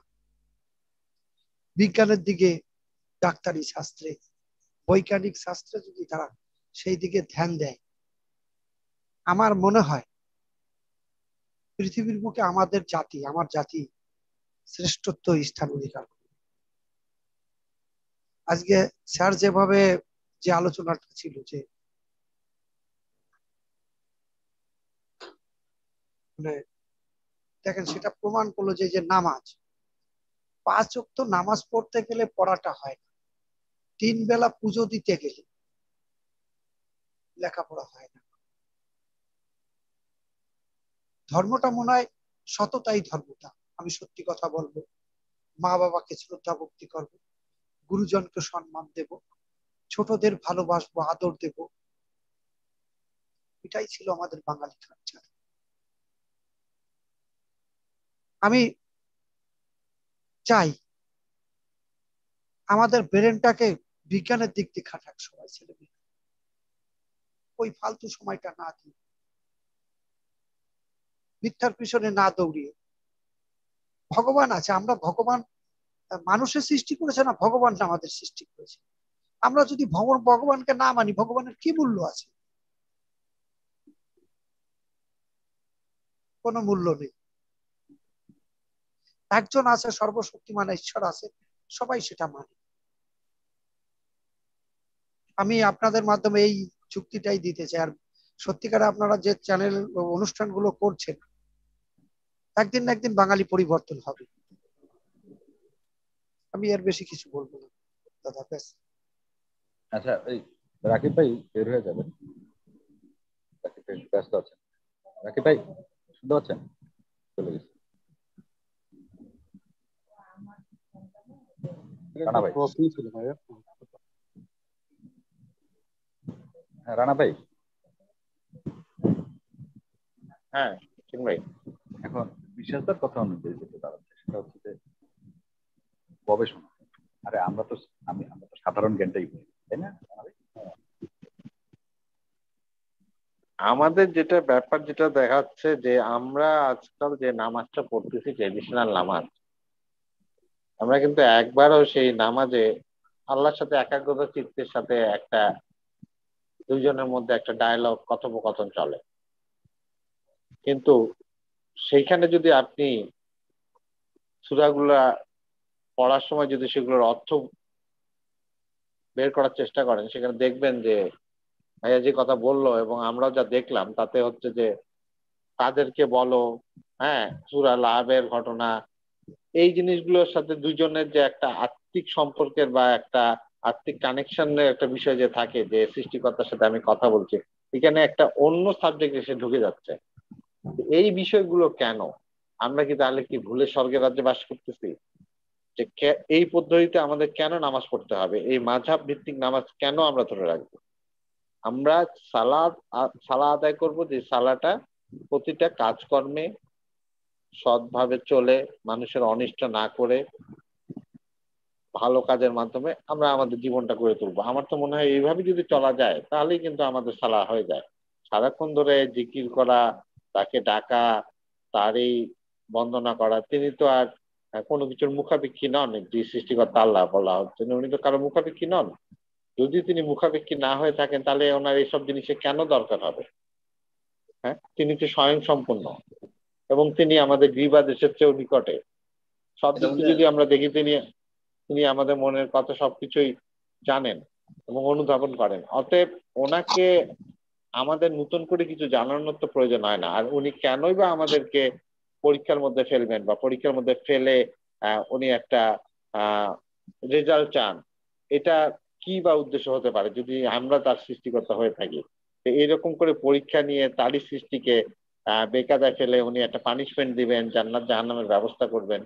বিজ্ঞানের দিকে ডাক্তারি শাস্ত্রে বৈজ্ঞানিক শাস্ত্রে যদি তারা সেই দিকে ধ্যান দেয় আমার মনে হয় পৃথিবীর বুকে আমাদের জাতি আমার জাতি শ্রেষ্ঠত্ব স্থান অধিকার আজকে স্যার যেভাবে যে আলোচনাটা ছিল যে মানে দেখেন সেটা প্রমাণ করলো যে নামাজ পাঁচ অক্ত নামাজ পড়তে গেলে পড়াটা হয় তিন বেলা পুজো দিতে গেলে লেখাপড়া হয় না ধর্মটা মনে হয় সততাই ধর্মটা আমি সত্যি কথা বলবো মা বাবাকে শ্রদ্ধা ভক্তি করব গুরুজনকে সম্মান দেব ছোটদের ভালোবাসবো আদর দেব এটাই ছিল আমাদের বাঙালি কালচার আমি চাই আমাদের ব্রেনটাকে বিজ্ঞানের দিক দিয়ে খাটাক সবাই ছেলে মেয়ে ওই ফালতু সময়টা না দিয়ে মিথ্যার পিছনে না দৌড়িয়ে ভগবান আছে আমরা ভগবান মানুষের সৃষ্টি করেছে না ভগবান আমাদের সৃষ্টি করেছে আমরা যদি ভগবানকে না মানি ভগবানের কি মূল্য আছে কোনো মূল্য নেই একজন আছে সর্বশক্তিমান ঈশ্বর আছে সবাই সেটা মানে আমি আপনাদের মাধ্যমে এই চুক্তিটাই দিতে চাই আর সত্যিকারে আপনারা যে চ্যানেল অনুষ্ঠানগুলো করছেন একদিন না একদিন বাঙালি পরিবর্তন হবে আমি এর বেশি কিছু বলবো না দাদা ব্যাস আচ্ছা এই রাকিব ভাই বের হয়ে যাবেন রাকিব ভাই ব্যস্ত আছেন রাকিব ভাই শুনতে পাচ্ছেন চলে গেছে কানা ভাই রানা ভাই হ্যাঁ ঠিক ভাই এখন বিশ্বাসদার কথা অনুযায়ী যেটা দাঁড়াচ্ছে সেটা হচ্ছে যে গবেষণা আরে আমরা তো আমি আমরা তো সাধারণ জ্ঞানটাই বলি তাই না আমাদের যেটা ব্যাপার যেটা দেখাচ্ছে যে আমরা আজকাল যে নামাজটা পড়তেছি ট্রেডিশনাল নামাজ আমরা কিন্তু একবারও সেই নামাজে আল্লাহর সাথে একাগ্রতা চিত্তের সাথে একটা দুইজনের মধ্যে একটা ডায়ালগ কথোপকথন চলে কিন্তু সেইখানে যদি আপনি সুরাগুলা পড়ার সময় যদি সেগুলোর অর্থ বের করার চেষ্টা করেন সেখানে দেখবেন যে ভাইয়া যে কথা বললো এবং আমরা যা দেখলাম তাতে হচ্ছে যে তাদেরকে বলো হ্যাঁ সুরা লাভের ঘটনা এই জিনিসগুলোর সাথে দুজনের যে একটা আত্মিক সম্পর্কের বা একটা আর্থিক কানেকশনের একটা বিষয় যে থাকে যে সৃষ্টিকর্তার সাথে আমি কথা বলছি এখানে একটা অন্য সাবজেক্ট এসে ঢুকে যাচ্ছে এই বিষয়গুলো কেন আমরা কি তাহলে কি ভুলে স্বর্গের রাজ্যে বাস করতেছি যে এই পদ্ধতিতে আমাদের কেন নামাজ পড়তে হবে এই মাঝাব ভিত্তিক নামাজ কেন আমরা ধরে রাখবো আমরা সালাদ সালা আদায় করব যে সালাটা প্রতিটা কাজকর্মে সৎভাবে চলে মানুষের অনিষ্ট না করে ভালো কাজের মাধ্যমে আমরা আমাদের জীবনটা গড়ে তুলবো আমার তো মনে হয় এইভাবে যদি চলা যায় তাহলেই কিন্তু আমাদের সালা হয়ে যায় সারাক্ষণ ধরে জিকির করা তাকে ডাকা তার এই বন্দনা করা তিনি তো আর কোনো কিছুর মুখাপেক্ষী নন যে সৃষ্টিকর্তা আল্লাহ বলা হচ্ছে উনি তো কারো মুখাপেক্ষী নন যদি তিনি মুখাপেক্ষী না হয়ে থাকেন তাহলে ওনার এইসব জিনিসে কেন দরকার হবে হ্যাঁ তিনি তো স্বয়ং সম্পূর্ণ এবং তিনি আমাদের গ্রীবাদেশের চেয়েও নিকটে সব দিক যদি আমরা দেখি তিনি তিনি আমাদের মনের কথা সবকিছুই জানেন এবং অনুধাবন করেন অতএব ওনাকে আমাদের নতুন করে কিছু জানানোর তো প্রয়োজন হয় না আর উনি কেনই বা আমাদেরকে পরীক্ষার মধ্যে ফেলবেন বা পরীক্ষার মধ্যে ফেলে উনি একটা রেজাল্ট চান এটা কি বা উদ্দেশ্য হতে পারে যদি আমরা তার সৃষ্টিকর্তা হয়ে থাকি এরকম করে পরীক্ষা নিয়ে তারই সৃষ্টিকে বেকাদায় ফেলে উনি একটা পানিশমেন্ট দিবেন জান্নাত জাহান্নামের ব্যবস্থা করবেন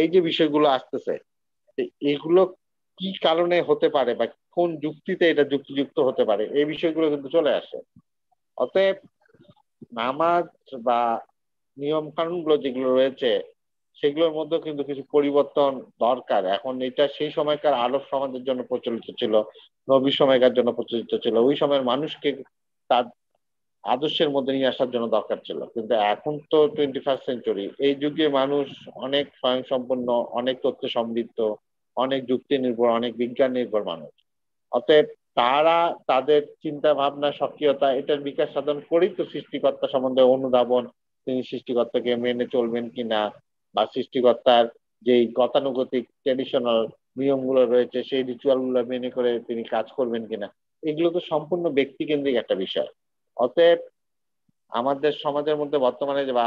এই যে বিষয়গুলো আসতেছে এগুলো কি কারণে হতে পারে বা কোন যুক্তিতে এটা যুক্তিযুক্ত হতে পারে এই বিষয়গুলো কিন্তু চলে আসে অতএব নামাজ বা নিয়ম গুলো যেগুলো রয়েছে সেগুলোর মধ্যে কিন্তু কিছু পরিবর্তন দরকার এখন এটা সেই সময়কার আরব সমাজের জন্য প্রচলিত ছিল নবী সময়কার জন্য প্রচলিত ছিল ওই সময়ের মানুষকে তার আদর্শের মধ্যে নিয়ে আসার জন্য দরকার ছিল কিন্তু এখন তো টোয়েন্টি ফার্স্ট সেঞ্চুরি এই যুগে মানুষ অনেক স্বয়ংসম্পন্ন অনেক তথ্য সমৃদ্ধ অনেক যুক্তি নির্ভর অনেক বিজ্ঞান নির্ভর মানুষ অতএব তারা তাদের চিন্তা ভাবনা সক্রিয়তা এটার বিকাশ সাধন করেই তো সৃষ্টিকর্তা সম্বন্ধে অনুধাবন তিনি সৃষ্টিকর্তাকে মেনে চলবেন কিনা বা সৃষ্টিকর্তার যেই গতানুগতিক ট্রেডিশনাল নিয়মগুলো রয়েছে সেই রিচুয়াল গুলো মেনে করে তিনি কাজ করবেন কিনা এগুলো তো সম্পূর্ণ ব্যক্তিকেন্দ্রিক একটা বিষয় অতএব আমাদের সমাজের মধ্যে বর্তমানে বা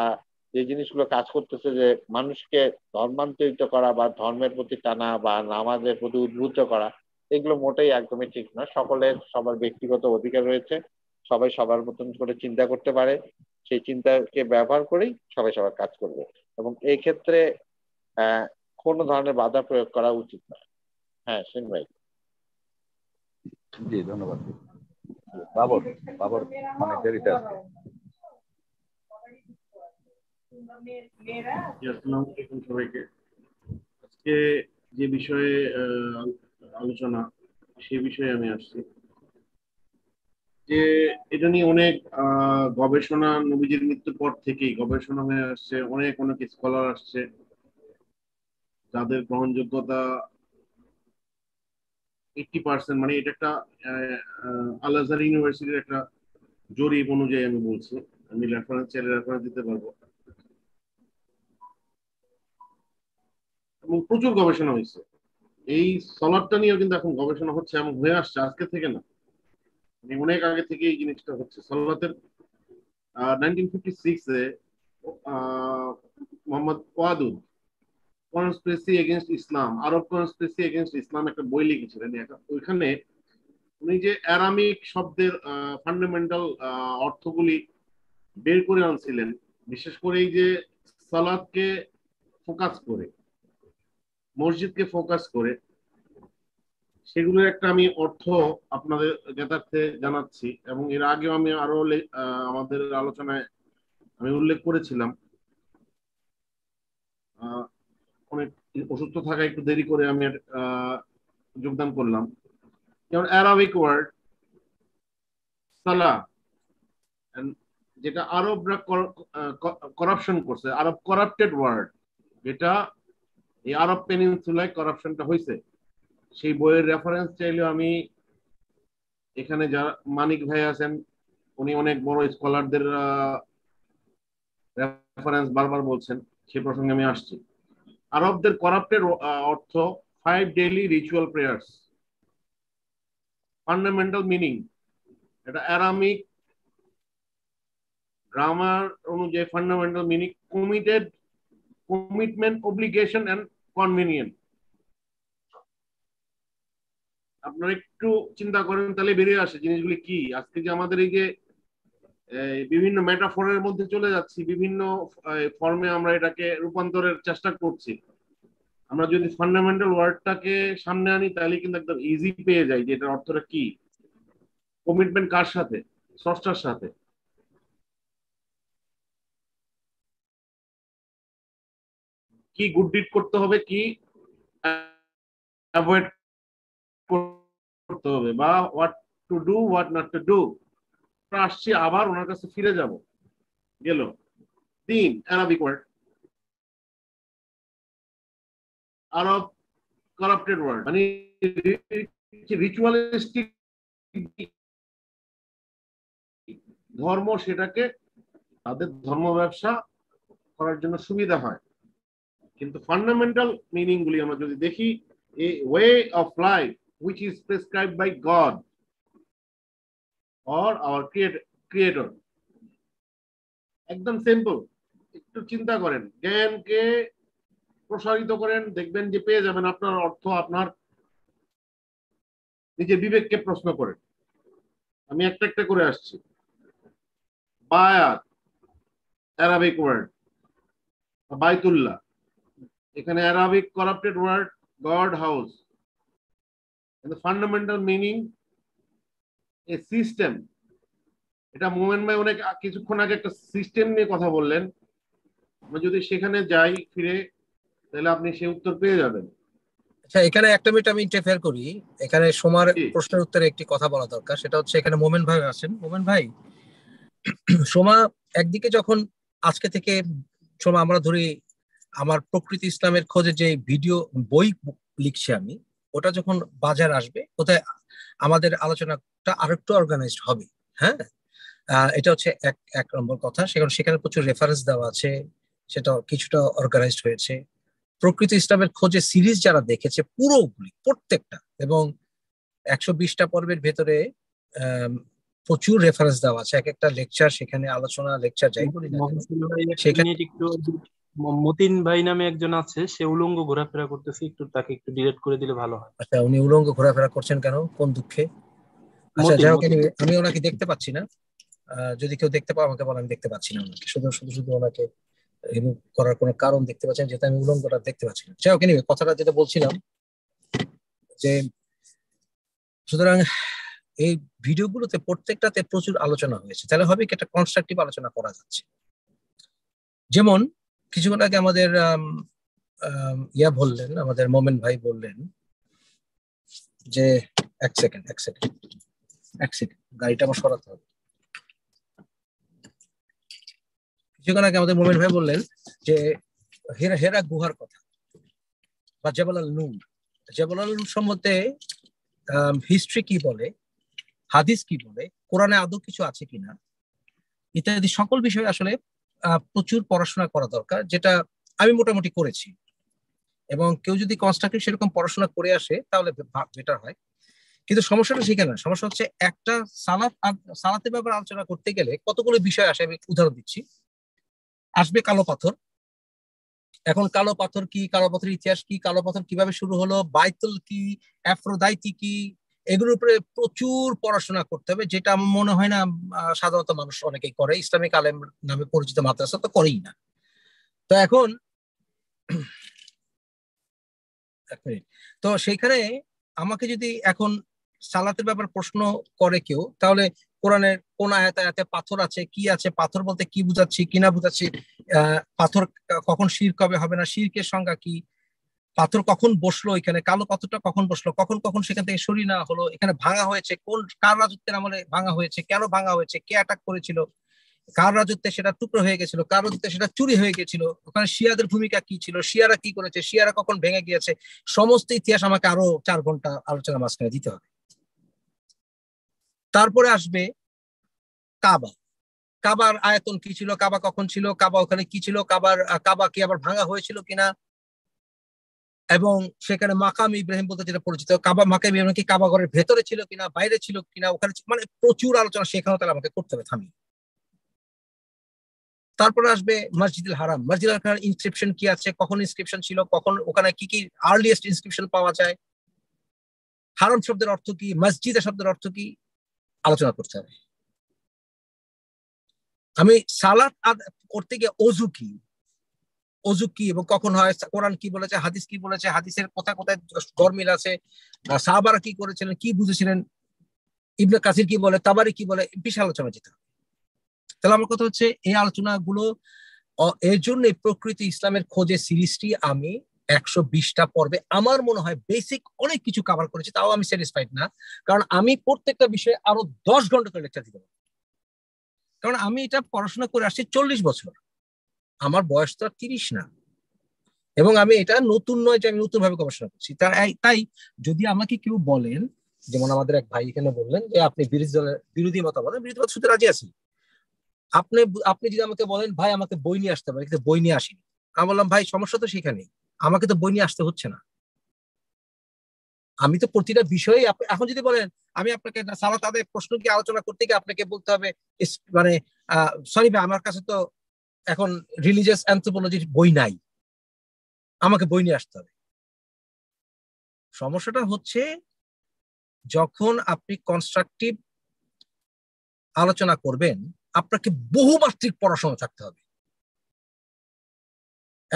যে জিনিসগুলো কাজ করতেছে যে মানুষকে ধর্মান্তরিত করা বা ধর্মের প্রতি টানা বা নামাজের প্রতি উদ্বুদ্ধ করা এগুলো মোটেই একদমই ঠিক না সকলের সবার ব্যক্তিগত অধিকার রয়েছে সবাই সবার মতন করে চিন্তা করতে পারে সেই চিন্তাকে ব্যবহার করেই সবাই সবার কাজ করবে এবং এই ক্ষেত্রে কোনো ধরনের বাধা প্রয়োগ করা উচিত নয় হ্যাঁ সেন ভাই জি ধন্যবাদ বাবর বাবর অনেক দেরিতে আসবে আজকে যে বিষয়ে আলোচনা সে বিষয়ে আমি আসছি যে এটা নিয়ে অনেক গবেষণা নবীজির মৃত্যুর পর থেকেই গবেষণা হয়ে আসছে অনেক অনেক স্কলার আসছে যাদের গ্রহণযোগ্যতা এইটটি পার্সেন্ট মানে এটা একটা আল আজহার ইউনিভার্সিটির একটা জরিপ অনুযায়ী আমি বলছি আমি রেফারেন্স চাইলে রেফারেন্স দিতে পারবো এবং প্রচুর গবেষণা হয়েছে এই সলারটা নিয়েও কিন্তু এখন গবেষণা হচ্ছে এবং হয়ে আসছে আজকে থেকে না মানে অনেক আগে থেকে এই জিনিসটা হচ্ছে সলাতের নাইনটিন ফিফটি সিক্সে Mohammad Wadud conspiracy against Islam Arab conspiracy against Islam একটা বই লিখেছিলেন ওইখানে উনি যে অ্যারামিক শব্দের ফান্ডামেন্টাল অর্থগুলি বের করে আনছিলেন বিশেষ করে এই যে সালাদকে ফোকাস করে মসজিদকে ফোকাস করে সেগুলোর একটা আমি অর্থ আপনাদের জ্ঞাতার্থে জানাচ্ছি এবং এর আগেও আমি আরো আমাদের আলোচনায় আমি উল্লেখ করেছিলাম অনেক অসুস্থ থাকা একটু দেরি করে আমি যোগদান করলাম যেমন অ্যারাবিক ওয়ার্ড সালা যেটা আরবরা করাপশন করছে আরব করাপ্টেড ওয়ার্ড যেটা এই আরব পেনিনসুলায় করাপশনটা হয়েছে সেই বইয়ের রেফারেন্স চাইলেও আমি এখানে যারা মানিক ভাই আছেন উনি অনেক বড় স্কলারদের রেফারেন্স বারবার বলছেন সে প্রসঙ্গে আমি আসছি আরবদের করাপ্টের অর্থ five daily ritual prayers fundamental meaning এটা অ্যারামিক গ্রামার অনুযায়ী fundamental meaning committed commitment obligation and convenient আপনারা একটু চিন্তা করেন তাহলে বেরিয়ে আসে জিনিসগুলি কি আজকে যে আমাদের এই যে বিভিন্ন মেটাফোরের মধ্যে চলে যাচ্ছি বিভিন্ন ফর্মে আমরা এটাকে রূপান্তরের চেষ্টা করছি আমরা যদি ফান্ডামেন্টাল ওয়ার্ডটাকে সামনে আনি তাহলে কিন্তু একদম ইজি পেয়ে যাই যে এটার অর্থটা কি কমিটমেন্ট কার সাথে স্রষ্টার সাথে কি গুড ডিড করতে হবে কি অ্যাভয়েড করতে হবে বা what to do what not to do আসছি আবার ওনার কাছে ফিরে যাব গেল তিন Arabic word Arab corrupted word মানে রিচুয়ালিস্টিক ধর্ম সেটাকে তাদের ধর্ম ব্যবসা করার জন্য সুবিধা হয় কিন্তু ফান্ডামেন্টাল মিনিং গুলি আমরা যদি দেখি a way of life which is prescribe by God or our creator একদম সিম্পল একটু চিন্তা করেন জ্ঞানকে প্রসারিত করেন দেখবেন যে পেয়ে যাবেন আপনার অর্থ আপনার নিজের বিবেককে প্রশ্ন করেন আমি একটা একটা করে আসছি বায়াত অ্যারাবিক ওয়ার্ড বাইতুল্লা এখানে Arabic corrupted word God house the fundamental meaning a system এটা মোমেন ভাই অনেক কিছুক্ষণ আগে একটা সিস্টেম নিয়ে কথা বললেন আমি যদি সেখানে যাই ফিরে তাহলে আপনি সে উত্তর পেয়ে যাবেন আচ্ছা এখানে একটা মিনিট আমি ইন্টারফেয়ার করি এখানে সোমার প্রশ্নের উত্তরে একটি কথা বলা দরকার সেটা হচ্ছে এখানে মোমেন ভাই আছেন মোমেন ভাই সোমা একদিকে যখন আজকে থেকে সোমা আমরা ধরি আমার প্রকৃতি ইসলামের খোঁজে যে ভিডিও বই লিখছি আমি ওটা যখন বাজার আসবে কোথায় আমাদের আলোচনাটা একটু অর্গানাইজড হবে হ্যাঁ এটা হচ্ছে এক এক নম্বর কথা সেখানে সেখানে প্রচুর রেফারেন্স দেওয়া আছে সেটা কিছুটা অর্গানাইজড হয়েছে প্রকৃতি ইসলামের খোঁজে সিরিজ যারা দেখেছে পুরোগুলি প্রত্যেকটা এবং একশো বিশটা পর্বের ভেতরে প্রচুর রেফারেন্স দেওয়া আছে এক একটা লেকচার সেখানে আলোচনা লেকচার যাই বলি সেখানে মতিন ভাই নামে একজন আছে সে উলঙ্গ ঘোরাফেরা করতেছে একটু তাকে একটু ডিলেট করে দিলে ভালো হয় আচ্ছা উনি উলঙ্গ ঘোরাফেরা করছেন কেন কোন দুঃখে আচ্ছা যাই হোক আমি ওনাকে দেখতে পাচ্ছি না যদি কেউ দেখতে পাও আমাকে বলে আমি দেখতে পাচ্ছি না ওনাকে শুধু শুধু শুধু ওনাকে রিমুভ করার কোনো কারণ দেখতে পাচ্ছেন যেটা আমি উলঙ্গটা দেখতে পাচ্ছি না যাই হোক এনিওয়ে কথাটা যেটা বলছিলাম যে সুতরাং এই ভিডিওগুলোতে প্রত্যেকটাতে প্রচুর আলোচনা হয়েছে তাহলে হবে কি একটা কনস্ট্রাকটিভ আলোচনা করা যাচ্ছে যেমন কিছুক্ষণ আগে আমাদের ইয়া বললেন আমাদের মোমেন ভাই বললেন যে এক সেকেন্ড এক সেকেন্ড এক সেকেন্ড গাড়িটা আমার সরাতে হবে কিছুক্ষণ আগে আমাদের মোমেন ভাই বললেন যে হেরা হেরা গুহার কথা বা জবল আল নুন জবালাল আল নুন সম্বন্ধে হিস্ট্রি কি বলে হাদিস কি বলে কোরআনে আদৌ কিছু আছে কিনা ইত্যাদি সকল বিষয়ে আসলে প্রচুর পড়াশোনা করা দরকার যেটা আমি মোটামুটি করেছি এবং কেউ যদি কনস্ট্রাকটিভ সেরকম পড়াশোনা করে আসে তাহলে বেটার হয় কিন্তু সমস্যাটা সেখানে সমস্যা হচ্ছে একটা সালাত সালাতের ব্যাপারে আলোচনা করতে গেলে কতগুলো বিষয় আসে আমি উদাহরণ দিচ্ছি আসবে কালো পাথর এখন কালো পাথর কি কালো পাথরের ইতিহাস কি কালো পাথর কিভাবে শুরু হলো বাইতুল কি অ্যাফ্রোদাইতি কি এগুলোর উপরে প্রচুর পড়াশোনা করতে হবে যেটা আমার মনে হয় না সাধারণত মানুষ অনেকেই করে ইসলামিক আলেম নামে পরিচিত মাদ্রাসা তো করেই না তো এখন তো সেইখানে আমাকে যদি এখন সালাতের ব্যাপার প্রশ্ন করে কেউ তাহলে কোরআনের কোন আয়াতে পাথর আছে কি আছে পাথর বলতে কি বুঝাচ্ছি কি না বুঝাচ্ছি পাথর কখন শির কবে হবে না শিরকের সংজ্ঞা কি পাথর কখন বসলো এখানে কালো পাথরটা কখন বসলো কখন কখন সেখান থেকে সরি না হলো এখানে ভাঙা হয়েছে কোন কার রাজত্বের আমলে ভাঙা হয়েছে কেন ভাঙা হয়েছে কে অ্যাটাক করেছিল কার রাজত্বে সেটা টুকরো হয়ে গেছিল কার রাজত্বে সেটা চুরি হয়ে গেছিল ওখানে শিয়াদের ভূমিকা কি ছিল শিয়ারা কি করেছে শিয়ারা কখন ভেঙে গিয়েছে সমস্ত ইতিহাস আমাকে আরো চার ঘন্টা আলোচনা মাঝখানে দিতে হবে তারপরে আসবে কাবা কাবার আয়তন কি ছিল কাবা কখন ছিল কাবা ওখানে কি ছিল কাবার কাবা কি আবার ভাঙা হয়েছিল কিনা এবং সেখানে মাকাম ইব্রাহিম বলতে যেটা পরিচিত কাবা মাকাম ইব্রাহিম কি কাবা ঘরের ভেতরে ছিল কিনা বাইরে ছিল কিনা ওখানে মানে প্রচুর আলোচনা সেখানেও তারা আমাকে করতে হবে থামি তারপরে আসবে মসজিদুল হারাম মসজিদুল হারাম ইনস্ক্রিপশন কি আছে কখন ইনস্ক্রিপশন ছিল কখন ওখানে কি কি আর্লিয়েস্ট ইনস্ক্রিপশন পাওয়া যায় হারাম শব্দের অর্থ কি মসজিদ শব্দের অর্থ কি আলোচনা করতে হবে আমি সালাত করতে গিয়ে অজু কি অজু কি এবং কখন হয় কোরআন কি বলেছে হাদিস কি বলেছে হাদিসের কোথায় কোথায় গরমিল আছে সাহাবারা কি করেছিলেন কি বুঝেছিলেন ইবনে কাসির কি বলে তাবারি কি বলে বিশাল আলোচনা যেতে তাহলে আমার কথা হচ্ছে এই আলোচনাগুলো এর জন্য প্রকৃতি ইসলামের খোঁজে সিরিজটি আমি একশো বিশটা পর্বে আমার মনে হয় বেসিক অনেক কিছু কাভার করেছি তাও আমি স্যাটিসফাইড না কারণ আমি প্রত্যেকটা বিষয়ে আরো দশ ঘন্টা করে লেকচার দিতে পারি কারণ আমি এটা পড়াশোনা করে আসছি চল্লিশ বছর আমার বয়স তো আর তিরিশ না এবং আমি এটা নতুন নয় যে আমি নতুন ভাবে গবেষণা করছি তাই তাই যদি আমাকে কেউ বলেন যেমন আমাদের এক ভাই এখানে বললেন যে আপনি বিরোধী দলের বিরোধী মতামত বিরোধী মত শুধু রাজি আছি আপনি আপনি যদি আমাকে বলেন ভাই আমাকে বই নিয়ে আসতে হবে কিন্তু বই নিয়ে আসিনি আমি বললাম ভাই সমস্যা তো সেখানেই আমাকে তো বই নিয়ে আসতে হচ্ছে না আমি তো প্রতিটা বিষয়ে এখন যদি বলেন আমি আপনাকে সারা তাদের প্রশ্ন কি আলোচনা করতে গিয়ে আপনাকে বলতে হবে মানে সরি ভাই আমার কাছে তো এখন রিলিজিয়াস অ্যান্থ্রোপোলজির বই নাই আমাকে বই নিয়ে আসতে হবে সমস্যাটা হচ্ছে যখন আপনি কনস্ট্রাকটিভ আলোচনা করবেন আপনাকে বহুমাত্রিক পড়াশোনা থাকতে হবে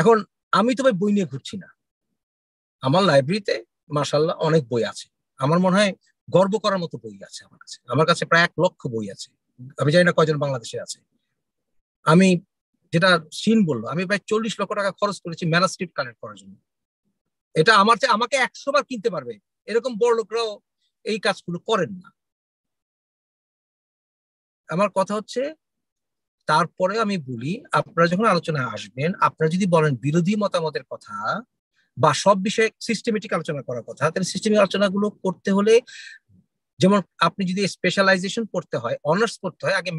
এখন আমি তো বই নিয়ে ঘুরছি না আমার লাইব্রেরিতে মাসাল্লাহ অনেক বই আছে আমার মনে হয় গর্ব করার মতো বই আছে আমার কাছে আমার কাছে প্রায় এক লক্ষ বই আছে আমি জানি না কয়জন বাংলাদেশে আছে আমি যেটা সিন বললো আমি প্রায় চল্লিশ লক্ষ টাকা খরচ করেছি ম্যানাস্ক্রিপ্ট কালেক্ট করার জন্য এটা আমার চেয়ে আমাকে একশো বার কিনতে পারবে এরকম বড় লোকরাও এই কাজগুলো করেন না আমার কথা হচ্ছে তারপরে আমি বলি আপনারা যখন আলোচনায় আসবেন আপনারা যদি বলেন বিরোধী মতামতের কথা বা সব বিষয়ে সিস্টেমেটিক আলোচনা করার কথা তাহলে সিস্টেমিক আলোচনাগুলো করতে হলে যেমন আপনি যদি স্পেশালাইজেশন পড়তে হয় অনার্স পড়তে হয় আগে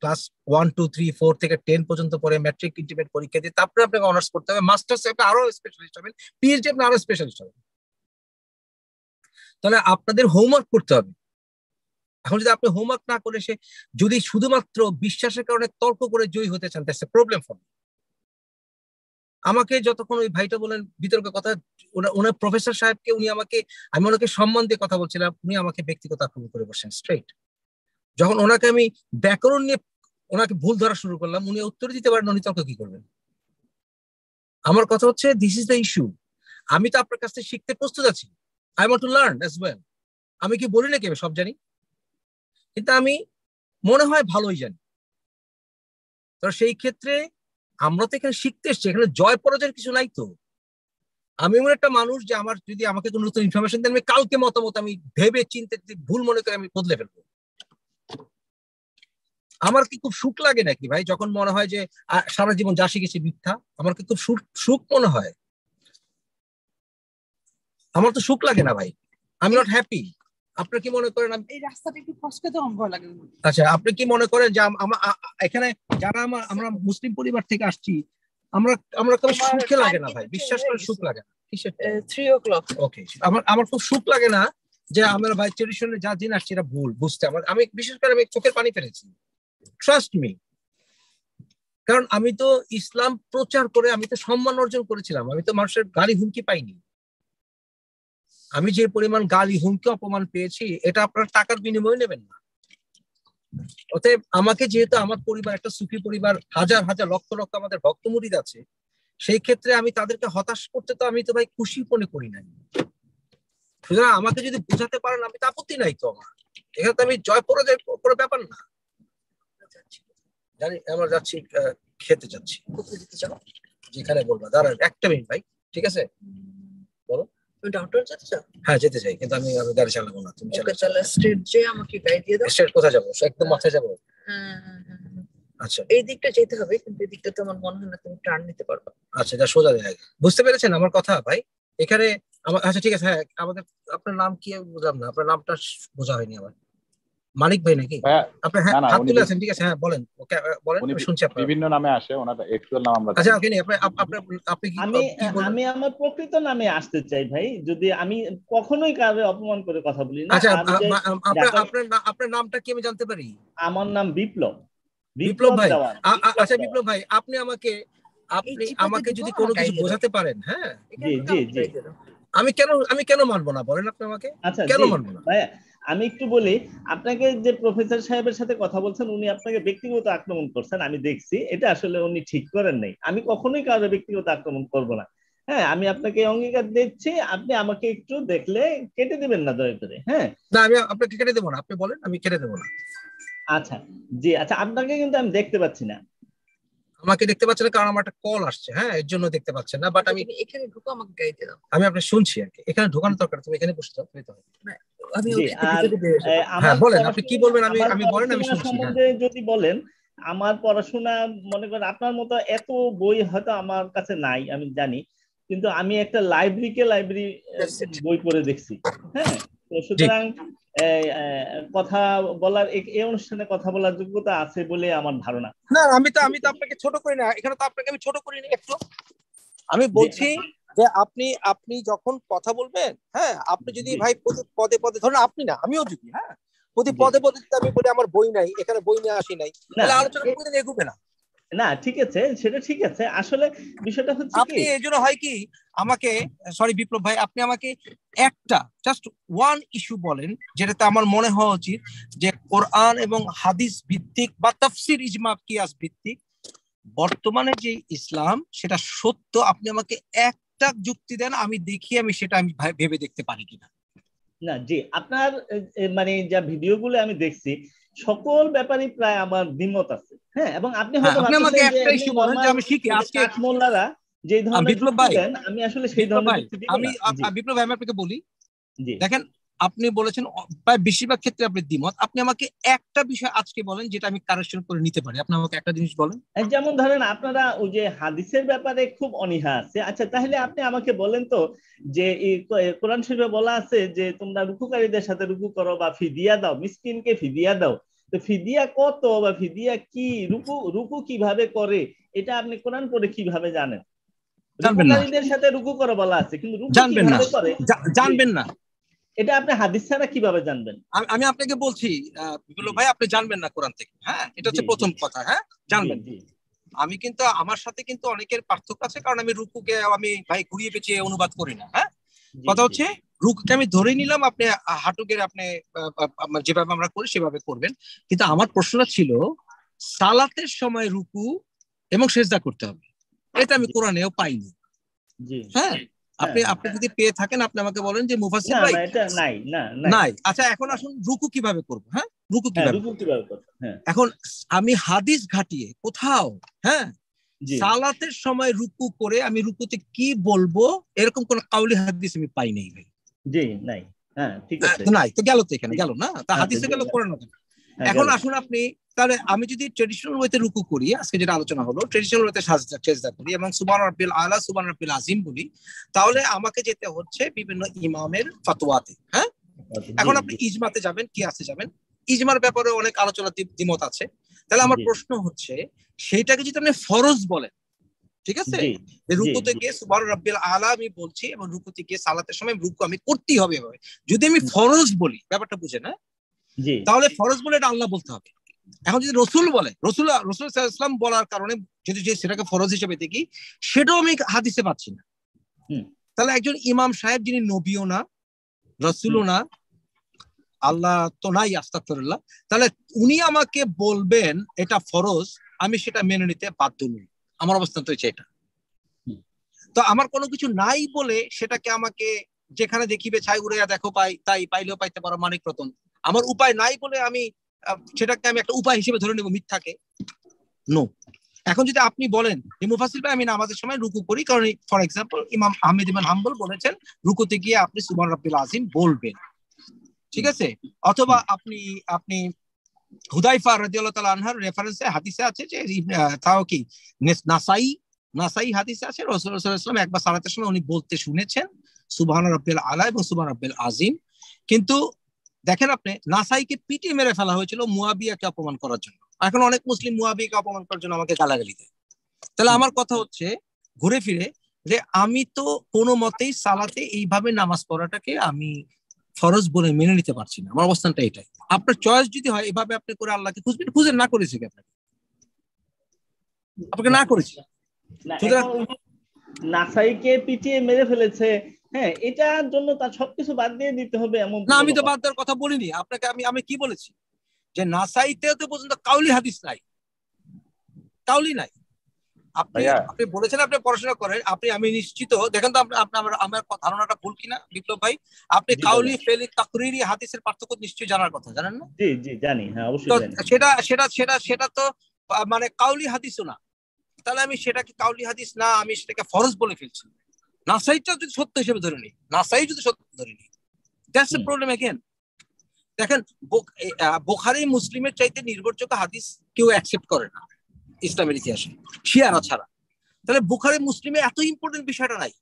class one two three four থেকে টেন পর্যন্ত পরে ম্যাট্রিক ইন্টিমেট পরীক্ষা দিয়ে তারপরে আপনাকে অনার্স করতে হবে মাস্টার্স আপনি আরো স্পেশালিস্ট হবেন পিএইচডি আপনি আরো স্পেশালিস্ট হবেন তাহলে আপনাদের হোমওয়ার্ক করতে হবে এখন যদি আপনি হোমওয়ার্ক না করে সে যদি শুধুমাত্র বিশ্বাসের কারণে তর্ক করে জয়ী হতে চান প্রবলেম ফর আমাকে যতক্ষণ ওই ভাইটা বলেন বিতর্কের কথা ওনার প্রফেসর সাহেবকে উনি আমাকে আমি ওনাকে সম্মান দিয়ে কথা বলছিলাম উনি আমাকে ব্যক্তিগত আক্রমণ করে বসেন স্ট্রেট যখন ওনাকে আমি ব্যাকরণ নিয়ে ওনাকে ভুল ধরা শুরু করলাম উনি উত্তর দিতে পারেন উনি তর্ক কি করবেন আমার কথা হচ্ছে দিস ইজ দ্য ইস্যু আমি তো আপনার কাছ থেকে শিখতে প্রস্তুত আছি I want to learn as well আমি কি বলি না কেবে সব জানি কিন্তু আমি মনে হয় ভালোই জানি তো সেই ক্ষেত্রে আমরা তো এখানে শিখতে এসছি এখানে জয় পরাজয়ের কিছু নাই তো আমি এমন একটা মানুষ যে আমার যদি আমাকে কোনো নতুন ইনফরমেশন দেন আমি কালকে মতামত আমি ভেবে চিনতে ভুল মনে করে আমি বদলে ফেলবো আমার কি খুব সুখ লাগে নাকি ভাই যখন মনে হয় যে সারা জীবন যা শিখেছি মিথ্যা আমার কি খুব সুখ মনে হয় আমার তো সুখ লাগে না ভাই আমি নট হ্যাপি আপনি কি মনে করেন এই রাস্তাটা একটু খসখসে লাগে আচ্ছা আপনি কি মনে করেন যে এখানে যারা আমার আমরা মুসলিম পরিবার থেকে আসছি আমরা আমরা কোনো সুখে লাগে না ভাই বিশ্বাস করে সুখ লাগে না থ্রি ও ক্লক ওকে আমার আমার খুব সুখ লাগে না যে আমরা ভাই ট্রেডিশনে যা দিন আসছে এটা ভুল বুঝতে আমার আমি বিশেষ করে আমি চোখের পানি ফেলেছি ট্রাস্ট মি কারণ আমি তো ইসলাম প্রচার করে আমি তো সম্মান অর্জন করেছিলাম আমি তো মানুষের গালি হুমকি পাইনি আমি যে পরিমাণ গালি হুমকি অপমান পেয়েছি এটা আপনার টাকার বিনিময়ে নেবেন না অতএব আমাকে যেহেতু আমার পরিবার একটা সুখী পরিবার হাজার হাজার লক্ষ লক্ষ আমাদের ভক্ত মরিদ আছে সেই ক্ষেত্রে আমি তাদেরকে হতাশ করতে তো আমি তো ভাই খুশি মনে করি নাই সুতরাং আমাকে যদি বুঝাতে পারেন আমি তো আপত্তি নাই তো আমার এখানে তো আমি জয় পরাজয় করে ব্যাপার না জানি আমার যাচ্ছি খেতে যাচ্ছি যেখানে বলবা দাঁড়ান একটা মিনিট ভাই ঠিক আছে ডক্টর যেতে চাও হ্যাঁ যেতে চাই কিন্তু আমি আমি গাড়ি চালাবো না তুমি চালাও তাহলে স্ট্রেট যে আমাকে গাইড দিয়ে দাও স্ট্রেট কোথায় যাবো একদম মাথায় যাবো হ্যাঁ, হ্যাঁ, হ্যাঁ, আচ্ছা এই দিকটা যেতে হবে কিন্তু এই দিকটা তো আমার মনে হয় না তুমি টার্ন নিতে পারবে আচ্ছা যা সোজা দেয় বুঝতে পেরেছেন আমার কথা ভাই এখানে আমার আচ্ছা ঠিক আছে হ্যাঁ আমাদের আপনার নাম কি বুঝলাম না আপনার নামটা বোঝা হয়নি আমার মালিক ভাই নাকি হ্যাঁ। হ্যাঁ, ঠিক আছে হ্যাঁ বলেন বলেন আমি শুনছি বিভিন্ন নামে আসে আচ্ছা আপনি আমি আমার প্রকৃত নামে আসতে চাই ভাই যদি আমি কখনোই কাউকে অপমান করে কথা বলি না আচ্ছা আপনার আপনার নামটা কি আমি জানতে পারি আমার নাম বিপ্লব বিপ্লব ভাই আচ্ছা বিপ্লব ভাই আপনি আমাকে আপনি আমাকে যদি কোনো কিছু বোঝাতে পারেন হ্যাঁ জি জি জি আমি কেন আমি কেন মানবো না বলেন আপনি আমাকে আচ্ছা, কেন মানবো না আমি একটু বলি আপনাকে যে প্রফেসর সাহেবের সাথে কথা বলছেন উনি আপনাকে ব্যক্তিগত আক্রমণ করছেন আমি দেখছি এটা আসলে উনি ঠিক করেন নাই আমি কখনোই কারো ব্যক্তিগত আক্রমণ করব না হ্যাঁ আমি আপনাকে অঙ্গীকার দিচ্ছি আপনি আমাকে একটু দেখলে কেটে দিবেন না দয়া করে হ্যাঁ না আমি আপনাকে কেটে দেবো না আপনি বলেন আমি কেটে দেবো না আচ্ছা জি আচ্ছা আপনাকে কিন্তু আমি দেখতে পাচ্ছি না আমাকে দেখতে পাচ্ছেন কারণ আমার একটা কল আসছে হ্যাঁ এর জন্য দেখতে পাচ্ছেন না বাট আচ্ছা, আমি এখানে ঢুকো আমাকে গাইড দাও আমি আপনাকে শুনছি আর কি এখানে ঢোকানোর দরকার তুমি এখানে বসে থাকো না আমি হ্যাঁ, কি বলবেন আমি আমি বলেন আমি হ্যাঁ। যদি বলেন আমার পড়াশোনা মনে করেন আপনার মতো এত বই হয়তো আমার কাছে নাই আমি জানি কিন্তু আমি একটা লাইব্রেরিকে লাইব্রেরি বই পড়ে দেখছি হ্যাঁ সুতরাং কথা বলার এই অনুষ্ঠানে কথা বলার যোগ্যতা আছে বলে আমার ধারণা না আমি তো আমি তো আপনাকে ছোট করি না এখানে তো আপনাকে আমি ছোট করি না একটু আমি বলছি যে আপনি আপনি যখন কথা বলবেন হ্যাঁ আপনি যদি ভাই প্রতি পদে পদে ধরুন আপনি না আমিও যদি হ্যাঁ প্রতি পদে পদে যদি আমি বলি আমার বই নাই এখানে বই নিয়ে আসি নাই তাহলে আলোচনা করে এগুবে না না ঠিক আছে সেটা ঠিক আছে আসলে বিষয়টা হচ্ছে আপনি এই জন্য হয় কি আমাকে সরি বিপ্লব ভাই আপনি আমাকে একটা জাস্ট ওয়ান ইস্যু বলেন যেটাতে আমার মনে হওয়া উচিত যে কোরআন এবং হাদিস ভিত্তিক বা তাফসির ইজমা কিয়াস ভিত্তিক বর্তমানে যে ইসলাম সেটা সত্য আপনি আমাকে এক একটা যুক্তি দেন আমি দেখি আমি সেটা আমি ভেবে দেখতে পারি কিনা না জি আপনার মানে যা ভিডিওগুলো আমি দেখছি সকল ব্যাপারে প্রায় আমার দ্বিমত আছে হ্যাঁ এবং আপনি হ্যাঁ, হয়তো আমি বিপ্লব আজকে আমি আসলে সেই ধরনের আমি বিপ্লব ভাই আমি আপনাকে বলি দেখেন আপনি বলেছেন প্রায় বেশিরভাগ ক্ষেত্রে আপনি দ্বিমত আপনি আমাকে একটা বিষয় আজকে বলেন যেটা আমি কারেকশন করে নিতে পারি আপনি আমাকে একটা জিনিস বলেন যেমন ধরেন আপনারা ওই যে হাদিসের ব্যাপারে খুব অনীহা আছে আচ্ছা তাহলে আপনি আমাকে বলেন তো যে কোরআন শরীফে বলা আছে যে তোমরা রুকুকারীদের সাথে রুকু করো বা ফিদিয়া দাও মিসকিনকে ফিদিয়া দাও তো ফিদিয়া কত বা ফিদিয়া কি রুকু রুকু কিভাবে করে এটা আপনি কোরআন পড়ে কিভাবে জানেন জানবেন না সাথে রুকু করো বলা আছে কিন্তু জানবেন না জানবেন না এটা আপনি হাদিস ছাড়া কিভাবে জানবেন আমি আপনাকে বলছি বিপুল ভাই আপনি জানবেন না কোরআন থেকে হ্যাঁ এটা হচ্ছে প্রথম কথা হ্যাঁ জানবেন আমি কিন্তু আমার সাথে কিন্তু অনেকের পার্থক্য আছে কারণ আমি রুকুকে আমি ভাই ঘুরিয়ে পেঁচিয়ে অনুবাদ করি না হ্যাঁ কথা হচ্ছে রুকুকে আমি ধরে নিলাম আপনি হাটুকের আপনি যেভাবে আমরা করি সেভাবে করবেন কিন্তু আমার প্রশ্নটা ছিল সালাতের সময় রুকু এবং সেজদা করতে হবে এটা আমি কোরআনেও পাইনি হ্যাঁ আপনি হ্যাঁ। আপনি যদি পেয়ে থাকেন আপনি আমাকে বলেন যে মুফাসসির ভাই নাই না নাই আচ্ছা এখন আসুন রুকু কিভাবে করব হ্যাঁ রুকু হ্যাঁ, কিভাবে রুকু কিভাবে করব হ্যাঁ। এখন আমি হাদিস ঘাটিয়ে কোথাও হ্যাঁ সালাতের সময় রুকু করে আমি রুকুতে কি বলবো এরকম কোন কাউলি হাদিস আমি পাই নাই ভাই জি নাই হ্যাঁ ঠিক আছে নাই তো গেল তো এখানে গেল না তা আচ্ছা, হাদিসে গেল করে না হ্যাঁ, এখন আসুন আপনি তাহলে আমি যদি ট্রেডিশনাল ওয়েতে রুকু করি আজকে যেটা আলোচনা হলো ট্রেডিশনাল ওয়েতে সাজদা সেজদা করি এবং সুবান রব্বিল আলা সুবান রব্বিল আজিম বলি তাহলে আমাকে যেতে হচ্ছে বিভিন্ন ইমামের ফাতোয়াতে হ্যাঁ এখন আপনি ইজমাতে যাবেন কি আসে যাবেন ইজমার ব্যাপারে অনেক আলোচনা দ্বিমত আছে তাহলে আমার প্রশ্ন হচ্ছে সেইটাকে যদি আপনি ফরজ বলেন ঠিক আছে রুকুতে থেকে সুবান রব্বিল আলা আমি বলছি এবং রুকুতে গিয়ে সালাতের সময় রুকু আমি করতেই হবে এভাবে যদি আমি ফরজ বলি ব্যাপারটা বুঝে না হ্যাঁ? তাহলে ফরজ বলে এটা আল্লাহ বলতে হবে এখন যদি রসুল বলে রসুল রসুল ইসলাম বলার কারণে যদি সেটাকে ফরজ হিসেবে দেখি সেটাও আমি হাদিসে পাচ্ছি না তাহলে একজন ইমাম সাহেব যিনি নবীও না রসুলও না আল্লাহ তো নাই আস্তাফরুল্লাহ তাহলে উনি আমাকে বলবেন এটা ফরজ আমি সেটা মেনে নিতে বাধ্য নই আমার অবস্থান তো হচ্ছে এটা তো আমার কোনো কিছু নাই বলে সেটাকে আমাকে যেখানে দেখিবে ছাই উড়ে দেখো পাই তাই পাইলেও পাইতে পারো মানিক রতন আমার উপায় নাই বলে আমি সেটাকে আমি একটা উপায় হিসেবে ধরে নেব মিথ্যাকে নো এখন যদি আপনি বলেন যে মুফাসিল ভাই আমি নামাজের সময় রুকু করি কারণ ফর এক্সাম্পল ইমাম আহমেদ ইমান হাম্বল বলেছেন রুকুতে গিয়ে আপনি সুমান রাব্বিল আজিম বলবেন ঠিক আছে অথবা আপনি আপনি হুদাইফা রাদিয়াল্লাহু তাআলা আনহার রেফারেন্সে হাদিসে আছে যে তাও কি নাসাই নাসাই হাদিসে আছে রাসূলুল্লাহ একবার সালাতের সময় উনি বলতে শুনেছেন সুবহান রাব্বিল আলা এবং সুবহান রাব্বিল আজিম কিন্তু দেখেন আপনি নাসাইকে পিটিয়ে মেরে ফেলা হয়েছিল মুয়াবিয়াকে অপমান করার জন্য এখন অনেক মুসলিম মুয়াবিয়াকে অপমান করার জন্য আমাকে গালাগালি দেয় তাহলে আমার কথা হচ্ছে ঘুরে ফিরে যে আমি তো কোনো মতেই সালাতে এইভাবে নামাজ পড়াটাকে আমি ফরজ বলে মেনে নিতে পারছি না আমার অবস্থানটা এটাই আপনার চয়েস যদি হয় এভাবে আপনি করে আল্লাহকে খুঁজবেন খুঁজে না করেছে কি আপনাকে আপনাকে না করেছে নাসাইকে পিটিয়ে মেরে ফেলেছে হ্যাঁ এটার জন্য তার সবকিছু বাদ দিয়ে দিতে হবে এমন না আমি তো বাদ দেওয়ার কথা বলিনি আপনাকে আমি আমি কি বলেছি যে নাসাইতে তো পর্যন্ত কাউলি হাদিস নাই কাউলি নাই আপনি বলেছেন আপনি পড়াশোনা করেন আপনি আমি নিশ্চিত দেখেন তো আমার ধারণাটা ভুল কিনা বিপ্লব ভাই আপনি কাউলি ফেলি তাকরিরি হাদিসের পার্থক্য নিশ্চয়ই জানার কথা জানেন না জি জি জানি হ্যাঁ অবশ্যই সেটা সেটা সেটা সেটা তো মানে কাউলি হাদিসও না তাহলে আমি সেটাকে কাউলি হাদিস না আমি সেটাকে ফরজ বলে ফেলছি নাসাইটা যদি সত্য হিসেবে ধরে নিই নাসাই যদি সত্য ধরে নি দ্যাটস এ প্রবলেম এগেন দেখেন বোখারি মুসলিমের চাইতে নির্ভরযোগ্য হাদিস কেউ অ্যাকসেপ্ট করে না ইসলামের ইতিহাসে শিয়ারা ছাড়া তাহলে বুখারে মুসলিমে এত ইম্পর্টেন্ট বিষয়টা নাই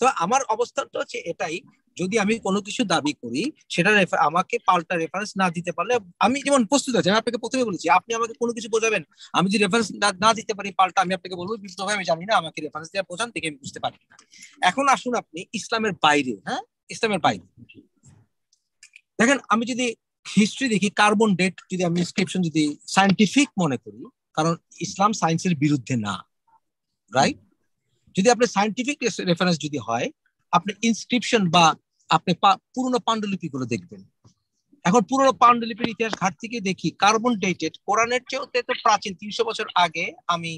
তো আমার অবস্থানটা হচ্ছে এটাই যদি আমি কোনো কিছু দাবি করি সেটা আমাকে পাল্টা রেফারেন্স না দিতে পারলে আমি যেমন প্রস্তুত আছি আমি আপনাকে প্রথমে বলেছি আপনি আমাকে কোনো কিছু বোঝাবেন আমি যদি রেফারেন্স না দিতে পারি পাল্টা আমি আপনাকে বলবো বিপ্লব আমি জানি না আমাকে রেফারেন্স দেওয়া বোঝান থেকে আমি বুঝতে পারি না এখন আসুন আপনি ইসলামের বাইরে হ্যাঁ ইসলামের বাইরে দেখেন আমি যদি হিস্ট্রি দেখি কার্বন ডেট যদি আমি ইনস্ক্রিপশন যদি সায়েন্টিফিক মনে করি কারণ ইসলাম সায়েন্সের বিরুদ্ধে না রাইট যদি আপনি সায়েন্টিফিক রেফারেন্স যদি হয় আপনি ইনস্ক্রিপশন বা আপনি পুরনো পাণ্ডুলিপিগুলো দেখবেন এখন পুরনো পাণ্ডুলিপির ইতিহাস ঘাট থেকে দেখি কার্বন ডেটেড কোরআনের চেয়েও তো প্রাচীন তিনশো বছর আগে আমি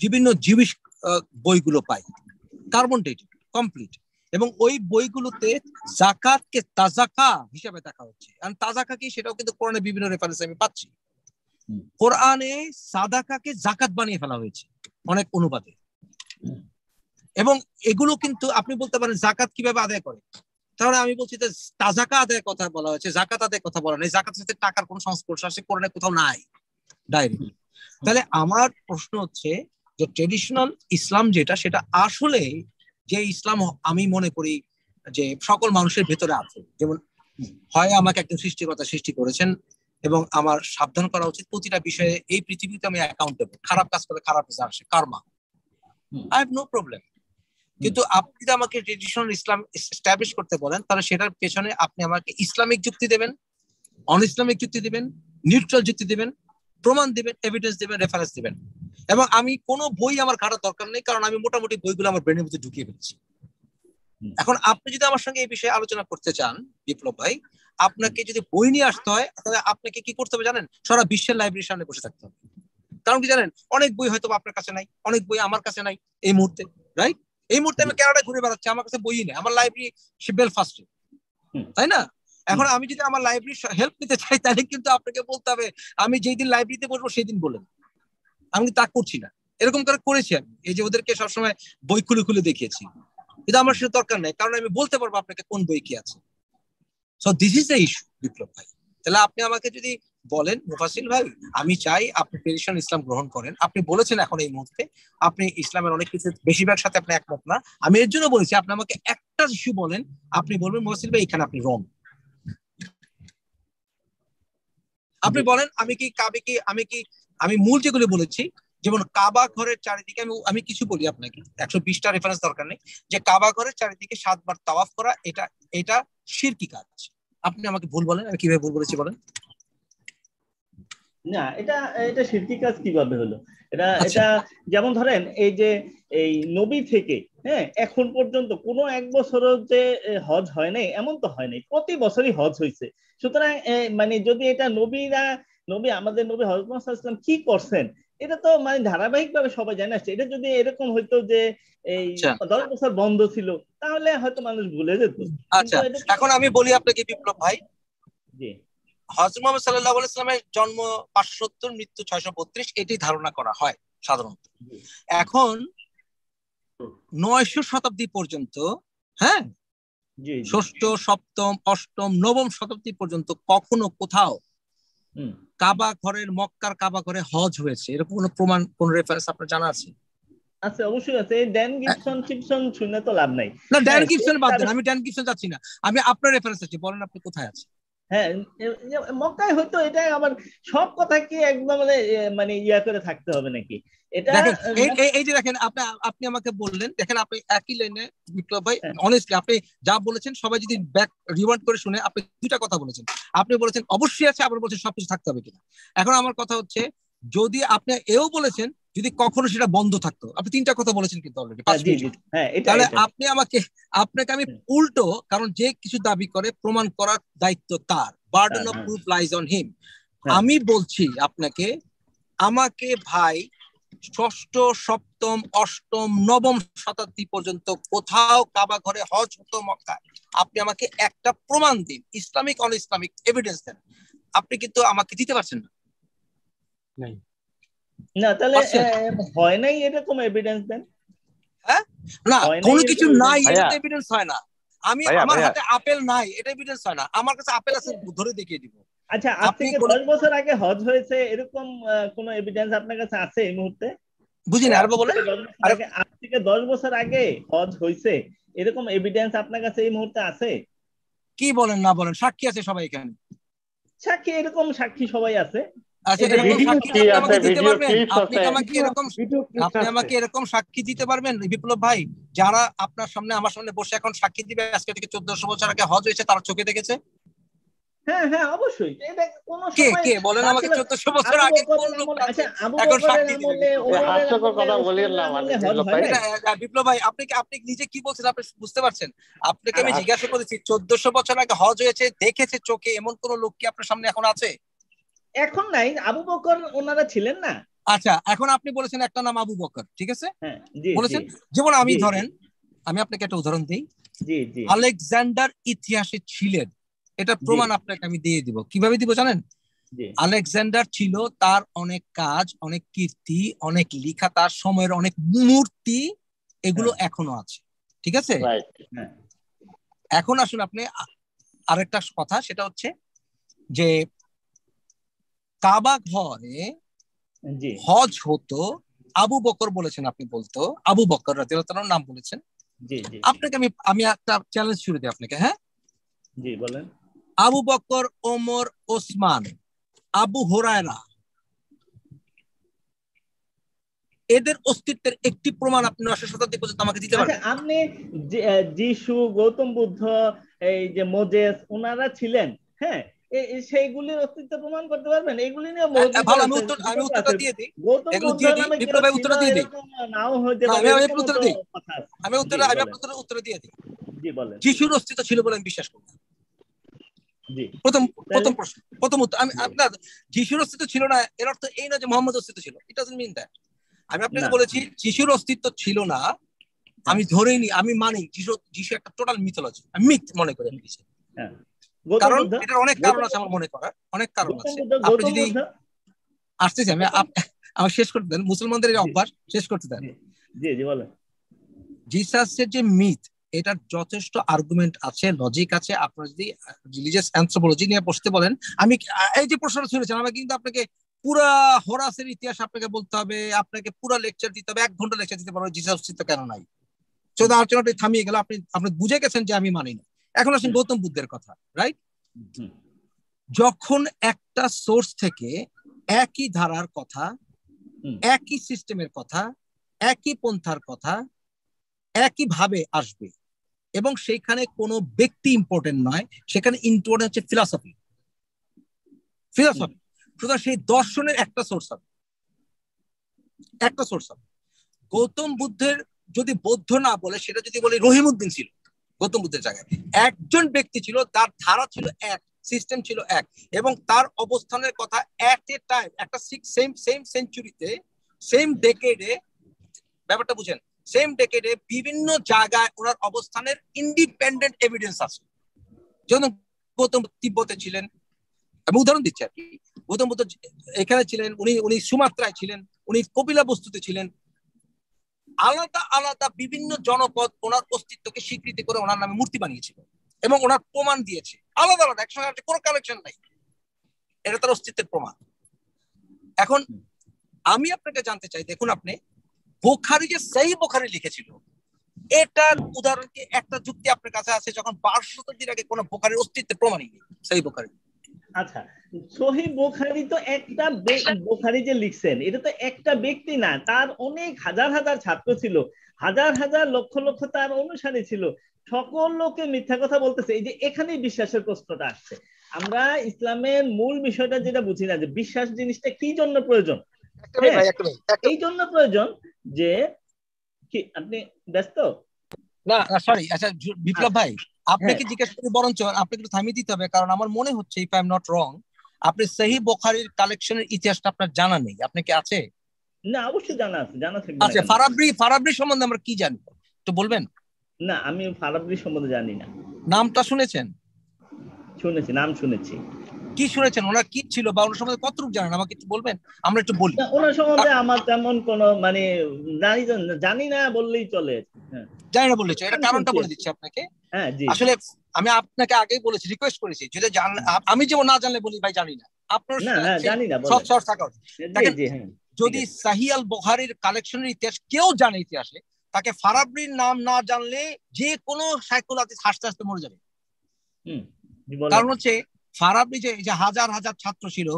বিভিন্ন জীবিস বইগুলো পাই কার্বন ডেটেড কমপ্লিট এবং ওই বইগুলোতে জাকাতকে তাজাকা হিসাবে দেখা হচ্ছে আর তাজাকা কি সেটাও কিন্তু কোরআনে বিভিন্ন রেফারেন্স আমি পাচ্ছি কোরআনে সাদাকাকে জাকাত বানিয়ে ফেলা হয়েছে অনেক অনুবাদে এবং এগুলো কিন্তু আপনি বলতে পারেন জাকাত কিভাবে আদায় করে তাহলে আমি বলছি যে তাজাকা আদায়ের কথা বলা হয়েছে জাকাত আদায়ের কথা বলা নেই জাকাতের সাথে টাকার কোন সংস্পর্শ আসে কোরআনে কোথাও নাই ডাইরেক্ট তাহলে আমার প্রশ্ন হচ্ছে যে ট্রেডিশনাল ইসলাম যেটা সেটা আসলে যে ইসলাম আমি মনে করি যে সকল মানুষের ভেতরে আছে যেমন হয় আমাকে একজন সৃষ্টিকর্তা সৃষ্টি করেছেন এবং আমার সাবধান করা উচিত প্রতিটা বিষয়ে এই পৃথিবীতে আমি অ্যাকাউন্টেবল খারাপ কাজ করে খারাপ আসে karma I have no problem কিন্তু আপনি যদি আমাকে ট্রেডিশনাল ইসলাম এস্টাবলিশ করতে বলেন তাহলে সেটার পেছনে আপনি আমাকে ইসলামিক যুক্তি দেবেন অন ইসলামিক যুক্তি দেবেন নিউট্রাল যুক্তি দেবেন প্রমাণ দেবেন এভিডেন্স দেবেন রেফারেন্স দেবেন এবং আমি কোনো বই আমার ঘাটার দরকার নেই কারণ আমি মোটামুটি বইগুলো আমার ব্রেনের মধ্যে ঢুকিয়ে ফেলছি এখন আপনি যদি আমার সঙ্গে এই বিষয়ে আলোচনা করতে চান বিপ্লব ভাই আপনাকে যদি বই নিয়ে আসতে হয় তাহলে আপনাকে কি করতে হবে জানেন সারা বিশ্বের লাইব্রেরির সামনে বসে থাকতে হবে কারণ কি জানেন অনেক বই হয়তো আপনার কাছে নাই অনেক বই আমার কাছে নাই এই মুহূর্তে রাইট এই মুহূর্তে আমি কানাডা ঘুরে বেড়াচ্ছি আমার কাছে বই নেই আমার লাইব্রেরি বেলফাস্টে তাই না এখন আমি যদি আমার লাইব্রেরি হেল্প নিতে চাই তাহলে কিন্তু আপনাকে বলতে হবে আমি যেই দিন লাইব্রেরিতে বসবো সেই দিন বলেন আমি তা করছি না এরকম করে করেছি আমি এই যে ওদেরকে সবসময় বই খুলে খুলে দেখিয়েছি কিন্তু আমার সেটা দরকার নেই কারণ আমি বলতে পারবো আপনাকে কোন বই কি আছে so this is the issue Biplob ভাই তাহলে আপনি আমাকে যদি বলেন মুফাসিল ভাই আমি চাই আপনি ট্রেডিশনাল ইসলাম গ্রহণ করেন আপনি বলেছেন এখন এই মুহূর্তে আপনি ইসলামের অনেক কিছু বেশিরভাগ সাথে আপনি একমত না আমি এর জন্য বলেছি আপনি আমাকে একটা ইস্যু বলেন আপনি বলবেন মুফাসিল ভাই এখানে আপনি রং আপনি বলেন আমি কি কাবে কি আমি কি আমি মূল যেগুলো বলেছি যেমন কাবা ঘরের চারিদিকে আমি আমি কিছু বলি আপনাকে একশো বিশটা রেফারেন্স দরকার নেই যে কাবা ঘরের চারিদিকে সাতবার তাওয়াফ করা এটা এটা শিরকি কাজ আপনি আমাকে ভুল বলেন আর কিভাবে ভুল বলেছি বলেন না এটা এটা শিরকি কাজ কিভাবে হলো এটা আচ্ছা। এটা যেমন ধরেন এই যে এই নবী থেকে হ্যাঁ এখন পর্যন্ত কোনো এক বছর যে হজ হয় নাই এমন তো হয় নাই প্রতি বছরই হজ হয়েছে সুতরাং মানে যদি এটা নবীরা নবী আমাদের নবী হজরত ইসলাম কি করছেন এটা তো মানে ধারাবাহিক ভাবে সবাই জানে আসছে এটা যদি এরকম হইতো যে এই আচ্ছা। দশ বছর বন্ধ ছিল তাহলে হয়তো মানুষ ভুলে যেত আচ্ছা এখন আমি বলি আপনাকে বিপ্লব ভাই জি হজরত মোহাম্মদ সাল্লাহ আলাইস্লামের জন্ম পাঁচশো সত্তর মৃত্যু ছয়শো বত্রিশ এটি ধারণা করা হয় সাধারণত এখন নয়শো শতাব্দী পর্যন্ত হ্যাঁ ষষ্ঠ সপ্তম অষ্টম নবম শতাব্দী পর্যন্ত কখনো কোথাও কাবা ঘরের মক্কার কাবা ঘরে হজ হয়েছে এরকম কোনো প্রমাণ কোন রেফারেন্স আপনার জানা আছে আছে অবশ্যই আছে ড্যান গিপসন টিপসন শুনে তো লাভ নাই না ড্যান গিপসন বাদ দেন আমি ড্যান গিবসন যাচ্ছি না আমি আপনার রেফারেন্স আছি বলেন আপনি কোথায় আছেন হ্যাঁ মক্কায় হয়তো এটা আমার সব কথা কি একদম মানে মানে ইয়া করে থাকতে হবে নাকি এটা এই যে দেখেন আপনি আপনি আমাকে বললেন দেখেন আপনি একই লাইনে বিপ্লব ভাই অনেস্টলি হ্যাঁ। আপনি যা বলেছেন সবাই যদি ব্যাক রিওয়ান্ড করে শুনে আপনি দুটা কথা বলেছেন আপনি বলেছেন অবশ্যই আছে আবার বলছেন সবকিছু থাকতে হবে কিনা এখন আমার কথা হচ্ছে যদি আপনি এও বলেছেন যদি কখনো সেটা বন্ধ থাকতো আপনি তিনটা কথা বলেছেন কিন্তু অলরেডি হ্যাঁ, হ্যাঁ, তাহলে আপনি আমাকে আপনাকে আমি হ্যাঁ। উল্টো কারণ যে কিছু দাবি করে প্রমাণ করার দায়িত্ব তার burden of proof lies on him আমি বলছি আপনাকে আমাকে ভাই ষষ্ঠ সপ্তম অষ্টম নবম শতাব্দী পর্যন্ত কোথাও কাবা ঘরে হজ হতো মক্কা আপনি আমাকে একটা প্রমাণ দিন Islamic on Islamic evidence then আপনি কিন্তু আমাকে দিতে পারছেন না না তাহলে হয় নাই এরকম এভিডেন্স দেন হ্যাঁ না কোনো কিছু নাই এটা এভিডেন্স হয় না আমি আমার হাতে আপেল নাই এটা এভিডেন্স হয় না আমার কাছে আপেল আছে ধরে দেখিয়ে দিব আচ্ছা আজ থেকে 10 বছর আগে হজ হয়েছে এরকম কোনো এভিডেন্স আপনার কাছে আছে এই মুহূর্তে বুঝিনা আরবা বলে আজ থেকে 10 বছর আগে হজ হয়েছে এরকম এভিডেন্স আপনার কাছে এই মুহূর্তে আছে কি বলেন না বলেন সাক্ষী আছে সবাই এখানে সাক্ষী এরকম সাক্ষী সবাই আছে আচ্ছা, আপনি আমাকে এরকম সাক্ষী দিতে পারবেন বিপ্লব ভাই যারা আপনার সামনে আমার সামনে বসে এখন সাক্ষী দিবে আজকে থেকে চোদ্দশো বছর আগে হজ হয়েছে তারা চোখে দেখেছে হ্যাঁ, হ্যাঁ, কে কে বলেন আমাকে কোন লোক আচ্ছা, এখন সাক্ষী বিপ্লব ভাই আপনি কি আপনি নিজে কি বলছেন আপনি বুঝতে পারছেন আপনাকে আমি হ্যাঁ, জিজ্ঞাসা করেছি চোদ্দশো বছর আগে হজ হয়েছে দেখেছে চোখে এমন কোন লোক কি আপনার সামনে এখন আছে এখন নাই আবু বকর ওনারা ছিলেন না আচ্ছা এখন আপনি বলেছেন একটা নাম আবু বকর ঠিক আছে হ্যাঁ, বলেছেন যেমন আমি ধরেন আমি আপনাকে একটা উদাহরণ দিই আলেকজান্ডার ইতিহাসে ছিলেন এটা প্রমাণ আপনাকে আমি দিয়ে দিব কিভাবে দিব জানেন আলেকজান্ডার ছিল তার অনেক কাজ অনেক কীর্তি অনেক লেখা তার সময়ের অনেক মূর্তি এগুলো হ্যাঁ। এখনো আছে ঠিক আছে হ্যাঁ। এখন আসলে আপনি আরেকটা কথা সেটা হচ্ছে যে কাবা ঘরে হজ হতো আবু বকর বলেছেন আপনি বলতো আবু বকর তার নাম বলেছেন আপনাকে আমি আমি একটা চ্যালেঞ্জ শুরু দিই আপনাকে হ্যাঁ জি বলেন আবু বকর ওমর ওসমান আবু হোরায়রা এদের অস্তিত্বের একটি প্রমাণ আপনি নশো শতাব্দী পর্যন্ত আমাকে দিতে পারেন আচ্ছা, আপনি যিশু গৌতম বুদ্ধ এই যে মোজেস ওনারা ছিলেন হ্যাঁ সেইগুলির অস্তিত্ব প্রমাণ করতে পারবেন এইগুলি নিয়ে উত্তর দিয়ে দিই নাও হতে পারে আমি উত্তর আমি আপনার উত্তর দিয়ে দিই জি যিশুর অস্তিত্ব ছিল বলে আমি বিশ্বাস করি প্রথম প্রথম প্রশ্ন প্রথম উত্তর আমি আপনার যিশুর অস্তিত্ব ছিল না এর অর্থ এই না যে মোহাম্মদ অস্তিত্ব ছিল ইট ডাজন্ট মিন দ্যাট আমি আপনাকে বলেছি যিশুর অস্তিত্ব ছিল না আমি হ্যাঁ। ধরেই নি আমি মানি যিশু যিশু একটা টোটাল মিথোলজি আমি মিথ মনে করি আমি কারণ এটার অনেক কারণ আছে আমার মনে অনেক কারণ আছে আপনি যদি আসতেছি আমি আমার শেষ করতে দেন মুসলমানদের এই অভ্যাস শেষ করতে দেন জিসাসের যে মিথ এটার যথেষ্ট আর্গুমেন্ট আছে লজিক আছে আপনারা যদি রিলিজিয়াস অ্যান্থ্রোপোলজি নিয়ে বসতে বলেন আমি এই যে প্রশ্নটা শুনেছেন আমি কিন্তু আপনাকে পুরা হোরাসের ইতিহাস আপনাকে বলতে হবে আপনাকে পুরা লেকচার দিতে হবে এক ঘন্টা লেকচার দিতে পারবো জিসাস কেন নাই চোদ্দ আলোচনাটা থামিয়ে গেল আপনি আপনি বুঝে গেছেন যে আমি মানি না এখন আসেন গৌতম বুদ্ধের কথা রাইট যখন একটা সোর্স থেকে একই ধারার কথা একই সিস্টেমের কথা একই পন্থার কথা একই ভাবে আসবে এবং সেখানে কোনো ব্যক্তি ইম্পর্টেন্ট নয় সেখানে ইম্পর্টেন্ট হচ্ছে ফিলসফি ফিলসফি সুতরাং সেই দর্শনের একটা সোর্স হবে একটা সোর্স হবে গৌতম বুদ্ধের যদি বৌদ্ধ না বলে সেটা যদি বলে রহিমুদ্দিন ছিল গৌতম বুদ্ধের জায়গায় একজন ব্যক্তি ছিল তার ধারা ছিল এক সিস্টেম ছিল এক এবং তার অবস্থানের কথা অ্যাট এ টাইম একটা সেম সেম সেঞ্চুরিতে সেম ডেকেডে ব্যাপারটা বুঝেন সেম ডেকেডে বিভিন্ন জায়গায় ওনার অবস্থানের ইন্ডিপেন্ডেন্ট এভিডেন্স আছে যেমন গৌতম তিব্বতে ছিলেন আমি উদাহরণ দিচ্ছি আর কি গৌতম বুদ্ধ এখানে ছিলেন উনি উনি সুমাত্রায় ছিলেন উনি কপিলা বস্তুতে ছিলেন আলাদা আলাদা বিভিন্ন জনপদ ওনার অস্তিত্বকে স্বীকৃতি করে ওনার নামে মূর্তি বানিয়েছিল এবং ওনার প্রমাণ দিয়েছে আলাদা আলাদা একসঙ্গে কোনো কালেকশন নাই এটা তার অস্তিত্বের প্রমাণ এখন আমি আপনাকে জানতে চাই দেখুন আপনি বোখারি যে সেই বোখারি লিখেছিল এটার উদাহরণ কি একটা যুক্তি আপনার কাছে আছে যখন বারশত দিন আগে কোনো বোখারির অস্তিত্বের প্রমাণই নেই সেই বোখারি আচ্ছা সহি বোখারি তো একটা বোখারি যে লিখছেন এটা তো একটা ব্যক্তি না তার অনেক হাজার হাজার ছাত্র ছিল হাজার হাজার লক্ষ লক্ষ তার অনুসারী ছিল সকল লোকে মিথ্যা কথা বলতেছে এই যে এখানে বিশ্বাসের প্রশ্নটা আসছে আমরা ইসলামের মূল বিষয়টা যেটা বুঝি না যে বিশ্বাস জিনিসটা কি জন্য প্রয়োজন হ্যাঁ, এই জন্য প্রয়োজন যে কি আপনি ব্যস্ত না সরি আচ্ছা বিপ্লব আচ্ছা। ভাই হ্যাঁ। আপনাকে জিজ্ঞেস করি বরঞ্চ আপনাকে একটু থামিয়ে দিতে হবে কারণ আমার মনে হচ্ছে if I am not wrong আপনি সেই বোখারির কালেকশনের ইতিহাসটা আপনার জানা নেই আপনি কি আছে না অবশ্যই জানা আছে জানা থাকবে আচ্ছা ফারাবরি ফারাবরি সম্বন্ধে আমরা কি জানি তো বলবেন না আমি ফারাবরি সম্বন্ধে জানি না নামটা শুনেছেন শুনেছি নাম শুনেছি কি শুনেছেন ওনার কি ছিল বা ওনার সম্বন্ধে কতটুকু জানেন আমাকে একটু বলবেন আমরা একটু বলি ওনার সম্বন্ধে আমার তেমন কোনো মানে জানি জানি না বললেই চলে হ্যাঁ। জানি না বললেই চলে এটা কারণটা বলে দিচ্ছি আপনাকে হ্যাঁ, আসলে আমি আপনাকে আগেই বলেছি রিকোয়েস্ট করেছি যদি আমি যেমন না জানলে বলি ভাই জানি না আপনার সব সর থাকা হ্যাঁ, যদি সাহিয়াল বহারির কালেকশনের ইতিহাস কেউ জানে ইতিহাসে তাকে ফারাবরির নাম না জানলে যে কোনো সাইকুল হাদিস হাসতে হাসতে মরে যাবে কারণ হচ্ছে ফারাবরি যে হাজার হাজার ছাত্র ছিল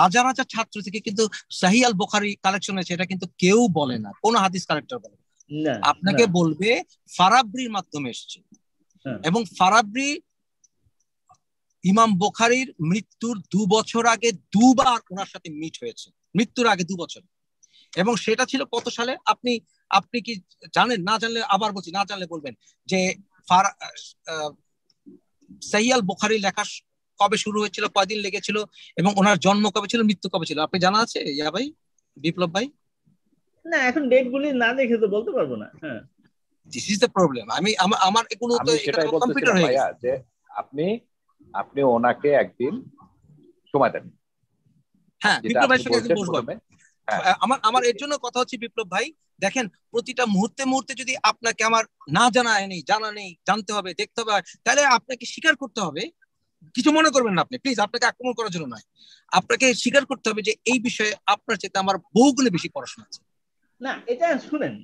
হাজার হাজার ছাত্র থেকে কিন্তু সাহিয়াল বোখারি কালেকশন আছে এটা কিন্তু কেউ বলে না কোন হাদিস কালেক্টর বলে আপনাকে বলবে ফারাবরির মাধ্যমে এসেছে হ্যাঁ। এবং ফারাবরি ইমাম বোখারির মৃত্যুর দু বছর আগে দুবার ওনার সাথে মিট হয়েছে মৃত্যুর আগে দু বছর এবং সেটা ছিল কত সালে আপনি আপনি কি জানেন না জানলে আবার বলছি না জানলে বলবেন যে সাইয়াল বোখারি লেখা কবে শুরু হয়েছিল কয়দিন লেগেছিল এবং ওনার জন্ম কবে ছিল মৃত্যু কবে ছিল আপনি জানা আছে ইয়া ভাই বিপ্লব ভাই না এখন ডেট গুলি না দেখে তো বলতে পারবো না হ্যাঁ দিস ইজ দ্য প্রবলেম আমি আমার কোনো তো কম্পিউটার হয়ে যে আপনি আপনি ওনাকে একদিন সময় দেন হ্যাঁ, হ্যাঁ আমার আমার এর জন্য কথা হচ্ছে বিপ্লব ভাই দেখেন প্রতিটা মুহূর্তে মুহূর্তে যদি আপনাকে আমার না জানা নেই জানা নেই জানতে হবে দেখতে হবে তাহলে আপনাকে স্বীকার করতে হবে কিছু মনে করবেন না আপনি প্লিজ আপনাকে আক্রমণ করার জন্য নয় আপনাকে স্বীকার করতে হবে যে এই বিষয়ে আপনার চেয়ে আমার বহুগুলো বেশি পড়াশোনা আছে না এটা শুনেন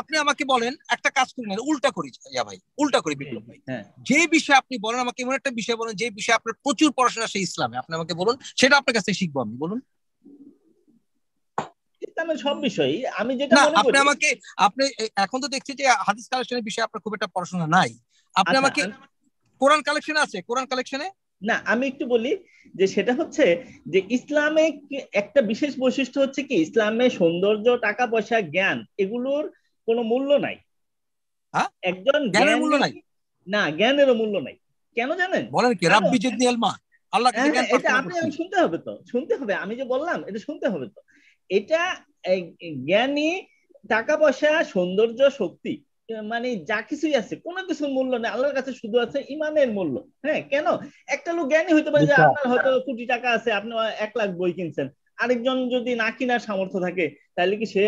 আপনি আমাকে বলেন একটা কাজ করি না উল্টা করি ভাই উল্টা করি বিপ্লব ভাই হ্যাঁ, হ্যাঁ। যে বিষয়ে আপনি বলেন আমাকে এমন একটা বিষয় বলেন যে বিষয়ে আপনার প্রচুর পড়াশোনা সেই ইসলামে আপনি আমাকে বলুন সেটা আপনার কাছে শিখবো আমি বলুন ইসলামের সব বিষয়ই আমি যেটা আপনি আমাকে আপনি এখন তো দেখছি যে হাদিস কালেকশনের বিষয়ে আপনার খুব একটা পড়াশোনা নাই আপনি আচ্ছা, আমাকে কোরআন কালেকশন আছে কোরআন কালেকশনে না আমি একটু বলি যে সেটা হচ্ছে যে ইসলামে একটা বিশেষ বৈশিষ্ট্য হচ্ছে কি ইসলামে সৌন্দর্য টাকা পয়সা জ্ঞান এগুলোর কোনো মূল্য নাই হ্যাঁ? একজন না জ্ঞানেরও মূল্য নাই কেন জানেন বলেন কি রাব্বি জিদনি আলমা আল্লাহ হ্যাঁ, হ্যাঁ, এটা আপনি শুনতে হবে তো শুনতে হবে আমি যে বললাম এটা শুনতে হবে তো এটা জ্ঞানী টাকা পয়সা সৌন্দর্য শক্তি মানে যা কিছুই আছে কোনো কিছুর মূল্য নেই আল্লাহর কাছে শুধু আছে ইমানের মূল্য হ্যাঁ কেন একটা লোক জ্ঞানী হইতে পারে যে আচ্ছা। আপনার হয়তো কোটি টাকা আছে আপনি এক লাখ বই কিনছেন আরেকজন যদি না কিনার সামর্থ্য থাকে তাহলে কি সে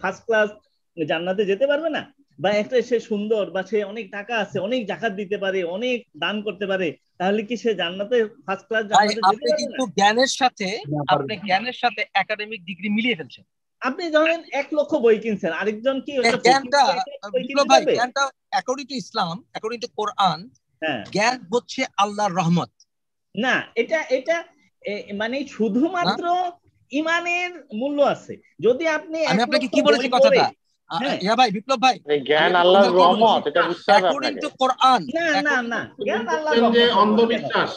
ফার্স্ট ক্লাস জান্নাতে যেতে পারবে না বা একটা সে সুন্দর বা সে অনেক টাকা আছে অনেক জাকাত দিতে পারে অনেক দান করতে পারে তাহলে কি সে জান্নাতে ফার্স্ট ক্লাস জান্নাতে যেতে পারবে না জ্ঞানের সাথে আপনি জ্ঞানের সাথে একাডেমিক ডিগ্রি মিলিয়ে ফেলছেন আপনি জানেন এক লক্ষ বই কিনছেন আরেকজন কি ইসলাম অ্যাকর্ডিং টু কোরআন জ্ঞান হচ্ছে আল্লাহর রহমত না এটা এটা মানে শুধুমাত্র হ্যাঁ। ইমানের মূল্য আছে যদি আপনি আমি আপনাকে কি বলেছি কথাটা হ্যাঁ ভাই বিপ্লব ভাই জ্ঞান আল্লাহর রহমত এটা বুঝতে হবে অ্যাকর্ডিং টু কোরআন না না না জ্ঞান আল্লাহর রহমত অন্ধবিশ্বাস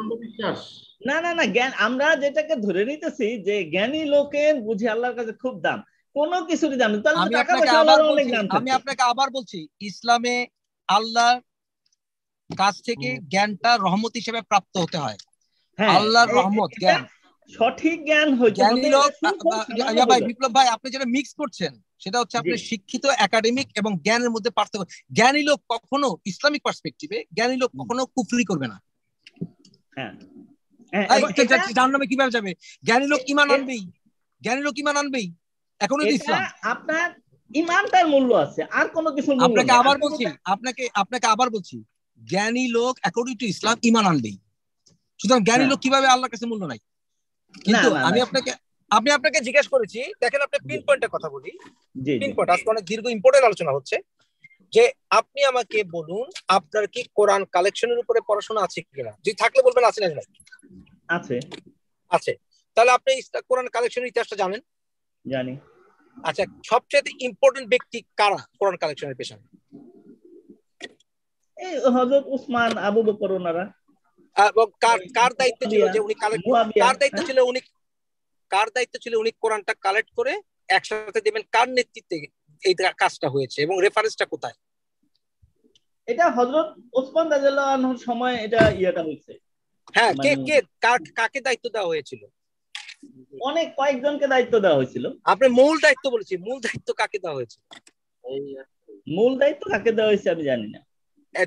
অন্ধবিশ্বাস না না না জ্ঞান আমরা যেটাকে ধরে নিতেছি যে জ্ঞানী লোকের বুঝি আল্লাহর কাছে খুব দাম কোন কিছুরই দাম তাহলে টাকা পয়সা অনেক দাম আমি আপনাকে আবার বলছি ইসলামে আল্লাহর কাছ থেকে জ্ঞানটা রহমত হিসেবে প্রাপ্ত হতে হয় হ্যাঁ, আল্লাহর রহমত জ্ঞান সঠিক জ্ঞান ভাই বিপ্লব ভাই আপনি যেটা মিক্স করছেন সেটা হচ্ছে আপনি শিক্ষিত একাডেমিক এবং জ্ঞানের মধ্যে পার্থক্য জ্ঞানী লোক কখনো ইসলামিক পার্সপেক্টিভে জ্ঞানী লোক কখনো কুফরি করবে না হ্যাঁ হ্যাঁ, জাহান্নামে কিভাবে যাবে জ্ঞানী লোক ইমান আনবেই জ্ঞানী লোক ইমান আনবেই এখনো ইসলাম আপনার ইমানটার মূল্য আছে আর কোনো কিছু আপনাকে আবার বলছি আপনাকে আপনাকে আবার বলছি জ্ঞানী লোক অ্যাকর্ডিং টু ইসলাম ইমান আনবেই সুতরাং জ্ঞানী লোক কিভাবে আল্লাহর কাছে মূল্য নাই কিন্তু আমি আপনাকে আমি আপনাকে জিজ্ঞেস করেছি দেখেন আপনি পিন পয়েন্টের কথা বলি পিন পয়েন্ট আজকে অনেক দীর্ঘ ইম্পর্টেন্ট আলোচনা হচ্ছে যে আপনি আমাকে বলুন আপনার কি কোরআন কালেকশনের উপরে পড়াশোনা আছে কিনা যদি থাকলে বলবেন আছে না আছে আছে তাহলে আপনি কোরআন কালেকশনের ইতিহাসটা জানেন জানি আচ্ছা সবচেয়ে ইম্পর্টেন্ট ব্যক্তি কারা কোরআন কালেকশনের পেছনে এই হযরত উসমান আবু বকর ওনারা এবং কার কার দায়িত্ব ছিল যে উনি কালেক্ট কার দায়িত্ব হ্যাঁ। ছিল উনি কার দায়িত্ব ছিল উনি কোরআনটা কালেক্ট করে একসাথে দেবেন কার নেতৃত্বে এই কাজটা হয়েছে এবং রেফারেন্সটা কোথায় এটা হযরত উসমান রাদিয়াল্লাহু আনহুর সময় এটা ইয়াটা হয়েছে হ্যাঁ মানে কে কে কাকে দায়িত্ব দেওয়া হয়েছিল অনেক কয়েকজনকে দায়িত্ব দেওয়া হয়েছিল আপনি মূল দায়িত্ব বলেছি মূল দায়িত্ব কাকে দেওয়া হয়েছিল মূল দায়িত্ব কাকে দেওয়া হয়েছে আমি জানি না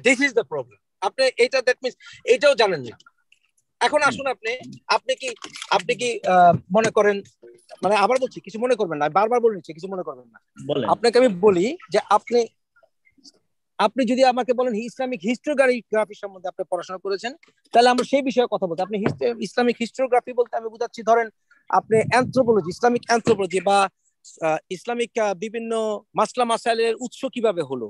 দিস ইজ দ্য প্রবলেম আপনি এটা দ্যাট মিন্স এটাও জানেন না এখন আসুন আপনি আপনি কি আপনি কি মনে করেন মানে আবার বলছি কিছু মনে করবেন না বারবার বলে নিচ্ছি কিছু মনে করবেন না আপনাকে আমি বলি যে আপনি আপনি যদি আমাকে বলেন ইসলামিক হিস্টোগ্রাফি সম্বন্ধে আপনি পড়াশোনা করেছেন তাহলে আমরা সেই বিষয়ে কথা বলতে আপনি ইসলামিক হিস্টোগ্রাফি বলতে আমি বুঝাচ্ছি ধরেন আপনি অ্যান্থ্রোপোলজি ইসলামিক অ্যান্থ্রোপোলজি বা ইসলামিক বিভিন্ন মাসলা মাসাইলের উৎস কিভাবে হলো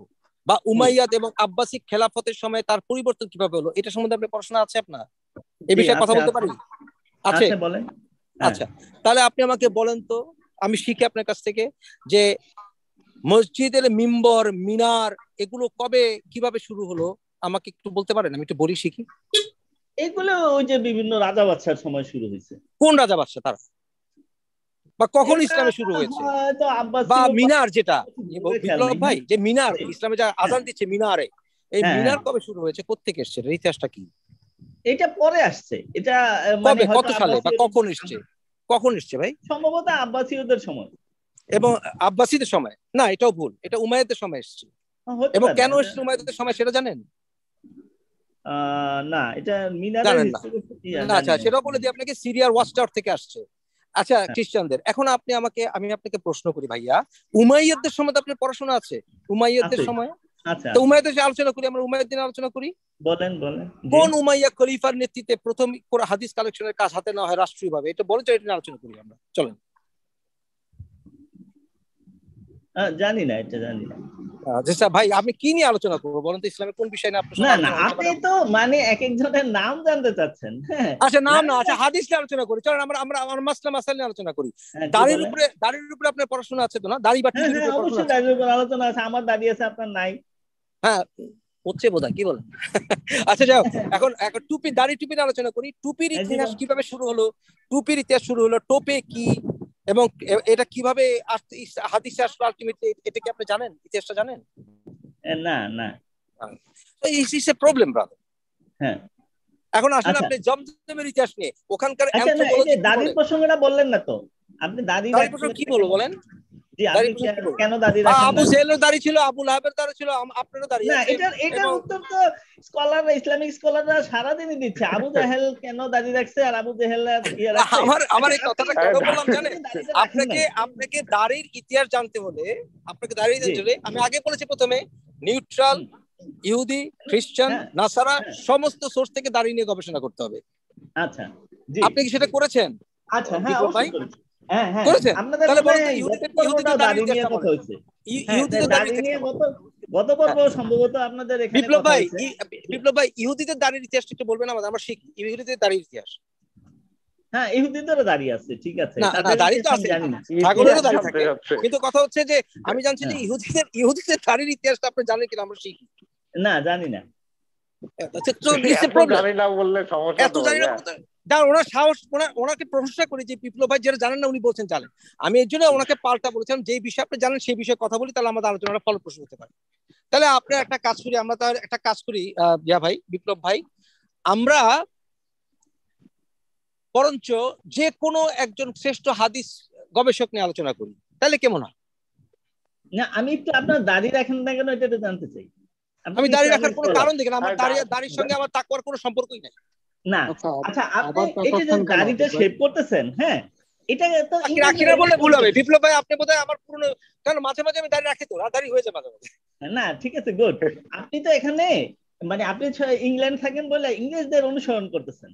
বা উমাইয়াদ এবং আব্বাসিক খেলাফতের সময় তার পরিবর্তন কিভাবে হলো এটা সম্বন্ধে আপনি পড়াশোনা আছে আপনার এই বিষয়ে কথা বলতে পারি আছে হ্যাঁ। আচ্ছা তাহলে আপনি আমাকে বলেন তো আমি শিখি আপনার কাছ থেকে যে মসজিদের মিম্বর মিনার এগুলো কবে কিভাবে শুরু হলো আমাকে একটু বলতে পারেন আমি একটু বলি শিখি এগুলো ওই যে বিভিন্ন রাজা বাদশার সময় শুরু হয়েছে কোন রাজা বাদশা তারা বা কখন ইসলামে শুরু হয়েছে বা মিনার যেটা বিপ্লব ভাই যে মিনার হ্যাঁ। ইসলামে যা আজান দিচ্ছে মিনারে এই হ্যাঁ। মিনার কবে শুরু হয়েছে কোথেকে এসছে ইতিহাসটা কি এটা পরে আসছে এটা মানে কত সালে বা কখন এসছে কখন এসছে ভাই সম্ভবত আব্বাসীয়দের সময় এবং আব্বাসীদের সময় না এটাও ভুল এটা উমায়েদের সময় এসছে এবং কেন সময় সময় সেটা জানেন না এটা আচ্ছা সেটা বলে দিই আপনাকে সিরিয়ার ওয়াস্টার থেকে আসছে আচ্ছা হ্যাঁ। খ্রিস্টানদের এখন আপনি আমাকে আমি আপনাকে প্রশ্ন করি ভাইয়া উমাইয়াদের আচ্ছা। সময় তো আপনার পড়াশোনা আছে উমাইয়াদের সময় আচ্ছা, তো আচ্ছা। উমাইয়াদের আলোচনা করি আমরা উমাইয়াদ্দিন আলোচনা করি বলেন বলেন কোন উমাইয়া খলিফার নেতৃত্বে প্রথম হাদিস কালেকশনের কাজ হাতে নেওয়া হয় রাষ্ট্রীয় ভাবে এটা বড় এটা আলোচনা করি আমরা চলেন জানি না এটা জানি না আচ্ছা ভাই আপনি কি নিয়ে আলোচনা করবো বলেন তো ইসলামের কোন বিষয় না না আপনি তো মানে এক একজনের নাম জানতে চাচ্ছেন হ্যাঁ। আচ্ছা নাম না মানে আচ্ছা হাদিস নিয়ে আলোচনা করি চলেন আমরা আমরা আমার মাসলা মাসাল নিয়ে আলোচনা করি হ্যাঁ, দাড়ির উপরে দাড়ির উপরে আপনার পড়াশোনা আছে তো না দাড়ি বা হ্যাঁ, অবশ্যই দাড়ির উপরে আলোচনা আছে আমার দাড়ি আছে আপনার নাই হ্যাঁ হচ্ছে বোধ কি বলেন আচ্ছা যাও এখন এখন টুপি দাড়ি টুপির আলোচনা করি টুপির ইতিহাস কিভাবে শুরু হলো টুপির ইতিহাস শুরু হলো টোপে কি এবং এটা কিভাবে হাদিসে আসলো আলটিমেটলি এটা কি আপনি জানেন ইতিহাসটা জানেন না না ইস ইস এ প্রবলেম ব্রাদার হ্যাঁ এখন আসলে আচ্ছা। আপনি জমজমের ইতিহাস নিয়ে ওখানকার আচ্ছা, দাদির প্রসঙ্গটা বললেন না তো আপনি দাদি কি বলবো বলেন ছিল ইসলামিক স্কলাররা দিচ্ছে আবু কেন দাঁড়িয়ে রাখছে আর আবু আপনাকে দাড়ির ইতিহাস জানতে হলে আপনাকে দাঁড়িয়ে আমি আগে বলেছি প্রথমে নিউট্রাল ইহুদি খ্রিস্টান হ্যাঁ, নাসারা হ্যাঁ। সমস্ত সোর্স থেকে দাঁড়িয়ে নিয়ে গবেষণা করতে হবে আচ্ছা আপনি কি সেটা করেছেন আচ্ছা হ্যাঁ বিপ্লব ভাই বিপ্লব ভাই ইহুদিদের একটু আমাদের ইতিহাস হ্যাঁ দাঁড়িয়ে আছে ঠিক আছে দাঁড়িয়ে তো আছে কিন্তু কথা হচ্ছে যে আমি জানছি যে হ্যাঁ। ইহুদিদের ইহুদিদের দাঁড়ির ইতিহাসটা আপনি জানেন কিনা আমরা শিখি না জানি না জানি না বললে যার ওনার সাহস ওনার ওনাকে প্রশংসা করে যে বিপ্লব ভাই যেটা জানেন না উনি বলছেন জানেন আমি এর জন্য ওনাকে পাল্টা বলেছিলাম যে বিষয়ে আপনি জানেন সেই বিষয়ে কথা বলি তাহলে আমাদের আলোচনা ফলপ্রসূ হতে পারে তাহলে আপনার একটা কাজ করি আমরা তাহলে একটা কাজ করি ইয়া ভাই বিপ্লব ভাই আমরা বরঞ্চ যে কোনো একজন শ্রেষ্ঠ হাদিস গবেষক নিয়ে আলোচনা করি তাহলে কেমন হয় না আমি একটু আপনার দাড়ি রাখেন না কেন এটা জানতে চাই আমি দাড়ি রাখার কোনো কারণ দেখি না আমার দাড়ি দাড়ির সঙ্গে আমার তাকওয়ার কোনো সম্পর্কই নাই না আচ্ছা, আচ্ছা, আচ্ছা আপনি যে করতেছেন হ্যাঁ এটা তো ভুল হবে বিপ্লব ভাই আপনি বোধহয় আমার পুরনো কারণ মাঝে মাঝে আমি রাখি তো হয়ে যায় মাঝে মাঝে না ঠিক আছে গুড আপনি তো এখানে মানে আপনি ইংল্যান্ড থাকেন বলে ইংরেজদের অনুসরণ করতেছেন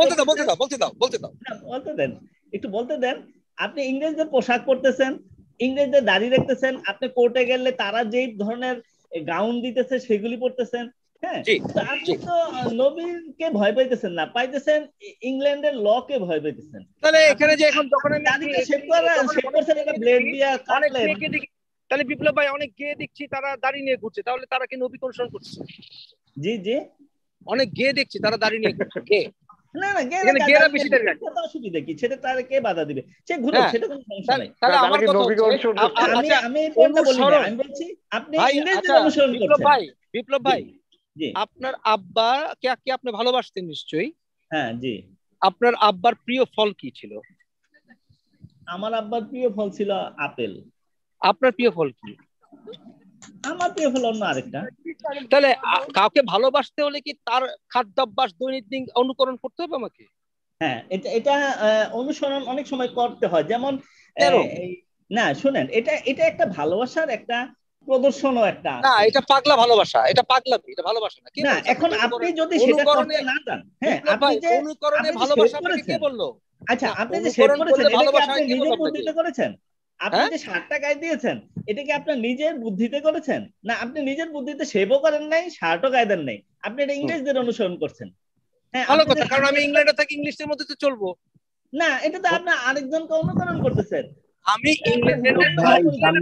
বলতে দেন একটু বলতে দেন আপনি ইংরেজদের পোশাক পরতেছেন ইংরেজদের দাড়ি রাখতেছেন আপনি কোর্টে গেলে তারা যেই ধরনের গাউন দিতেছে সেগুলি পরতেছেন হ্যাঁ ভয় না পাইতেছেন ইংল্যান্ডের ভয় তাহলে বিপ্লব ভাই অনেক গে দেখছি তারা দাড়ি নিয়ে ঘুরছে তাহলে তারা কি নবী অনুসরণ করছে জি জি অনেক গে দেখছি তারা দাড়ি নিয়ে ঘুরছে না না কি তার কে বাধা দিবে সে ঘুরে হ্যাঁ। কোনো আচ্ছা, আমি বলছি আপনি আচ্ছা, বিপ্লব ভাই বিপ্লব ভাই আপনার আব্বা কে আপনি ভালোবাসতেন নিশ্চয়ই হ্যাঁ জি আপনার আব্বার প্রিয় ফল কি ছিল আমার আব্বার প্রিয় ফল ছিল আপেল আপনার প্রিয় ফল কি আমার প্রিয় ফল অন্য আরেকটা তাহলে কাউকে ভালোবাসতে হলে কি তার খাদ্যাভ্যাস দৈনন্দিন অনুকরণ করতে হবে আমাকে হ্যাঁ এটা এটা অনুসরণ অনেক সময় করতে হয় যেমন না শুনেন এটা এটা একটা ভালোবাসার একটা প্রদর্শনও একটা না এটা পাগলা ভালোবাসা এটা পাগলা এটা ভালোবাসা না না এখন আপনি যদি সেটা করতে না যান হ্যাঁ আপনি যে অনুকরণে আচ্ছা, ভালোবাসা আপনি কে বললো আচ্ছা আপনি যে শেয়ার করেছেন এটা কি আপনি নিজের বুদ্ধিতে করেছেন আপনি হ্যাঁ? যে শার্টটা গায়ে দিয়েছেন এটা কি আপনি নিজের বুদ্ধিতে করেছেন না আপনি নিজের বুদ্ধিতে সেবও করেন নাই শার্টও গায়ে দেন নাই আপনি এটা ইংলিশদের অনুসরণ করছেন হ্যাঁ ভালো কথা কারণ আমি ইংল্যান্ডে থাকি ইংলিশের মধ্যে তো চলবো না এটা তো আপনি আরেকজনকে অনুকরণ করতেছেন আমি ইংল্যান্ডের আমি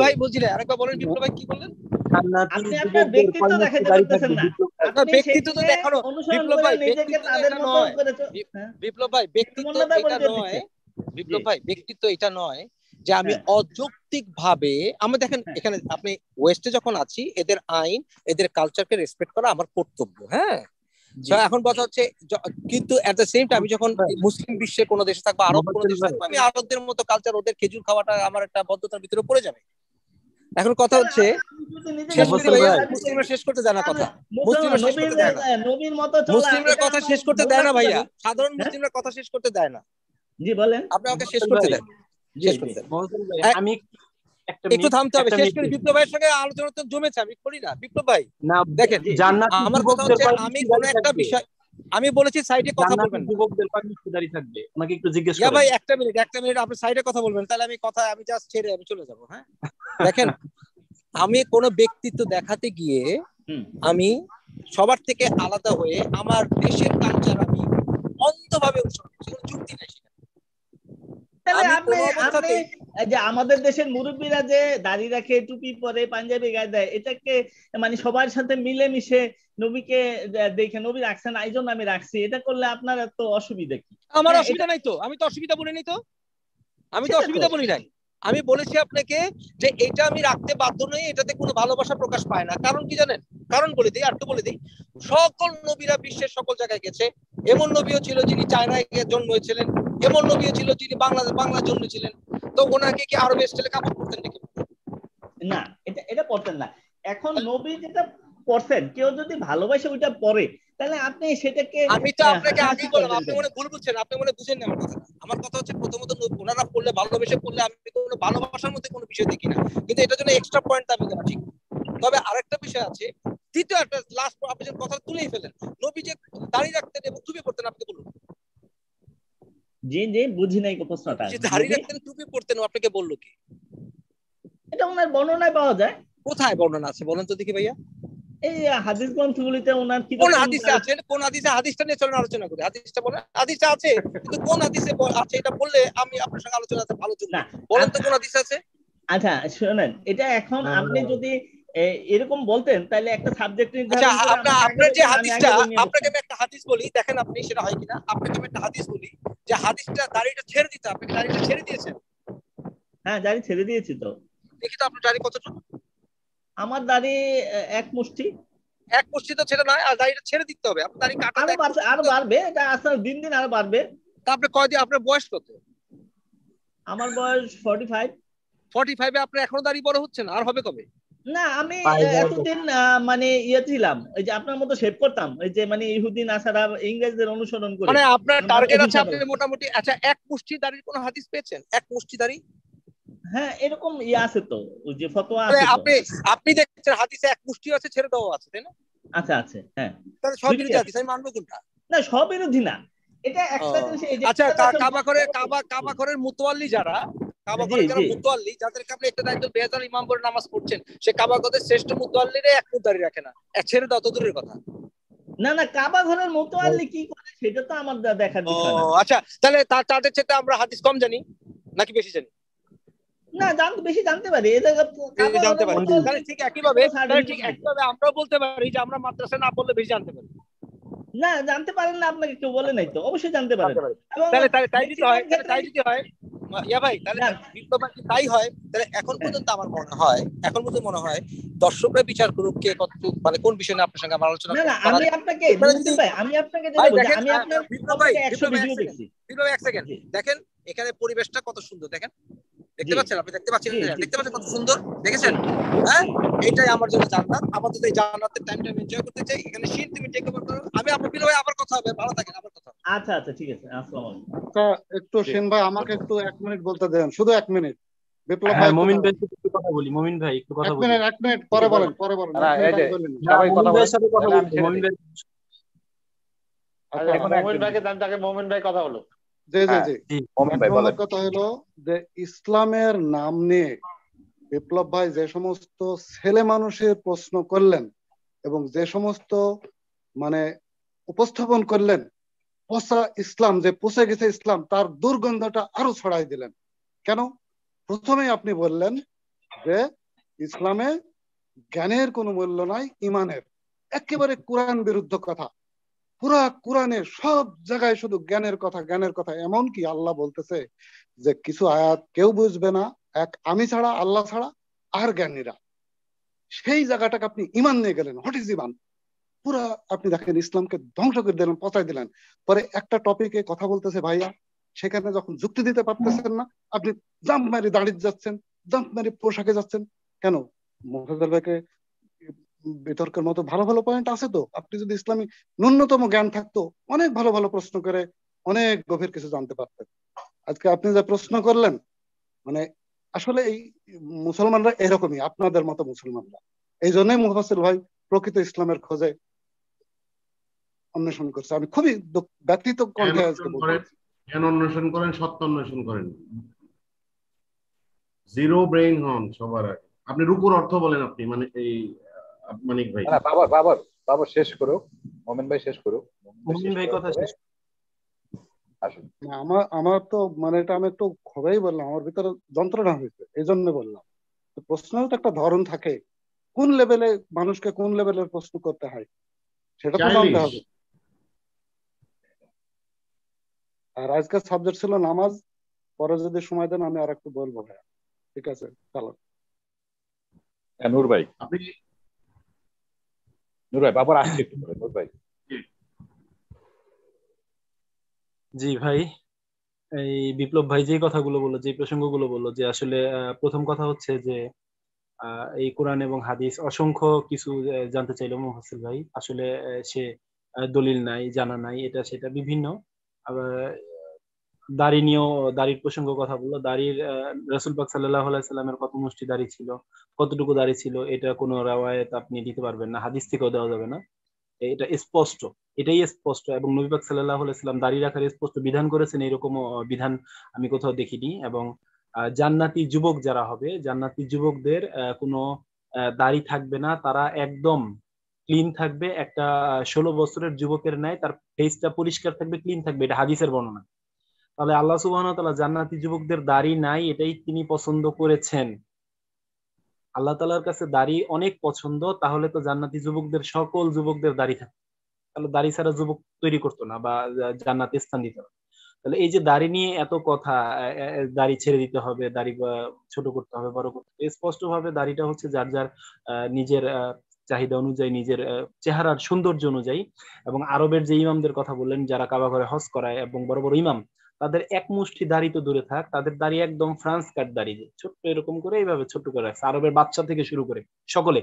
ভাই বুঝলে আরেকবার বলেন কি আপনি ব্যক্তিত্ব পারতেছেন না ব্যক্তিত্ব বিপ্লব বিপ্লব ভাই ব্যক্তিত্ব এটা নয় বিপ্লব ভাই ব্যক্তিত্ব এটা নয় যে আমি হ্যাঁ। অযৌক্তিক ভাবে আমি দেখেন হ্যাঁ। এখানে আপনি ওয়েস্টে যখন আছি এদের আইন এদের কালচারকে রেসপেক্ট করা আমার কর্তব্য হ্যাঁ এখন কথা হচ্ছে কিন্তু এট দ্য সেম আমি যখন হ্যাঁ। মুসলিম বিশ্বে কোনো দেশে থাকবো আরব কোনো দেশে থাকবো আমি আরবদের মতো কালচার ওদের খেজুর খাওয়াটা আমার একটা বদ্ধতার ভিতরে পড়ে যাবে এখন কথা হচ্ছে মুসলিমরা শেষ করতে দেয় না কথা মুসলিমরা শেষ করতে দেয় না মুসলিমরা কথা শেষ করতে দেয় না ভাইয়া সাধারণ মুসলিমরা কথা শেষ করতে দেয় না জি বলেন আপনি আমাকে শেষ করতে দেন শেষ করতে আমি একটু থামতে হবে শেষ করে বিপ্লব ভাইয়ের সঙ্গে আলোচনা তো জমেছে আমি করি না বিপ্লব ভাই না দেখেন আমার কথা হচ্ছে আমি কোন একটা বিষয় আমি বলেছি সাইডে কথা বলবেন যুবকদের পানি থাকবে একটু জিজ্ঞেস ভাই একটা মিনিট একটা মিনিট আপনি সাইডে কথা বলবেন তাহলে আমি কথা আমি জাস্ট ছেড়ে আমি চলে যাব হ্যাঁ দেখেন আমি কোনো ব্যক্তিত্ব দেখাতে গিয়ে আমি সবার থেকে আলাদা হয়ে আমার দেশের কালচার আমি অন্ধভাবে অনুসরণ করছি কোনো যুক্তি নাই যে আমাদের দেশের মুরব্বীরা যে দাড়ি রাখে টুপি পরে পাঞ্জাবি গায়ে দেয় এটাকে মানে সবার সাথে মিলে মিশে নবীকে দেখে নবী রাখছেন এই আমি রাখছি এটা করলে আপনার এত অসুবিধা কি আমার হ্যাঁ, অসুবিধা নাই তো আমি তো অসুবিধা বলে তো আমি তো অসুবিধা বলি নাই আমি বলেছি আপনাকে যে এটা আমি রাখতে বাধ্য নই এটাতে কোনো ভালোবাসা প্রকাশ পায় না কারণ কি জানেন কারণ বলে দিই আর তো বলে দিই সকল নবীরা বিশ্বের সকল জায়গায় গেছে এমন নবীও ছিল যিনি চায়নায় জন্ম হয়েছিলেন এমন নবীও ছিল যিনি বাংলাদেশ বাংলা জন্মেছিলেন তো ওনাকে কি আরবে স্টাইলে কাপড় পরতেন নাকি না এটা এটা পরতেন না এখন নবী যেটা করছেন কেউ যদি ভালোবাসে ওইটা পরে তাহলে আপনি সেটাকে আমি তো হ্যাঁ, আপনাকে হ্যাঁ, বললাম আপনি মনে ভুল বুঝছেন আপনি মনে বুঝেন না আমার কথা হচ্ছে প্রথমত ওনারা পড়লে ভালোবেসে পড়লে আমি কোনো ভালোবাসার মধ্যে কোনো বিষয় দেখি না কিন্তু এটার জন্য এক্সট্রা পয়েন্ট আমি করা ঠিক তবে আরেকটা বিষয় আছে দ্বিতীয় একটা লাস্ট আপনি যে কথা তুলেই ফেলেন নবী যে দাঁড়িয়ে রাখতেন এবং টুপি পড়তেন আপনি বলুন জি জি বুঝি নাই প্রশ্নটা রাখতেন টুপি পড়তেন আপনাকে বললো কি এটা ওনার বর্ণনায় পাওয়া যায় কোথায় বর্ণনা আছে বলেন তো দেখি ভাইয়া এই হাদিস গ্রন্থগুলিতে ওনার কি কোন হাদিসে আছে কোন হাদিসে হাদিসটা নিয়ে চলেন আলোচনা করি হাদিসটা বলেন হাদিসটা আছে কিন্তু কোন হাদিসে আছে এটা বললে আমি আপনার সঙ্গে আলোচনা ভালো চলবে বলেন তো আচ্ছা। কোন হাদিস আছে আচ্ছা শুনেন এটা এখন আপনি যদি এরকম বলতেন তাহলে একটা সাবজেক্ট আচ্ছা আপনার আপনার যে হাদিসটা আপনাকে আমি একটা হাদিস বলি দেখেন আপনি সেটা হয় কিনা আপনাকে আমি একটা হাদিস বলি যে হাদিসটা দাড়িটা ছেড়ে দিতে আপনি দাড়িটা ছেড়ে দিয়েছেন হ্যাঁ দাড়ি ছেড়ে দিয়েছি তো দেখি তো আপনার দাড়ি কতটুকু আমার দাড়ি এক মুষ্টি এক মুষ্টি তো ছেড়ে নয় আর দাড়িটা ছেড়ে দিতে হবে আপনার দাড়ি কাটা আরো বাড়বে আরো বাড়বে এটা আসলে দিন দিন আরো বাড়বে তা আপনি কয়দিন আপনার বয়স কত আমার বয়স 45 45 এ আপনার এখনো দাড়ি বড় হচ্ছে না আর হবে কবে না আমি এতদিন মানে ইয়ে ছিলাম এই যে আপনার মতো শেপ করতাম এই যে মানে ইহুদি নাসারা ইংরেজদের অনুসরণ করে মানে আপনার টার্গেট আছে আপনি মোটামুটি আচ্ছা এক মুষ্টি দাড়ির কোনো হাদিস পেয়েছেন এক মুষ্টি দাড়ি হ্যাঁ এরকম আছে তো ওই যে ফতোয়া মানে আছে আপনি আপনি দেখছেন হাদিসে এক মুষ্টি আছে ছেড়ে আছে তাই না আছে হ্যাঁ তাহলে সব বিরোধী হাদিস আমি মানবো কোনটা না সব বিরোধী না এটা একটা জিনিস এই যে আচ্ছা কাবা করে কাবা কাবা মুতওয়াল্লি যারা কাবা করে যারা মুতওয়াল্লি যাদেরকে আপনি একটা দায়িত্ব বেহাজার ইমাম করে নামাজ পড়ছেন সে কাবা করে শ্রেষ্ঠ মুতওয়াল্লিরে এক মুদারি রাখে না এক ছেড়ে দাও তো দূরের কথা না না কাবা ঘরের মুতওয়াল্লি কি করে সেটা তো আমার দেখা বিষয় আচ্ছা তাহলে তাদের চেয়ে আমরা হাদিস কম জানি নাকি বেশি জানি না জানতে বেশি জানতে পারি জানতে পারি ঠিক একইভাবে তাহলে ঠিক ভাবে আমরাও বলতে পারি যে আমরা মাদ্রাসা না বললে বেশি জানতে পারি না জানতে পারেন না আপনাকে কেউ বলে নাই তো অবশ্যই জানতে পারেন তাহলে তাহলে তাই যদি হয় তাই যদি হয় ইয়া ভাই তাহলে হ্যাঁ। তাই হয় তাহলে এখন পর্যন্ত আমার মনে হয় এখন পর্যন্ত মনে হয় দর্শকরা বিচার করুক কে কত মানে কোন বিষয় নিয়ে আপনার সঙ্গে আমার আলোচনা না আমি আপনাকে আমি আপনাকে আমি আপনার ভিডিও দেখছি এক সেকেন্ড দেখেন এখানে পরিবেশটা কত সুন্দর দেখেন দেখতে পাচ্ছেন আপনি দেখতে পাচ্ছেন দেখতে পাচ্ছেন কত সুন্দর দেখেছেন হ্যাঁ এটাই আমার জন্য জান্নাত আপাতত এই জান্নাতের এনজয় করতে চাই এখানে শীত তুমি করো আমি বিল ভাই আবার কথা হবে ভালো থাকেন আবার কথা আচ্ছা আচ্ছা ঠিক আছে আসসালামু আলাইকুম একটু সেন ভাই আমাকে একটু এক মিনিট বলতে দেন শুধু এক মিনিট বিপ্লব হ্যাঁ, কথা বলি ভাই এক মিনিট পরে বলেন পরে বলেন এখন ভাইকে ভাই কথা বলো হ্যাঁ, ইসলামের নাম নিয়ে বিপ্লব ভাই যে সমস্ত ছেলে মানুষের প্রশ্ন করলেন এবং যে সমস্ত মানে উপস্থাপন করলেন পচা ইসলাম যে পচে গেছে ইসলাম তার দুর্গন্ধটা আরো ছড়াই দিলেন কেন প্রথমে আপনি বললেন যে ইসলামে জ্ঞানের কোনো মূল্য নাই ইমানের একেবারে কোরআন বিরুদ্ধ কথা পুরা কোরআনে সব জায়গায় শুধু জ্ঞানের কথা জ্ঞানের কথা এমন কি আল্লাহ বলতেছে যে কিছু আয়াত কেউ বুঝবে না এক আমি ছাড়া আল্লাহ ছাড়া আর জ্ঞানীরা সেই জায়গাটাকে আপনি ইমান নিয়ে গেলেন হট ইজ ইমান পুরা আপনি দেখেন ইসলামকে ধ্বংস করে দিলেন পচাই দিলেন পরে একটা টপিকে কথা বলতেছে ভাইয়া সেখানে যখন যুক্তি দিতে পারতেছেন না আপনি জাম্প মারি দাঁড়িয়ে যাচ্ছেন জাম্প মারি পোশাকে যাচ্ছেন কেন মুফাজ্জল ভাইকে বিতর্কের মতো ভালো ভালো পয়েন্ট আছে তো আপনি যদি ইসলামী ন্যূনতম জ্ঞান থাকতো অনেক ভালো ভালো প্রশ্ন করে অনেক গভীর কিছু জানতে পারতেন আজকে আপনি যা প্রশ্ন করলেন মানে আসলে এই মুসলমানরা এরকমই আপনাদের মতো মুসলমানরা এই জন্যই মুহাসিল ভাই প্রকৃত ইসলামের খোঁজে অন্বেষণ করছে আমি খুবই ব্যক্তিত্ব কণ্ঠে আজকে জ্ঞান অন্বেষণ করেন সত্য অন্বেষণ করেন জিরো ব্রেইন হন সবার আগে আপনি রুকুর অর্থ বলেন আপনি মানে এই মানিক ভাই শেষ করো মোমেন ভাই শেষ করো মোমেন ভাই কথা শেষ আমার আমার তো মানে এটা আমি একটু বললাম আমার ভিতরে যন্ত্রণা হয়েছে এই জন্য বললাম তো একটা ধরন থাকে কোন লেভেলে মানুষকে কোন লেভেলের প্রশ্ন করতে হয় সেটা তো জানতে হবে আর আজকের সাবজেক্ট ছিল নামাজ পরে যদি সময় দেন আমি আর একটু বলবো ভাইয়া ঠিক আছে চলো হ্যাঁ, নূর ভাই আপনি নুর বাবার আসছে একটু করে নুর ভাই জি ভাই এই বিপ্লব ভাই যে কথাগুলো বললো যে প্রসঙ্গগুলো বললো যে আসলে প্রথম কথা হচ্ছে যে এই কোরআন এবং হাদিস অসংখ্য কিছু জানতে চাইলো মুহাসিল ভাই আসলে সে দলিল নাই জানা নাই এটা সেটা বিভিন্ন আবার দাড়ি নিয়েও দাড়ির প্রসঙ্গ কথা বললো দাড়ির রাসুল পাক সাল্লাহ সাল্লামের কত মুষ্টি দাড়ি ছিল কতটুকু দাড়ি ছিল এটা কোনো রেওয়ায়ত আপনি দিতে পারবেন না হাদিস থেকেও দেওয়া যাবে না এটা স্পষ্ট এটাই স্পষ্ট এবং নবী পাক সাল্লাহ সাল্লাম দাড়ি রাখার স্পষ্ট বিধান করেছেন এরকম বিধান আমি কোথাও দেখিনি এবং জান্নাতি যুবক যারা হবে জান্নাতি যুবকদের কোনো দাড়ি থাকবে না তারা একদম ক্লিন থাকবে একটা ষোলো বছরের যুবকের ন্যায় তার ফেসটা পরিষ্কার থাকবে ক্লিন থাকবে এটা হাদিসের বর্ণনা তাহলে আল্লাহ সুবাহ জান্নাতি যুবকদের দাড়ি নাই এটাই তিনি পছন্দ করেছেন আল্লাহ তালার কাছে দাড়ি অনেক পছন্দ তাহলে তো জান্নাতি যুবকদের সকল যুবকদের দাড়ি থাকে তাহলে দাড়ি ছাড়া যুবক তৈরি করতো না বা জান্নাতি স্থান দিত না তাহলে এই যে দাড়ি নিয়ে এত কথা দাড়ি ছেড়ে দিতে হবে দাড়ি ছোট করতে হবে বড় করতে হবে স্পষ্ট ভাবে দাড়িটা হচ্ছে যার যার নিজের চাহিদা অনুযায়ী নিজের চেহারার সৌন্দর্য অনুযায়ী এবং আরবের যে ইমামদের কথা বললেন যারা কাবা ঘরে হজ করায় এবং বড় বড় ইমাম তাদের এক মুষ্টি দাড়ি তো দূরে থাক তাদের দাড়ি একদম ফ্রান্স কাট যায় ছোট্ট এরকম করে এইভাবে ছোট্ট করে রাখছে আরবের বাচ্চা থেকে শুরু করে সকলে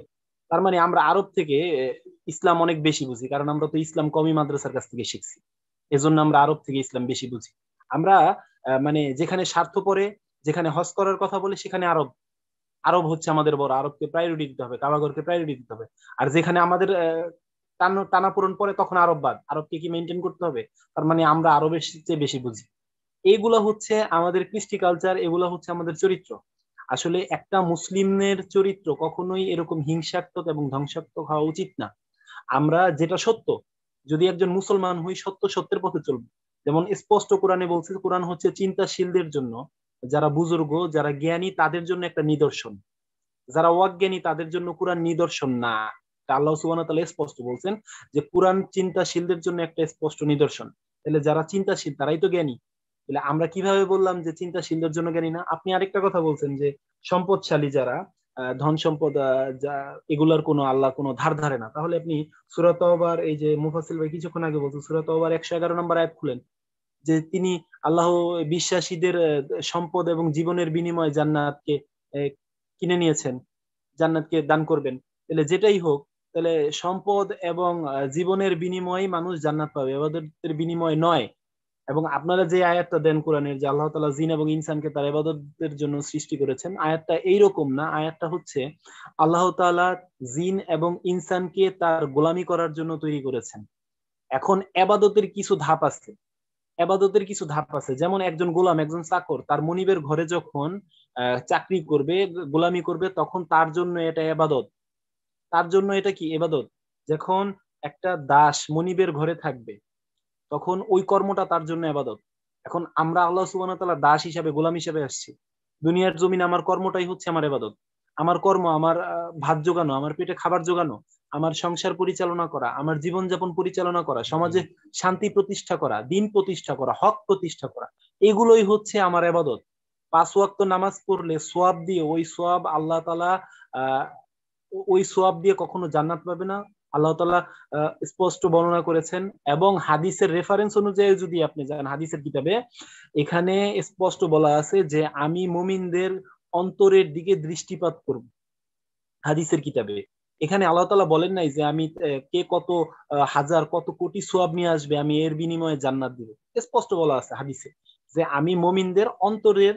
তার মানে আমরা আরব থেকে ইসলাম অনেক বেশি বুঝি কারণ আমরা তো ইসলাম কমি মাদ্রাসার কাছ থেকে শিখছি এজন্য আমরা আরব থেকে ইসলাম বেশি বুঝি আমরা মানে যেখানে স্বার্থ পরে যেখানে হস করার কথা বলে সেখানে আরব আরব হচ্ছে আমাদের বড় আরবকে প্রায়োরিটি দিতে হবে কাবাগরকে প্রায়োরিটি দিতে হবে আর যেখানে আমাদের টানা পূরণ পরে তখন আরব বাদ আরবকে কি মেনটেন করতে হবে তার মানে আমরা আরবের চেয়ে বেশি বুঝি এইগুলা হচ্ছে আমাদের কৃষ্টি কালচার এগুলা হচ্ছে আমাদের চরিত্র আসলে একটা মুসলিমের চরিত্র কখনোই এরকম হিংসাত্মক এবং ধ্বংসাত্মক হওয়া উচিত না আমরা যেটা সত্য যদি একজন মুসলমান হই সত্য সত্যের পথে চলবো যেমন স্পষ্ট কোরআনে বলছে কোরআন হচ্ছে চিন্তাশীলদের জন্য যারা বুজুর্গ যারা জ্ঞানী তাদের জন্য একটা নিদর্শন যারা অজ্ঞানী তাদের জন্য কোরআন নিদর্শন না আল্লাহ সুবান স্পষ্ট বলছেন যে কোরআন চিন্তাশীলদের জন্য একটা স্পষ্ট নিদর্শন তাহলে যারা চিন্তাশীল তারাই তো জ্ঞানী তাহলে আমরা কিভাবে বললাম যে চিন্তাশীলদের জন্য জ্ঞানী না আপনি আরেকটা কথা বলছেন যে সম্পদশালী যারা ধন সম্পদ যা এগুলার কোনো আল্লাহ কোনো ধার ধারে না তাহলে আপনি সুরত এই যে মুফাসিল ভাই কিছুক্ষণ আগে বলছেন সুরাত অবার একশো এগারো নম্বর অ্যাপ খুলেন যে তিনি আল্লাহ বিশ্বাসীদের সম্পদ এবং জীবনের বিনিময়ে জান্নাতকে কিনে নিয়েছেন জান্নাতকে দান করবেন তাহলে যেটাই হোক তাহলে সম্পদ এবং জীবনের বিনিময়ে মানুষ জান্নাত পাবে এবাদতের বিনিময় নয় এবং আপনারা যে আয়াতটা দেন কোরআনের যে আল্লাহ তালা জিন এবং ইনসানকে তার এবাদতের জন্য সৃষ্টি করেছেন আয়াতটা এইরকম না আয়াতটা হচ্ছে আল্লাহ তালা জিন এবং ইনসানকে তার গোলামি করার জন্য তৈরি করেছেন এখন এবাদতের কিছু ধাপ আছে এবাদতের কিছু ধাপ আছে যেমন একজন গোলাম একজন চাকর তার মনিবের ঘরে যখন চাকরি করবে গোলামি করবে তখন তার জন্য এটা এবাদত তার জন্য এটা কি এবাদত যখন একটা দাস মনিবের ঘরে থাকবে তখন ওই কর্মটা তার জন্য আবাদত এখন আমরা আল্লাহ সুবাহ দাস হিসাবে গোলাম হিসাবে আসছি দুনিয়ার জমিন আমার কর্মটাই হচ্ছে আমার আবাদত আমার কর্ম আমার ভাত জোগানো আমার পেটে খাবার জোগানো আমার সংসার পরিচালনা করা আমার জীবনযাপন পরিচালনা করা সমাজে শান্তি প্রতিষ্ঠা করা দিন প্রতিষ্ঠা করা হক প্রতিষ্ঠা করা এগুলোই হচ্ছে আমার আবাদত পাঁচ ওয়াক্ত নামাজ পড়লে সোয়াব দিয়ে ওই সোয়াব আল্লাহ তালা ওই সোয়াব দিয়ে কখনো জান্নাত পাবে না আল্লাহ তালা স্পষ্ট বর্ণনা করেছেন এবং হাদিসের রেফারেন্স অনুযায়ী যদি আপনি যান হাদিসের কিতাবে এখানে স্পষ্ট বলা আছে যে আমি মমিনদের অন্তরের দিকে দৃষ্টিপাত করব হাদিসের কিতাবে এখানে আল্লাহ তালা বলেন নাই যে আমি কে কত হাজার কত কোটি সোয়াব নিয়ে আসবে আমি এর বিনিময়ে জান্নাত দিব স্পষ্ট বলা আছে হাদিসে যে আমি মমিনদের অন্তরের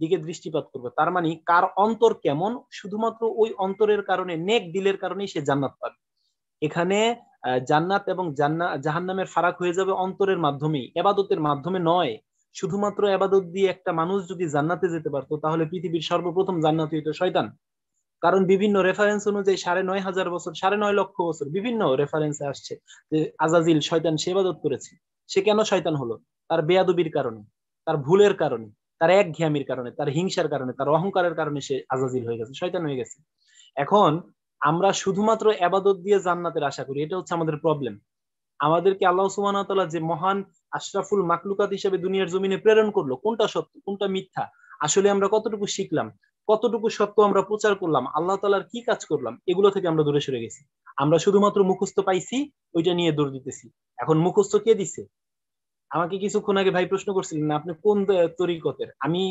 দিকে দৃষ্টিপাত করবে তার মানে কার অন্তর কেমন শুধুমাত্র ওই অন্তরের কারণে নেক দিলের কারণেই সে জান্নাত পাবে এখানে জান্নাত এবং জান্না জাহান্নামের ফারাক হয়ে যাবে অন্তরের মাধ্যমেই এবাদতের মাধ্যমে নয় শুধুমাত্র এবাদত দিয়ে একটা মানুষ যদি জান্নাতে যেতে পারতো তাহলে পৃথিবীর সর্বপ্রথম জান্নাত হইতো শয়তান কারণ বিভিন্ন রেফারেন্স অনুযায়ী সাড়ে নয় হাজার বছর সাড়ে নয় লক্ষ বছর বিভিন্ন রেফারেন্সে আসছে যে আজাজিল শয়তান সে এবাদত করেছে সে কেন শয়তান হলো তার বেয়াদবির কারণে তার ভুলের কারণে তার এক ঘ্যামির কারণে তার হিংসার কারণে তার অহংকারের কারণে সে আজাজিল হয়ে গেছে শয়তান হয়ে গেছে এখন আমরা শুধুমাত্র আবাদত দিয়ে জান্নাতের আশা করি এটা হচ্ছে আমাদের প্রবলেম আমাদেরকে আল্লাহ সুবাহতালা যে মহান আশরাফুল মাকলুকাত হিসেবে দুনিয়ার জমিনে প্রেরণ করলো কোনটা সত্য কোনটা মিথ্যা আসলে আমরা কতটুকু শিখলাম কতটুকু সত্য আমরা প্রচার করলাম আল্লাহ তালার কি কাজ করলাম এগুলো থেকে আমরা দূরে সরে গেছি আমরা শুধুমাত্র মুখস্থ পাইছি ওইটা নিয়ে দৌড় দিতেছি এখন মুখস্থ কে দিছে আমাকে কিছুক্ষণ আগে ভাই প্রশ্ন করছিলেন আপনি কোন তরিকতের আমি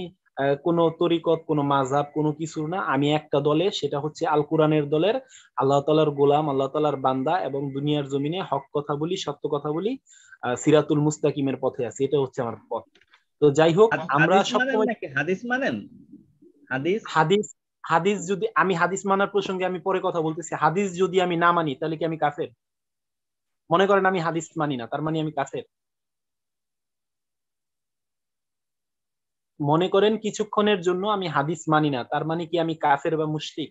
কোনো তরিকত কোনো মাঝাব কোনো কিছুর না আমি একটা দলে সেটা হচ্ছে আল কোরআনের দলের আল্লাহ তালার গোলাম আল্লাহ তালার বান্দা এবং দুনিয়ার জমিনে হক কথা বলি সত্য কথা বলি সিরাতুল মুস্তাকিমের পথে আছে এটা হচ্ছে আমার পথ তো যাই হোক আমরা সবসময় হাদিস মানেন হাদিস হাদিস হাদিস যদি আমি হাদিস মানার প্রসঙ্গে আমি পরে কথা বলতেছি হাদিস যদি আমি না মানি তাহলে কি আমি কাফের মনে করেন আমি হাদিস মানি না তার মানে আমি কাফের মনে করেন কিছুক্ষণের জন্য আমি হাদিস মানি না তার মানে কি আমি কাফের বা মুশরিক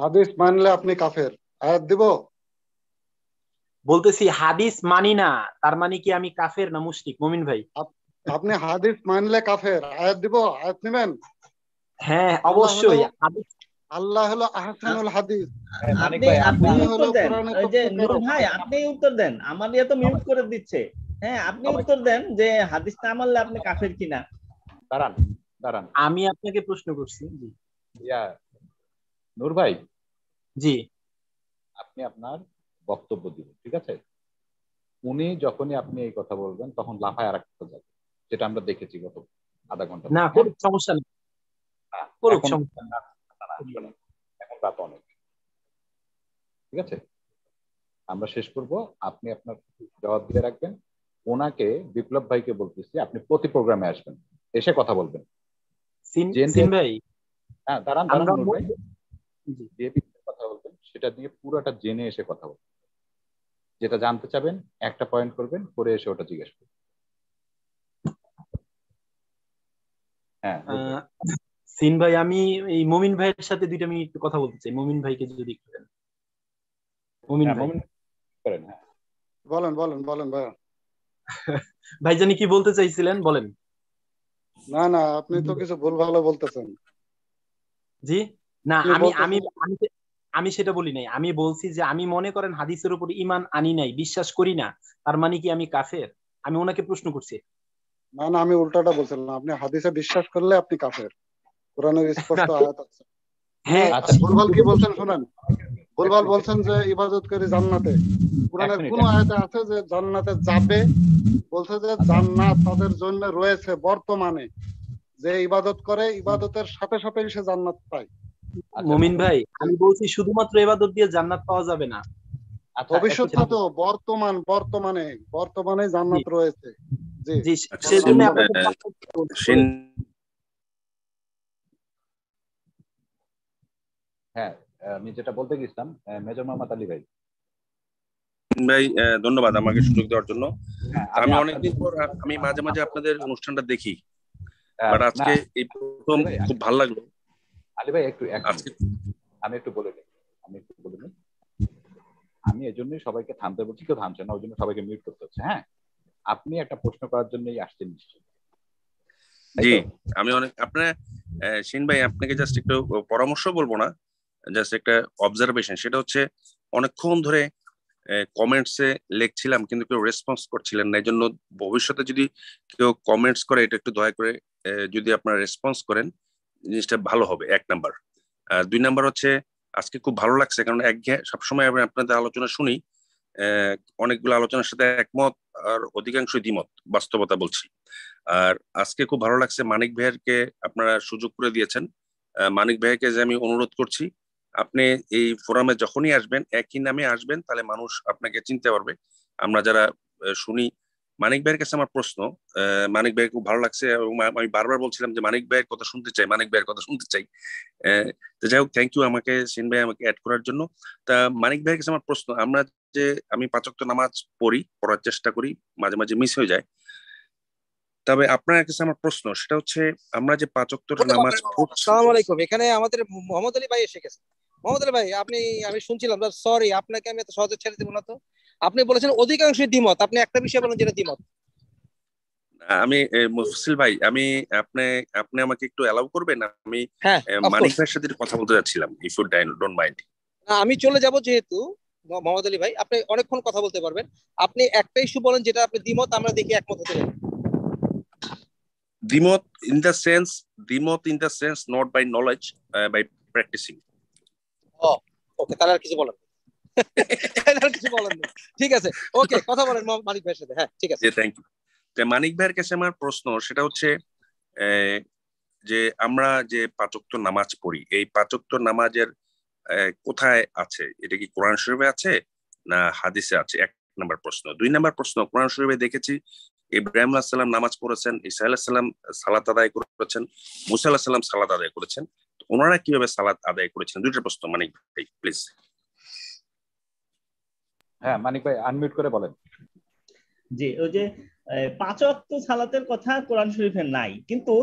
হাদিস মানলে আপনি কাফের আয়াত দিব বলতেছি হাদিস মানি না তার মানে কি আমি কাফের না মুশরিক মুমিন ভাই আপনি হাদিস মানলে কাফের আয়াত দিব আয়াত নেবেন হ্যাঁ অবশ্যই আল্লাহ হলো আহসানুল হ্যাঁ। হাদিস আপনি আপনি উত্তর দেন ওই যে ভাই আপনি উত্তর দেন আমার তো মিউট করে দিচ্ছে হ্যাঁ আপনি উত্তর দেন যে হাদিস না মানলে আপনি কাফের কিনা দাঁড়ান দাঁড়ান আমি আপনাকে প্রশ্ন করছি জি ইয়া নূর ভাই জি আপনি আপনার বক্তব্য দিবেন ঠিক আছে উনি যখনই আপনি এই কথা বলবেন তখন লাফায় আর একটা যাবে যেটা আমরা দেখেছি গত আধা ঘন্টা না করুক সমস্যা নেই করুক সমস্যা না এখন রাত অনেক ঠিক আছে আমরা শেষ করব আপনি আপনার জবাব দিয়ে রাখবেন ওনাকে বিপ্লব ভাইকে বলতেছি আপনি প্রতি প্রোগ্রামে আসবেন এসে কথা বলবেন ভাই হ্যাঁ, সেটা নিয়ে পুরোটা জেনে এসে কথা বলবেন যেটা জানতে চাবেন একটা পয়েন্ট করবেন করে এসে ওটা জিজ্ঞেস করবেন হ্যাঁ সিন ভাই আমি এই মমিন ভাইয়ের সাথে দুইটা মিনিট কথা বলতে চাই মমিন ভাইকে যদি করেন মমিন হ্যাঁ, ভাই করেন হ্যাঁ বলেন বলেন বলেন ভাই ভাইজানি কি বলতে চাইছিলেন বলেন না না আপনি তো কিছু ভুল ভালো বলতেছেন জি না আমি আমি আমি আমি সেটা বলি নাই আমি বলছি যে আমি মনে করেন হাদিসের উপর ইমান আনি নাই বিশ্বাস করি না তার মানে কি আমি কাফের আমি ওনাকে প্রশ্ন করছি না না আমি উল্টাটা বলছিলাম আপনি হাদিসে বিশ্বাস করলে আপনি কাফের কোরআনের স্পষ্ট আয়াত আছে হ্যাঁ আচ্ছা ভুল কি বলছেন শুনেন বলবাল বলছেন যে ইবাদত করে জান্নাতে কোরআনের কোন আয়াতে আছে যে জান্নাতে যাবে বলছে যে আচ্ছা। জান্নাত তাদের জন্য রয়েছে বর্তমানে যে ইবাদত করে ইবাদতের সাথে সাথে সে জান্নাত পায় আচ্ছা, মুমিন ভাই আমি বলছি শুধুমাত্র ইবাদত দিয়ে জান্নাত পাওয়া যাবে না আচ্ছা, ভবিষ্যৎটা তো বর্তমান বর্তমানে বর্তমানে জান্নাত রয়েছে জি সেজন্য হ্যাঁ আমি যেটা বলতে গেছিলাম মেজর মোহাম্মদ আলী ভাই ভাই ধন্যবাদ আমাকে সুযোগ দেওয়ার জন্য হ্যাঁ, আমি অনেকদিন পর আমি মাঝে মাঝে আপনাদের অনুষ্ঠানটা দেখি বাট আজকে এই প্রথম খুব ভালো লাগলো আলী ভাই একটু আমি একটু বলে দিই আমি একটু বলে নিই আমি জন্যই সবাইকে থামতে বলছি কেউ থামছে না ওই জন্য সবাইকে মিউট করতে হচ্ছে হ্যাঁ আপনি একটা প্রশ্ন করার জন্যই আসছেন নিশ্চয়ই জি আমি অনেক আপনার শিন ভাই আপনাকে জাস্ট একটু পরামর্শ বলবো না জাস্ট একটা অবজারভেশন সেটা হচ্ছে অনেকক্ষণ ধরে কমেন্টসে লিখছিলাম কিন্তু কেউ রেসপন্স করছিলেন না এই জন্য ভবিষ্যতে যদি কেউ কমেন্টস করে এটা একটু দয়া করে যদি আপনারা রেসপন্স করেন জিনিসটা ভালো হবে এক নাম্বার আর দুই নাম্বার হচ্ছে আজকে খুব ভালো লাগছে কারণ এক সবসময় আমি আপনাদের আলোচনা শুনি অনেকগুলো আলোচনার সাথে একমত আর অধিকাংশ দ্বিমত বাস্তবতা বলছি আর আজকে খুব ভালো লাগছে মানিক ভাইয়ারকে আপনারা সুযোগ করে দিয়েছেন মানিক ভাইয়াকে যে আমি অনুরোধ করছি আপনি এই ফোরামে যখনই আসবেন একই নামে আসবেন তাহলে মানুষ আপনাকে চিনতে পারবে আমরা যারা শুনি মানিক ভাইয়ের কাছে আমার প্রশ্ন মানিক ভাই খুব ভালো লাগছে এবং আমি বারবার বলছিলাম যে মানিক ভাইয়ের কথা শুনতে চাই মানিক ভাইয়ের কথা শুনতে চাই তো যাই হোক থ্যাংক ইউ আমাকে সিন ভাই আমাকে অ্যাড করার জন্য তা মানিক ভাইয়ের কাছে আমার প্রশ্ন আমরা যে আমি পাচক নামাজ পড়ি পড়ার চেষ্টা করি মাঝে মাঝে মিস হয়ে যায় তবে আপনার কাছে আমার প্রশ্ন সেটা হচ্ছে আমরা যে পাঁচ অক্টর নামাজ আলাইকুম এখানে আমাদের মোহাম্মদ আলী ভাই এসে গেছে মোহাম্মদ আলী ভাই আপনি আমি শুনছিলাম সরি আপনাকে আমি এত সহজে ছেড়ে দেবো না তো আপনি বলেছেন অধিকাংশই দ্বিমত আপনি একটা বিষয় বলেন যেটা দ্বিমত আমি মুফসিল ভাই আমি আপনি আপনি আমাকে একটু অ্যালাউ করবেন আমি হ্যাঁ, মানিক ভাইয়ের সাথে কথা বলতে যাচ্ছিলাম ইফ ইউ ডোন্ট মাইন্ড আমি চলে যাব যেহেতু মোহাম্মদ আলী ভাই আপনি অনেকক্ষণ কথা বলতে পারবেন আপনি একটা ইস্যু বলেন যেটা আপনি দ্বিমত আমরা দেখি একমত হতে পারি Dimot in the sense, dimot in the sense, not by knowledge, uh, by practicing. Oh, okay. তাহলে আর কিছু বলেন কিছু বলেন ঠিক আছে ওকে কথা বলেন মানিক ভাইয়ের সাথে হ্যাঁ ঠিক আছে থ্যাংক ইউ তো মানিক ভাইয়ের কাছে আমার প্রশ্ন সেটা হচ্ছে যে আমরা যে পাচক্ত নামাজ পড়ি এই পাচক্ত নামাজের কোথায় আছে এটা কি কোরআন শরীফে আছে না হাদিসে আছে এক নাম্বার প্রশ্ন দুই নাম্বার প্রশ্ন কোরআন শরীফে দেখেছি ইব্রাহিম আলাহিসাল্লাম নামাজ পড়েছেন ইসা আলাহিসাল্লাম সালাত আদায় করেছেন মুসা আলাহিসাল্লাম সালাত আদায় করেছেন ওনারা কিভাবে সালাত আদায় করেছেন দুইটা প্রশ্ন মানিক ভাই প্লিজ হ্যাঁ মানিক ভাই আনমিউট করে বলেন জি ওই যে পাঁচ সালাতের কথা কোরআন শরীফে নাই কিন্তু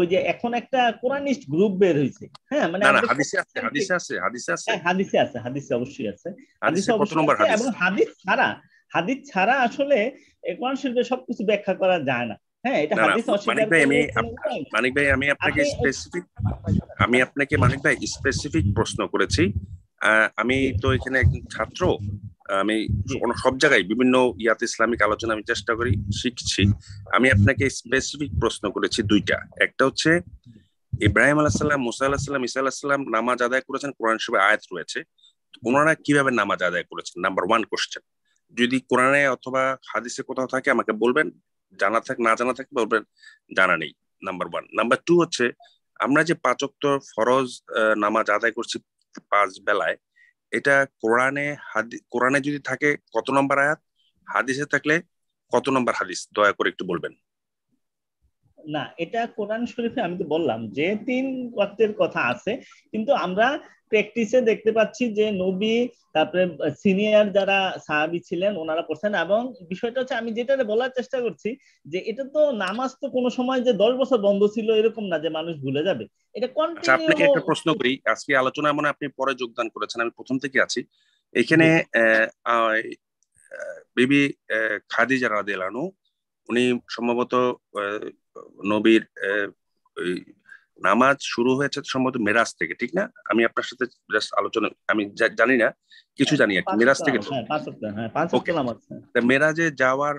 ওই যে এখন একটা কোরআনিস্ট গ্রুপ বের হয়েছে হ্যাঁ মানে হাদিসে আছে হাদিসে আছে হাদিসে হ্যাঁ, আছে হাদিসে আছে হাদিসে অবশ্যই আছে হাদিসে হাদিস এবং হাদিস ছাড়া হাদিস ছাড়া আসলে কোরআন শরীফে সবকিছু ব্যাখ্যা করা যায় না হ্যাঁ এটা আমি মানিক ভাই আমি আপনাকে আমি আপনাকে মানিক ভাই স্পেসিফিক প্রশ্ন করেছি আমি তো এখানে একজন ছাত্র আমি সব জায়গায় বিভিন্ন ইয়াত ইসলামিক আলোচনা আমি চেষ্টা করি শিখছি আমি আপনাকে স্পেসিফিক প্রশ্ন করেছি দুইটা একটা হচ্ছে ইব্রাহিম আলাহ সাল্লাম মুসা আল্লাহ সাল্লাম ইসা আল্লাহ সাল্লাম নামাজ আদায় করেছেন কোরআন শরীফে আয়াত রয়েছে ওনারা কিভাবে নামাজ আদায় করেছেন নাম্বার ওয়ান কোশ্চেন যদি কোরআনে অথবা হাদিসে কোথাও থাকে আমাকে বলবেন জানা থাক না জানা থাকে বলবেন জানা নেই নাম্বার ওয়ান নাম্বার টু হচ্ছে আমরা যে পাঁচক্ত ফরজ নামাজ আদায় করছি পাঁচ বেলায় এটা কোরআনে হাদি কোরআনে যদি থাকে কত নম্বর আয়াত হাদিসে থাকলে কত নম্বর হাদিস দয়া করে একটু বলবেন না এটা কোরআন শরীফে আমি তো বললাম যে তিন অর্থের কথা আছে কিন্তু আমরা প্র্যাকটিসে দেখতে পাচ্ছি যে নবী তারপরে সিনিয়র যারা সাহাবি ছিলেন ওনারা পড়ছেন এবং বিষয়টা হচ্ছে আমি যেটা বলার চেষ্টা করছি যে এটা তো নামাজ তো কোনো সময় যে দশ বছর বন্ধ ছিল এরকম না যে মানুষ ভুলে যাবে এটা কন্টিনিউ আচ্ছা, আপনাকে একটা প্রশ্ন করি আজকে আলোচনা মানে আপনি পরে যোগদান করেছেন আমি প্রথম থেকে আছি এখানে বিবি খাদিজা রাদিয়াল্লাহু উনি সম্ভবত নবীর নামাজ শুরু হয়েছে সম্ভবত মেরাজ থেকে ঠিক না আমি আপনার সাথে জাস্ট আলোচনা আমি জানি না কিছু জানি আর কি মেরাজ থেকে হ্যাঁ, হ্যাঁ, হ্যাঁ, মেরাজে যাওয়ার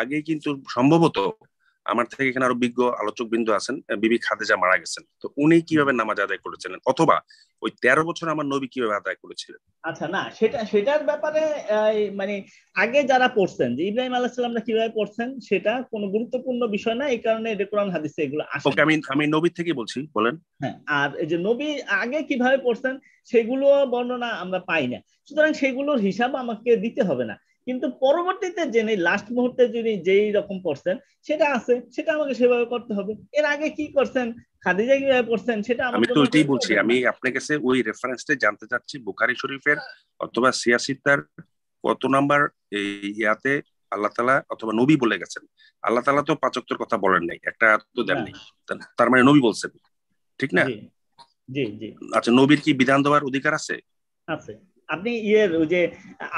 আগে কিন্তু সম্ভবত আমার থেকে এখানে আরো বিজ্ঞ আলোচক বিন্দু আছেন বিবি খাদেজা মারা গেছেন তো উনি কিভাবে নামাজ আদায় করেছিলেন অথবা ওই তেরো বছর আমার নবী কিভাবে আদায় করেছিলেন আচ্ছা না সেটা সেটার ব্যাপারে মানে আগে যারা পড়ছেন যে ইব্রাহিম আলাহ সাল্লামরা কিভাবে পড়ছেন সেটা কোনো গুরুত্বপূর্ণ বিষয় না এই কারণে হাদিসে এগুলো আসে আমি আমি নবী থেকে বলছি বলেন হ্যাঁ আর এই যে নবী আগে কিভাবে পড়ছেন সেগুলো বর্ণনা আমরা পাই না সুতরাং সেগুলোর হিসাব আমাকে দিতে হবে না কিন্তু পরবর্তীতে জেনে লাস্ট মুহূর্তে যিনি যেই রকম করছেন সেটা আছে সেটা আমাকে সেভাবে করতে হবে এর আগে কি করছেন খাদিজা কিভাবে করছেন সেটা আমি তো ওইটাই বলছি আমি আপনার কাছে ওই রেফারেন্সটা জানতে চাচ্ছি বুখারি শরীফের অথবা সিয়াসিতার কত নাম্বার এই ইয়াতে আল্লাহ তালা অথবা নবী বলে গেছেন আল্লাহ তালা তো পাচকদের কথা বলেন নাই একটা তো দেন নাই তার মানে নবী বলছেন ঠিক না জি জি আচ্ছা নবীর কি বিধান দেওয়ার অধিকার আছে আছে আপনি ইয়ের ওই যে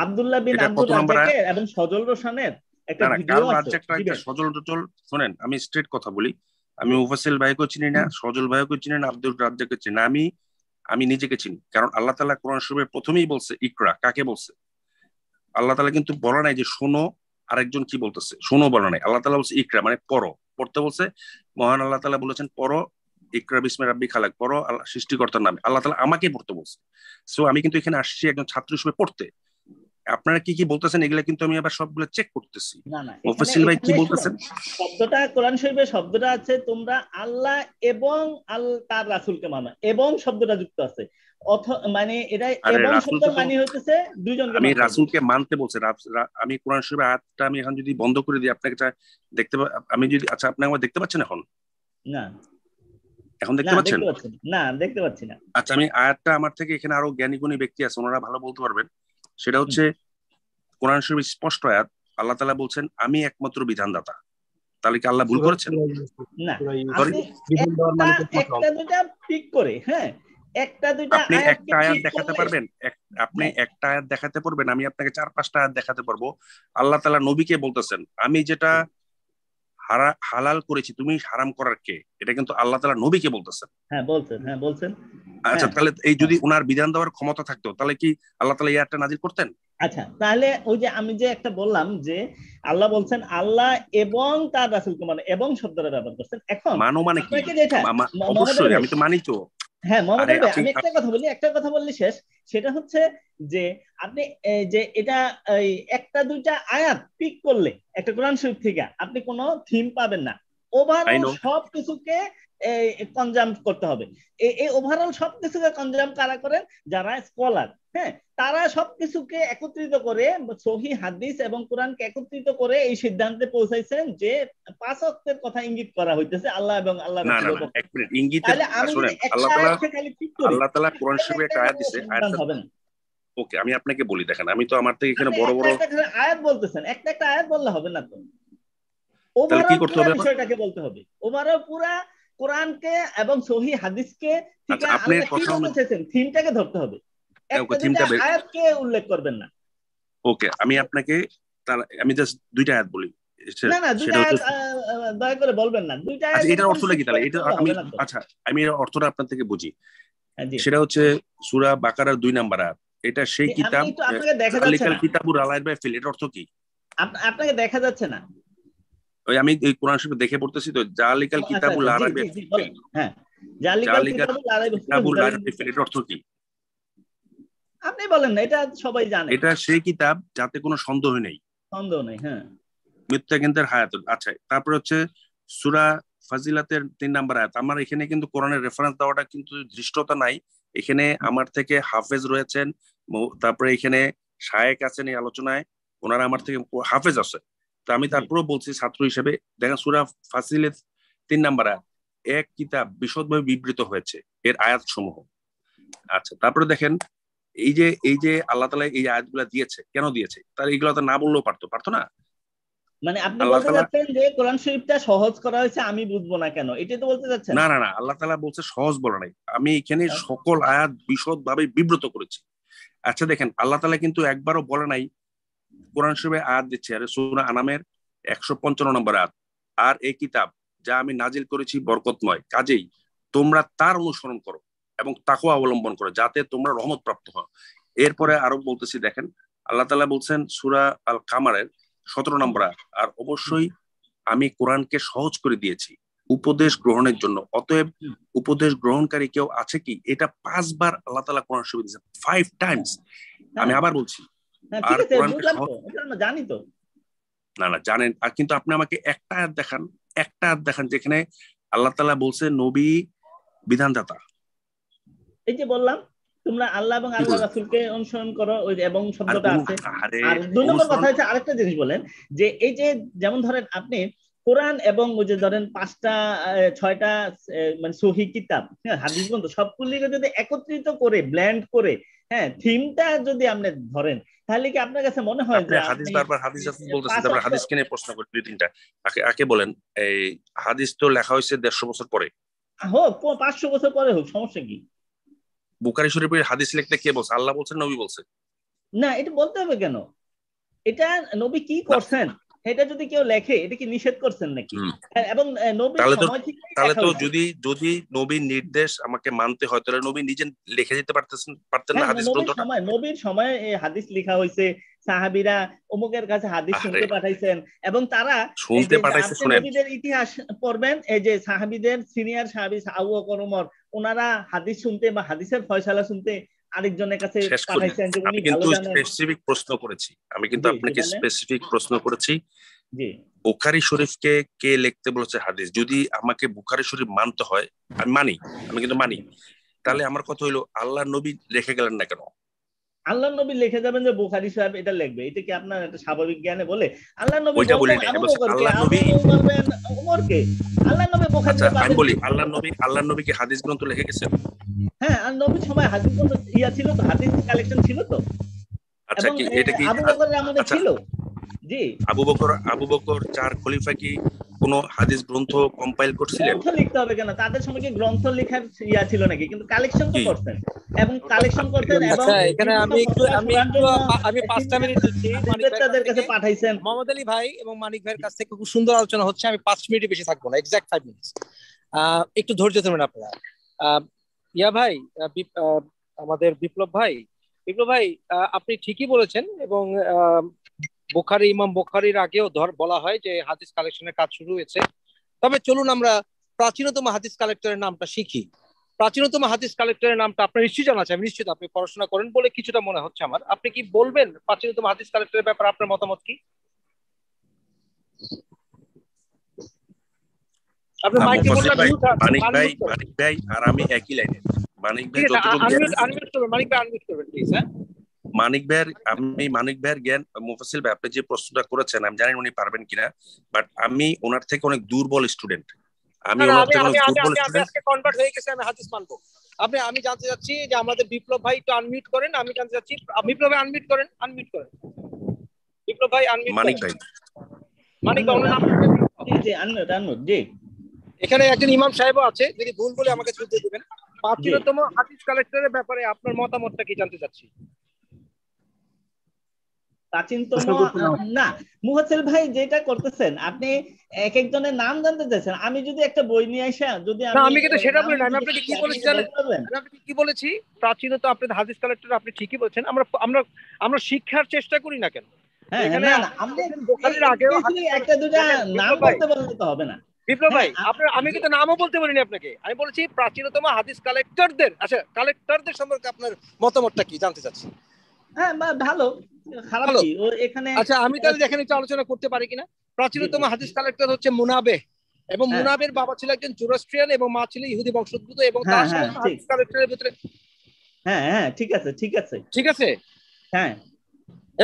আব্দুল্লাহ বিন আব্দুল রাজ্জাকের হ্যাঁ। এবং সজল রোশানের একটা ভিডিও আছে সজল টজল শুনেন আমি স্ট্রেট কথা বলি আমি মুফাসিল ভাইকে চিনি না সজল ভাইকে চিনি না আব্দুল রাজ্জাককে চিনি না আমি আমি নিজেকে চিনি কারণ আল্লাহ তালা কোরআন শরীফে প্রথমেই বলছে ইকরা কাকে বলছে আল্লাহ তালা কিন্তু বলা নাই যে শোনো আরেকজন কি বলতেছে শোনো বলা নাই আল্লাহ তালা বলছে ইকরা মানে পড়ো পড়তে বলছে মহান আল্লাহ তালা বলেছেন পড়ো ইকরা বিসমে রাব্বি খালাক পড়ো সৃষ্টিকর্তার নামে আল্লাহ তালা আমাকে পড়তে বলছে সো আমি কিন্তু এখানে আসছি একজন ছাত্র হিসেবে পড়তে আপনারা কি কি বলতেছেন এগুলা কিন্তু আমি আবার সবগুলো চেক করতেছি মুফাসিল ভাই কি বলতেছেন শব্দটা কোরআন শরীফের শব্দটা আছে তোমরা আল্লাহ এবং তার রাসূলকে মানো এবং শব্দটা যুক্ত আছে মানে এটা এবং শব্দ মানে হচ্ছে দুইজন আমি রাসূলকে মানতে বলছি আমি কোরআন শরীফের আয়াতটা আমি এখন যদি বন্ধ করে দিই আপনাকে দেখতে আমি যদি আচ্ছা আপনি আমার দেখতে পাচ্ছেন এখন না এখন দেখতে পাচ্ছেন না দেখতে পাচ্ছি না আচ্ছা আমি আয়াতটা আমার থেকে এখানে আরো জ্ঞানী গুণী ব্যক্তি আছে ওনারা ভালো বলতে পারবেন সেটা হচ্ছে কোরআন শরীফ স্পষ্ট আয়াত আল্লাহ তালা বলছেন আমি একমাত্র বিধানদাতা তাহলে কি আল্লাহ ভুল করেছেন না মানে একটা ঠিক করে হ্যাঁ একটা দুইটা আপনি একটা আয়াত দেখাতে পারবেন আপনি হ্যাঁ। একটা আয়াত দেখাতে পারবেন আমি আপনাকে চার পাঁচটা আয়াত দেখাতে পারবো আল্লাহ তাআলা নবীকে বলতেছেন আমি যেটা হালাল করেছি তুমি হারাম করার কে এটা কিন্তু আল্লাহ তালা নবীকে বলতেছেন হ্যাঁ বলছেন হ্যাঁ বলছেন আচ্ছা হ্যাঁ। তাহলে এই যদি ওনার বিধান দেওয়ার ক্ষমতা থাকতো তাহলে কি আল্লাহ তালা ইয়ারটা নাজির করতেন আচ্ছা তাহলে ওই যে আমি যে একটা বললাম যে আল্লাহ বলছেন আল্লাহ এবং তার রাসুলকে মানে এবং শব্দটা ব্যবহার করছেন এখন মানো মানে কি আমি তো মানি তো হ্যাঁ মমতা আমি একটা কথা বলি একটা কথা বললি শেষ সেটা হচ্ছে যে আপনি যে এটা একটা দুইটা আয়াত পিক করলে একটা কোরআন শরীফ থেকে আপনি কোনো থিম পাবেন না ওভার সব কিছুকে কনজাম করতে হবে এই ওভারঅল কনজাম কারা করেন যারা স্কলার হ্যাঁ তারা সবকিছুকে একত্রিত করে সহি হাদিস এবং কোরআনকে একত্রিত করে এই সিদ্ধান্তে পৌঁছাইছেন যে পাঁচ কথা ইঙ্গিত করা হইতেছে আল্লাহ এবং আল্লাহ আমি আল্লাহ কোরআন শরীফে একটা আয়াত হবে না ওকে আমি আপনাকে বলি দেখেন আমি তো আমার থেকে এখানে বড় বড় আয়াত বলতেছেন একটা একটা আয়াত বললে হবে না তো ওভারঅল কি করতে হবে বিষয়টাকে বলতে হবে ওভারঅল পুরা কোরআনকে এবং সহি হাদিসকে আচ্ছা, থিমটাকে ধরতে হবে আয়াতকে উল্লেখ করবেন না ওকে আমি আপনাকে তার আমি জাস্ট দুইটা আয়াত বলি করে বলবেন না আচ্ছা, কি তাহলে এটা আচ্ছা আমি অর্থটা আপনার থেকে বুঝি হ্যাঁ, সেটা হচ্ছে বাকারার দুই এটা সেই দেখা অর্থ কি আপনাকে দেখা যাচ্ছে না ওই আমি এই কোরআন শরীফ দেখে পড়তেছি তো জালিকাল আচ্ছা, কিতাবুল আচ্ছা, আরাবি হ্যাঁ, কি আপনি বলেন না এটা সবাই জানে এটা সেই কিতাব যাতে কোনো সন্দেহ নেই সন্দেহ নেই হ্যাঁ মিথ্যা কিন্তু হায়াত আচ্ছা তারপর হচ্ছে সুরা ফাজিলাতের তিন নাম্বার আয়াত আমার এখানে কিন্তু কোরআনের রেফারেন্স দেওয়াটা কিন্তু ধৃষ্টতা নাই এখানে আমার থেকে হাফেজ রয়েছেন তারপরে এখানে শায়েক আছেন এই আলোচনায় ওনারা আমার থেকে হাফেজ আছে তো আমি তারপরেও বলছি ছাত্র হিসেবে দেখা সুরা ফাসিলের তিন নাম্বার আয়াত এক কিতাব বিশদভাবে বিবৃত হয়েছে এর আয়াত সমূহ আচ্ছা তারপরে দেখেন এই যে এই যে আল্লাহ তালা এই আয়াতগুলো দিয়েছে কেন দিয়েছে তার এগুলো তো না বললেও পারতো পারতো না মানে আপনি বলতে চাচ্ছেন যে কোরআন শরীফটা সহজ করা হয়েছে আমি বুঝবো না কেন এটাই তো বলতে চাচ্ছেন না না না আল্লাহ তালা বলছে সহজ বলে নাই আমি এখানে আচ্ছা। সকল আয়াত বিশদভাবে বিব্রত করেছি আচ্ছা দেখেন আল্লাহ তাআলা কিন্তু একবারও বলে নাই কোরআন শরীফে আয়াত দিচ্ছে আরে সুরা আনামের একশো পঞ্চান্ন নম্বর আয়াত আর এই কিতাব যা আমি নাজিল করেছি বরকতময় কাজেই তোমরা তার অনুসরণ করো এবং তাকে অবলম্বন করো যাতে তোমরা রহমত প্রাপ্ত হও এরপরে আরো বলতেছি দেখেন আল্লাহ তালা বলছেন সুরা আল কামারের সতেরো নম্বর আর অবশ্যই আমি কোরআনকে সহজ করে দিয়েছি উপদেশ গ্রহণের জন্য অতএব উপদেশ গ্রহণকারী কেউ আছে কি এটা পাঁচবার আল্লাহ তালা কোরআন শরীফ দিয়েছে ফাইভ টাইমস আমি আবার বলছি না না জানেন আর কিন্তু আপনি আমাকে একটা হাত দেখান একটা হাত দেখান যেখানে আল্লাহ তালা বলছে নবী বিধানদাতা এই যে বললাম তোমরা আল্লাহ এবং আল্লাহ রাসূলকে অনুসরণ করো ওই এবং শব্দটা আছে আর দুই নম্বর কথা হচ্ছে আরেকটা জিনিস বলেন যে এই যে যেমন ধরেন আপনি কোরআন এবং ওই যে ধরেন পাঁচটা ছয়টা মানে সহি কিতাব হ্যাঁ, হাদিস গ্রন্থ সবগুলিকে যদি একত্রিত করে ব্ল্যান্ড করে হ্যাঁ থিমটা যদি আপনি ধরেন তাহলে কি আপনার কাছে মনে হয় যে হাদিস বারবার হাদিস আপনি বলতেছেন তারপরে হাদিস কিনে প্রশ্ন করি দুই তিনটা আগে আগে বলেন এই হাদিস তো লেখা হয়েছে 150 বছর পরে হোক 500 বছর পরে হোক সমস্যা কি বুখারী শরীফের হাদিস লিখতে কে বলছে আল্লাহ বলছেন নবী বলছে না এটা বলতে হবে কেন এটা নবী কি করছেন এটা যদি কেউ লেখে এটা কি নিষেধ করছেন নাকি হ্যাঁ, এবং নবীর সময় থেকে তাহলে তো যদি যদি নবীর নির্দেশ আমাকে মানতে হয় তাহলে নবী নিজে লিখে দিতে পারতেছেন পারতেন না হ্যাঁ, হাদিস সময় নবীর সময় এই হাদিস লেখা হয়েছে সাহাবীরা অমুকের কাছে হাদিস শুনতে পাঠাইছেন এবং তারা শুনতে পাঠাইছে শুনেন ইতিহাস পড়বেন এই যে সাহাবীদের সিনিয়র সাহাবী আবু বকর ওমর ওনারা হাদিস শুনতে বা হাদিসের ফয়সালা শুনতে আরেকজনের কাছে পাঠাইছেন যে উনি কিন্তু স্পেসিফিক প্রশ্ন করেছি আমি কিন্তু আপনাকে স্পেসিফিক প্রশ্ন করেছি জি বুখারি শরীফকে কে লিখতে বলেছে হাদিস যদি আমাকে বুখারি শরীফ মানতে হয় আমি মানি আমি কিন্তু মানি তাহলে আমার কথা হইলো আল্লাহ নবী রেখে গেলেন না কেন আল্লাহ নবী লিখে যাবেন যে বুখারী সাহেব এটা লিখবে এটা কি আপনার একটা স্বাভাবিক জ্ঞানে বলে আল্লাহ নবী ওইটা আচ্ছা, বলি আল্লাহ নবী ওমরকে আল্লাহ নবী বুখারি আমি বলি আল্লাহ নবী আল্লাহ নবী কি হাদিস গ্রন্থ লিখে গেছেন হ্যাঁ আর নবীর সময় হাদিস গ্রন্থ ইয়া ছিল তো হাদিস কালেকশন ছিল তো আচ্ছা কি এটা কি আচ্ছা। জি আবু বকর আবু বকর চার খলিফা কি কোন হাদিস গ্রন্থ কম্পাইল করছিলেন গ্রন্থ লিখতে হবে কেন তাদের সময় কি গ্রন্থ লেখার ইয়া ছিল নাকি কিন্তু কালেকশন তো করতেন এবং কালেকশন করতেন আচ্ছা, এবং এখানে আমি একটু আমি একটু আমি 5টা মিনিট দিচ্ছি তাদের কাছে পাঠাইছেন মোহাম্মদ আলী ভাই এবং মানিক ভাইয়ের কাছ থেকে খুব সুন্দর আলোচনা হচ্ছে আমি 5 মিনিটে বেশি থাকবো না এক্সাক্ট 5 মিনিট একটু ধৈর্য ধরবেন আপনারা ইয়া ভাই আমাদের বিপ্লব ভাই বিপ্লব ভাই আপনি ঠিকই বলেছেন এবং বোখারি ইমাম বোখারির আগেও ধর বলা হয় যে হাদিস কালেকশনের কাজ শুরু হয়েছে তবে চলুন আমরা প্রাচীনতম হাদিস কালেক্টরের নামটা শিখি প্রাচীনতম হাদিস কালেক্টরের নামটা আপনার নিশ্চয়ই জানা আছে আমি নিশ্চিত আপনি পড়াশোনা করেন বলে কিছুটা মনে হচ্ছে আমার আপনি কি বলবেন প্রাচীনতম হাদিস কালেক্টরের ব্যাপারে আপনার মতামত কি পারেন মানিক ভাই মানিক ভাই আর আমি একই লাইনে মানিক মানিক ভাই হ্যাঁ? ভাইয়ের আমি মানিক ভাইয়ের জ্ঞান মুফাসিল ভাই আপনি যে প্রশ্নটা করেছেন আমি জানি উনি পারবেন কিনা বাট আমি ওনার থেকে অনেক দুর্বল স্টুডেন্ট আমি ওনার থেকে অনেক দুর্বল স্টুডেন্ট হয়ে গেছে আমি হাদিস মানবো আপনি আমি জানতে চাচ্ছি যে আমাদের বিপ্লব ভাই একটু আনমিউট করেন আমি জানতে চাচ্ছি বিপ্লব ভাই আনমিউট করেন আনমিউট করেন বিপ্লব ভাই আনমিউট মানিক ভাই মানিক ভাই ওনার নাম জি জি আনমিউট আনমিউট জি এখানে একজন ইমাম সাহেবও আছে যদি ভুল বলে আমাকে ছুটি দিবেন প্রাচীনতম হাদিস কালেক্টরের ব্যাপারে আপনার মতামতটা কি জানতে চাচ্ছি প্রাচীনতম আচ্ছা, না ভাই যেটা করতেছেন আপনি এক একজনের নাম জানতে চাইছেন আমি যদি একটা বই নিয়ে আসা যদি আমি কিন্তু সেটা বলি না আমি আপনাকে কি বলেছি আপনাকে কি বলেছি প্রাচীন তো আপনি হাদিস কালেক্টর আপনি ঠিকই বলছেন আমরা আমরা আমরা শিক্ষার চেষ্টা করি না কেন হ্যাঁ না না একটা দুটা নাম করতে বলতে হবে না বিপ্লব ভাই হ্যাঁ, আপনার আমি কিন্তু নামও বলতে পারিনি আপনাকে আমি বলছি প্রাচীনতম হাদিস কালেক্টরদের আচ্ছা কালেক্টরদের সম্পর্কে আপনার মতামতটা কি জানতে চাচ্ছি হ্যাঁ ভালো আচ্ছা আমি তাহলে দেখেন একটু আলোচনা করতে পারি কিনা প্রাচীনতম হাদিস কালেক্টর হচ্ছে মুনাবে এবং হ্যাঁ। মুনাবের বাবা ছিল একজন জুরাস্ট্রিয়ান এবং মা ছিল ইহুদি বংশোদ্ভূত এবং হ্যাঁ, তার সাথে হাদিস কালেক্টরের ভিতরে হ্যাঁ হ্যাঁ ঠিক আছে ঠিক আছে ঠিক আছে হ্যাঁ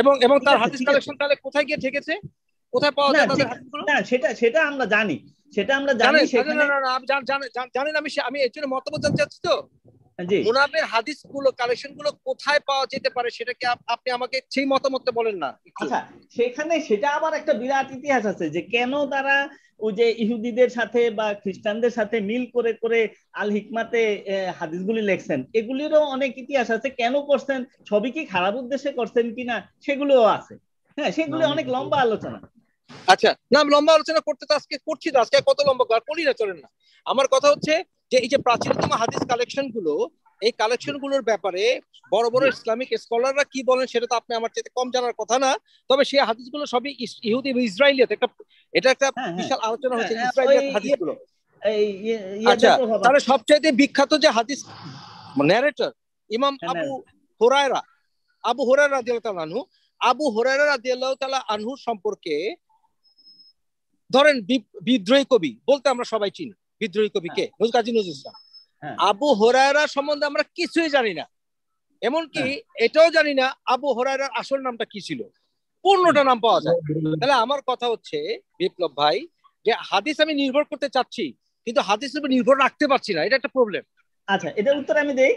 এবং এবং তার হাদিস কালেকশন তাহলে কোথায় গিয়ে ঠেকেছে কোথায় পাওয়া যায় সেটা সেটা আমরা জানি সেটা আমরা জানি জানেন আমি আমি এর জন্য মতামত জানতে চাচ্ছি তো মুনাফের হাদিস গুলো কালেকশন গুলো কোথায় পাওয়া যেতে পারে সেটা কি আপনি আমাকে সেই মতামত বলেন না আচ্ছা, সেখানে সেটা আবার একটা বিরাট ইতিহাস আছে যে কেন তারা ওই যে ইহুদিদের সাথে বা খ্রিস্টানদের সাথে মিল করে করে আল হিকমাতে হাদিসগুলি লেখছেন এগুলিরও অনেক ইতিহাস আছে কেন করছেন ছবি কি খারাপ উদ্দেশ্যে করছেন কিনা সেগুলোও আছে হ্যাঁ সেগুলো অনেক লম্বা আলোচনা আচ্ছা না আমি লম্বা আলোচনা করতে তো আজকে করছি তো আজকে কত লম্বা করি না চলেন না আমার কথা হচ্ছে যে এই যে প্রাচীনতম হাদিস কালেকশন গুলো এই কালেকশন গুলোর ব্যাপারে বড় বড় ইসলামিক স্কলাররা কি বলেন সেটা তো আপনি আমার চেয়ে কম জানার কথা না তবে সেই গুলো সবই ইহুদি ইসরায়েলিয়াতে একটা এটা একটা হ্যাঁ, হ্যাঁ। বিশাল আলোচনা হচ্ছে হ্যাঁ, ইসরায়েলিয়াত হাদিসগুলো ইয়ে- ইয়ে- আচ্ছা তাহলে সবচেয়ে বিখ্যাত যে হাদিস ন্যারেটর ইমাম আবু হোরায়রা আবু হোরায়রা রাদিয়াল্লাহু আনহু আবু হোরায়রা রাদিয়াল্লাহু তাআলা আনহু সম্পর্কে ধরেন বিদ্রোহী কবি বলতে আমরা সবাই চিনি বিদ্রোহী কবি কে কাজী হ্যাঁ। নজরুল ইসলাম হ্যাঁ। আবু হরায়রা সম্বন্ধে আমরা কিছুই জানি না এমনকি হ্যাঁ। এটাও জানি না আবু হরায়রার আসল নামটা কি ছিল পূর্ণটা নাম পাওয়া যায় তাহলে আমার কথা হচ্ছে বিপ্লব ভাই যে হাদিস আমি নির্ভর করতে চাচ্ছি কিন্তু হাদিস উপর নির্ভর রাখতে পারছি না এটা একটা প্রবলেম আচ্ছা এটার উত্তর আমি দেই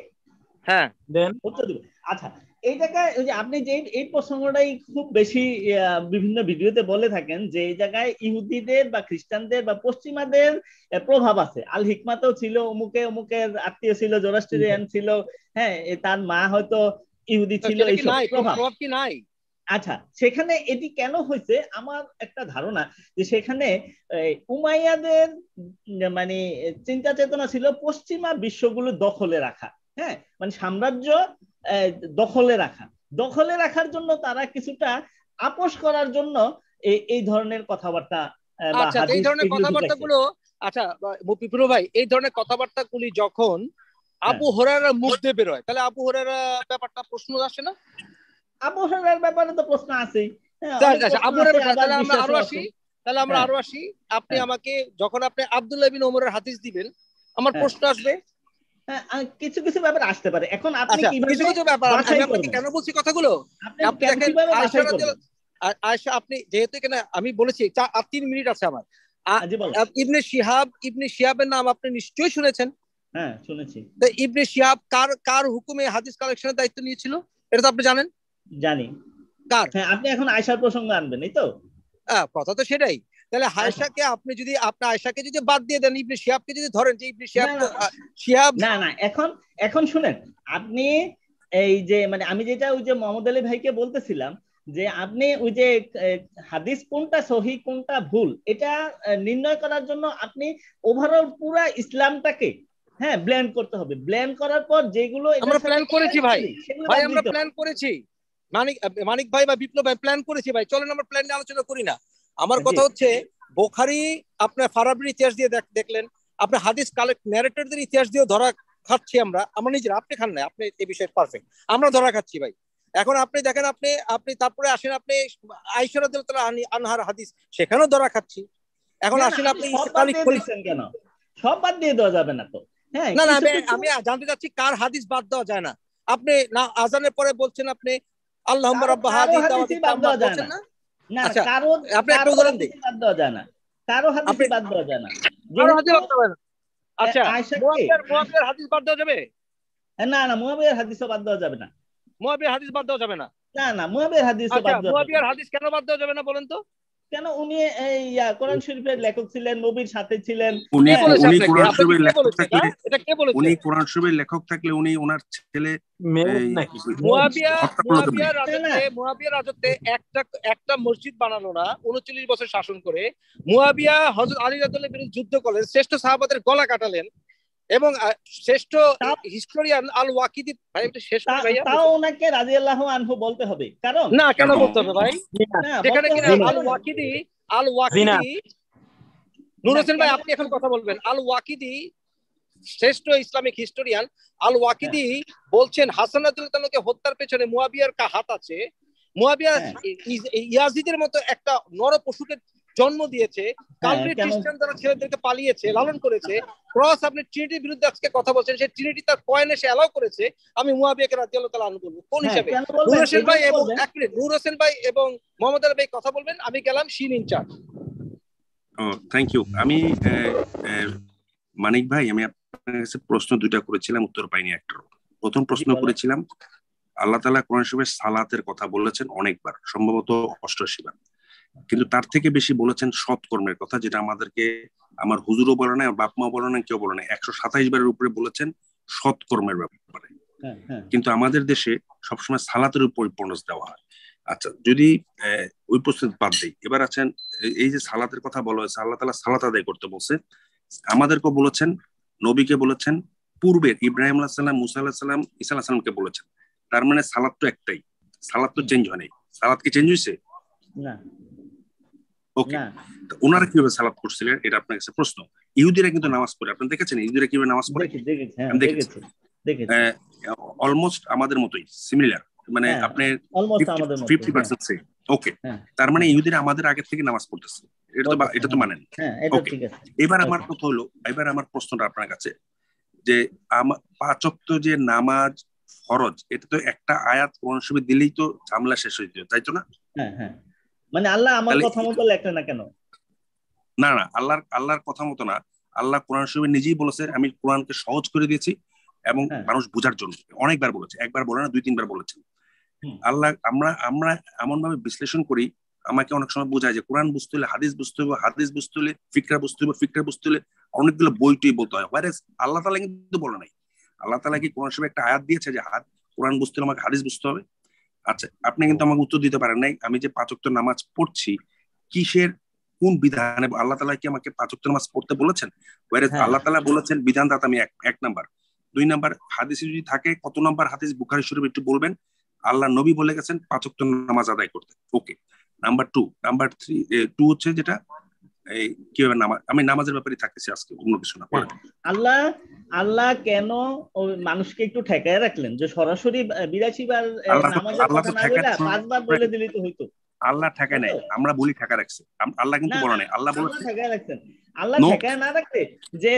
হ্যাঁ দেন উত্তর দেব আচ্ছা এই জায়গায় ওই যে আপনি যে এই প্রসঙ্গটাই খুব বেশি বিভিন্ন ভিডিওতে বলে থাকেন যে এই জায়গায় ইহুদিদের বা খ্রিস্টানদের বা পশ্চিমাদের প্রভাব আছে আল হিকমাতেও ছিল অমুকে অমুকের আত্মীয় ছিল জোরাস্টেরিয়ান ছিল হ্যাঁ তার মা হয়তো ইহুদি ছিল এইসব প্রভাব কি নাই আচ্ছা সেখানে এটি কেন হয়েছে আমার একটা ধারণা যে সেখানে উমাইয়াদের মানে চিন্তা চেতনা ছিল পশ্চিমা বিশ্বগুলো দখলে রাখা হ্যাঁ মানে সাম্রাজ্য দখলে রাখা দখলে রাখার জন্য তারা কিছুটা আপোষ করার জন্য এই ধরনের কথাবার্তা আচ্ছা এই ধরনের কথাবার্তা গুলো আচ্ছা বিপ্লব ভাই এই ধরনের কথাবার্তা গুলি যখন হ্যাঁ। আবু হরারা মুখ দিয়ে বেরোয় তাহলে আবু হরারা ব্যাপারটা প্রশ্ন আসে না আবু হরার ব্যাপারে তো প্রশ্ন আছেই হ্যাঁ, আচ্ছা, আবু তাহলে আমরা আরো আসি তাহলে আমরা হ্যাঁ। আরো আসি আপনি আমাকে যখন আপনি আবদুল্লাহ বিন ওমরের হাদিস দিবেন আমার প্রশ্ন আসবে হ্যাঁ, কিছু কিছু ব্যাপার আসতে পারে এখন আপনি আচ্ছা, কিছু কিছু ব্যাপার আমি কেন বলছি কথাগুলো আপনি আয়সা আপনি যেহেতু এখানে আমি বলেছি আর তিন মিনিট আছে আমার ইবনে শিহাব ইবনে শিহাবের নাম আপনি নিশ্চয়ই শুনেছেন হ্যাঁ শুনেছি ইবনে শিহাব কার কার হুকুমে হাদিস কালেকশনের দায়িত্ব নিয়েছিল এটা তো আপনি জানেন জানি কার হ্যাঁ আপনি এখন আয়সার প্রসঙ্গ আনবেন এই তো কথা তো সেটাই তাহলে হায়সাকে হ্যাঁ, হ্যাঁ। আপনি যদি আপনার আয়সাকে যদি বাদ দিয়ে দেন ইবনে শিহাবকে যদি ধরেন যে ইবনে শিহাব শিহাব না না এখন এখন শুনেন আপনি এই যে মানে আমি যেটা ওই যে মোহাম্মদ আলী ভাইকে বলতেছিলাম যে আপনি ওই যে হাদিস কোনটা সহি কোনটা ভুল এটা নির্ণয় করার জন্য আপনি ওভারঅল পুরো ইসলামটাকে হ্যাঁ ব্ল্যান্ড করতে হবে ব্ল্যান্ড করার পর যেগুলো আমরা প্ল্যান করেছি ভাই ভাই আমরা প্ল্যান করেছি মানিক মানিক ভাই বা বিপ্লব ভাই প্ল্যান করেছি ভাই চলেন আমরা প্ল্যান নিয়ে আলোচনা করি না আমার কথা হচ্ছে বোখারি আপনার ফারাবির ইতিহাস দিয়ে দেখলেন আপনার হাদিস কালেক্ট ন্যারেটরদের ইতিহাস দিয়েও ধরা খাচ্ছি আমরা আমরা নিজের আপনি খান না আপনি এই বিষয়ে পারফেক্ট আমরা ধরা খাচ্ছি ভাই এখন আপনি দেখেন আপনি আপনি তারপরে আসেন আপনি আইসারাদুল্লাহ আনহার হাদিস সেখানেও ধরা খাচ্ছি এখন আসেন আপনি কেন সব বাদ দিয়ে দেওয়া যাবে না তো হ্যাঁ, না না আমি জানতে চাচ্ছি কার হাদিস বাদ দেওয়া যায় না আপনি না আজানের পরে বলছেন আপনি আল্লাহ রাব্বা হাদিস বাদ দেওয়া যায় না না আচ্ছা, না কারো হাদিস আচ্ছা হাদিস বাদ দেওয়া যাবে না না বাদ দেওয়া যাবে না হাদিস বাদ দেওয়া যাবে না না না হাদিস আচ্ছা, হাদিস কেন বাদ দেওয়া যাবে না বলেন তো কেন উনি এই কোরআন শরীফের লেখক ছিলেন নবীর সাথে ছিলেন উনি উনি কোরআন শরীফের লেখক থাকলে হ্যাঁ? এটা কে বলেছে উনি কোরআন শরীফের লেখক থাকলে উনি ওনার ছেলে মুয়াবিয়া মুয়াবিয়া রাজত্বে মুয়াবিয়া রাজত্বে একটা একটা মসজিদ বানানো না 39 বছর শাসন করে মুয়াবিয়া হযরত আলী রাদিয়াল্লাহু বিরুদ্ধে যুদ্ধ করলেন শ্রেষ্ঠ সাহাবাদের গলা কাটালেন এবং শ্রেষ্ঠ হিস্টোরিয়ান আল ওয়াকিদি ভাই একটু শেষ করে ভাই তাও ওনাকে রাদিয়াল্লাহু আনহু বলতে হবে কারণ না কেন বলতে হবে ভাই যেখানে কিনা আল ওয়াকিদি আল ওয়াকিদি নূর হোসেন ভাই আপনি এখন কথা বলবেন আল ওয়াকিদি শ্রেষ্ঠ ইসলামিক হিস্টোরিয়ান আল ওয়াকিদি বলছেন হাসানাতুল তানুকে হত্যার পেছনে মুয়াবিয়ার কা হাত আছে মুয়াবিয়া হ্যাঁ। ইয়াজিদের মতো একটা নর পশুকে জন্ম দিয়েছে কাউন্টারি খ্রিস্টান তারা ছেলেদেরকে পালিয়েছে লালন করেছে ক্রস আপনি ট্রিনিটির বিরুদ্ধে আজকে কথা বলছেন সেই ট্রিনিটি তার কয়েন এসে অ্যালাউ করেছে আমি মুয়াবিয়াকে রাজিয়াল্লাহ তালা আনু বলবো কোন হ্যাঁ, হিসাবে নূর হোসেন ভাই এবং এক মিনিট নূর হোসেন ভাই এবং মোহাম্মদ আলী ভাই কথা বলবেন আমি গেলাম শিন ইনচার্জ থ্যাংক ইউ আমি মানিক ভাই আমি আপনার কাছে প্রশ্ন দুইটা করেছিলাম উত্তর পাইনি একটারও প্রথম প্রশ্ন করেছিলাম আল্লাহ তালা কোরআন সালাতের কথা বলেছেন অনেকবার সম্ভবত অষ্টআশি বার কিন্তু তার থেকে বেশি বলেছেন সৎকর্মের কথা যেটা আমাদেরকে আমার হুজুরও বলে না বাপ মা বলে না কেউ বলে না একশো সাতাইশ বারের উপরে বলেছেন সৎকর্মের ব্যাপারে হ্যাঁ, হ্যাঁ। কিন্তু আমাদের দেশে সবসময় সালাতের উপর পরিপূর্ণস দেওয়া হয় আচ্ছা যদি ওই প্রস্তুত বাদ দিই এবার আছেন এই যে সালাতের কথা বলা হয়েছে আল্লাহ তালা সালাত আদায় করতে বলছে আমাদেরকে বলেছেন নবীকে বলেছেন পূর্বের ইব্রাহিম আল্লাহ সাল্লাম মুসা আল্লাহ সাল্লাম ইসা আল্লাহ সাল্লামকে বলেছেন তার মানে সালাদ তো একটাই সালাদ তো চেঞ্জ হয়নি সালাদ কি চেঞ্জ হয়েছে ওকে ওনারা কিভাবে সালাত করছিলেন এটা আপনার কাছে প্রশ্ন ইহুদিরা কিন্তু নামাজ পড়ে আপনি দেখেছেন ইহুদিরা কিভাবে নামাজ পড়ে দেখেছি অলমোস্ট হ্যাঁ, আমাদের মতোই সিমিলার মানে হ্যাঁ, আপনি ফিফটি পার্সেন্ট সেম ওকে তার মানে ইহুদিরা আমাদের আগে থেকে নামাজ পড়তেছে এটা তো এটা তো হ্যাঁ। মানেন ওকে এবার আমার কথা হলো এবার আমার প্রশ্নটা আপনার কাছে যে পাঁচক্ত যে নামাজ ফরজ এটা তো একটা আয়াত কোরআন শরীফে দিলেই তো ঝামেলা শেষ হয়ে যেত তাই তো না হ্যাঁ মানে আল্লাহ আমার কথা মতো লেখে না কেন না না আল্লাহর আল্লাহর কথা মতো না আল্লাহ কোরআন শরীফে নিজেই বলেছে আমি কোরআনকে সহজ করে দিয়েছি এবং হ্যাঁ। মানুষ বোঝার জন্য অনেকবার বলেছে একবার বলে না দুই তিনবার বলেছেন আল্লাহ আমরা আমরা এমন ভাবে বিশ্লেষণ করি আমাকে অনেক সময় বোঝায় যে কোরআন বুঝতে হলে হাদিস বুঝতে হবে হাদিস বুঝতে হলে ফিকরা বুঝতে হবে ফিকরা বুঝতে হলে অনেকগুলো বইটই বলতে হয় হোয়ার আল্লাহ তালা কিন্তু বলে নাই আল্লাহ তালা কি কোরআন শরীফে একটা আয়াত দিয়েছে যে হাত কোরআন বুঝতে হলে আমাকে হাদিস বুঝতে হবে আচ্ছা আপনি কিন্তু আমাকে উত্তর দিতে পারেন নাই আমি যে পাঁচক্ত নামাজ পড়ছি কিসের কোন বিধানে আল্লাহ তালা কি আমাকে পাঁচক্ত নামাজ পড়তে বলেছেন হ্যাঁ। আল্লাহ তালা বলেছেন বিধানদাতা আমি এক নাম্বার দুই নাম্বার হাদিসে যদি থাকে কত নাম্বার হাদিস বুখারি শরীফ একটু বলবেন আল্লাহ নবী বলে গেছেন পাঁচক্ত নামাজ আদায় করতে okay number two number three two হচ্ছে যেটা এই কিভাবে নামাজ আমি নামাজের ব্যাপারে থাকতেছি আজকে অন্য কিছু না আল্লাহ আল্লাহ কেন মানুষকে একটু ঠেকায় রাখলেন যে সরাসরি বিরাশি বার নামাজের কথা বলে পাঁচবার বলে দিলে তো হইতো আল্লাহ ঠেকায় নাই আমরা বলি ঠেকায় রাখছে আল্লাহ কিন্তু বলে নাই আল্লাহ বলে ঠেকায় রাখছেন আল্লাহ ঠেকায় না রাখতে যে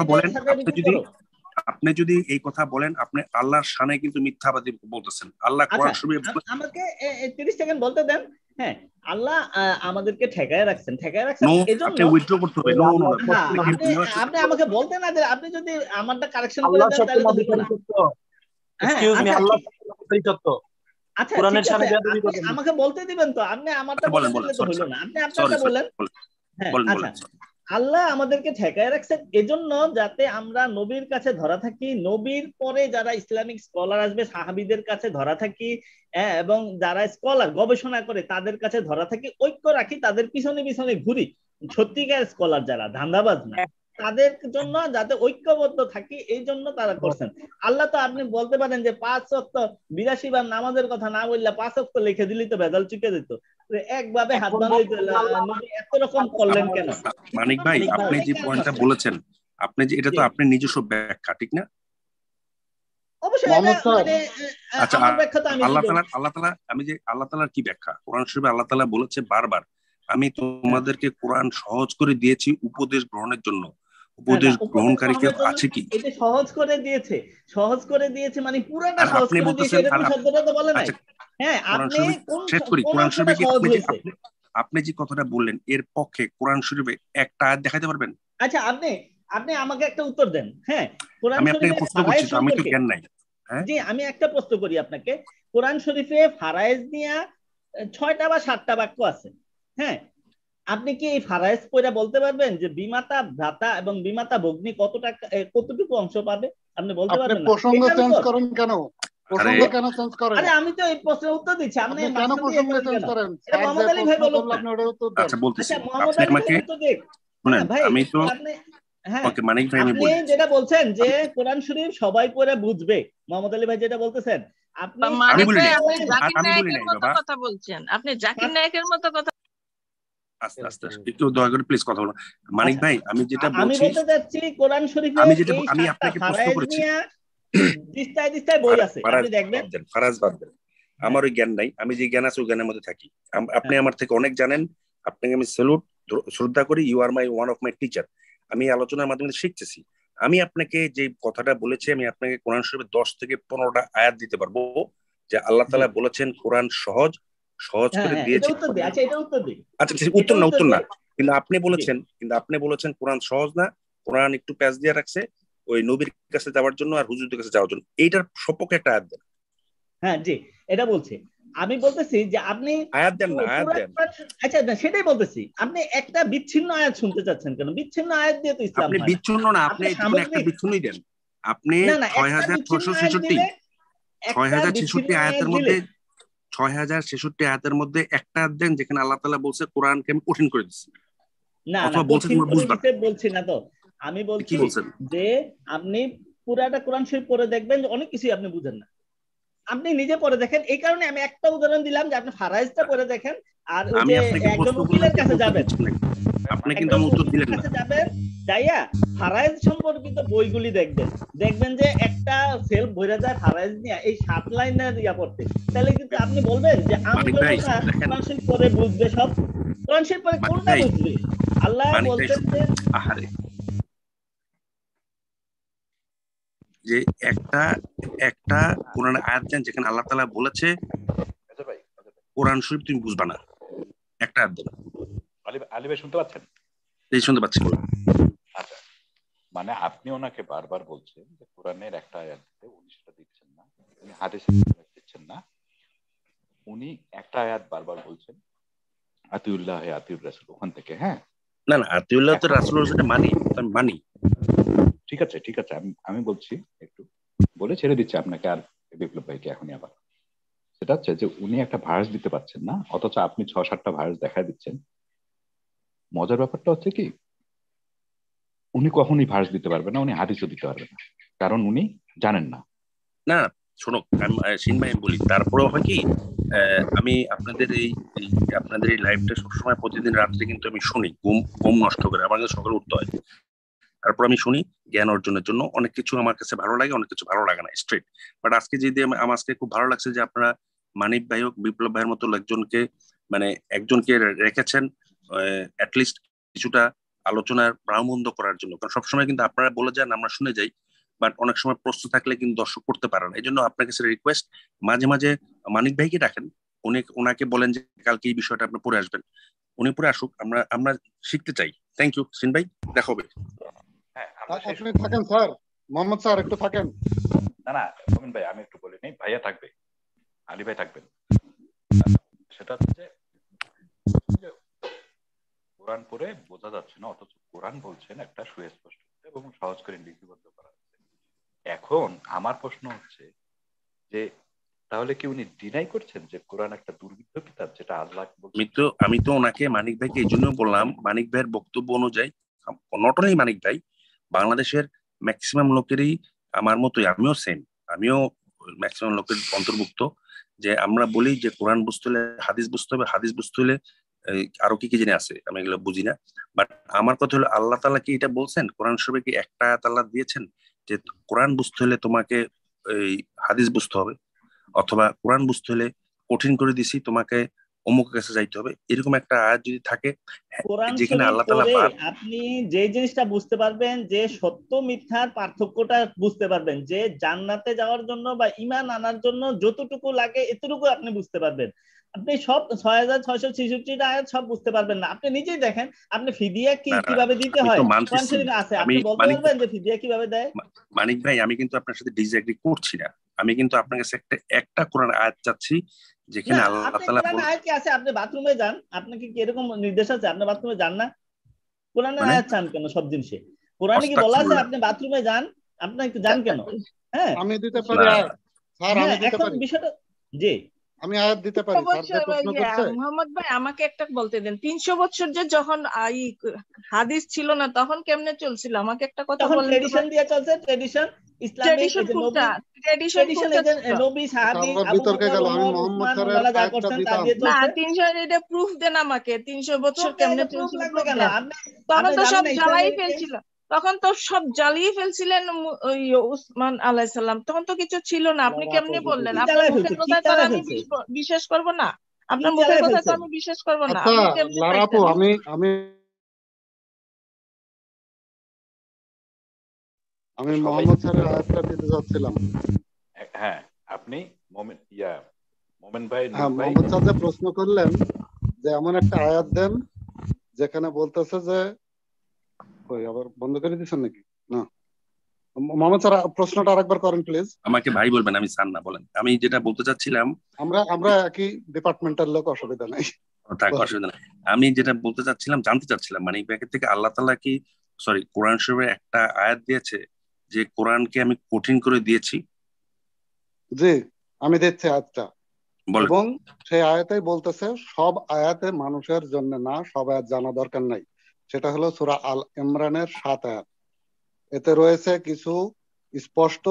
কথা বলেন যদি আপনি যদি এই কথা বলেন আপনি আল্লাহর শানে কিন্তু মিথ্যাবাদী বলতেছেন আল্লাহ আচ্ছা, কোরআন শরীফে আমাকে 30 সেকেন্ড বলতে দেন হ্যাঁ আল্লাহ আমাদেরকে ঠেকায় রাখছেন ঠেকায় রাখছেন এজন্য আপনি উইথড্র করতে হবে হ্যাঁ, নো নো আপনি আমাকে বলতে না যে আপনি যদি আমারটা কারেকশন করে দেন তাহলে এক্সকিউজ মি হ্যাঁ, আচ্ছা, আল্লাহ আচ্ছা কোরআনের আমাকে বলতে দিবেন তো আপনি আমারটা আচ্ছা, বলতে হলো না আপনি আপনারটা বলেন হ্যাঁ আচ্ছা আল্লাহ আমাদেরকে ঠেকায় রাখছেন এজন্য যাতে আমরা নবীর কাছে ধরা থাকি নবীর পরে যারা ইসলামিক স্কলার আসবে সাহাবিদের কাছে ধরা থাকি এবং যারা স্কলার গবেষণা করে তাদের কাছে ধরা থাকি ঐক্য রাখি তাদের পিছনে পিছনে ঘুরি সত্যিকার স্কলার যারা ধান্দাবাজ না তাদের জন্য যাতে ঐক্যবদ্ধ থাকি এই জন্য তারা করছেন আল্লাহ তো আপনি বলতে পারেন যে পাঁচ শক্ত বিরাশি বার নামাজের কথা না বললে পাঁচ শক্ত লিখে দিলি তো ভেজাল চুকে দিত একভাবে হাত মানে এত রকম করলেন কেন মানিক ভাই মানে আপনি যে পয়েন্টটা বলেছেন আপনি যে এটা তো আপনি নিজস্ব ব্যাখ্যা ঠিক না মানে, আচ্ছা, আমি কোরআন বলেছে বারবার আমি হ্যাঁ। তোমাদেরকে কোরআন সহজ করে দিয়েছি উপদেশ গ্রহণের জন্য উপদেশ গ্রহণকারী কেউ আছে কি সহজ করে দিয়েছে সহজ করে দিয়েছে মানে পুরোটা আপনি বলতেছেন হ্যাঁ আপনি যে কথাটা বললেন এর পক্ষে কোরআন শরীফে একটা আয়াত দেখাতে পারবেন আচ্ছা আপনি আপনি আমাকে একটা উত্তর দেন হ্যাঁ আমি আপনাকে প্রশ্ন করছি আমি তো জ্ঞান নাই হ্যাঁ? জি আমি একটা প্রশ্ন করি আপনাকে কোরআন শরীফে ফারায়েজ নিয়া ছয়টা বা সাতটা বাক্য আছে হ্যাঁ আপনি কি এই ফারায়েজ পয়রা বলতে পারবেন যে বিমাতা ভ্রাতা এবং বিমাতা ভগ্নি কতটা কতটুকু অংশ পাবে আপনি বলতে পারবেন প্রসঙ্গ চেঞ্জ করেন কেন আমি আচ্ছা, আচ্ছা, হ্যাঁ, হ্যাঁ। যেটা বলছেন যে কোরআন শরীফ সবাই বুঝবে মোহাম্মদ আলী ভাই যেটা বলতেছেন আপনি আচ্ছা, কথা বলছেন আপনি জাকির হ্যাঁ। নায়কের মতো কথা প্লিজ কথা বলুন মানিক ভাই আমি যেটা আমি বলতে চাচ্ছি কোরআন আমি যেটা আমি আপনাকে প্রশ্ন করেছি দিস্তায় দিস্তায় বই আছে আপনি দেখবেন ফারাজ বাদ আমার ওই জ্ঞান নাই আমি যে জ্ঞান আছে ওই জ্ঞানের মধ্যে থাকি আপনি হ্যাঁ। আমার থেকে অনেক জানেন আপনাকে আমি স্যালুট শ্রদ্ধা করি you are my one of my teacher আমি আলোচনার মাধ্যমে শিখতেছি আমি আপনাকে যে কথাটা বলেছি আমি আপনাকে কোরআন শরীফের দশ থেকে পনেরোটা আয়াত দিতে পারবো যে আল্লাহ তালা বলেছেন কোরআন সহজ সহজ হ্যাঁ, করে হ্যাঁ, দিয়েছে আচ্ছা, আচ্ছা উত্তর না উত্তর না কিন্তু আপনি বলেছেন কিন্তু আপনি বলেছেন কোরআন সহজ না কোরআন একটু প্যাচ দিয়ে রাখছে ওই নবীর কাছে যাওয়ার জন্য আর হুজুরের কাছে যাওয়ার জন্য এইটার সপক্ষে একটা আয়াত দেন হ্যাঁ জি এটা বলছি আমি বলতেছি যে আপনি আয়াত দেন না আয়াত দেন আচ্ছা না সেটাই বলতেছি আপনি একটা বিচ্ছিন্ন আয়াত শুনতে চাচ্ছেন কেন বিচ্ছিন্ন আয়াত দিয়ে তো ইসলাম আপনি বিচ্ছিন্ন না আপনি একটা বিচ্ছিন্নই দেন আপনি 6666 6066 আয়াতের মধ্যে 6066 আয়াতের মধ্যে একটা আয়াত দেন যেখানে আল্লাহ তাআলা বলছে কোরআনকে আমি কঠিন করে দিচ্ছি না না বলছি না তো আমি বলছি যে আপনি পুরাটা কোরআন শরীফ পড়ে দেখবেন যে অনেক কিছুই আপনি বুঝেন না আপনি নিজে পড়ে দেখেন এই কারণে আমি একটা উদাহরণ দিলাম যে আপনি ফারাইজটা পড়ে দেখেন আর ওই যে একজন উকিলের কাছে যাবেন আপনি কিন্তু আমি উত্তর দিলেন না যাবেন যাইয়া ফারাইজ সম্পর্কিত বইগুলি দেখবেন দেখবেন যে একটা সেলফ বইরা যায় ফারাইজ নিয়ে এই সাত লাইনের ইয়া পড়তে তাহলে কিন্তু আপনি বলবেন যে আমি কোরআন পরে বুঝবে সব কোরআন পরে কোনটা বুঝবে আল্লাহ বলছেন যে আহারে যে একটা একটা কোরআন আয়াত যেখানে আল্লাহ তালা বলেছে আচ্ছা আচ্ছা কোরআন শরীফ তুমি বুঝবা না একটা আয়াত দেন আলিবাই শুনতে পাচ্ছেন এই শুনতে পাচ্ছি আচ্ছা মানে আপনি ওনাকে বারবার বলছেন যে কোরআনের একটা আয়াত দিতে উনি সেটা দিচ্ছেন না উনি হাদিসের দিচ্ছেন না উনি একটা আয়াত বারবার বলছেন আতিউল্লাহ আতিউর রাসুল ওখান থেকে হ্যাঁ না না আতিউল্লাহ তো রাসুল মানি মানি ঠিক আছে ঠিক আছে আমি আমি বলছি একটু বলে ছেড়ে দিচ্ছি আপনাকে আর বিপ্লব ভাইকে এখনই আবার সেটা হচ্ছে যে উনি একটা ভাইরাস দিতে পারছেন না অথচ আপনি ছ সাতটা ভাইরাস দেখা দিচ্ছেন মজার ব্যাপারটা হচ্ছে কি উনি কখনই ভাইরাস দিতে পারবেন না উনি হাদিসও দিতে পারবেন না কারণ উনি জানেন না না শোনো সিনমাই বলি তারপরে হয় কি আমি আপনাদের এই আপনাদের এই লাইভটা সবসময় প্রতিদিন রাত্রে কিন্তু আমি শুনি ঘুম ঘুম নষ্ট করে আমার সকালে উঠতে হয় তারপর আমি শুনি জ্ঞান অর্জনের জন্য অনেক কিছু আমার কাছে ভালো লাগে অনেক কিছু ভালো লাগে না স্ট্রেট বাট আজকে যদি আমার খুব ভালো লাগছে যে আপনারা মানিক ভাই হোক বিপ্লব ভাইয়ের মতো একজনকে মানে একজনকে রেখেছেন অ্যাটলিস্ট কিছুটা আলোচনার প্রাণবন্ধ করার জন্য কারণ সবসময় কিন্তু আপনারা বলে যান আমরা শুনে যাই বাট অনেক সময় প্রশ্ন থাকলে কিন্তু দর্শক করতে পারেন এই জন্য আপনার কাছে রিকোয়েস্ট মাঝে মাঝে মানিক ভাইকে রাখেন উনি ওনাকে বলেন যে কালকে এই বিষয়টা আপনি পড়ে আসবেন উনি পরে আসুক আমরা আমরা শিখতে চাই থ্যাংক ইউ সিন ভাই দেখা হবে হ্যাঁ, আপনি থাকেন স্যার মোহাম্মদ স্যার একটু থাকেন না না ভাই আমি একটু বলি নেই ভাইয়া থাকবে আলী ভাই থাকবেন সেটা হচ্ছে কোরআন পরে বোঝা যাচ্ছে না অথচ কোরআন বলছেন একটা সুস্পষ্ট এবং সহজ করে লিপিবদ্ধ করা হচ্ছে এখন আমার প্রশ্ন হচ্ছে যে তাহলে কি উনি ডিনাই করছেন যে কোরআন একটা দুর্বৃত্ত কিতাব যেটা আল্লাহ আমি তো আমি তো ওনাকে মানিক ভাইকে এই জন্য বললাম মানিক ভাইয়ের বক্তব্য অনুযায়ী নট অনলি মানিক ভাই বাংলাদেশের ম্যাক্সিমাম লোকেরই আমার মতোই আমিও সেম আমিও ম্যাক্সিমাম লোকের অন্তর্ভুক্ত যে আমরা বলি যে কোরআন বুঝতে হলে হাদিস বুঝতে হবে হাদিস বুঝতে হলে আরো কি কি জেনে আছে আমি এগুলো বুঝি না বাট আমার কথা হলো আল্লাহ তালা কি এটা বলছেন কোরআন শরীফে কি একটা আয়াত দিয়েছেন যে কোরআন বুঝতে হলে তোমাকে এই হাদিস বুঝতে হবে অথবা কোরআন বুঝতে হলে কঠিন করে দিছি তোমাকে অমুক কাছে যাইতে হবে এরকম একটা আয়াত যদি থাকে হ্যাঁ, যেখানে আল্লাহ আপনি যে জিনিসটা বুঝতে পারবেন যে সত্য মিথ্যার পার্থক্যটা বুঝতে পারবেন যে জান্নাতে যাওয়ার জন্য বা ইমান আনার জন্য যতটুকু লাগে এতটুকু আপনি বুঝতে পারবেন আপনি সব ছয় হাজার ছয়শো ছেষট্টিটা আয়াত সব বুঝতে পারবেন না আপনি নিজেই দেখেন আপনি ফিদিয়া কি কিভাবে দিতে হয় আপনি বলতে পারবেন যে ফিদিয়া কিভাবে দেয় মানিক ভাই আমি কিন্তু আপনার সাথে ডিসএগ্রি করছি না আমি কিন্তু আপনার কাছে একটা একটা কোরআন আয়াত চাচ্ছি যেখানে আল্লাহ তাআলা আছে আপনি বাথরুমে যান আপনাকে কি এরকম নির্দেশ আছে আপনি বাথরুমে যান না কোরআনে মানে? আয়াত চান কেন সব কোরআনে কি বলা আছে আপনি বাথরুমে যান আপনি একটু যান কেন হ্যাঁ আমি দিতে পারি স্যার আমি হ্যাঁ, দিতে পারি বিষয়টা জি আমি আয়াত দিতে পারি মোহাম্মদ ভাই আমাকে একটা বলতে দেন তিনশো বছর যে যখন হাদিস ছিল না তখন কেমনে চলছিল আমাকে একটা কথা বলতে ট্রেডিশন দিয়ে চলছে ট্রেডিশন তিনশো তখন তো সব তখন তো সব জ্বালিয়ে ফেলছিলেন ওই উসমান আলাইসাল্লাম তখন তো কিছু ছিল না আপনি কেমনি বললেন আপনার মুখের কথা তো আমি বিশ্বাস করবো না আপনার মুখের কথা তো আমি বিশ্বাস করবো না আমি আমি মোহাম্মদ স্যারের আয়াতটা দিতে যাচ্ছিলাম হ্যাঁ আপনি মোমেন ইয়া মোমেন ভাই হ্যাঁ মোহাম্মদ স্যার যে প্রশ্ন করলেন যে এমন একটা আয়াত দেন যেখানে বলতেছে যে কই আবার বন্ধ করে দিছেন নাকি না মোহাম্মদ স্যার প্রশ্নটা আরেকবার করেন প্লিজ আমাকে ভাই বলবেন আমি স্যার না বলেন আমি যেটা বলতে চাচ্ছিলাম আমরা আমরা কি ডিপার্টমেন্টাল লোক অসুবিধা নাই অসুবিধা নাই আমি যেটা বলতে চাচ্ছিলাম জানতে চাচ্ছিলাম মানে ব্যাগের থেকে আল্লাহ তালা কি সরি কোরআন শরীফের একটা আয়াত দিয়েছে যে কোরআনকে আমি কঠিন করে দিয়েছি জি আমি দেখছি আয়াতটা এবং সেই আয়াতেই বলতেছে সব আয়াতে মানুষের জন্য না সব আয়াত জানা দরকার নাই সেটা হলো সুরা আল ইমরানের সাত আয়াত এতে রয়েছে কিছু স্পষ্ট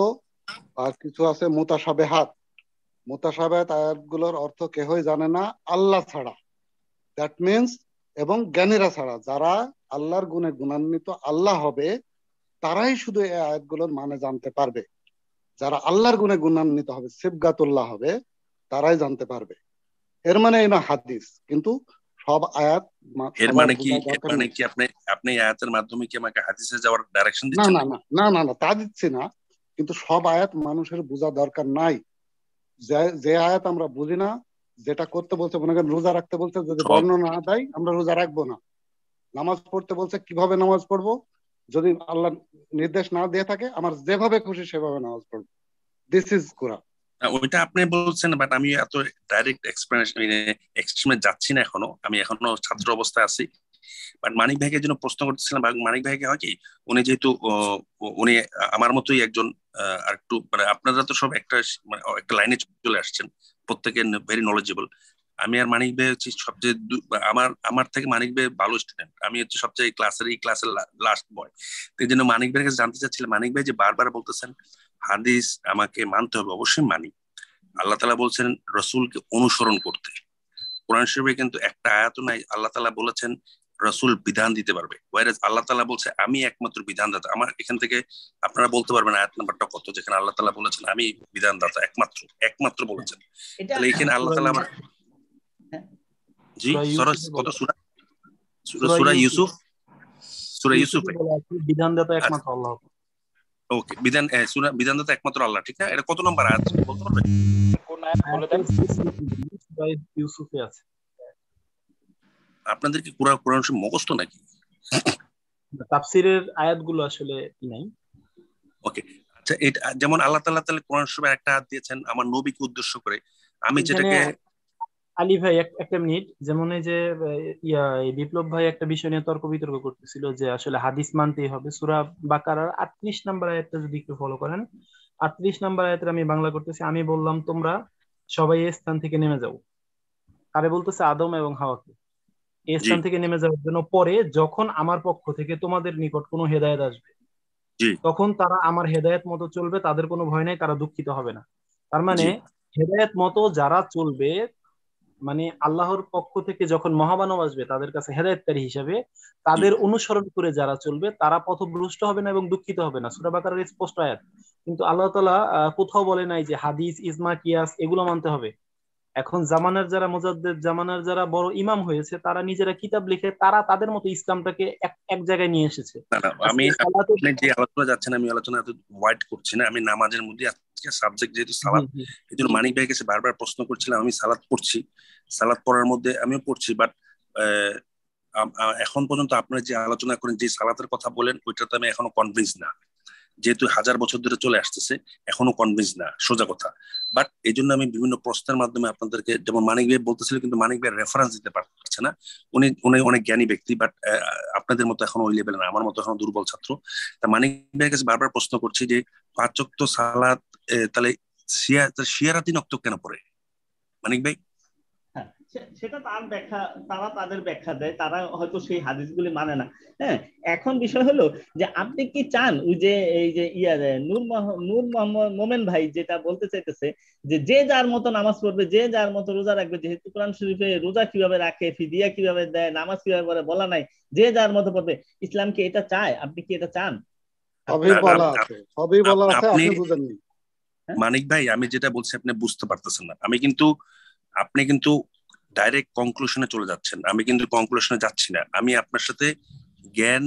আর কিছু আছে মুতাসাবে হাত মুতাসাবে আয়াত গুলোর অর্থ কেহই জানে না আল্লাহ ছাড়া দ্যাট মিনস এবং জ্ঞানীরা ছাড়া যারা আল্লাহর গুণে গুণান্বিত আল্লাহ হবে তারাই শুধু এই আয়াতগুলোর মানে জানতে পারবে যারা আল্লাহর গুণে গুণান্বিত হবে সেবগাতুল্লাহ হবে তারাই জানতে পারবে এর মানে এই না হাদিস কিন্তু সব আয়াত এর মানে কি মানে কি আপনি আপনি আয়াতের মাধ্যমে কি আমাকে হাদিসে যাওয়ার ডাইরেকশন দিচ্ছেন না না না না না তা দিচ্ছি না কিন্তু সব আয়াত মানুষের বোঝা দরকার নাই যে আয়াত আমরা বুঝি না যেটা করতে বলছে মনে করেন রোজা রাখতে বলছে যদি বর্ণনা না দেয় আমরা রোজা রাখবো না নামাজ পড়তে বলছে কিভাবে নামাজ পড়বো যদি আল্লাহ নির্দেশ না দিয়ে থাকে আমার যেভাবে খুশি সেভাবে নামাজ পড়বো দিস ইজ কোরআন ওইটা আপনি বলছেন বাট আমি এত ডাইরেক্ট এক্সপ্লেনেশন এক্সট্রিমে যাচ্ছি না এখনো আমি এখনো ছাত্র অবস্থায় আছি বাট মানিক ভাইকে জন্য প্রশ্ন করতেছিলাম মানিক ভাইকে হয় কি উনি যেহেতু উনি আমার মতোই একজন আর একটু মানে আপনারা তো সব একটা মানে একটা লাইনে চলে আসছেন প্রত্যেকে ভেরি নলেজেবল আমি আর মানিক ভাই হচ্ছে সবচেয়ে আমার আমার থেকে মানিক ভাই ভালো স্টুডেন্ট আমি হচ্ছে সবচেয়ে ক্লাসের এই ক্লাসের লাস্ট বয় এই জন্য মানিক ভাইয়ের কাছে জানতে চাচ্ছিলাম মানিক ভাই যে বারবার বলতেছেন হাদিস আমাকে মানতে হবে অবশ্যই মানি আল্লাহ তালা বলছেন রসুলকে অনুসরণ করতে কোরআন শরীফে কিন্তু একটা আয়াত নাই আল্লাহ তালা বলেছেন রসুল বিধান দিতে পারবে ওয়াইরাজ আল্লাহ তালা বলছে আমি একমাত্র বিধানদাতা আমার এখান থেকে আপনারা বলতে পারবেন আয়াত নাম্বারটা কত যেখানে আল্লাহ তালা বলেছেন আমি বিধানদাতা একমাত্র একমাত্র বলেছেন তাহলে এখানে আল্লাহ তালা আমার জি ইউসুফ বিধানদাতা আচ্ছা। একমাত্র আল্লাহ ওকে বিধান বিধানদাতা একমাত্র আল্লাহ ঠিক না এটা কত নম্বর বলতে পারবে আপনাদের কি কোরআন কোরআন মুখস্থ নাকি তাফসিরের আয়াতগুলো আসলে নাই ওকে আচ্ছা এটা যেমন আল্লাহ তাআলা তাহলে কোরআন শরীফের একটা হাত দিয়েছেন আমার নবীকে উদ্দেশ্য করে আমি যেটাকে আলী ভাই একটা মিনিট যেমন এই যে ইয়া বিপ্লব ভাই একটা বিষয় নিয়ে তর্ক বিতর্ক করতেছিল যে আসলে হাদিস মানতেই হবে সুরা বাকারার আটত্রিশ নাম্বার আয়াতটা যদি একটু ফলো করেন আটত্রিশ নাম্বার আয়াতের আমি বাংলা করতেছি আমি বললাম তোমরা সবাই এই স্থান থেকে নেমে যাও আরে বলতেছে আদম এবং হাওয়াকে এই স্থান থেকে নেমে যাওয়ার জন্য পরে যখন আমার পক্ষ থেকে তোমাদের নিকট কোনো হেদায়ত আসবে তখন তারা আমার হেদায়ত মতো চলবে তাদের কোনো ভয় নাই তারা দুঃখিত হবে না তার মানে হেদায়ত মতো যারা চলবে মানে আল্লাহর পক্ষ থেকে যখন মহামানব আসবে তাদের কাছে হেদায়তকারী হিসাবে তাদের অনুসরণ করে যারা চলবে তারা পথভ্রষ্ট হবে না এবং দুঃখিত হবে না সুরা বাকারের স্পষ্ট আয়াত কিন্তু আল্লাহ তালা কোথাও বলে নাই যে হাদিস ইসমা কিয়াস এগুলো মানতে হবে এখন জামানার যারা মোজাদ্দেদ জামানার যারা বড় ইমাম হয়েছে তারা নিজেরা কিতাব লিখে তারা তাদের মতো ইসলামটাকে এক জায়গায় নিয়ে এসেছে আমি যে আলোচনা যাচ্ছেন আমি আলোচনা এত ওয়াইড করছি না আমি নামাজের মধ্যে আজকে সাবজেক্ট যেহেতু সালাদ এই জন্য মানিক ভাই কাছে বারবার প্রশ্ন করছিলাম আমি সালাদ পড়ছি সালাদ পড়ার মধ্যে আমিও পড়ছি বাট এখন পর্যন্ত আপনারা যে আলোচনা করেন যে সালাতের কথা বলেন ওইটা তো আমি এখনো কনভিন্স না যেহেতু হাজার বছর ধরে চলে আসতেছে এখনো কনভিন্স না সোজা কথা বাট এই জন্য আমি বিভিন্ন প্রশ্নের মাধ্যমে আপনাদেরকে যেমন মানিক ভাই বলতেছিল কিন্তু মানিক ভাই রেফারেন্স দিতে পারছে না উনি উনি অনেক জ্ঞানী ব্যক্তি বাট আপনাদের মতো এখন ওই লেভেল না আমার মতো এখন দুর্বল ছাত্র তা মানিক ভাইয়ের কাছে বারবার প্রশ্ন করছি যে পাঁচক্ত সালাদ তাহলে শিয়া শিয়ারাতি নক্ত কেন পড়ে মানিক ভাই সেটা তার ব্যাখ্যা তারা তাদের ব্যাখ্যা দেয় তারা হয়তো সেই হাদিসগুলি মানে না হ্যাঁ এখন বিষয় হলো যে আপনি কি চান ওই যে এই যে ইয়া নূর নূর মোমেন ভাই যেটা বলতে চাইতেছে যে যে যার মতো নামাজ পড়বে যে যার মতো রোজা রাখবে যেহেতু কোরআন শরীফে রোজা কিভাবে রাখে ফিদিয়া কিভাবে দেয় নামাজ কিভাবে পড়ে বলা নাই যে যার মতো পড়বে ইসলাম কি এটা চায় আপনি কি এটা চান সবই বলা আছে সবই বলা আছে আপনি বুঝেননি হ্যাঁ? মানিক ভাই আমি যেটা বলছি আপনি বুঝতে পারতেছেন না আমি কিন্তু আপনি কিন্তু ডাইরেক্ট কনক্লুশনে চলে যাচ্ছেন আমি কিন্তু কনক্লুশনে যাচ্ছি না আমি আপনার সাথে জ্ঞান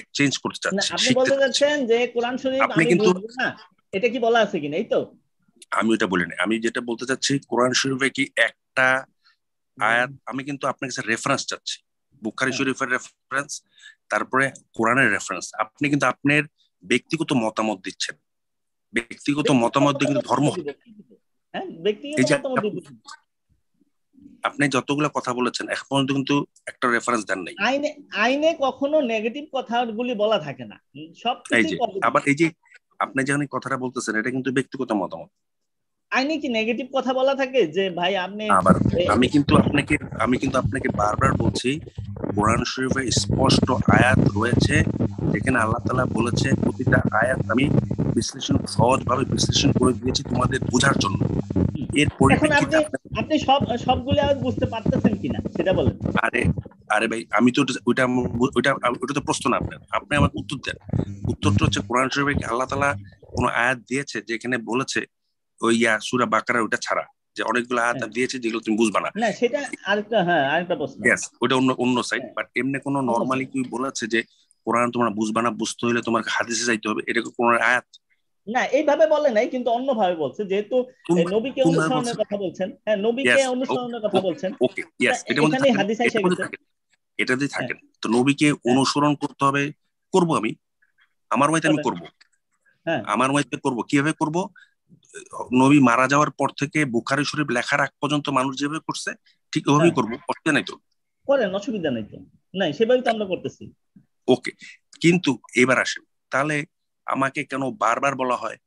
এক্সচেঞ্জ করতে চাচ্ছি আপনি বলতে যাচ্ছেন যে কোরআন শরীফ আপনি কিন্তু এটা কি বলা আছে কি নাই তো আমি ওটা বলিনি আমি যেটা বলতে চাচ্ছি কোরআন শরীফে কি একটা আয়াত আমি কিন্তু আপনার কাছে রেফারেন্স চাচ্ছি বুখারি হ্যাঁ। শরীফের রেফারেন্স তারপরে কোরআনের রেফারেন্স আপনি কিন্তু আপনার ব্যক্তিগত মতামত দিচ্ছেন ব্যক্তিগত মতামত কিন্তু ধর্ম হ্যাঁ আপনি যতগুলো কথা বলেছেন এখন পর্যন্ত কিন্তু একটা রেফারেন্স দেন নাই আইনে আইনে কখনো নেগেটিভ কথাগুলি বলা থাকে না সব আবার এই যে আপনি যখন কথাটা বলতেছেন এটা কিন্তু ব্যক্তিগত মতামত আইনে কি নেগেটিভ কথা বলা থাকে যে ভাই আপনি আমি কিন্তু আপনাকে আমি কিন্তু আপনাকে বারবার বলছি কোরআন শরীফে স্পষ্ট আয়াত রয়েছে যেখানে আল্লাহ তালা বলেছে প্রতিটা আয়াত আমি বিশ্লেষণ সহজভাবে বিশ্লেষণ করে দিয়েছি তোমাদের বোঝার জন্য এর পরিপ্রেক্ষিতে আপনি সব সবগুলো বুঝতে পারতেছেন কিনা সেটা বলেন আরে আরে ভাই আমি তো ওইটা ওইটা তো প্রশ্ন না আপনার আপনি আমার উত্তর দেন উত্তরটা হচ্ছে কোরআন শরীফে আল্লাহ তাআলা আয়াত দিয়েছে যেখানে বলেছে ওই ইয়া সুরা বাকারা ওইটা ছাড়া যে অনেকগুলো আয়াত হ্যাঁ। দিয়েছে যেগুলো তুমি বুঝবা না সেটা হ্যাঁ, অন্য অন্য সাইড হ্যাঁ। বাট এমনি কোনো নরমালি তুমি বলেছে যে কোরআন তোমার বুঝবা না বুঝতে হলে তোমার হাদিসে যাইতে হবে এটা কোন আয়াত না এইভাবে বলে নাই কিন্তু অন্যভাবে বলছে যেহেতু নবীকে অনুসরণের কথা বলছেন হ্যাঁ নবীকে অনুসরণের কথা বলছেন এখানে হাদিস এসে গেছে যদি থাকেন তো নবীকে হ্যাঁ। অনুসরণ করতে হবে করব আমি আমার ওয়াইতে আমি করব হ্যাঁ। আমার ওয়াইতে করব কিভাবে করব নবী মারা যাওয়ার পর থেকে বুখারি শরীফ লেখার আগ পর্যন্ত মানুষ যেভাবে করছে ঠিক ওভাবেই হ্যাঁ। করব করতে নাই তো করেন অসুবিধা নাই তো নাই সেভাবেই তো আমরা করতেছি ওকে কিন্তু এবার আসেন তাহলে আমাকে কেন বারবার বলা হয়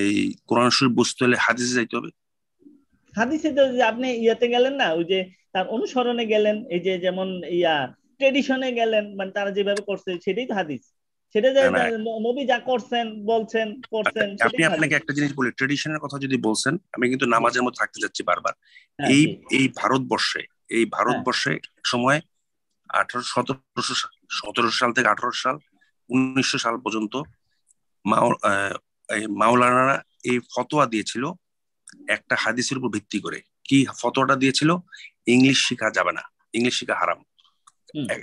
এই কোরআন শরীফ বুঝতে হলে হাদিসে যাইতে হবে হাদিসে তো আপনি ইয়াতে গেলেন না ওই যে তার অনুসরণে গেলেন এই যে যেমন ইয়া ট্রেডিশনে গেলেন মানে তারা যেভাবে করছে সেটাই তো হাদিস সেটা যে নবী যা করছেন বলছেন করছেন আচ্ছা, আপনি আপনাকে একটা জিনিস বলি ট্রেডিশনের কথা যদি বলছেন আমি কিন্তু নামাজের মধ্যে থাকতে যাচ্ছি বারবার হ্যাঁ, এই এই ভারতবর্ষে এই হ্যাঁ। ভারতবর্ষে এক সময় আঠারো সতেরোশো সতেরোশো সাল থেকে আঠারোশো সাল উনিশশো সাল পর্যন্ত মাওলানারা এই ফতোয়া দিয়েছিল একটা হাদিসের উপর ভিত্তি করে কি ফতোয়াটা দিয়েছিল ইংলিশ শিখা যাবে না ইংলিশ শিখা হারাম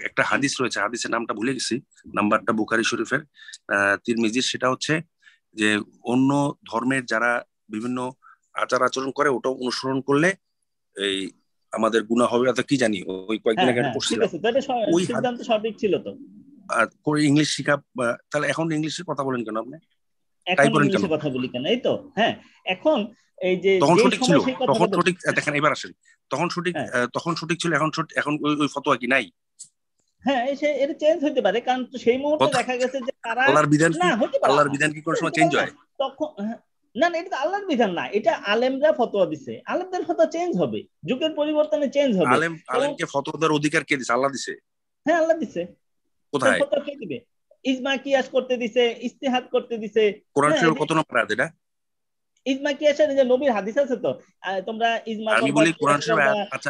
একটা হাদিস রয়েছে হাদিসের নামটা ভুলে গেছি নাম্বারটা বুখারি শরীফের তিরমিজির সেটা হচ্ছে যে অন্য ধর্মের যারা বিভিন্ন আচার আচরণ করে ওটা অনুসরণ করলে এই আমাদের গুণা হবে অত কি জানি ওই কয়েকদিন হ্যাঁ, আগে হ্যাঁ, ওই সিদ্ধান্ত সঠিক ছিল তো করে ইংলিশ শিখা তাহলে এখন ইংলিশে কথা বলেন কেন আপনি এখন ইংলিশে কথা বলি কেন এই তো হ্যাঁ এখন এই যে তখন সঠিক ছিল তখন সঠিক দেখেন এবার আসেন তখন সঠিক হ্যাঁ। তখন সঠিক ছিল এখন এখন ওই ফতোয়া কি নাই হ্যাঁ সে এটা চেঞ্জ হতে পারে কারণ সেই মুহূর্তে দেখা গেছে যে তারা আল্লাহর বিধান না হতে পারে আল্লাহর বিধান কি কোনো সময় চেঞ্জ হয় তখন হ্যাঁ, না না এটা তো আল্লাহর বিধান না এটা আলেমরা ফতোয়া দিছে আলেমদের ফতোয়া চেঞ্জ হবে যুগের পরিবর্তনে চেঞ্জ হবে আলেম আলেমকে ফতোয়া দেওয়ার অধিকার কে দিছে আল্লাহ দিছে হ্যাঁ আল্লাহ দিছে ইজমা করতে দিছে করতে দিছে হ্যাঁ, হ্যাঁ। আচ্ছা,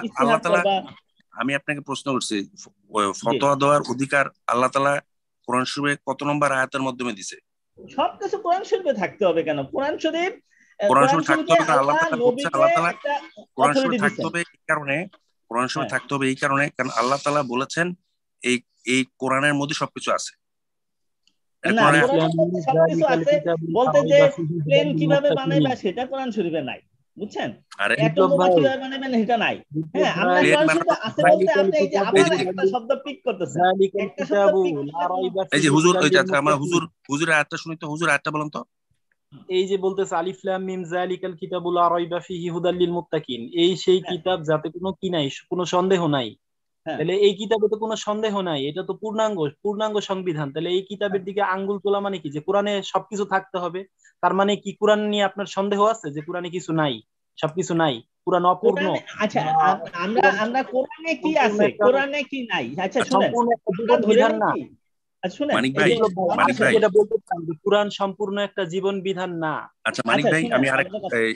আমি আপনাকে প্রশ্ন করছি ফতোয়া দেওয়ার অধিকার আল্লাহ তালা কোরআন শরীফে কত নম্বর আয়াতের মাধ্যমে দিছে সবকিছু কোরআন শরীফে থাকতে হবে কেন কোরআন শরীফ কোরআন হবে এই কারণে কোরআন শরীফ হ্যাঁ। থাকতে হবে এই কারণে কারণ আল্লাহ তালা বলেছেন এই এই কোরআনের মধ্যে সবকিছু আছে বলতে যে প্লেন কিভাবে বানাইবা সেটা কোরআন শরীফে নাই বুঝছেন এটা নাই হ্যাঁ আছে বলতে আপনি এই যে একটা শব্দ পিক করতেছেন এই যে হুজুর আমার হুজুর হুজুরের আটটা শুনি তো হুজুর আটটা বলেন তো এই যে বলতেছে আলিফ লাম মিম জালিকাল কিতাবুল আরাইবা ফিহি হুদাল লিল মুত্তাকিন এই সেই হ্যাঁ। কিতাব যাতে কোনো কি নাই কোনো সন্দেহ নাই হ্যাঁ। তাহলে এই কিতাবে তো কোনো সন্দেহ নাই এটা তো পূর্ণাঙ্গ পূর্ণাঙ্গ সংবিধান তাহলে এই কিতাবের দিকে আঙ্গুল তোলা মানে কি যে কোরআনে সবকিছু থাকতে হবে তার মানে কি কোরআন নিয়ে আপনার সন্দেহ আছে যে কোরআনে কিছু নাই সবকিছু নাই কোরআন অপূর্ণ আচ্ছা আমরা আমরা কোরআনে কি আছে কোরআনে কি নাই আচ্ছা, আচ্ছা, আচ্ছা সম্পূর্ণ একটা জীবন বিধান না আচ্ছা মানিক আচ্ছা, ভাই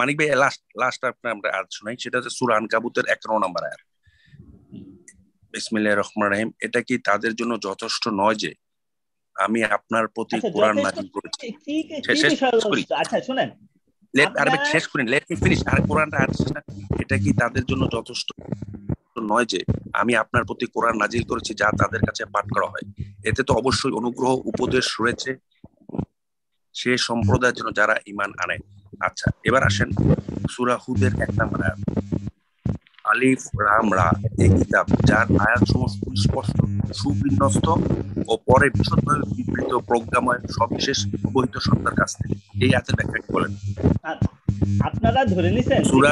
মানিক ভাই লাস্ট লাস্ট আপনার আমরা আজ শুনাই সেটা হচ্ছে সুরান কাবুতের একরো নম্বর আয়াত বিসমিল্লাহ রহমান রাহিম এটা কি তাদের জন্য যথেষ্ট নয় যে আমি আপনার প্রতি আচ্ছা, কোরআন নাজিল করেছি আচ্ছা শুনেন লেট আর শেষ করেন লেট মি ফিনিশ আর কোরআনটা আর এটা কি তাদের জন্য যথেষ্ট নয় যে আমি আপনার প্রতি কোরআন নাজিল করেছি যা তাদের কাছে পাঠ করা হয় এতে তো অবশ্যই অনুগ্রহ উপদেশ রয়েছে সে সম্প্রদায়ের জন্য যারা ইমান আনে আচ্ছা এবার আসেন সুরাহুদের হুদের এক নাম্বার আয়াত আলিফ রাম রা এই কিতাব যার আয়াতসমূহ সুস্পষ্ট সুবিন্যস্ত ও পরে বিশদভাবে বিবৃত প্রজ্ঞাময় সবিশেষ উপহিত সত্তার কাছ থেকে এই আয়াতের ব্যাখ্যা বলেন আপনারা ধরে নিছেন সূরা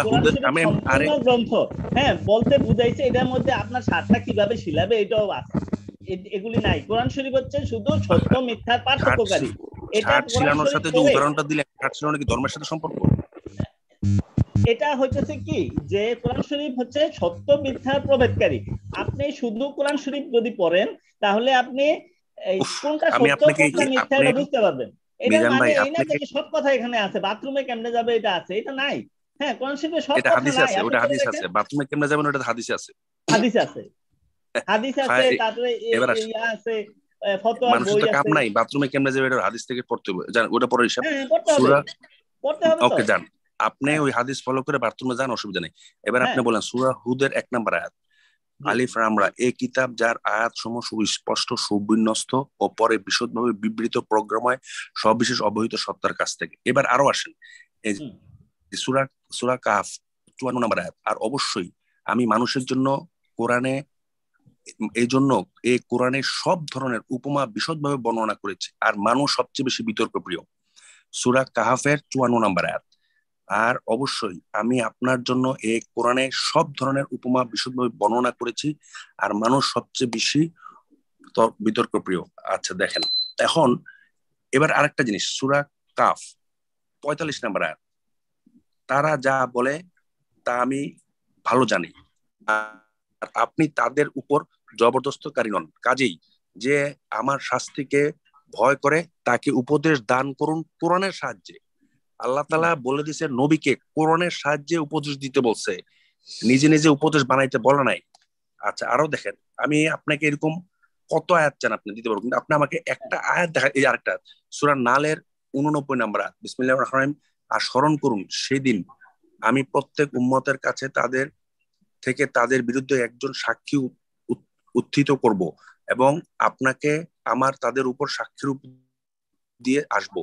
আমি আরে গ্রন্থ হ্যাঁ বলতে বুঝাইছে এটার মধ্যে আপনার সারটা কিভাবে শিলাবে এটাও আছে এগুলি নাই কোরআন শরীফ হচ্ছে শুধু সত্য মিথ্যার পার্থক্যকারী এটা কোরআন সাথে যে উদাহরণটা দিলে কাঠ শিলানো কি ধর্মের সাথে সম্পর্ক এটা হইতেছে কি যে কোরআন শরীফ হচ্ছে সত্য মিথ্যার প্রভেদকারী আপনি শুধু কোরআন শরীফ যদি পড়েন তাহলে আপনি কোনটা সত্য কোনটা মিথ্যা এটা বুঝতে পারবেন মানে হ্যাঁ, কোরআন আছে ওটা আছে আছে ফতোয়া নাই যাবে পড়তে হবে পরে হিসাব হ্যাঁ, হ্যাঁ, পড়তে হবে আপনি হ্যাঁ। ওই হাদিস ফলো করে বাথরুমে যান অসুবিধা নেই এবার হ্যাঁ। আপনি বলেন সুরা হুদের এক নাম্বার আয়াত আলিফ রামরা এই কিতাব যার আয়াত সমূহ সুস্পষ্ট সুবিন্যস্ত ও পরে বিশদভাবে বিবৃত প্রোগ্রামায় সবিশেষ অবহিত সত্তার কাছ থেকে এবার আরো আসেন এই সুরা সুরা কাফ চুয়ান্ন নাম্বার আয়াত আর অবশ্যই আমি মানুষের জন্য কোরআনে এই জন্য এই কোরআনে সব ধরনের উপমা বিশদভাবে বর্ণনা করেছে আর মানুষ সবচেয়ে বেশি বিতর্ক প্রিয় সুরা কাহাফের চুয়ান্ন নাম্বার আয়াত আর অবশ্যই আমি আপনার জন্য এ কোরআনে সব ধরনের উপমা বিশুদ্ধভাবে বর্ণনা করেছি আর মানুষ সবচেয়ে বেশি বিতর্ক প্রিয় আচ্ছা দেখেন এখন এবার আরেকটা জিনিস সুরা কাফ পঁয়তাল্লিশ নাম্বার আয়াত তারা যা বলে তা আমি ভালো জানি আর আপনি তাদের উপর জবরদস্তকারী নন কাজেই যে আমার শাস্তিকে ভয় করে তাকে উপদেশ দান করুন কোরআনের সাহায্যে আল্লাহ তালা বলে দিছে নবীকে কোরনের সাহায্যে উপদেশ দিতে বলছে নিজে নিজে উপদেশ বানাইতে বলে নাই আচ্ছা আরো দেখেন আমি আপনাকে এরকম কত আয়াত চান আপনি দিতে পারবেন আপনি আমাকে একটা আয়াত দেখা এই আরেকটা সুরান নালের উননব্বই নাম্বার আয়াত রহমান আর স্মরণ করুন সেদিন আমি প্রত্যেক উম্মতের কাছে তাদের থেকে তাদের বিরুদ্ধে একজন সাক্ষী উত্থিত করব এবং আপনাকে আমার তাদের উপর সাক্ষীর দিয়ে আসব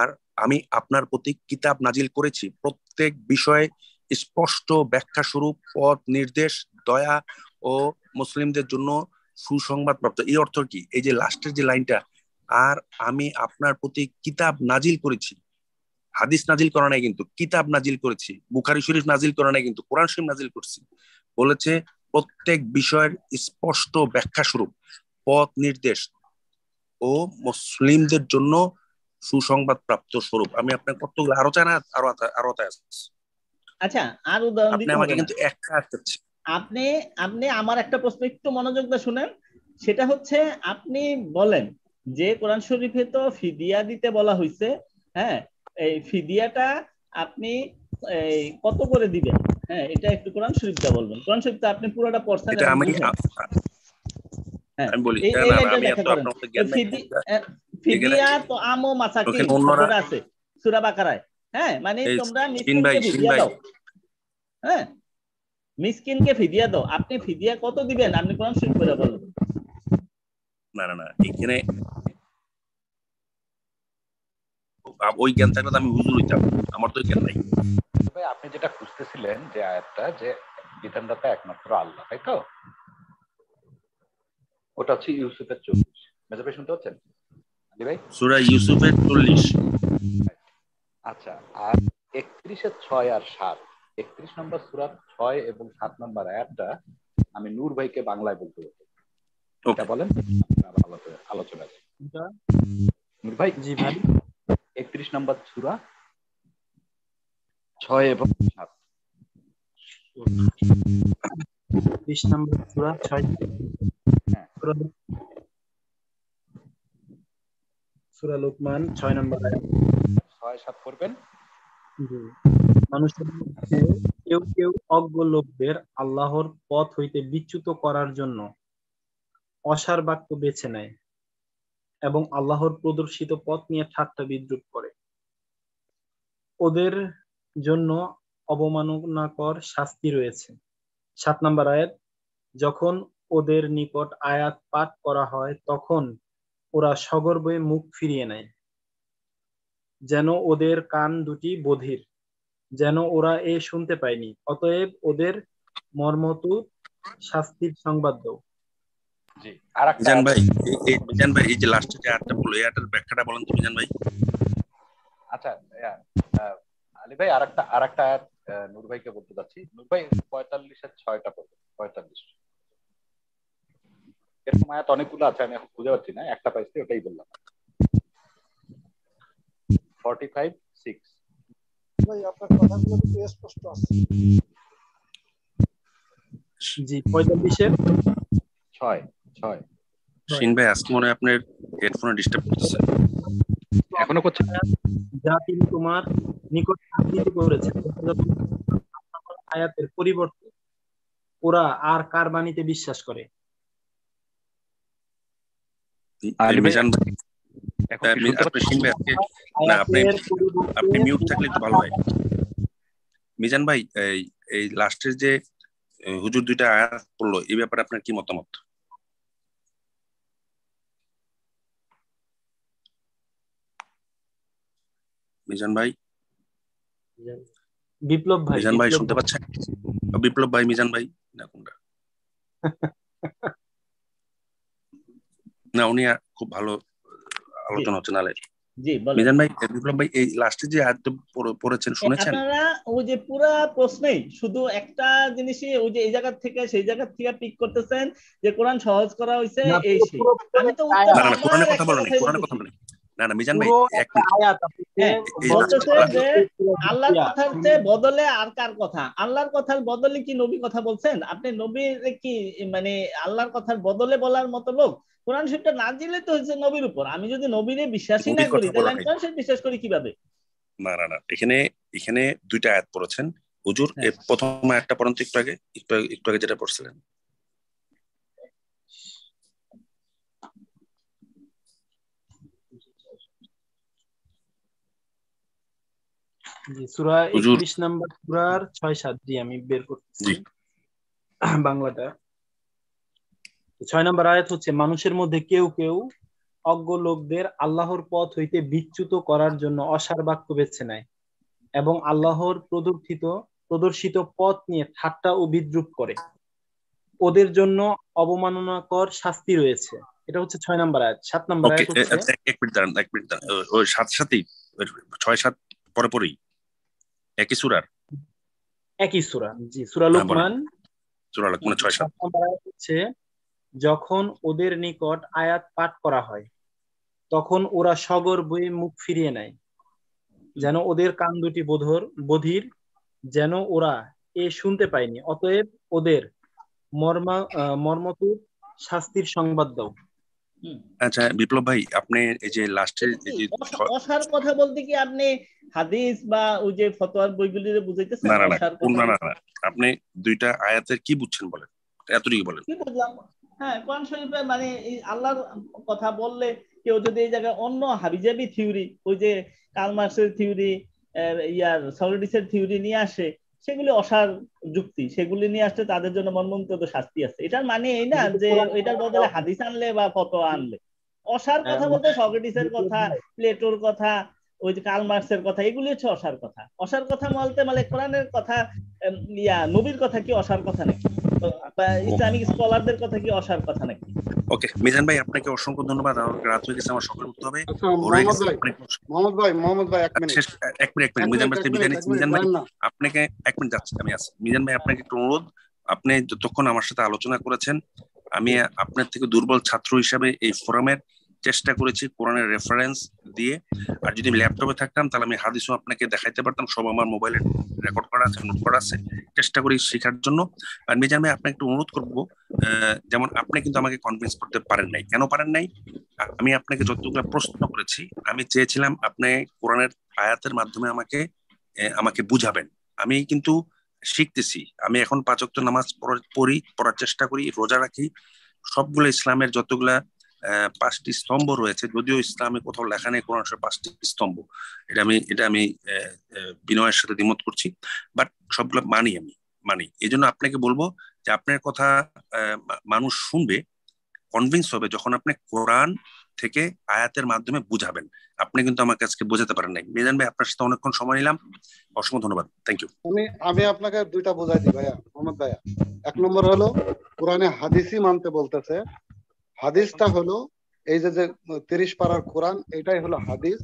আর আমি আপনার প্রতি কিতাব নাজিল করেছি প্রত্যেক বিষয়ে স্পষ্ট ব্যাখ্যা স্বরূপ পথ নির্দেশ দয়া ও মুসলিমদের জন্য সুসংবাদ প্রাপ্ত এই অর্থ কি এই যে লাস্টের যে লাইনটা আর আমি আপনার প্রতি কিতাব নাজিল করেছি হাদিস নাজিল করা নাই কিন্তু কিতাব নাজিল করেছি বুখারি শরীফ নাজিল করা নাই কিন্তু কোরআন শরীফ নাজিল করছি বলেছে প্রত্যেক বিষয়ের স্পষ্ট ব্যাখ্যা স্বরূপ পথ নির্দেশ ও মুসলিমদের জন্য সুসংবাদ প্রাপ্ত স্বরূপ আমি আপনার কতগুলো আরো চাই না আরো আরো আচ্ছা আর উদাহরণ আপনি আমাকে কিন্তু এক কাজ আপনি আপনি আমার একটা প্রশ্ন একটু মনোযোগ দিয়ে শুনেন সেটা হচ্ছে আপনি বলেন যে কোরআন শরীফে তো ফিদিয়া দিতে বলা হয়েছে হ্যাঁ এই ফিদিয়াটা আপনি এই কত করে দিবেন হ্যাঁ এটা একটু কোরআন শরীফটা বলবেন কোরআন শরীফটা আপনি পুরোটা পড়ছেন আমি হ্যাঁ, আমি বলি হ্যাঁ, মানে হ্যাঁ, আপনি আপনি যেটা খুঁজতেছিলেন যে আয়াতটা যে বিধানদাতা একমাত্র আল্লাহ তাই তো ওটা হচ্ছে ইউসুফের চব্বিশ মেজাবে শুনতে পাচ্ছেন ভাই ইউসুফের 40 আচ্ছা আর 31 এর আর 7 31 নম্বর সূরা 6 এবং সাত নম্বর আয়াতটা আমি নূর ভাইকে বাংলায় বলতে বলবো এটা বলেন আলোচনা নূর ভাই জি ভাই 31 নম্বর সুরা ছয় এবং 7 বিশ নম্বর সুরা ছয় হ্যাঁ সুরা লোকমান ছয় নম্বর ছয় সাত করবেন মানুষের মধ্যে কেউ কেউ অজ্ঞ লোকদের আল্লাহর পথ হইতে বিচ্যুত করার জন্য অসার বাক্য বেছে নেয় এবং আল্লাহর প্রদর্শিত পথ নিয়ে ঠাট্টা বিদ্রুপ করে ওদের জন্য অবমাননাকর শাস্তি রয়েছে সাত নাম্বার আয়াত যখন ওদের নিকট আয়াত পাঠ করা হয় তখন ওরা সগর্বে মুখ ফিরিয়ে নেয় যেন ওদের কান দুটি বধির যেন ওরা এ শুনতে পায়নি অতএব ওদের মর্মতু শাস্তির সংবাদ দাও জান ভাই জান ভাই এই আচ্ছা, ভাই আরেকটা নূর ভাইকে বলতে চাচ্ছি নূর ভাই পঁয়তাল্লিশের ছয়টা পড়বে পঁয়তাল্লিশ এরকম আয়াত অনেকগুলো আছে আমি এখন বুঝে পাচ্ছি না একটা পাইছি ওটাই বললাম ফর্টি ফাইভ সিক্স জি পঁয়তাল্লিশের ছয় ছয় ভাই আজকে মনে হয় আপনার হেডফোনে ডিস্টার্ব করতেছে এখনো করছে যা তিনি তোমার নিকট আবৃত্তি করেছে আয়াতের পরিবর্তে ওরা আর কার বাণীতে বিশ্বাস করে আপনি মিউট থাকলে একটু ভালো হয় মিজান ভাই এই লাস্টের যে হুজুর দুইটা আয়াত পড়লো এই ব্যাপারে আপনার কি মতামত মিজান ভাই বিপ্লব ভাই মিজান ভাই শুনতে পাচ্ছেন বিপ্লব ভাই মিজান ভাই না কোনটা না উনি খুব ভালো আলোচনা হচ্ছে নালে জি মিজান ভাই বিপ্লব ভাই এই লাস্টে যে পড়েছেন হ্যাঁ, শুনেছেন আপনারা ওই যে পুরো শুধু একটা জিনিসই ওই যে এই জায়গা থেকে সেই জায়গা থেকে পিক করতেছেন যে কোরআন সহজ করা এই সেই আমি তো না না কোরআনের কথা কোরআনের কথা না না মিজান ভাই এক হ্যাঁ, আল্লাহর কথার চেয়ে বদলে আর কার কথা আল্লাহর কথার বদলে কি নবী কথা বলছেন আপনি নবীর কি মানে আল্লাহর কথার বদলে বলার মতো লোক কোরআন শরীফটা নাজিলে তো হচ্ছে নবীর উপর আমি যদি নবীরে বিশ্বাসই না করি তাহলে আমি কোরআন শরীফ বিশ্বাস করি কিভাবে না না না এখানে এখানে দুইটা আয়াত পড়েছেন হুজুর হ্যাঁ। প্রথম আয়াতটা পড়ন্ত একটু আগে একটু আগে যেটা পড়ছিলেন সুরা একত্রিশ নাম্বার সুরার ছয় সাত দিয়ে আমি বের করছি বাংলাটা ছয় নম্বর আয়াত হচ্ছে মানুষের মধ্যে কেউ কেউ অজ্ঞ লোকদের আল্লাহর পথ হইতে বিচ্যুত করার জন্য অসার বাক্য বেছে নেয় এবং আল্লাহর প্রদর্শিত প্রদর্শিত পথ নিয়ে ঠাট্টা ও বিদ্রুপ করে ওদের জন্য অবমাননাকর শাস্তি রয়েছে এটা হচ্ছে ছয় নম্বর আয়াত সাত নম্বর আয়াত এক মিনিট দাঁড়ান এক মিনিট ওই সাথেই ছয় সাত পরে পরেই একই সুরার একই সুরা জি সুরা হ্যাঁ, লোকমান সুরা লোকমান ছয় সাত নম্বর আয়াত হচ্ছে যখন ওদের নিকট আয়াত পাঠ করা হয় তখন ওরা সগর সগর্বে মুখ ফিরিয়ে নেয় যেন ওদের কান দুটি বোধর বধির যেন ওরা এ শুনতে পায়নি অতএব ওদের মর্মা মর্মতুর শাস্তির সংবাদ দাও আচ্ছা বিপ্লব ভাই আপনি এই যে লাস্টের অসার কথা বলতে কি আপনি হাদিস বা ওই যে ফতোয়ার বইগুলি বুঝাইতেছেন না না না আপনি দুইটা আয়াতের কি বুঝছেন বলেন এতটুকু বলেন কি বুঝলাম হ্যাঁ কোরআন শরীফে মানে আল্লাহর কথা বললে কেউ যদি এই জায়গায় অন্য হাবিজাবি থিওরি ওই যে কালমার্সের থিওরি ইয়ার সলিডিসের থিওরি নিয়ে আসে সেগুলি অসার যুক্তি সেগুলি নিয়ে আসতে তাদের জন্য মর্মন্তুদ শাস্তি আছে এটার মানে এই না যে এটার বদলে হাদিস আনলে বা ফতোয়া আনলে অসার হ্যাঁ, কথা হ্যাঁ। বলতে সক্রেটিসের কথা প্লেটোর কথা ওই যে কাল মার্কসের কথা এগুলি হচ্ছে অসার কথা অসার কথা বলতে মানে কোরআনের কথা ইয়া নবীর কথা কি অসার কথা নাকি ইসলামিক স্কলারদের কথা কি অসার কথা নাকি ওকে মিজান ভাই আপনাকে অসংখ্য ধন্যবাদ আমার রাত হয়ে গেছে আমার সকাল উঠতে হবে মোহাম্মদ ভাই মোহাম্মদ ভাই এক আচ্ছা, মিনিট এক মিনিট মিজান ভাই মিজান ভাই আপনাকে এক মিনিট যাচ্ছি আমি আছি মিজান ভাই আপনাকে একটু অনুরোধ আপনি যতক্ষণ আমার সাথে আলোচনা করেছেন আমি আপনার থেকে দুর্বল ছাত্র হিসাবে এই ফোরামের চেষ্টা করেছি কোরআনের রেফারেন্স দিয়ে আর যদি আমি ল্যাপটপে থাকতাম তাহলে আমি হাদিসও আপনাকে দেখাইতে পারতাম সব আমার মোবাইলে রেকর্ড করা আছে নোট করা আছে চেষ্টা করি শেখার জন্য আর মিজান ভাই আপনাকে একটু অনুরোধ করবো যেমন আপনি কিন্তু আমাকে কনভিন্স করতে পারেন নাই কেন পারেন নাই আমি আপনাকে যতগুলো প্রশ্ন করেছি আমি চেয়েছিলাম আপনি কোরআনের আয়াতের মাধ্যমে আমাকে আমাকে বুঝাবেন আমি কিন্তু শিখতেছি আমি এখন পাঁচক্ত নামাজ পড়ি পড়ার চেষ্টা করি রোজা রাখি সবগুলো ইসলামের যতগুলা পাঁচটি স্তম্ভ রয়েছে যদিও ইসলামে কোথাও লেখা নেই কোরআন পাঁচটি স্তম্ভ এটা আমি এটা আমি বিনয়ের সাথে দ্বিমত করছি বাট সবগুলো মানি আমি মানি এই জন্য আপনাকে বলবো যে আপনার কথা মানুষ শুনবে কনভিন্স হবে যখন আপনি কোরআন থেকে আয়াতের মাধ্যমে বুঝাবেন আপনি কিন্তু আমার কাছে বোঝাতে পারেন নাই মেজান ভাই আপনার সাথে অনেকক্ষণ সময় নিলাম অসংখ্য ধন্যবাদ থ্যাংক ইউ আমি আমি আপনাকে দুইটা বোঝাই দিই ভাইয়া মোহাম্মদ ভাইয়া এক নম্বর হলো কোরআনে হাদিসই মানতে বলতেছে হাদিসটা হলো এই যে যে তিরিশ পাড়ার কোরআন এটাই হলো হাদিস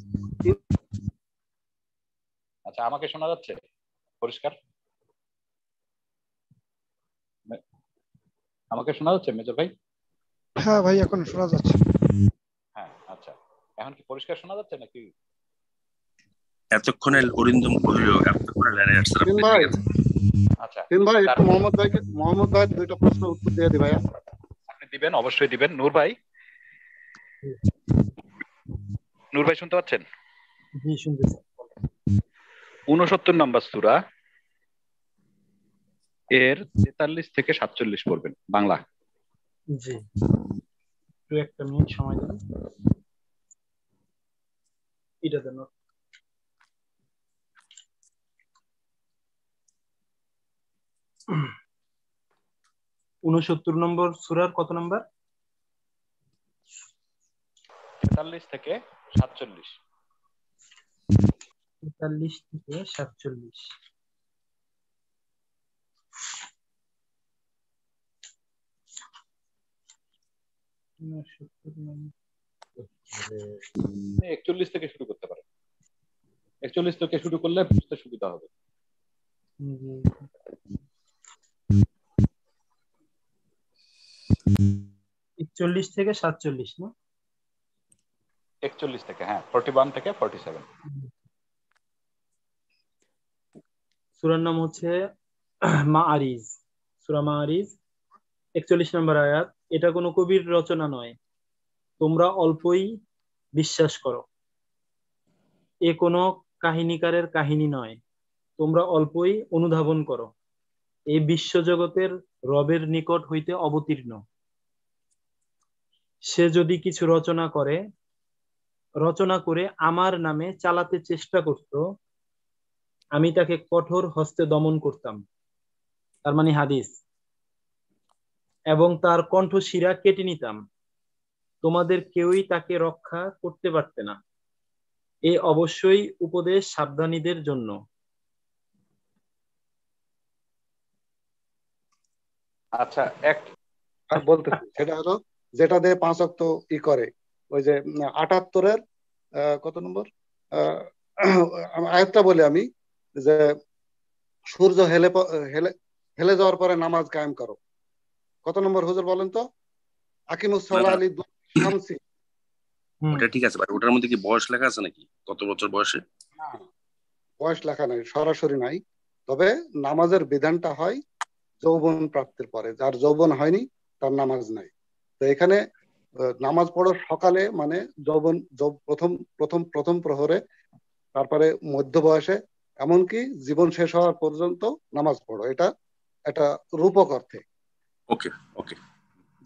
আচ্ছা আমাকে শোনা যাচ্ছে পরিষ্কার আমাকে শোনা যাচ্ছে মেজর ভাই হ্যাঁ ভাই এখন শোনা যাচ্ছে হ্যাঁ আচ্ছা এখন কি পরিষ্কার শোনা যাচ্ছে নাকি এতক্ষণে অরিন্দম কহিল এতক্ষণে লেনে আচ্ছা তিন ভাই একটু মোহাম্মদ ভাইকে মোহাম্মদ ভাই দুইটা প্রশ্ন উত্তর দিয়ে দি দিবেন অবশ্যই দিবেন নূর ভাই নূর ভাই শুনতে পাচ্ছেন উনসত্তর নম্বর সুরা এর তেতাল্লিশ থেকে সাতচল্লিশ পড়বেন বাংলা জি দু একটা মিনিট সময় দিন এটা দেন Mm-hmm. উনসত্তর নম্বর সুরার কত নম্বর তেতাল্লিশ থেকে সাতচল্লিশ তেতাল্লিশ থেকে সাতচল্লিশ মানে একচল্লিশ থেকে শুরু করতে পারেন একচল্লিশ থেকে শুরু করলে বুঝতে সুবিধা হবে একচল্লিশ থেকে সাতচল্লিশ না একচল্লিশ থেকে হ্যাঁ ফর্টি ওয়ান থেকে ফর্টি সেভেন সুরার নাম হচ্ছে মা আরিজ সুরা মা আরিজ একচল্লিশ নম্বর আয়াত এটা কোনো কবির রচনা নয় তোমরা অল্পই বিশ্বাস করো এ কোনো কাহিনীকারের কাহিনী নয় তোমরা অল্পই অনুধাবন করো এই বিশ্বজগতের রবের নিকট হইতে অবতীর্ণ সে যদি কিছু রচনা করে রচনা করে আমার নামে চালাতে চেষ্টা করত আমি তাকে কঠোর হস্তে দমন করতাম তার মানে হাদিস এবং তার কণ্ঠশিরা কেটে নিতাম তোমাদের কেউই তাকে রক্ষা করতে পারতে না এ অবশ্যই উপদেশ সাবধানীদের জন্য আচ্ছা এক বলতে সেটা হলো যেটা দিয়ে পাঁচ অক্ত ই করে ওই যে আটাত্তরের কত নম্বর আয়াতটা বলি আমি যে সূর্য হেলে হেলে হেলে যাওয়ার পরে নামাজ কায়েম করো কত নম্বর হুজুর বলেন তো আকিমুসসালাহ আলী শামসি ওটা ঠিক আছে ওটার মধ্যে কি বয়স লেখা আছে নাকি কত বছর বয়সে বয়স লেখা নাই সরাসরি নাই তবে নামাজের বিধানটা হয় যৌবন প্রাপ্তির পরে যার যৌবন হয়নি তার নামাজ নাই তো এখানে নামাজ পড়ো সকালে মানে যৌবন প্রথম প্রথম প্রথম প্রহরে তারপরে মধ্য বয়সে এমনকি জীবন শেষ হওয়ার পর্যন্ত নামাজ পড়ো এটা এটা রূপক অর্থে ওকে ওকে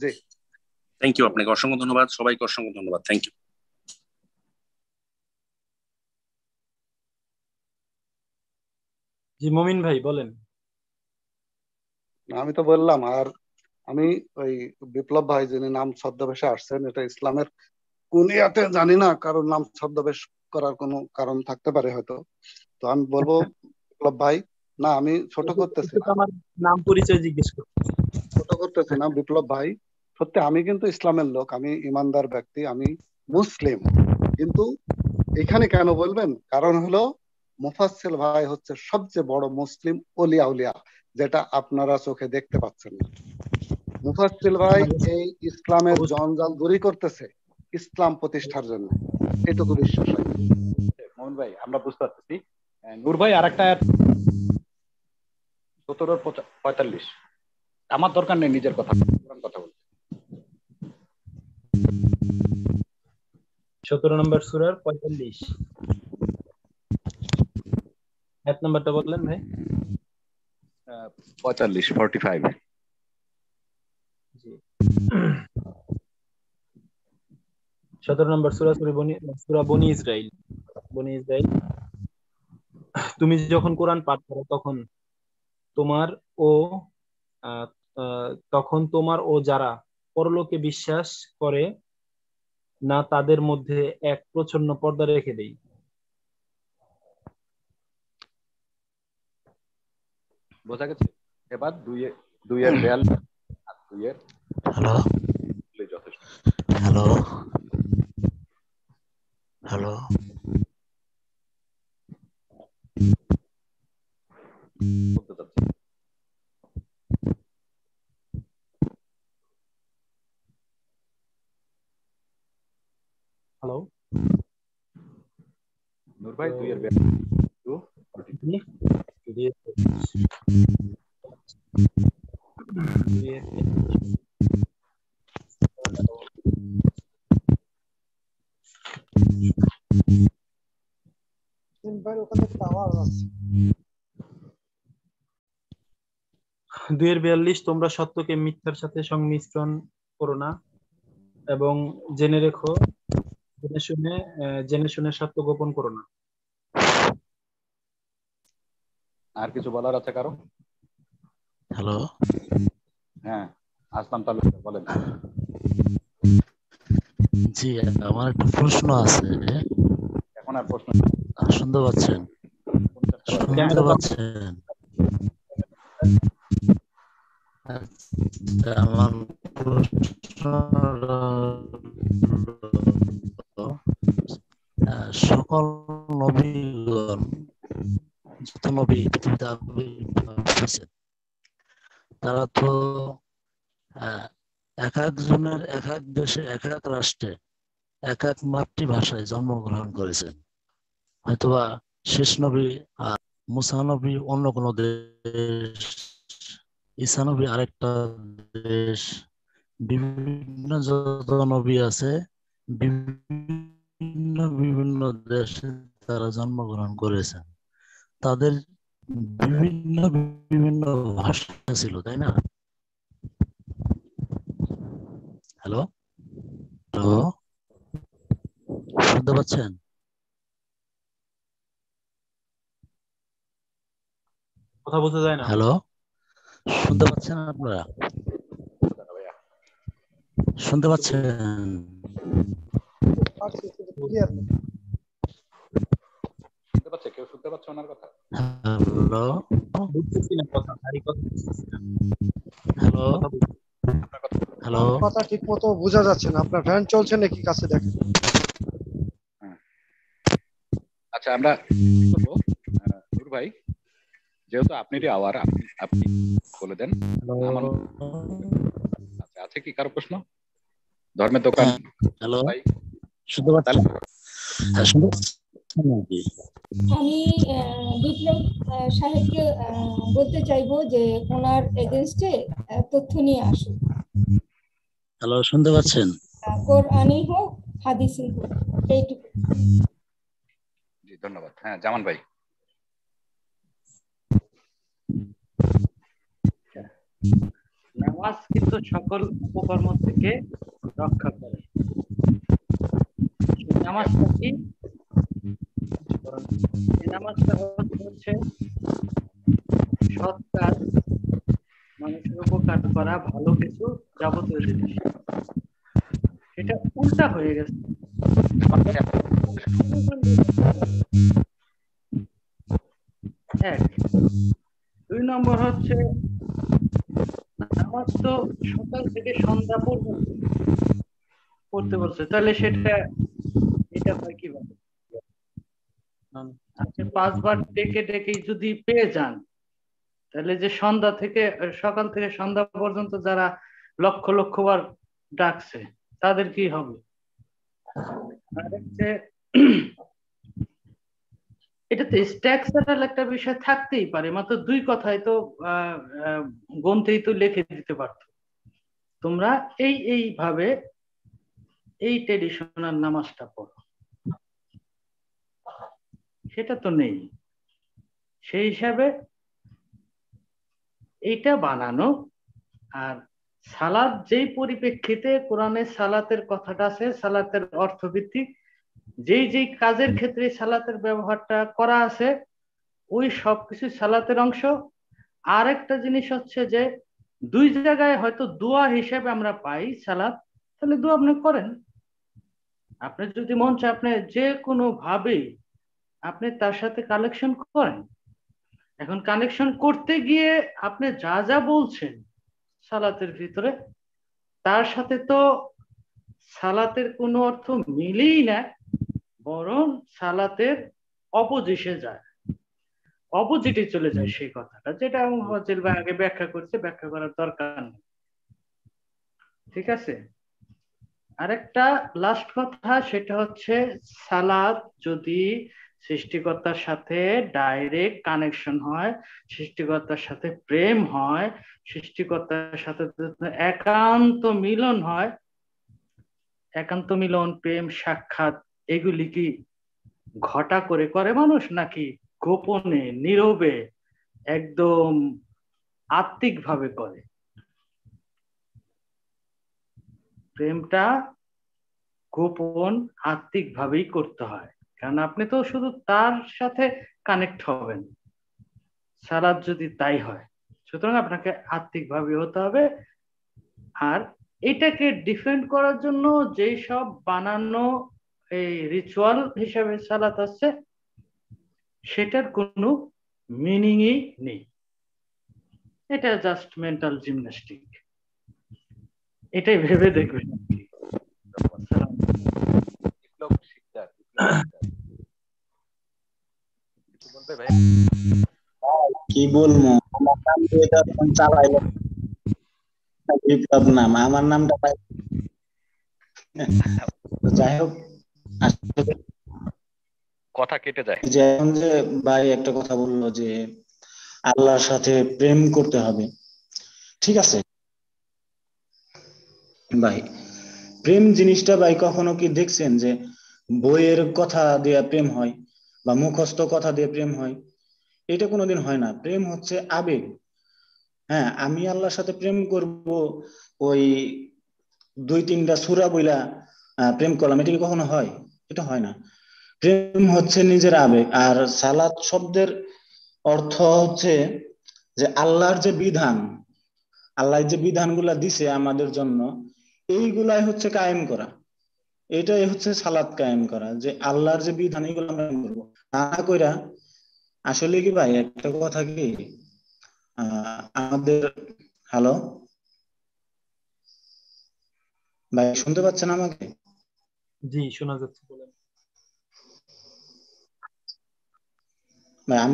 জি থ্যাংক ইউ আপনাকে অসংখ্য ধন্যবাদ সবাইকে অসংখ্য ধন্যবাদ থ্যাংক ইউ জি মমিন ভাই বলেন আমি তো বললাম আর আমি ওই বিপ্লব ভাই যিনি নাম ছদ্মবেশে আসছেন এটা ইসলামের কুনিয়াতে জানি না কারণ নাম ছদ্মবেশ করার কোনো কারণ থাকতে পারে হয়তো তো আমি বলবো বিপ্লব ভাই না আমি ছোট করতেছি নাম পরিচয় জিজ্ঞেস করতেছি ছোট করতেছি না বিপ্লব ভাই সত্যি আমি কিন্তু ইসলামের লোক আমি ইমানদার ব্যক্তি আমি মুসলিম কিন্তু এখানে কেন বলবেন কারণ হলো মুফাসসিল ভাই হচ্ছে সবচেয়ে বড় মুসলিম অলিয়া উলিয়া যেটা আপনারা চোখে দেখতে পাচ্ছেন না মুফাসিল ভাই আচ্ছা। এই ইসলামের জঞ্জাল দূরী করতেছে ইসলাম প্রতিষ্ঠার জন্য এটুকু বিশ্বাস হয় মোহন ভাই আমরা বুঝতে পারতেছি নূর ভাই আরেকটা সতেরো পঁয়তাল্লিশ আমার দরকার নেই নিজের কথা কথা বলতে সতেরো নম্বর সুরার পঁয়তাল্লিশ এক নম্বরটা বললেন ভাই পঁয়তাল্লিশ ফর্টি ফাইভ সতেরো নম্বর সুরা বনি ইসরাইল বনি ইসরাইল তুমি যখন কোরআন পাঠ করো তখন তোমার ও তখন তোমার ও যারা পরলোকে বিশ্বাস করে না তাদের মধ্যে এক প্রচ্ছন্ন পর্দা রেখে দেই বোঝা গেছে এবার দুই দুইয়ের এর hello hello hello hello Noor ভাই তুই এর দুইয়ের বিয়াল্লিশ তোমরা সত্যকে মিথ্যার সাথে সংমিশ্রণ করো না এবং জেনে রেখো জেনে শুনে জেনে শুনে সত্য গোপন করো না আর কিছু বলার আছে কারো হ্যালো হ্যাঁ আসলাম তালুকদার বলেন জি আমার একটা প্রশ্ন আছে এখন আর প্রশ্ন শুনতে পাচ্ছেন শুনতে পাচ্ছেন সকল নবীগণ নবী তারা তো এক একজনের এক এক দেশে এক এক রাষ্ট্রে এক এক মাতৃভাষায় জন্মগ্রহণ করেছেন হয়তোবা শেষ নবী আর মুসানবী অন্য কোনো দেশ ইসানবী আরেকটা দেশ বিভিন্ন যত নবী আছে বিভিন্ন বিভিন্ন দেশে তারা জন্মগ্রহণ করেছেন তাদের বিভিন্ন বিভিন্ন ভাষা ছিল তাই না হ্যালো শুনতে পাচ্ছেন কথা বলতে যায় না হ্যালো শুনতে পাচ্ছেন আপনারা শুনতে পাচ্ছেন হ্যালো হ্যালো ঠিক মতো বোঝা যাচ্ছে না আপনার ফ্যান চলছে নাকি কাছে দেখেন হ্যাঁ। আচ্ছা আমরা ভাই যেহেতু আপনি আওয়ার আপনি বলে দেন আচ্ছা, আছে কি কারো প্রশ্ন ধর্মের দোকান হ্যালো শুনতে পাচ্ছেন হ্যাঁ, আমি বিপ্লব সাহেবকে বলতে চাইবো যে ওনার এগেনস্টে তথ্য নিয়ে আসুন হ্যালো শুনতে পাচ্ছেন কোরআনই হোক হাদিসই হোক এইটুকু জি ধন্যবাদ হ্যাঁ জামান ভাই নামাজ কিন্তু সকল উপকর্ম থেকে রক্ষা করে নামাজটা কি নামাজটা হচ্ছে মানুষের উপকার করা ভালো কিছু যাবতীয় জিনিস এটা উল্টা হয়ে গেছে এক দুই নম্বর হচ্ছে আমার তো সকাল থেকে সন্ধ্যা পর্যন্ত পড়তে বলছে তাহলে সেটা এটা হয় কিভাবে আপনি আচ্ছা, পাঁচবার ডেকে ডেকে যদি পেয়ে যান তাহলে যে সন্ধ্যা থেকে সকাল থেকে সন্ধ্যা পর্যন্ত যারা লক্ষ লক্ষ বার ডাকছে তাদের কি হবে আর এটাতে স্ট্রাকচারাল একটা বিষয় থাকতেই পারে মাত্র দুই কথায় তো গ্রন্থেই তো লেখে দিতে পারত তোমরা এই এইভাবে এই ট্রেডিশনাল নামাজটা পড়ো সেটা তো নেই সেই হিসাবে এইটা বানানো আর সালাদ যেই পরিপ্রেক্ষিতে কোরআনে সালাতের কথাটা আছে সালাতের অর্থভিত্তিক যেই যেই কাজের ক্ষেত্রে সালাতের ব্যবহারটা করা আছে ওই সবকিছু সালাতের অংশ আর একটা জিনিস হচ্ছে যে দুই জায়গায় হয়তো দোয়া হিসেবে আমরা পাই সালাত তাহলে দোয়া আপনি করেন আপনি যদি মন চায় আপনি যে কোনো ভাবে আপনি তার সাথে কালেকশন করেন এখন কানেকশন করতে গিয়ে আপনি যা যা বলছেন সালাতের ভিতরে তার সাথে তো সালাতের কোনো অর্থ মিলেই না বরং সালাতের অপোজিশে যায় অপোজিটে চলে যায় সেই কথাটা যেটা মুফাজিল ভাই আগে ব্যাখ্যা করছে ব্যাখ্যা করার দরকার নেই ঠিক আছে আরেকটা লাস্ট কথা সেটা হচ্ছে সালাদ যদি সৃষ্টিকর্তার সাথে ডাইরেক্ট কানেকশন হয় সৃষ্টিকর্তার সাথে প্রেম হয় সৃষ্টিকর্তার সাথে একান্ত মিলন হয় একান্ত মিলন প্রেম সাক্ষাৎ এগুলি কি ঘটা করে করে মানুষ নাকি গোপনে নীরবে একদম আত্মিক ভাবে করে প্রেমটা গোপন আত্মিক ভাবেই করতে হয় কারণ আপনি তো শুধু তার সাথে কানেক্ট হবেন সারা যদি তাই হয় সুতরাং আপনাকে আত্মিক ভাবে হতে হবে আর এটাকে ডিফেন্ড করার জন্য যেই সব বানানো এই রিচুয়াল হিসাবে সালাত আছে সেটার কোনো মিনিংই নেই এটা জাস্ট মেন্টাল জিমন্যাস্টিক এটাই ভেবে দেখবেন কি বলবো নাম আমার নামটা যাই হোক কথা কেটে যায় যে এখন যে ভাই একটা কথা বললো যে আল্লাহর সাথে প্রেম করতে হবে ঠিক আছে ভাই প্রেম জিনিসটা ভাই কখনো কি দেখছেন যে বইয়ের কথা দিয়ে প্রেম হয় বা মুখস্থ কথা দিয়ে প্রেম হয় এটা কোনোদিন হয় না প্রেম হচ্ছে আবেগ হ্যাঁ আমি আল্লাহর সাথে প্রেম করব ওই দুই তিনটা সুরা বইলা প্রেম করলাম এটি কখনো হয় এটা হয় না প্রেম হচ্ছে নিজের আবেগ আর সালাদ শব্দের অর্থ হচ্ছে যে আল্লাহর যে বিধান আল্লাহ যে গুলা দিছে আমাদের জন্য এইগুলাই হচ্ছে কায়েম করা এটাই হচ্ছে সালাদ কায়েম করা যে আল্লাহর যে বিধান এইগুলো আমরা করবো না কইরা আসলে কি ভাই একটা কথা কি আমাদের হ্যালো ভাই শুনতে পাচ্ছেন আমাকে জি শোনা যাচ্ছে বলেন মানে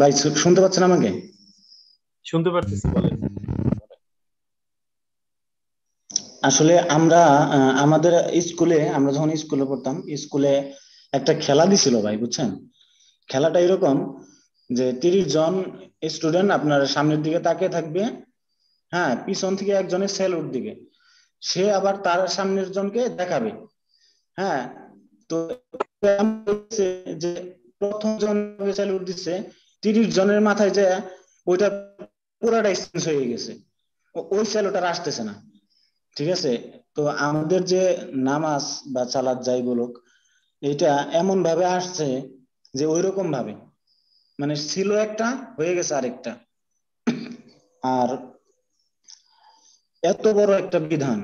ভাই শুনতে পাচ্ছেন আমাকে শুনতে পারতেছি বলেন আসলে আমরা আমাদের স্কুলে আমরা যখন স্কুলে পড়তাম স্কুলে একটা খেলা দিছিল ভাই বুঝছেন খেলাটা এরকম যে তিরিশ জন স্টুডেন্ট আপনার সামনের দিকে তাকিয়ে থাকবে হ্যাঁ পিছন থেকে একজনের স্যালুট দিকে সে আবার তার সামনের জনকে দেখাবে হ্যাঁ তো যে প্রথম জন স্যালুট দিচ্ছে তিরিশ জনের মাথায় যে ওইটা পুরাটা চেঞ্জ হয়ে গেছে ওই স্যালুটার আসতেছে না ঠিক আছে তো আমাদের যে নামাজ বা চালাত যাই বলুক এটা এমন ভাবে আসছে যে ওই রকম ভাবে মানে ছিল একটা হয়ে গেছে আরেকটা আর এত বড় একটা বিধান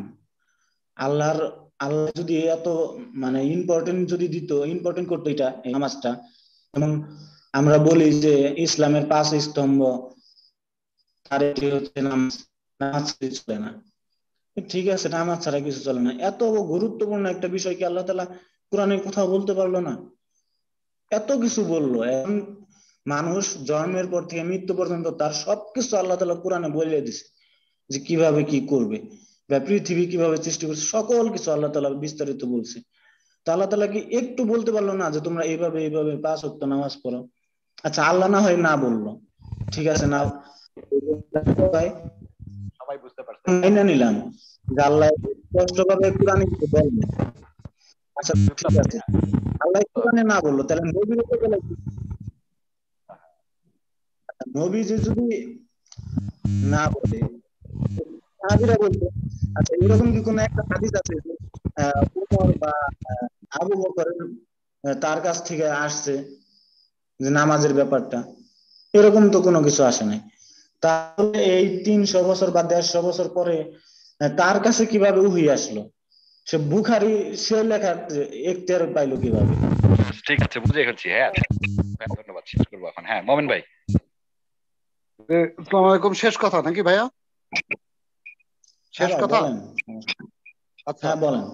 আল্লাহর আল্লাহ যদি এত মানে ইম্পর্টেন্ট যদি দিত ইম্পর্টেন্ট করতো এটা নামাজটা এবং আমরা বলি যে ইসলামের পাঁচ স্তম্ভ তার এটি হচ্ছে নামাজ চলে না ঠিক আছে নামাজ ছাড়া কিছু চলে না এত গুরুত্বপূর্ণ একটা বিষয় কি আল্লাহ তালা কোরআনে কোথাও বলতে পারলো না এত কিছু বললো এখন মানুষ জন্মের পর থেকে মৃত্যু পর্যন্ত তার সবকিছু আল্লাহ তালা কোরআনে বলে দিছে যে কিভাবে কি করবে বা পৃথিবী কিভাবে সৃষ্টি করছে সকল কিছু আল্লাহ তালা বিস্তারিত বলছে তা আল্লাহ তালা কি একটু বলতে পারলো না যে তোমরা এইভাবে এইভাবে পাঁচ অক্ট নামাজ পড়ো আচ্ছা আল্লাহ না হয় না বললো ঠিক আছে না নিলাম আল্লাহ আচ্ছা আল্লাহ না বললো তাহলে নবী যে যদি না বলে সাহাবিরা বলতো আচ্ছা এরকম কি কোনো একটা হাদিস আছে উমর বা আবু বকর তার কাছ থেকে আসছে যে নামাজের ব্যাপারটা এরকম তো কোনো কিছু আসে নাই তাহলে এই তিনশো বছর বা দেড়শো বছর পরে তার কাছে কিভাবে উহি আসলো সে বুখারি সে লেখা এখতিয়ার পাইলো কিভাবে ঠিক আছে বুঝে গেছি হ্যাঁ, হ্যাঁ ধন্যবাদ শেষ করবো এখন হ্যাঁ মোমেন ভাই আসসালামু আলাইকুম শেষ কথা নাকি ভাইয়া শেষ হ্যাঁ, কথা আচ্ছা হ্যাঁ, বলেন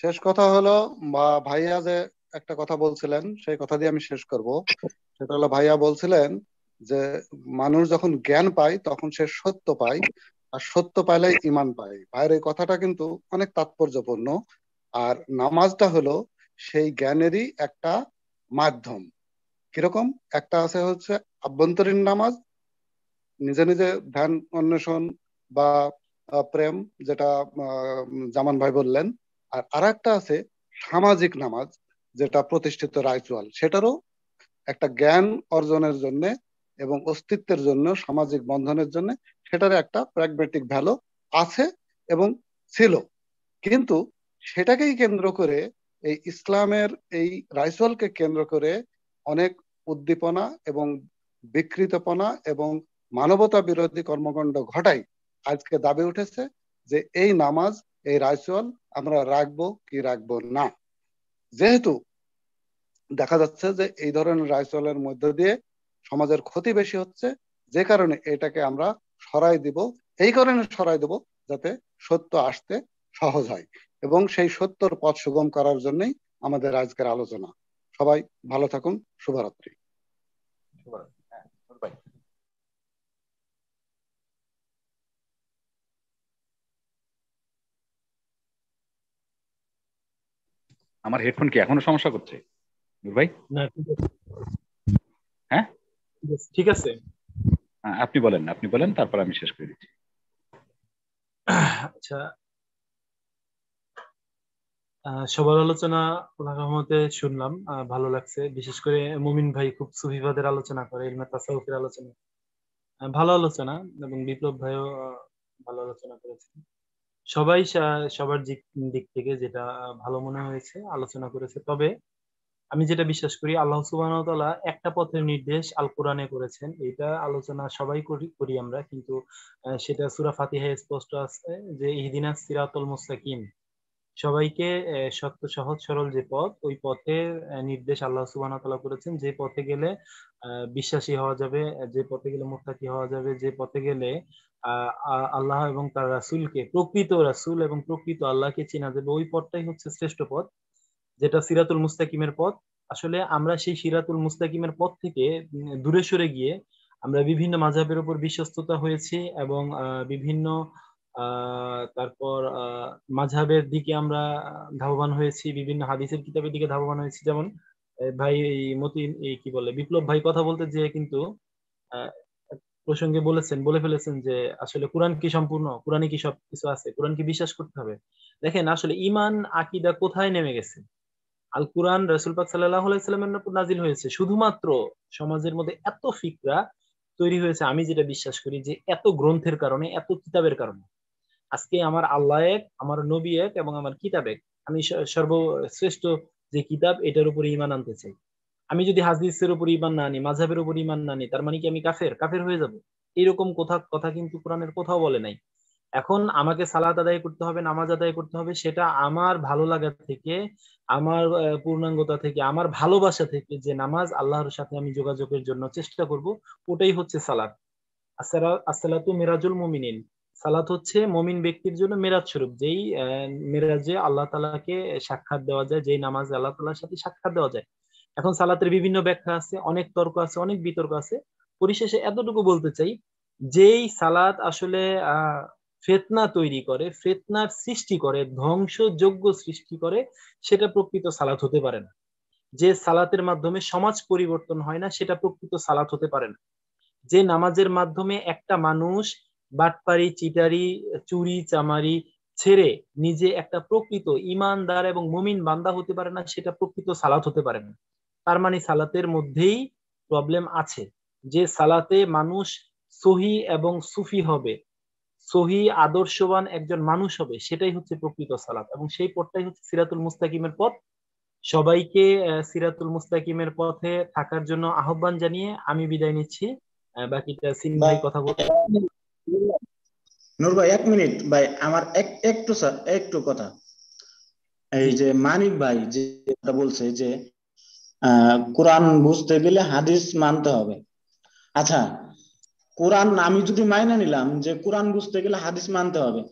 শেষ কথা হলো ভাইয়া যে একটা কথা বলছিলেন সেই কথা দিয়ে আমি শেষ করব সেটা হলো ভাইয়া বলছিলেন যে মানুষ যখন জ্ঞান পায় তখন সে সত্য পায় আর সত্য পাইলে ইমান পায় ভাইয়ের এই কথাটা কিন্তু অনেক তাৎপর্যপূর্ণ আর নামাজটা হলো সেই জ্ঞানেরই একটা মাধ্যম কিরকম একটা আছে হচ্ছে আভ্যন্তরীণ নামাজ নিজে নিজে ধ্যান অন্বেষণ বা প্রেম যেটা জামান ভাই বললেন আর আর একটা আছে সামাজিক নামাজ যেটা প্রতিষ্ঠিত রাইচুয়াল সেটারও একটা জ্ঞান অর্জনের জন্য এবং অস্তিত্বের জন্য সামাজিক বন্ধনের জন্য সেটার একটা প্র্যাগমেটিক ভ্যালু আছে এবং ছিল কিন্তু সেটাকেই কেন্দ্র করে এই ইসলামের এই রাইসলকে কেন্দ্র করে অনেক উদ্দীপনা এবং বিকৃতপনা এবং মানবতা বিরোধী কর্মকাণ্ড ঘটাই আজকে দাবি উঠেছে যে এই নামাজ এই রাইচুয়াল আমরা রাখবো কি রাখবো না যেহেতু দেখা যাচ্ছে যে এই ধরনের রাইচুয়ালের মধ্য দিয়ে সমাজের ক্ষতি বেশি হচ্ছে যে কারণে এটাকে আমরা সরাই দিব এই কারণে সরাই দেব যাতে সত্য আসতে সহজ হয় এবং সেই সত্যর পথ সুগম করার জন্যই আমাদের আজকের আলোচনা সবাই ভালো থাকুন শুভরাত্রি শুভরাত্রি আমার হেডফোন কি এখনো সমস্যা করছে ভাই হ্যাঁ ঠিক আছে আপনি বলেন আপনি বলেন তারপর আমি শেষ করে দিচ্ছি আচ্ছা সবার আলোচনা ওনার মতে শুনলাম ভালো লাগছে বিশেষ করে মুমিন ভাই খুব সুফিবাদের আলোচনা করে ইলমে তাসাউফের আলোচনা ভালো আলোচনা এবং বিপ্লব ভাইও ভালো আলোচনা করেছেন সবাই সবার দিক থেকে যেটা ভালো মনে হয়েছে আলোচনা করেছে তবে আমি যেটা বিশ্বাস করি আল্লাহ সুবাহতালা একটা পথের নির্দেশ আল কোরআনে করেছেন এটা আলোচনা সবাই করি করি আমরা কিন্তু সেটা সুরা ফাতিহায় স্পষ্ট আছে যে ইহদিনা সিরাতুল মুস্তাকিম সবাইকে সত্য সহজ সরল যে পথ ওই পথে নির্দেশ আল্লাহ সুবাহ করেছেন যে পথে গেলে বিশ্বাসী হওয়া যাবে যে পথে গেলে মুক্তাকি হওয়া যাবে যে পথে গেলে আল্লাহ এবং তার রাসুলকে প্রকৃত রাসুল এবং প্রকৃত আল্লাহকে চেনা যাবে ওই পথটাই হচ্ছে শ্রেষ্ঠ পথ যেটা সিরাতুল মুস্তাকিমের পথ আসলে আমরা সেই সিরাতুল মুস্তাকিমের পথ থেকে দূরে সরে গিয়ে আমরা বিভিন্ন মাঝাবের উপর বিশ্বস্ততা হয়েছি এবং বিভিন্ন আহ তারপর মাঝহাবের দিকে আমরা ধাবমান হয়েছি বিভিন্ন হাদিসের কিতাবের দিকে ধাবমান হয়েছি যেমন ভাই মতি কি বলে বিপ্লব ভাই কথা বলতে যে কিন্তু প্রসঙ্গে বলেছেন বলে ফেলেছেন যে আসলে কোরআন কি সম্পূর্ণ কোরআনে কি সব কিছু আছে কোরআন কি বিশ্বাস করতে হবে দেখেন আসলে ইমান আকিদা কোথায় নেমে গেছে আল কোরআন রসুল পাক সাল্লাহ আলাইসাল্লামের নাজিল হয়েছে শুধুমাত্র সমাজের মধ্যে এত ফিকরা তৈরি হয়েছে আমি যেটা বিশ্বাস করি যে এত গ্রন্থের কারণে এত কিতাবের কারণে আজকে আমার আল্লাহ এক আমার নবী এক এবং আমার কিতাব এক আমি সর্বশ্রেষ্ঠ যে কিতাব এটার উপরে ইমান আনতে চাই আমি যদি হাজিসের উপর ইমান না আনি মাঝহের উপর ইমান না আনি তার মানে কি আমি কাফের কাফের হয়ে যাব এইরকম কথা কথা কিন্তু কোরআনের কোথাও বলে নাই এখন আমাকে সালাত আদায় করতে হবে নামাজ আদায় করতে হবে সেটা আমার ভালো লাগা থেকে আমার পূর্ণাঙ্গতা থেকে আমার ভালোবাসা থেকে যে নামাজ আল্লাহর সাথে আমি যোগাযোগের জন্য চেষ্টা করব ওটাই হচ্ছে সালাত আসসালাতু মিরাজুল মুমিনিন সালাত হচ্ছে মমিন ব্যক্তির জন্য মেরাজ স্বরূপ যেই মেরাজে আল্লাহ তালাকে সাক্ষাৎ দেওয়া যায় যেই নামাজ আল্লাহ তালার সাথে সাক্ষাৎ দেওয়া যায় এখন সালাতের বিভিন্ন ব্যাখ্যা আছে অনেক তর্ক আছে অনেক বিতর্ক আছে পরিশেষে এতটুকু বলতে চাই যেই সালাত আসলে ফেতনা তৈরি করে ফেতনার সৃষ্টি করে ধ্বংসযোগ্য সৃষ্টি করে সেটা প্রকৃত সালাত হতে পারে না যে সালাতের মাধ্যমে সমাজ পরিবর্তন হয় না সেটা প্রকৃত সালাত হতে পারে না যে নামাজের মাধ্যমে একটা মানুষ বাটপারি চিটারি চুরি চামারি ছেড়ে নিজে একটা প্রকৃত ইমানদার এবং মুমিন বান্দা হতে পারে না সেটা প্রকৃত সালাত হতে পারে না তার মানে সালাতের মধ্যেই প্রবলেম আছে যে সালাতে মানুষ সহি এবং সুফি হবে সহি আদর্শবান একজন মানুষ হবে সেটাই হচ্ছে প্রকৃত সালাত এবং সেই পথটাই হচ্ছে সিরাতুল মুস্তাকিমের পথ সবাইকে সিরাতুল মুস্তাকিমের পথে থাকার জন্য আহ্বান জানিয়ে আমি বিদায় নিচ্ছি বাকিটা সিনভাই কথা বলতে নূর ভাই এক মিনিট ভাই আমার এক একটু স্যার একটু কথা এই যে মানিক ভাই বলছে যে কোরআন বুঝতে গেলে হাদিস মানতে হবে আচ্ছা কোরআন আমি যদি নিলাম যে কোরআন বুঝতে গেলে হাদিস মানতে হবে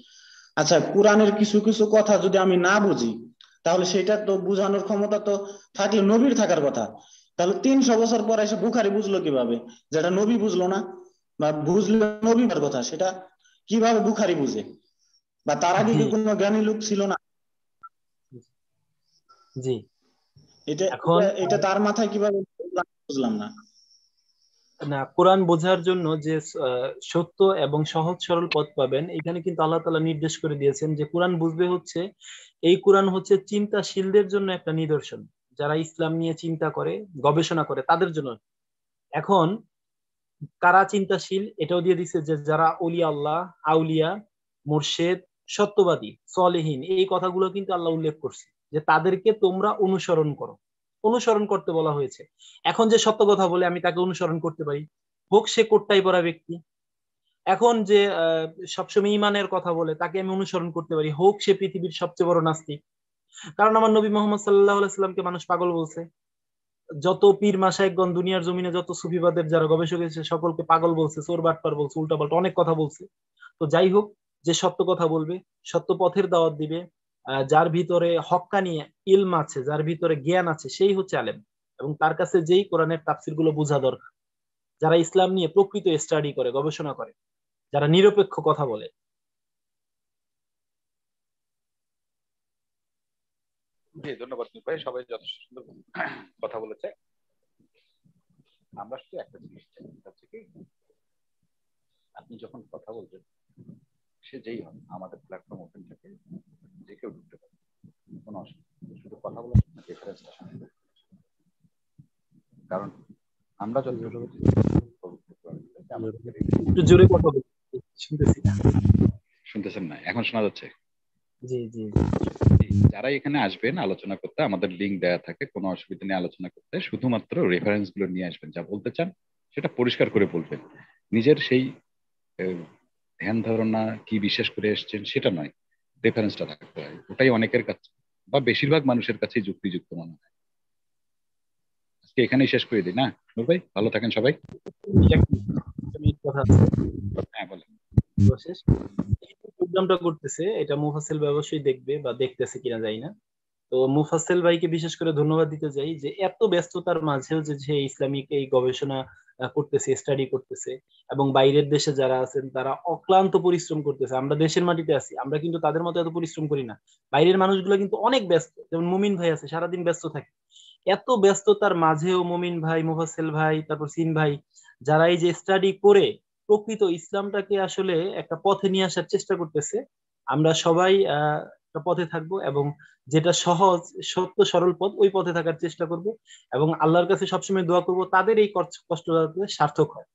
আচ্ছা কোরআনের কিছু কিছু কথা যদি আমি না বুঝি তাহলে সেটা তো বুঝানোর ক্ষমতা তো থাকলে নবীর থাকার কথা তাহলে তিনশো বছর পর এসে বুখারি বুঝলো কিভাবে যেটা নবী বুঝলো না বা বুঝলে নবীর কথা সেটা কিভাবে বুখারি বুঝে বা তার আগে কোনো জ্ঞানী লোক ছিল না জি এটা এটা তার মাথায় কিভাবে বুঝলাম না না কোরআন বোঝার জন্য যে সত্য এবং সহজ সরল পথ পাবেন এখানে কিন্তু আল্লাহ তালা নির্দেশ করে দিয়েছেন যে কোরআন বুঝবে হচ্ছে এই কোরআন হচ্ছে চিন্তাশীলদের জন্য একটা নিদর্শন যারা ইসলাম নিয়ে চিন্তা করে গবেষণা করে তাদের জন্য এখন কারা চিন্তাশীল এটাও দিয়ে দিচ্ছে যে যারা অলিয়া আল্লাহ আউলিয়া মোর্শেদ সত্যবাদী সলেহীন এই কথাগুলো কিন্তু আল্লাহ উল্লেখ করছে যে তাদেরকে তোমরা অনুসরণ করো অনুসরণ করতে বলা হয়েছে এখন যে সত্য কথা বলে আমি তাকে অনুসরণ করতে পারি হোক সে কোটটাই পড়া ব্যক্তি এখন যে সবসময় ইমানের কথা বলে তাকে আমি অনুসরণ করতে পারি হোক সে পৃথিবীর সবচেয়ে বড় নাস্তিক কারণ আমার নবী মোহাম্মদ সাল্লাহ সাল্লামকে মানুষ পাগল বলছে যত পীর মাসায়কগণ দুনিয়ার জমিনে যত সুফিবাদের যারা গবেষক এসে সকলকে পাগল বলছে চোর বাটপার বলছে উল্টাপাল্টা অনেক কথা বলছে তো যাই হোক যে সত্য কথা বলবে সত্য পথের দাওয়াত দিবে যার ভিতরে নিয়ে ইলম আছে যার ভিতরে জ্ঞান আছে সেই হচ্ছে আলেম এবং তার কাছে যেই কোরআনের তাফসির গুলো বোঝা দরকার যারা ইসলাম নিয়ে প্রকৃত স্টাডি করে গবেষণা করে যারা নিরপেক্ষ কথা বলে জি ধন্যবাদ ভাই সবাই যথেষ্ট সুন্দর কথা বলেছে আমরা শুধু একটা জিনিস চাই কি আপনি যখন কথা বলবেন সে যেই হন আমাদের প্ল্যাটফর্ম ওপেন থাকে যে কেউ ঢুকতে পারে কোনো অসুবিধা শুধু কথা বলার রেফারেন্সটা কারণ আমরা যতটুকু জোরে কথা শুনতেছি শুনতেছেন না এখন শোনা যাচ্ছে জি জি যারা এখানে আসবেন আলোচনা করতে আমাদের লিঙ্ক দেওয়া থাকে কোনো অসুবিধা নিয়ে আলোচনা করতে শুধুমাত্র রেফারেন্স গুলো নিয়ে আসবেন যা বলতে চান সেটা পরিষ্কার করে বলবেন নিজের সেই ধ্যান ধারণা কি বিশেষ করে এসছেন সেটা নয় রেফারেন্সটা থাকতে হয় ওটাই অনেকের কাছে বা বেশিরভাগ মানুষের কাছে যুক্তিযুক্ত মনে হয় আজকে এখানেই শেষ করে দিই না নূর ভাই ভালো থাকেন সবাই হ্যাঁ বলেন প্রোগ্রামটা করতেছে এটা মুফাসেল ব্যবসায়ী দেখবে বা দেখতেছে কিনা যাই না তো মুফাসেল ভাইকে বিশেষ করে ধন্যবাদ দিতে চাই যে এত ব্যস্ততার মাঝেও যে সে ইসলামিক এই গবেষণা করতেছে স্টাডি করতেছে এবং বাইরের দেশে যারা আছেন তারা অক্লান্ত পরিশ্রম করতেছে আমরা দেশের মাটিতে আছি আমরা কিন্তু তাদের মতো এত পরিশ্রম করি না বাইরের মানুষগুলো কিন্তু অনেক ব্যস্ত যেমন মুমিন ভাই আছে সারাদিন ব্যস্ত থাকে এত ব্যস্ততার মাঝেও মুমিন ভাই মুফাসেল ভাই তারপর সিন ভাই যারা এই যে স্টাডি করে প্রকৃত ইসলামটাকে আসলে একটা পথে নিয়ে আসার চেষ্টা করতেছে আমরা সবাই একটা পথে থাকব এবং যেটা সহজ সত্য সরল পথ ওই পথে থাকার চেষ্টা করব এবং আল্লাহর কাছে সবসময় দোয়া করব তাদের এই কষ্ট সার্থক হয়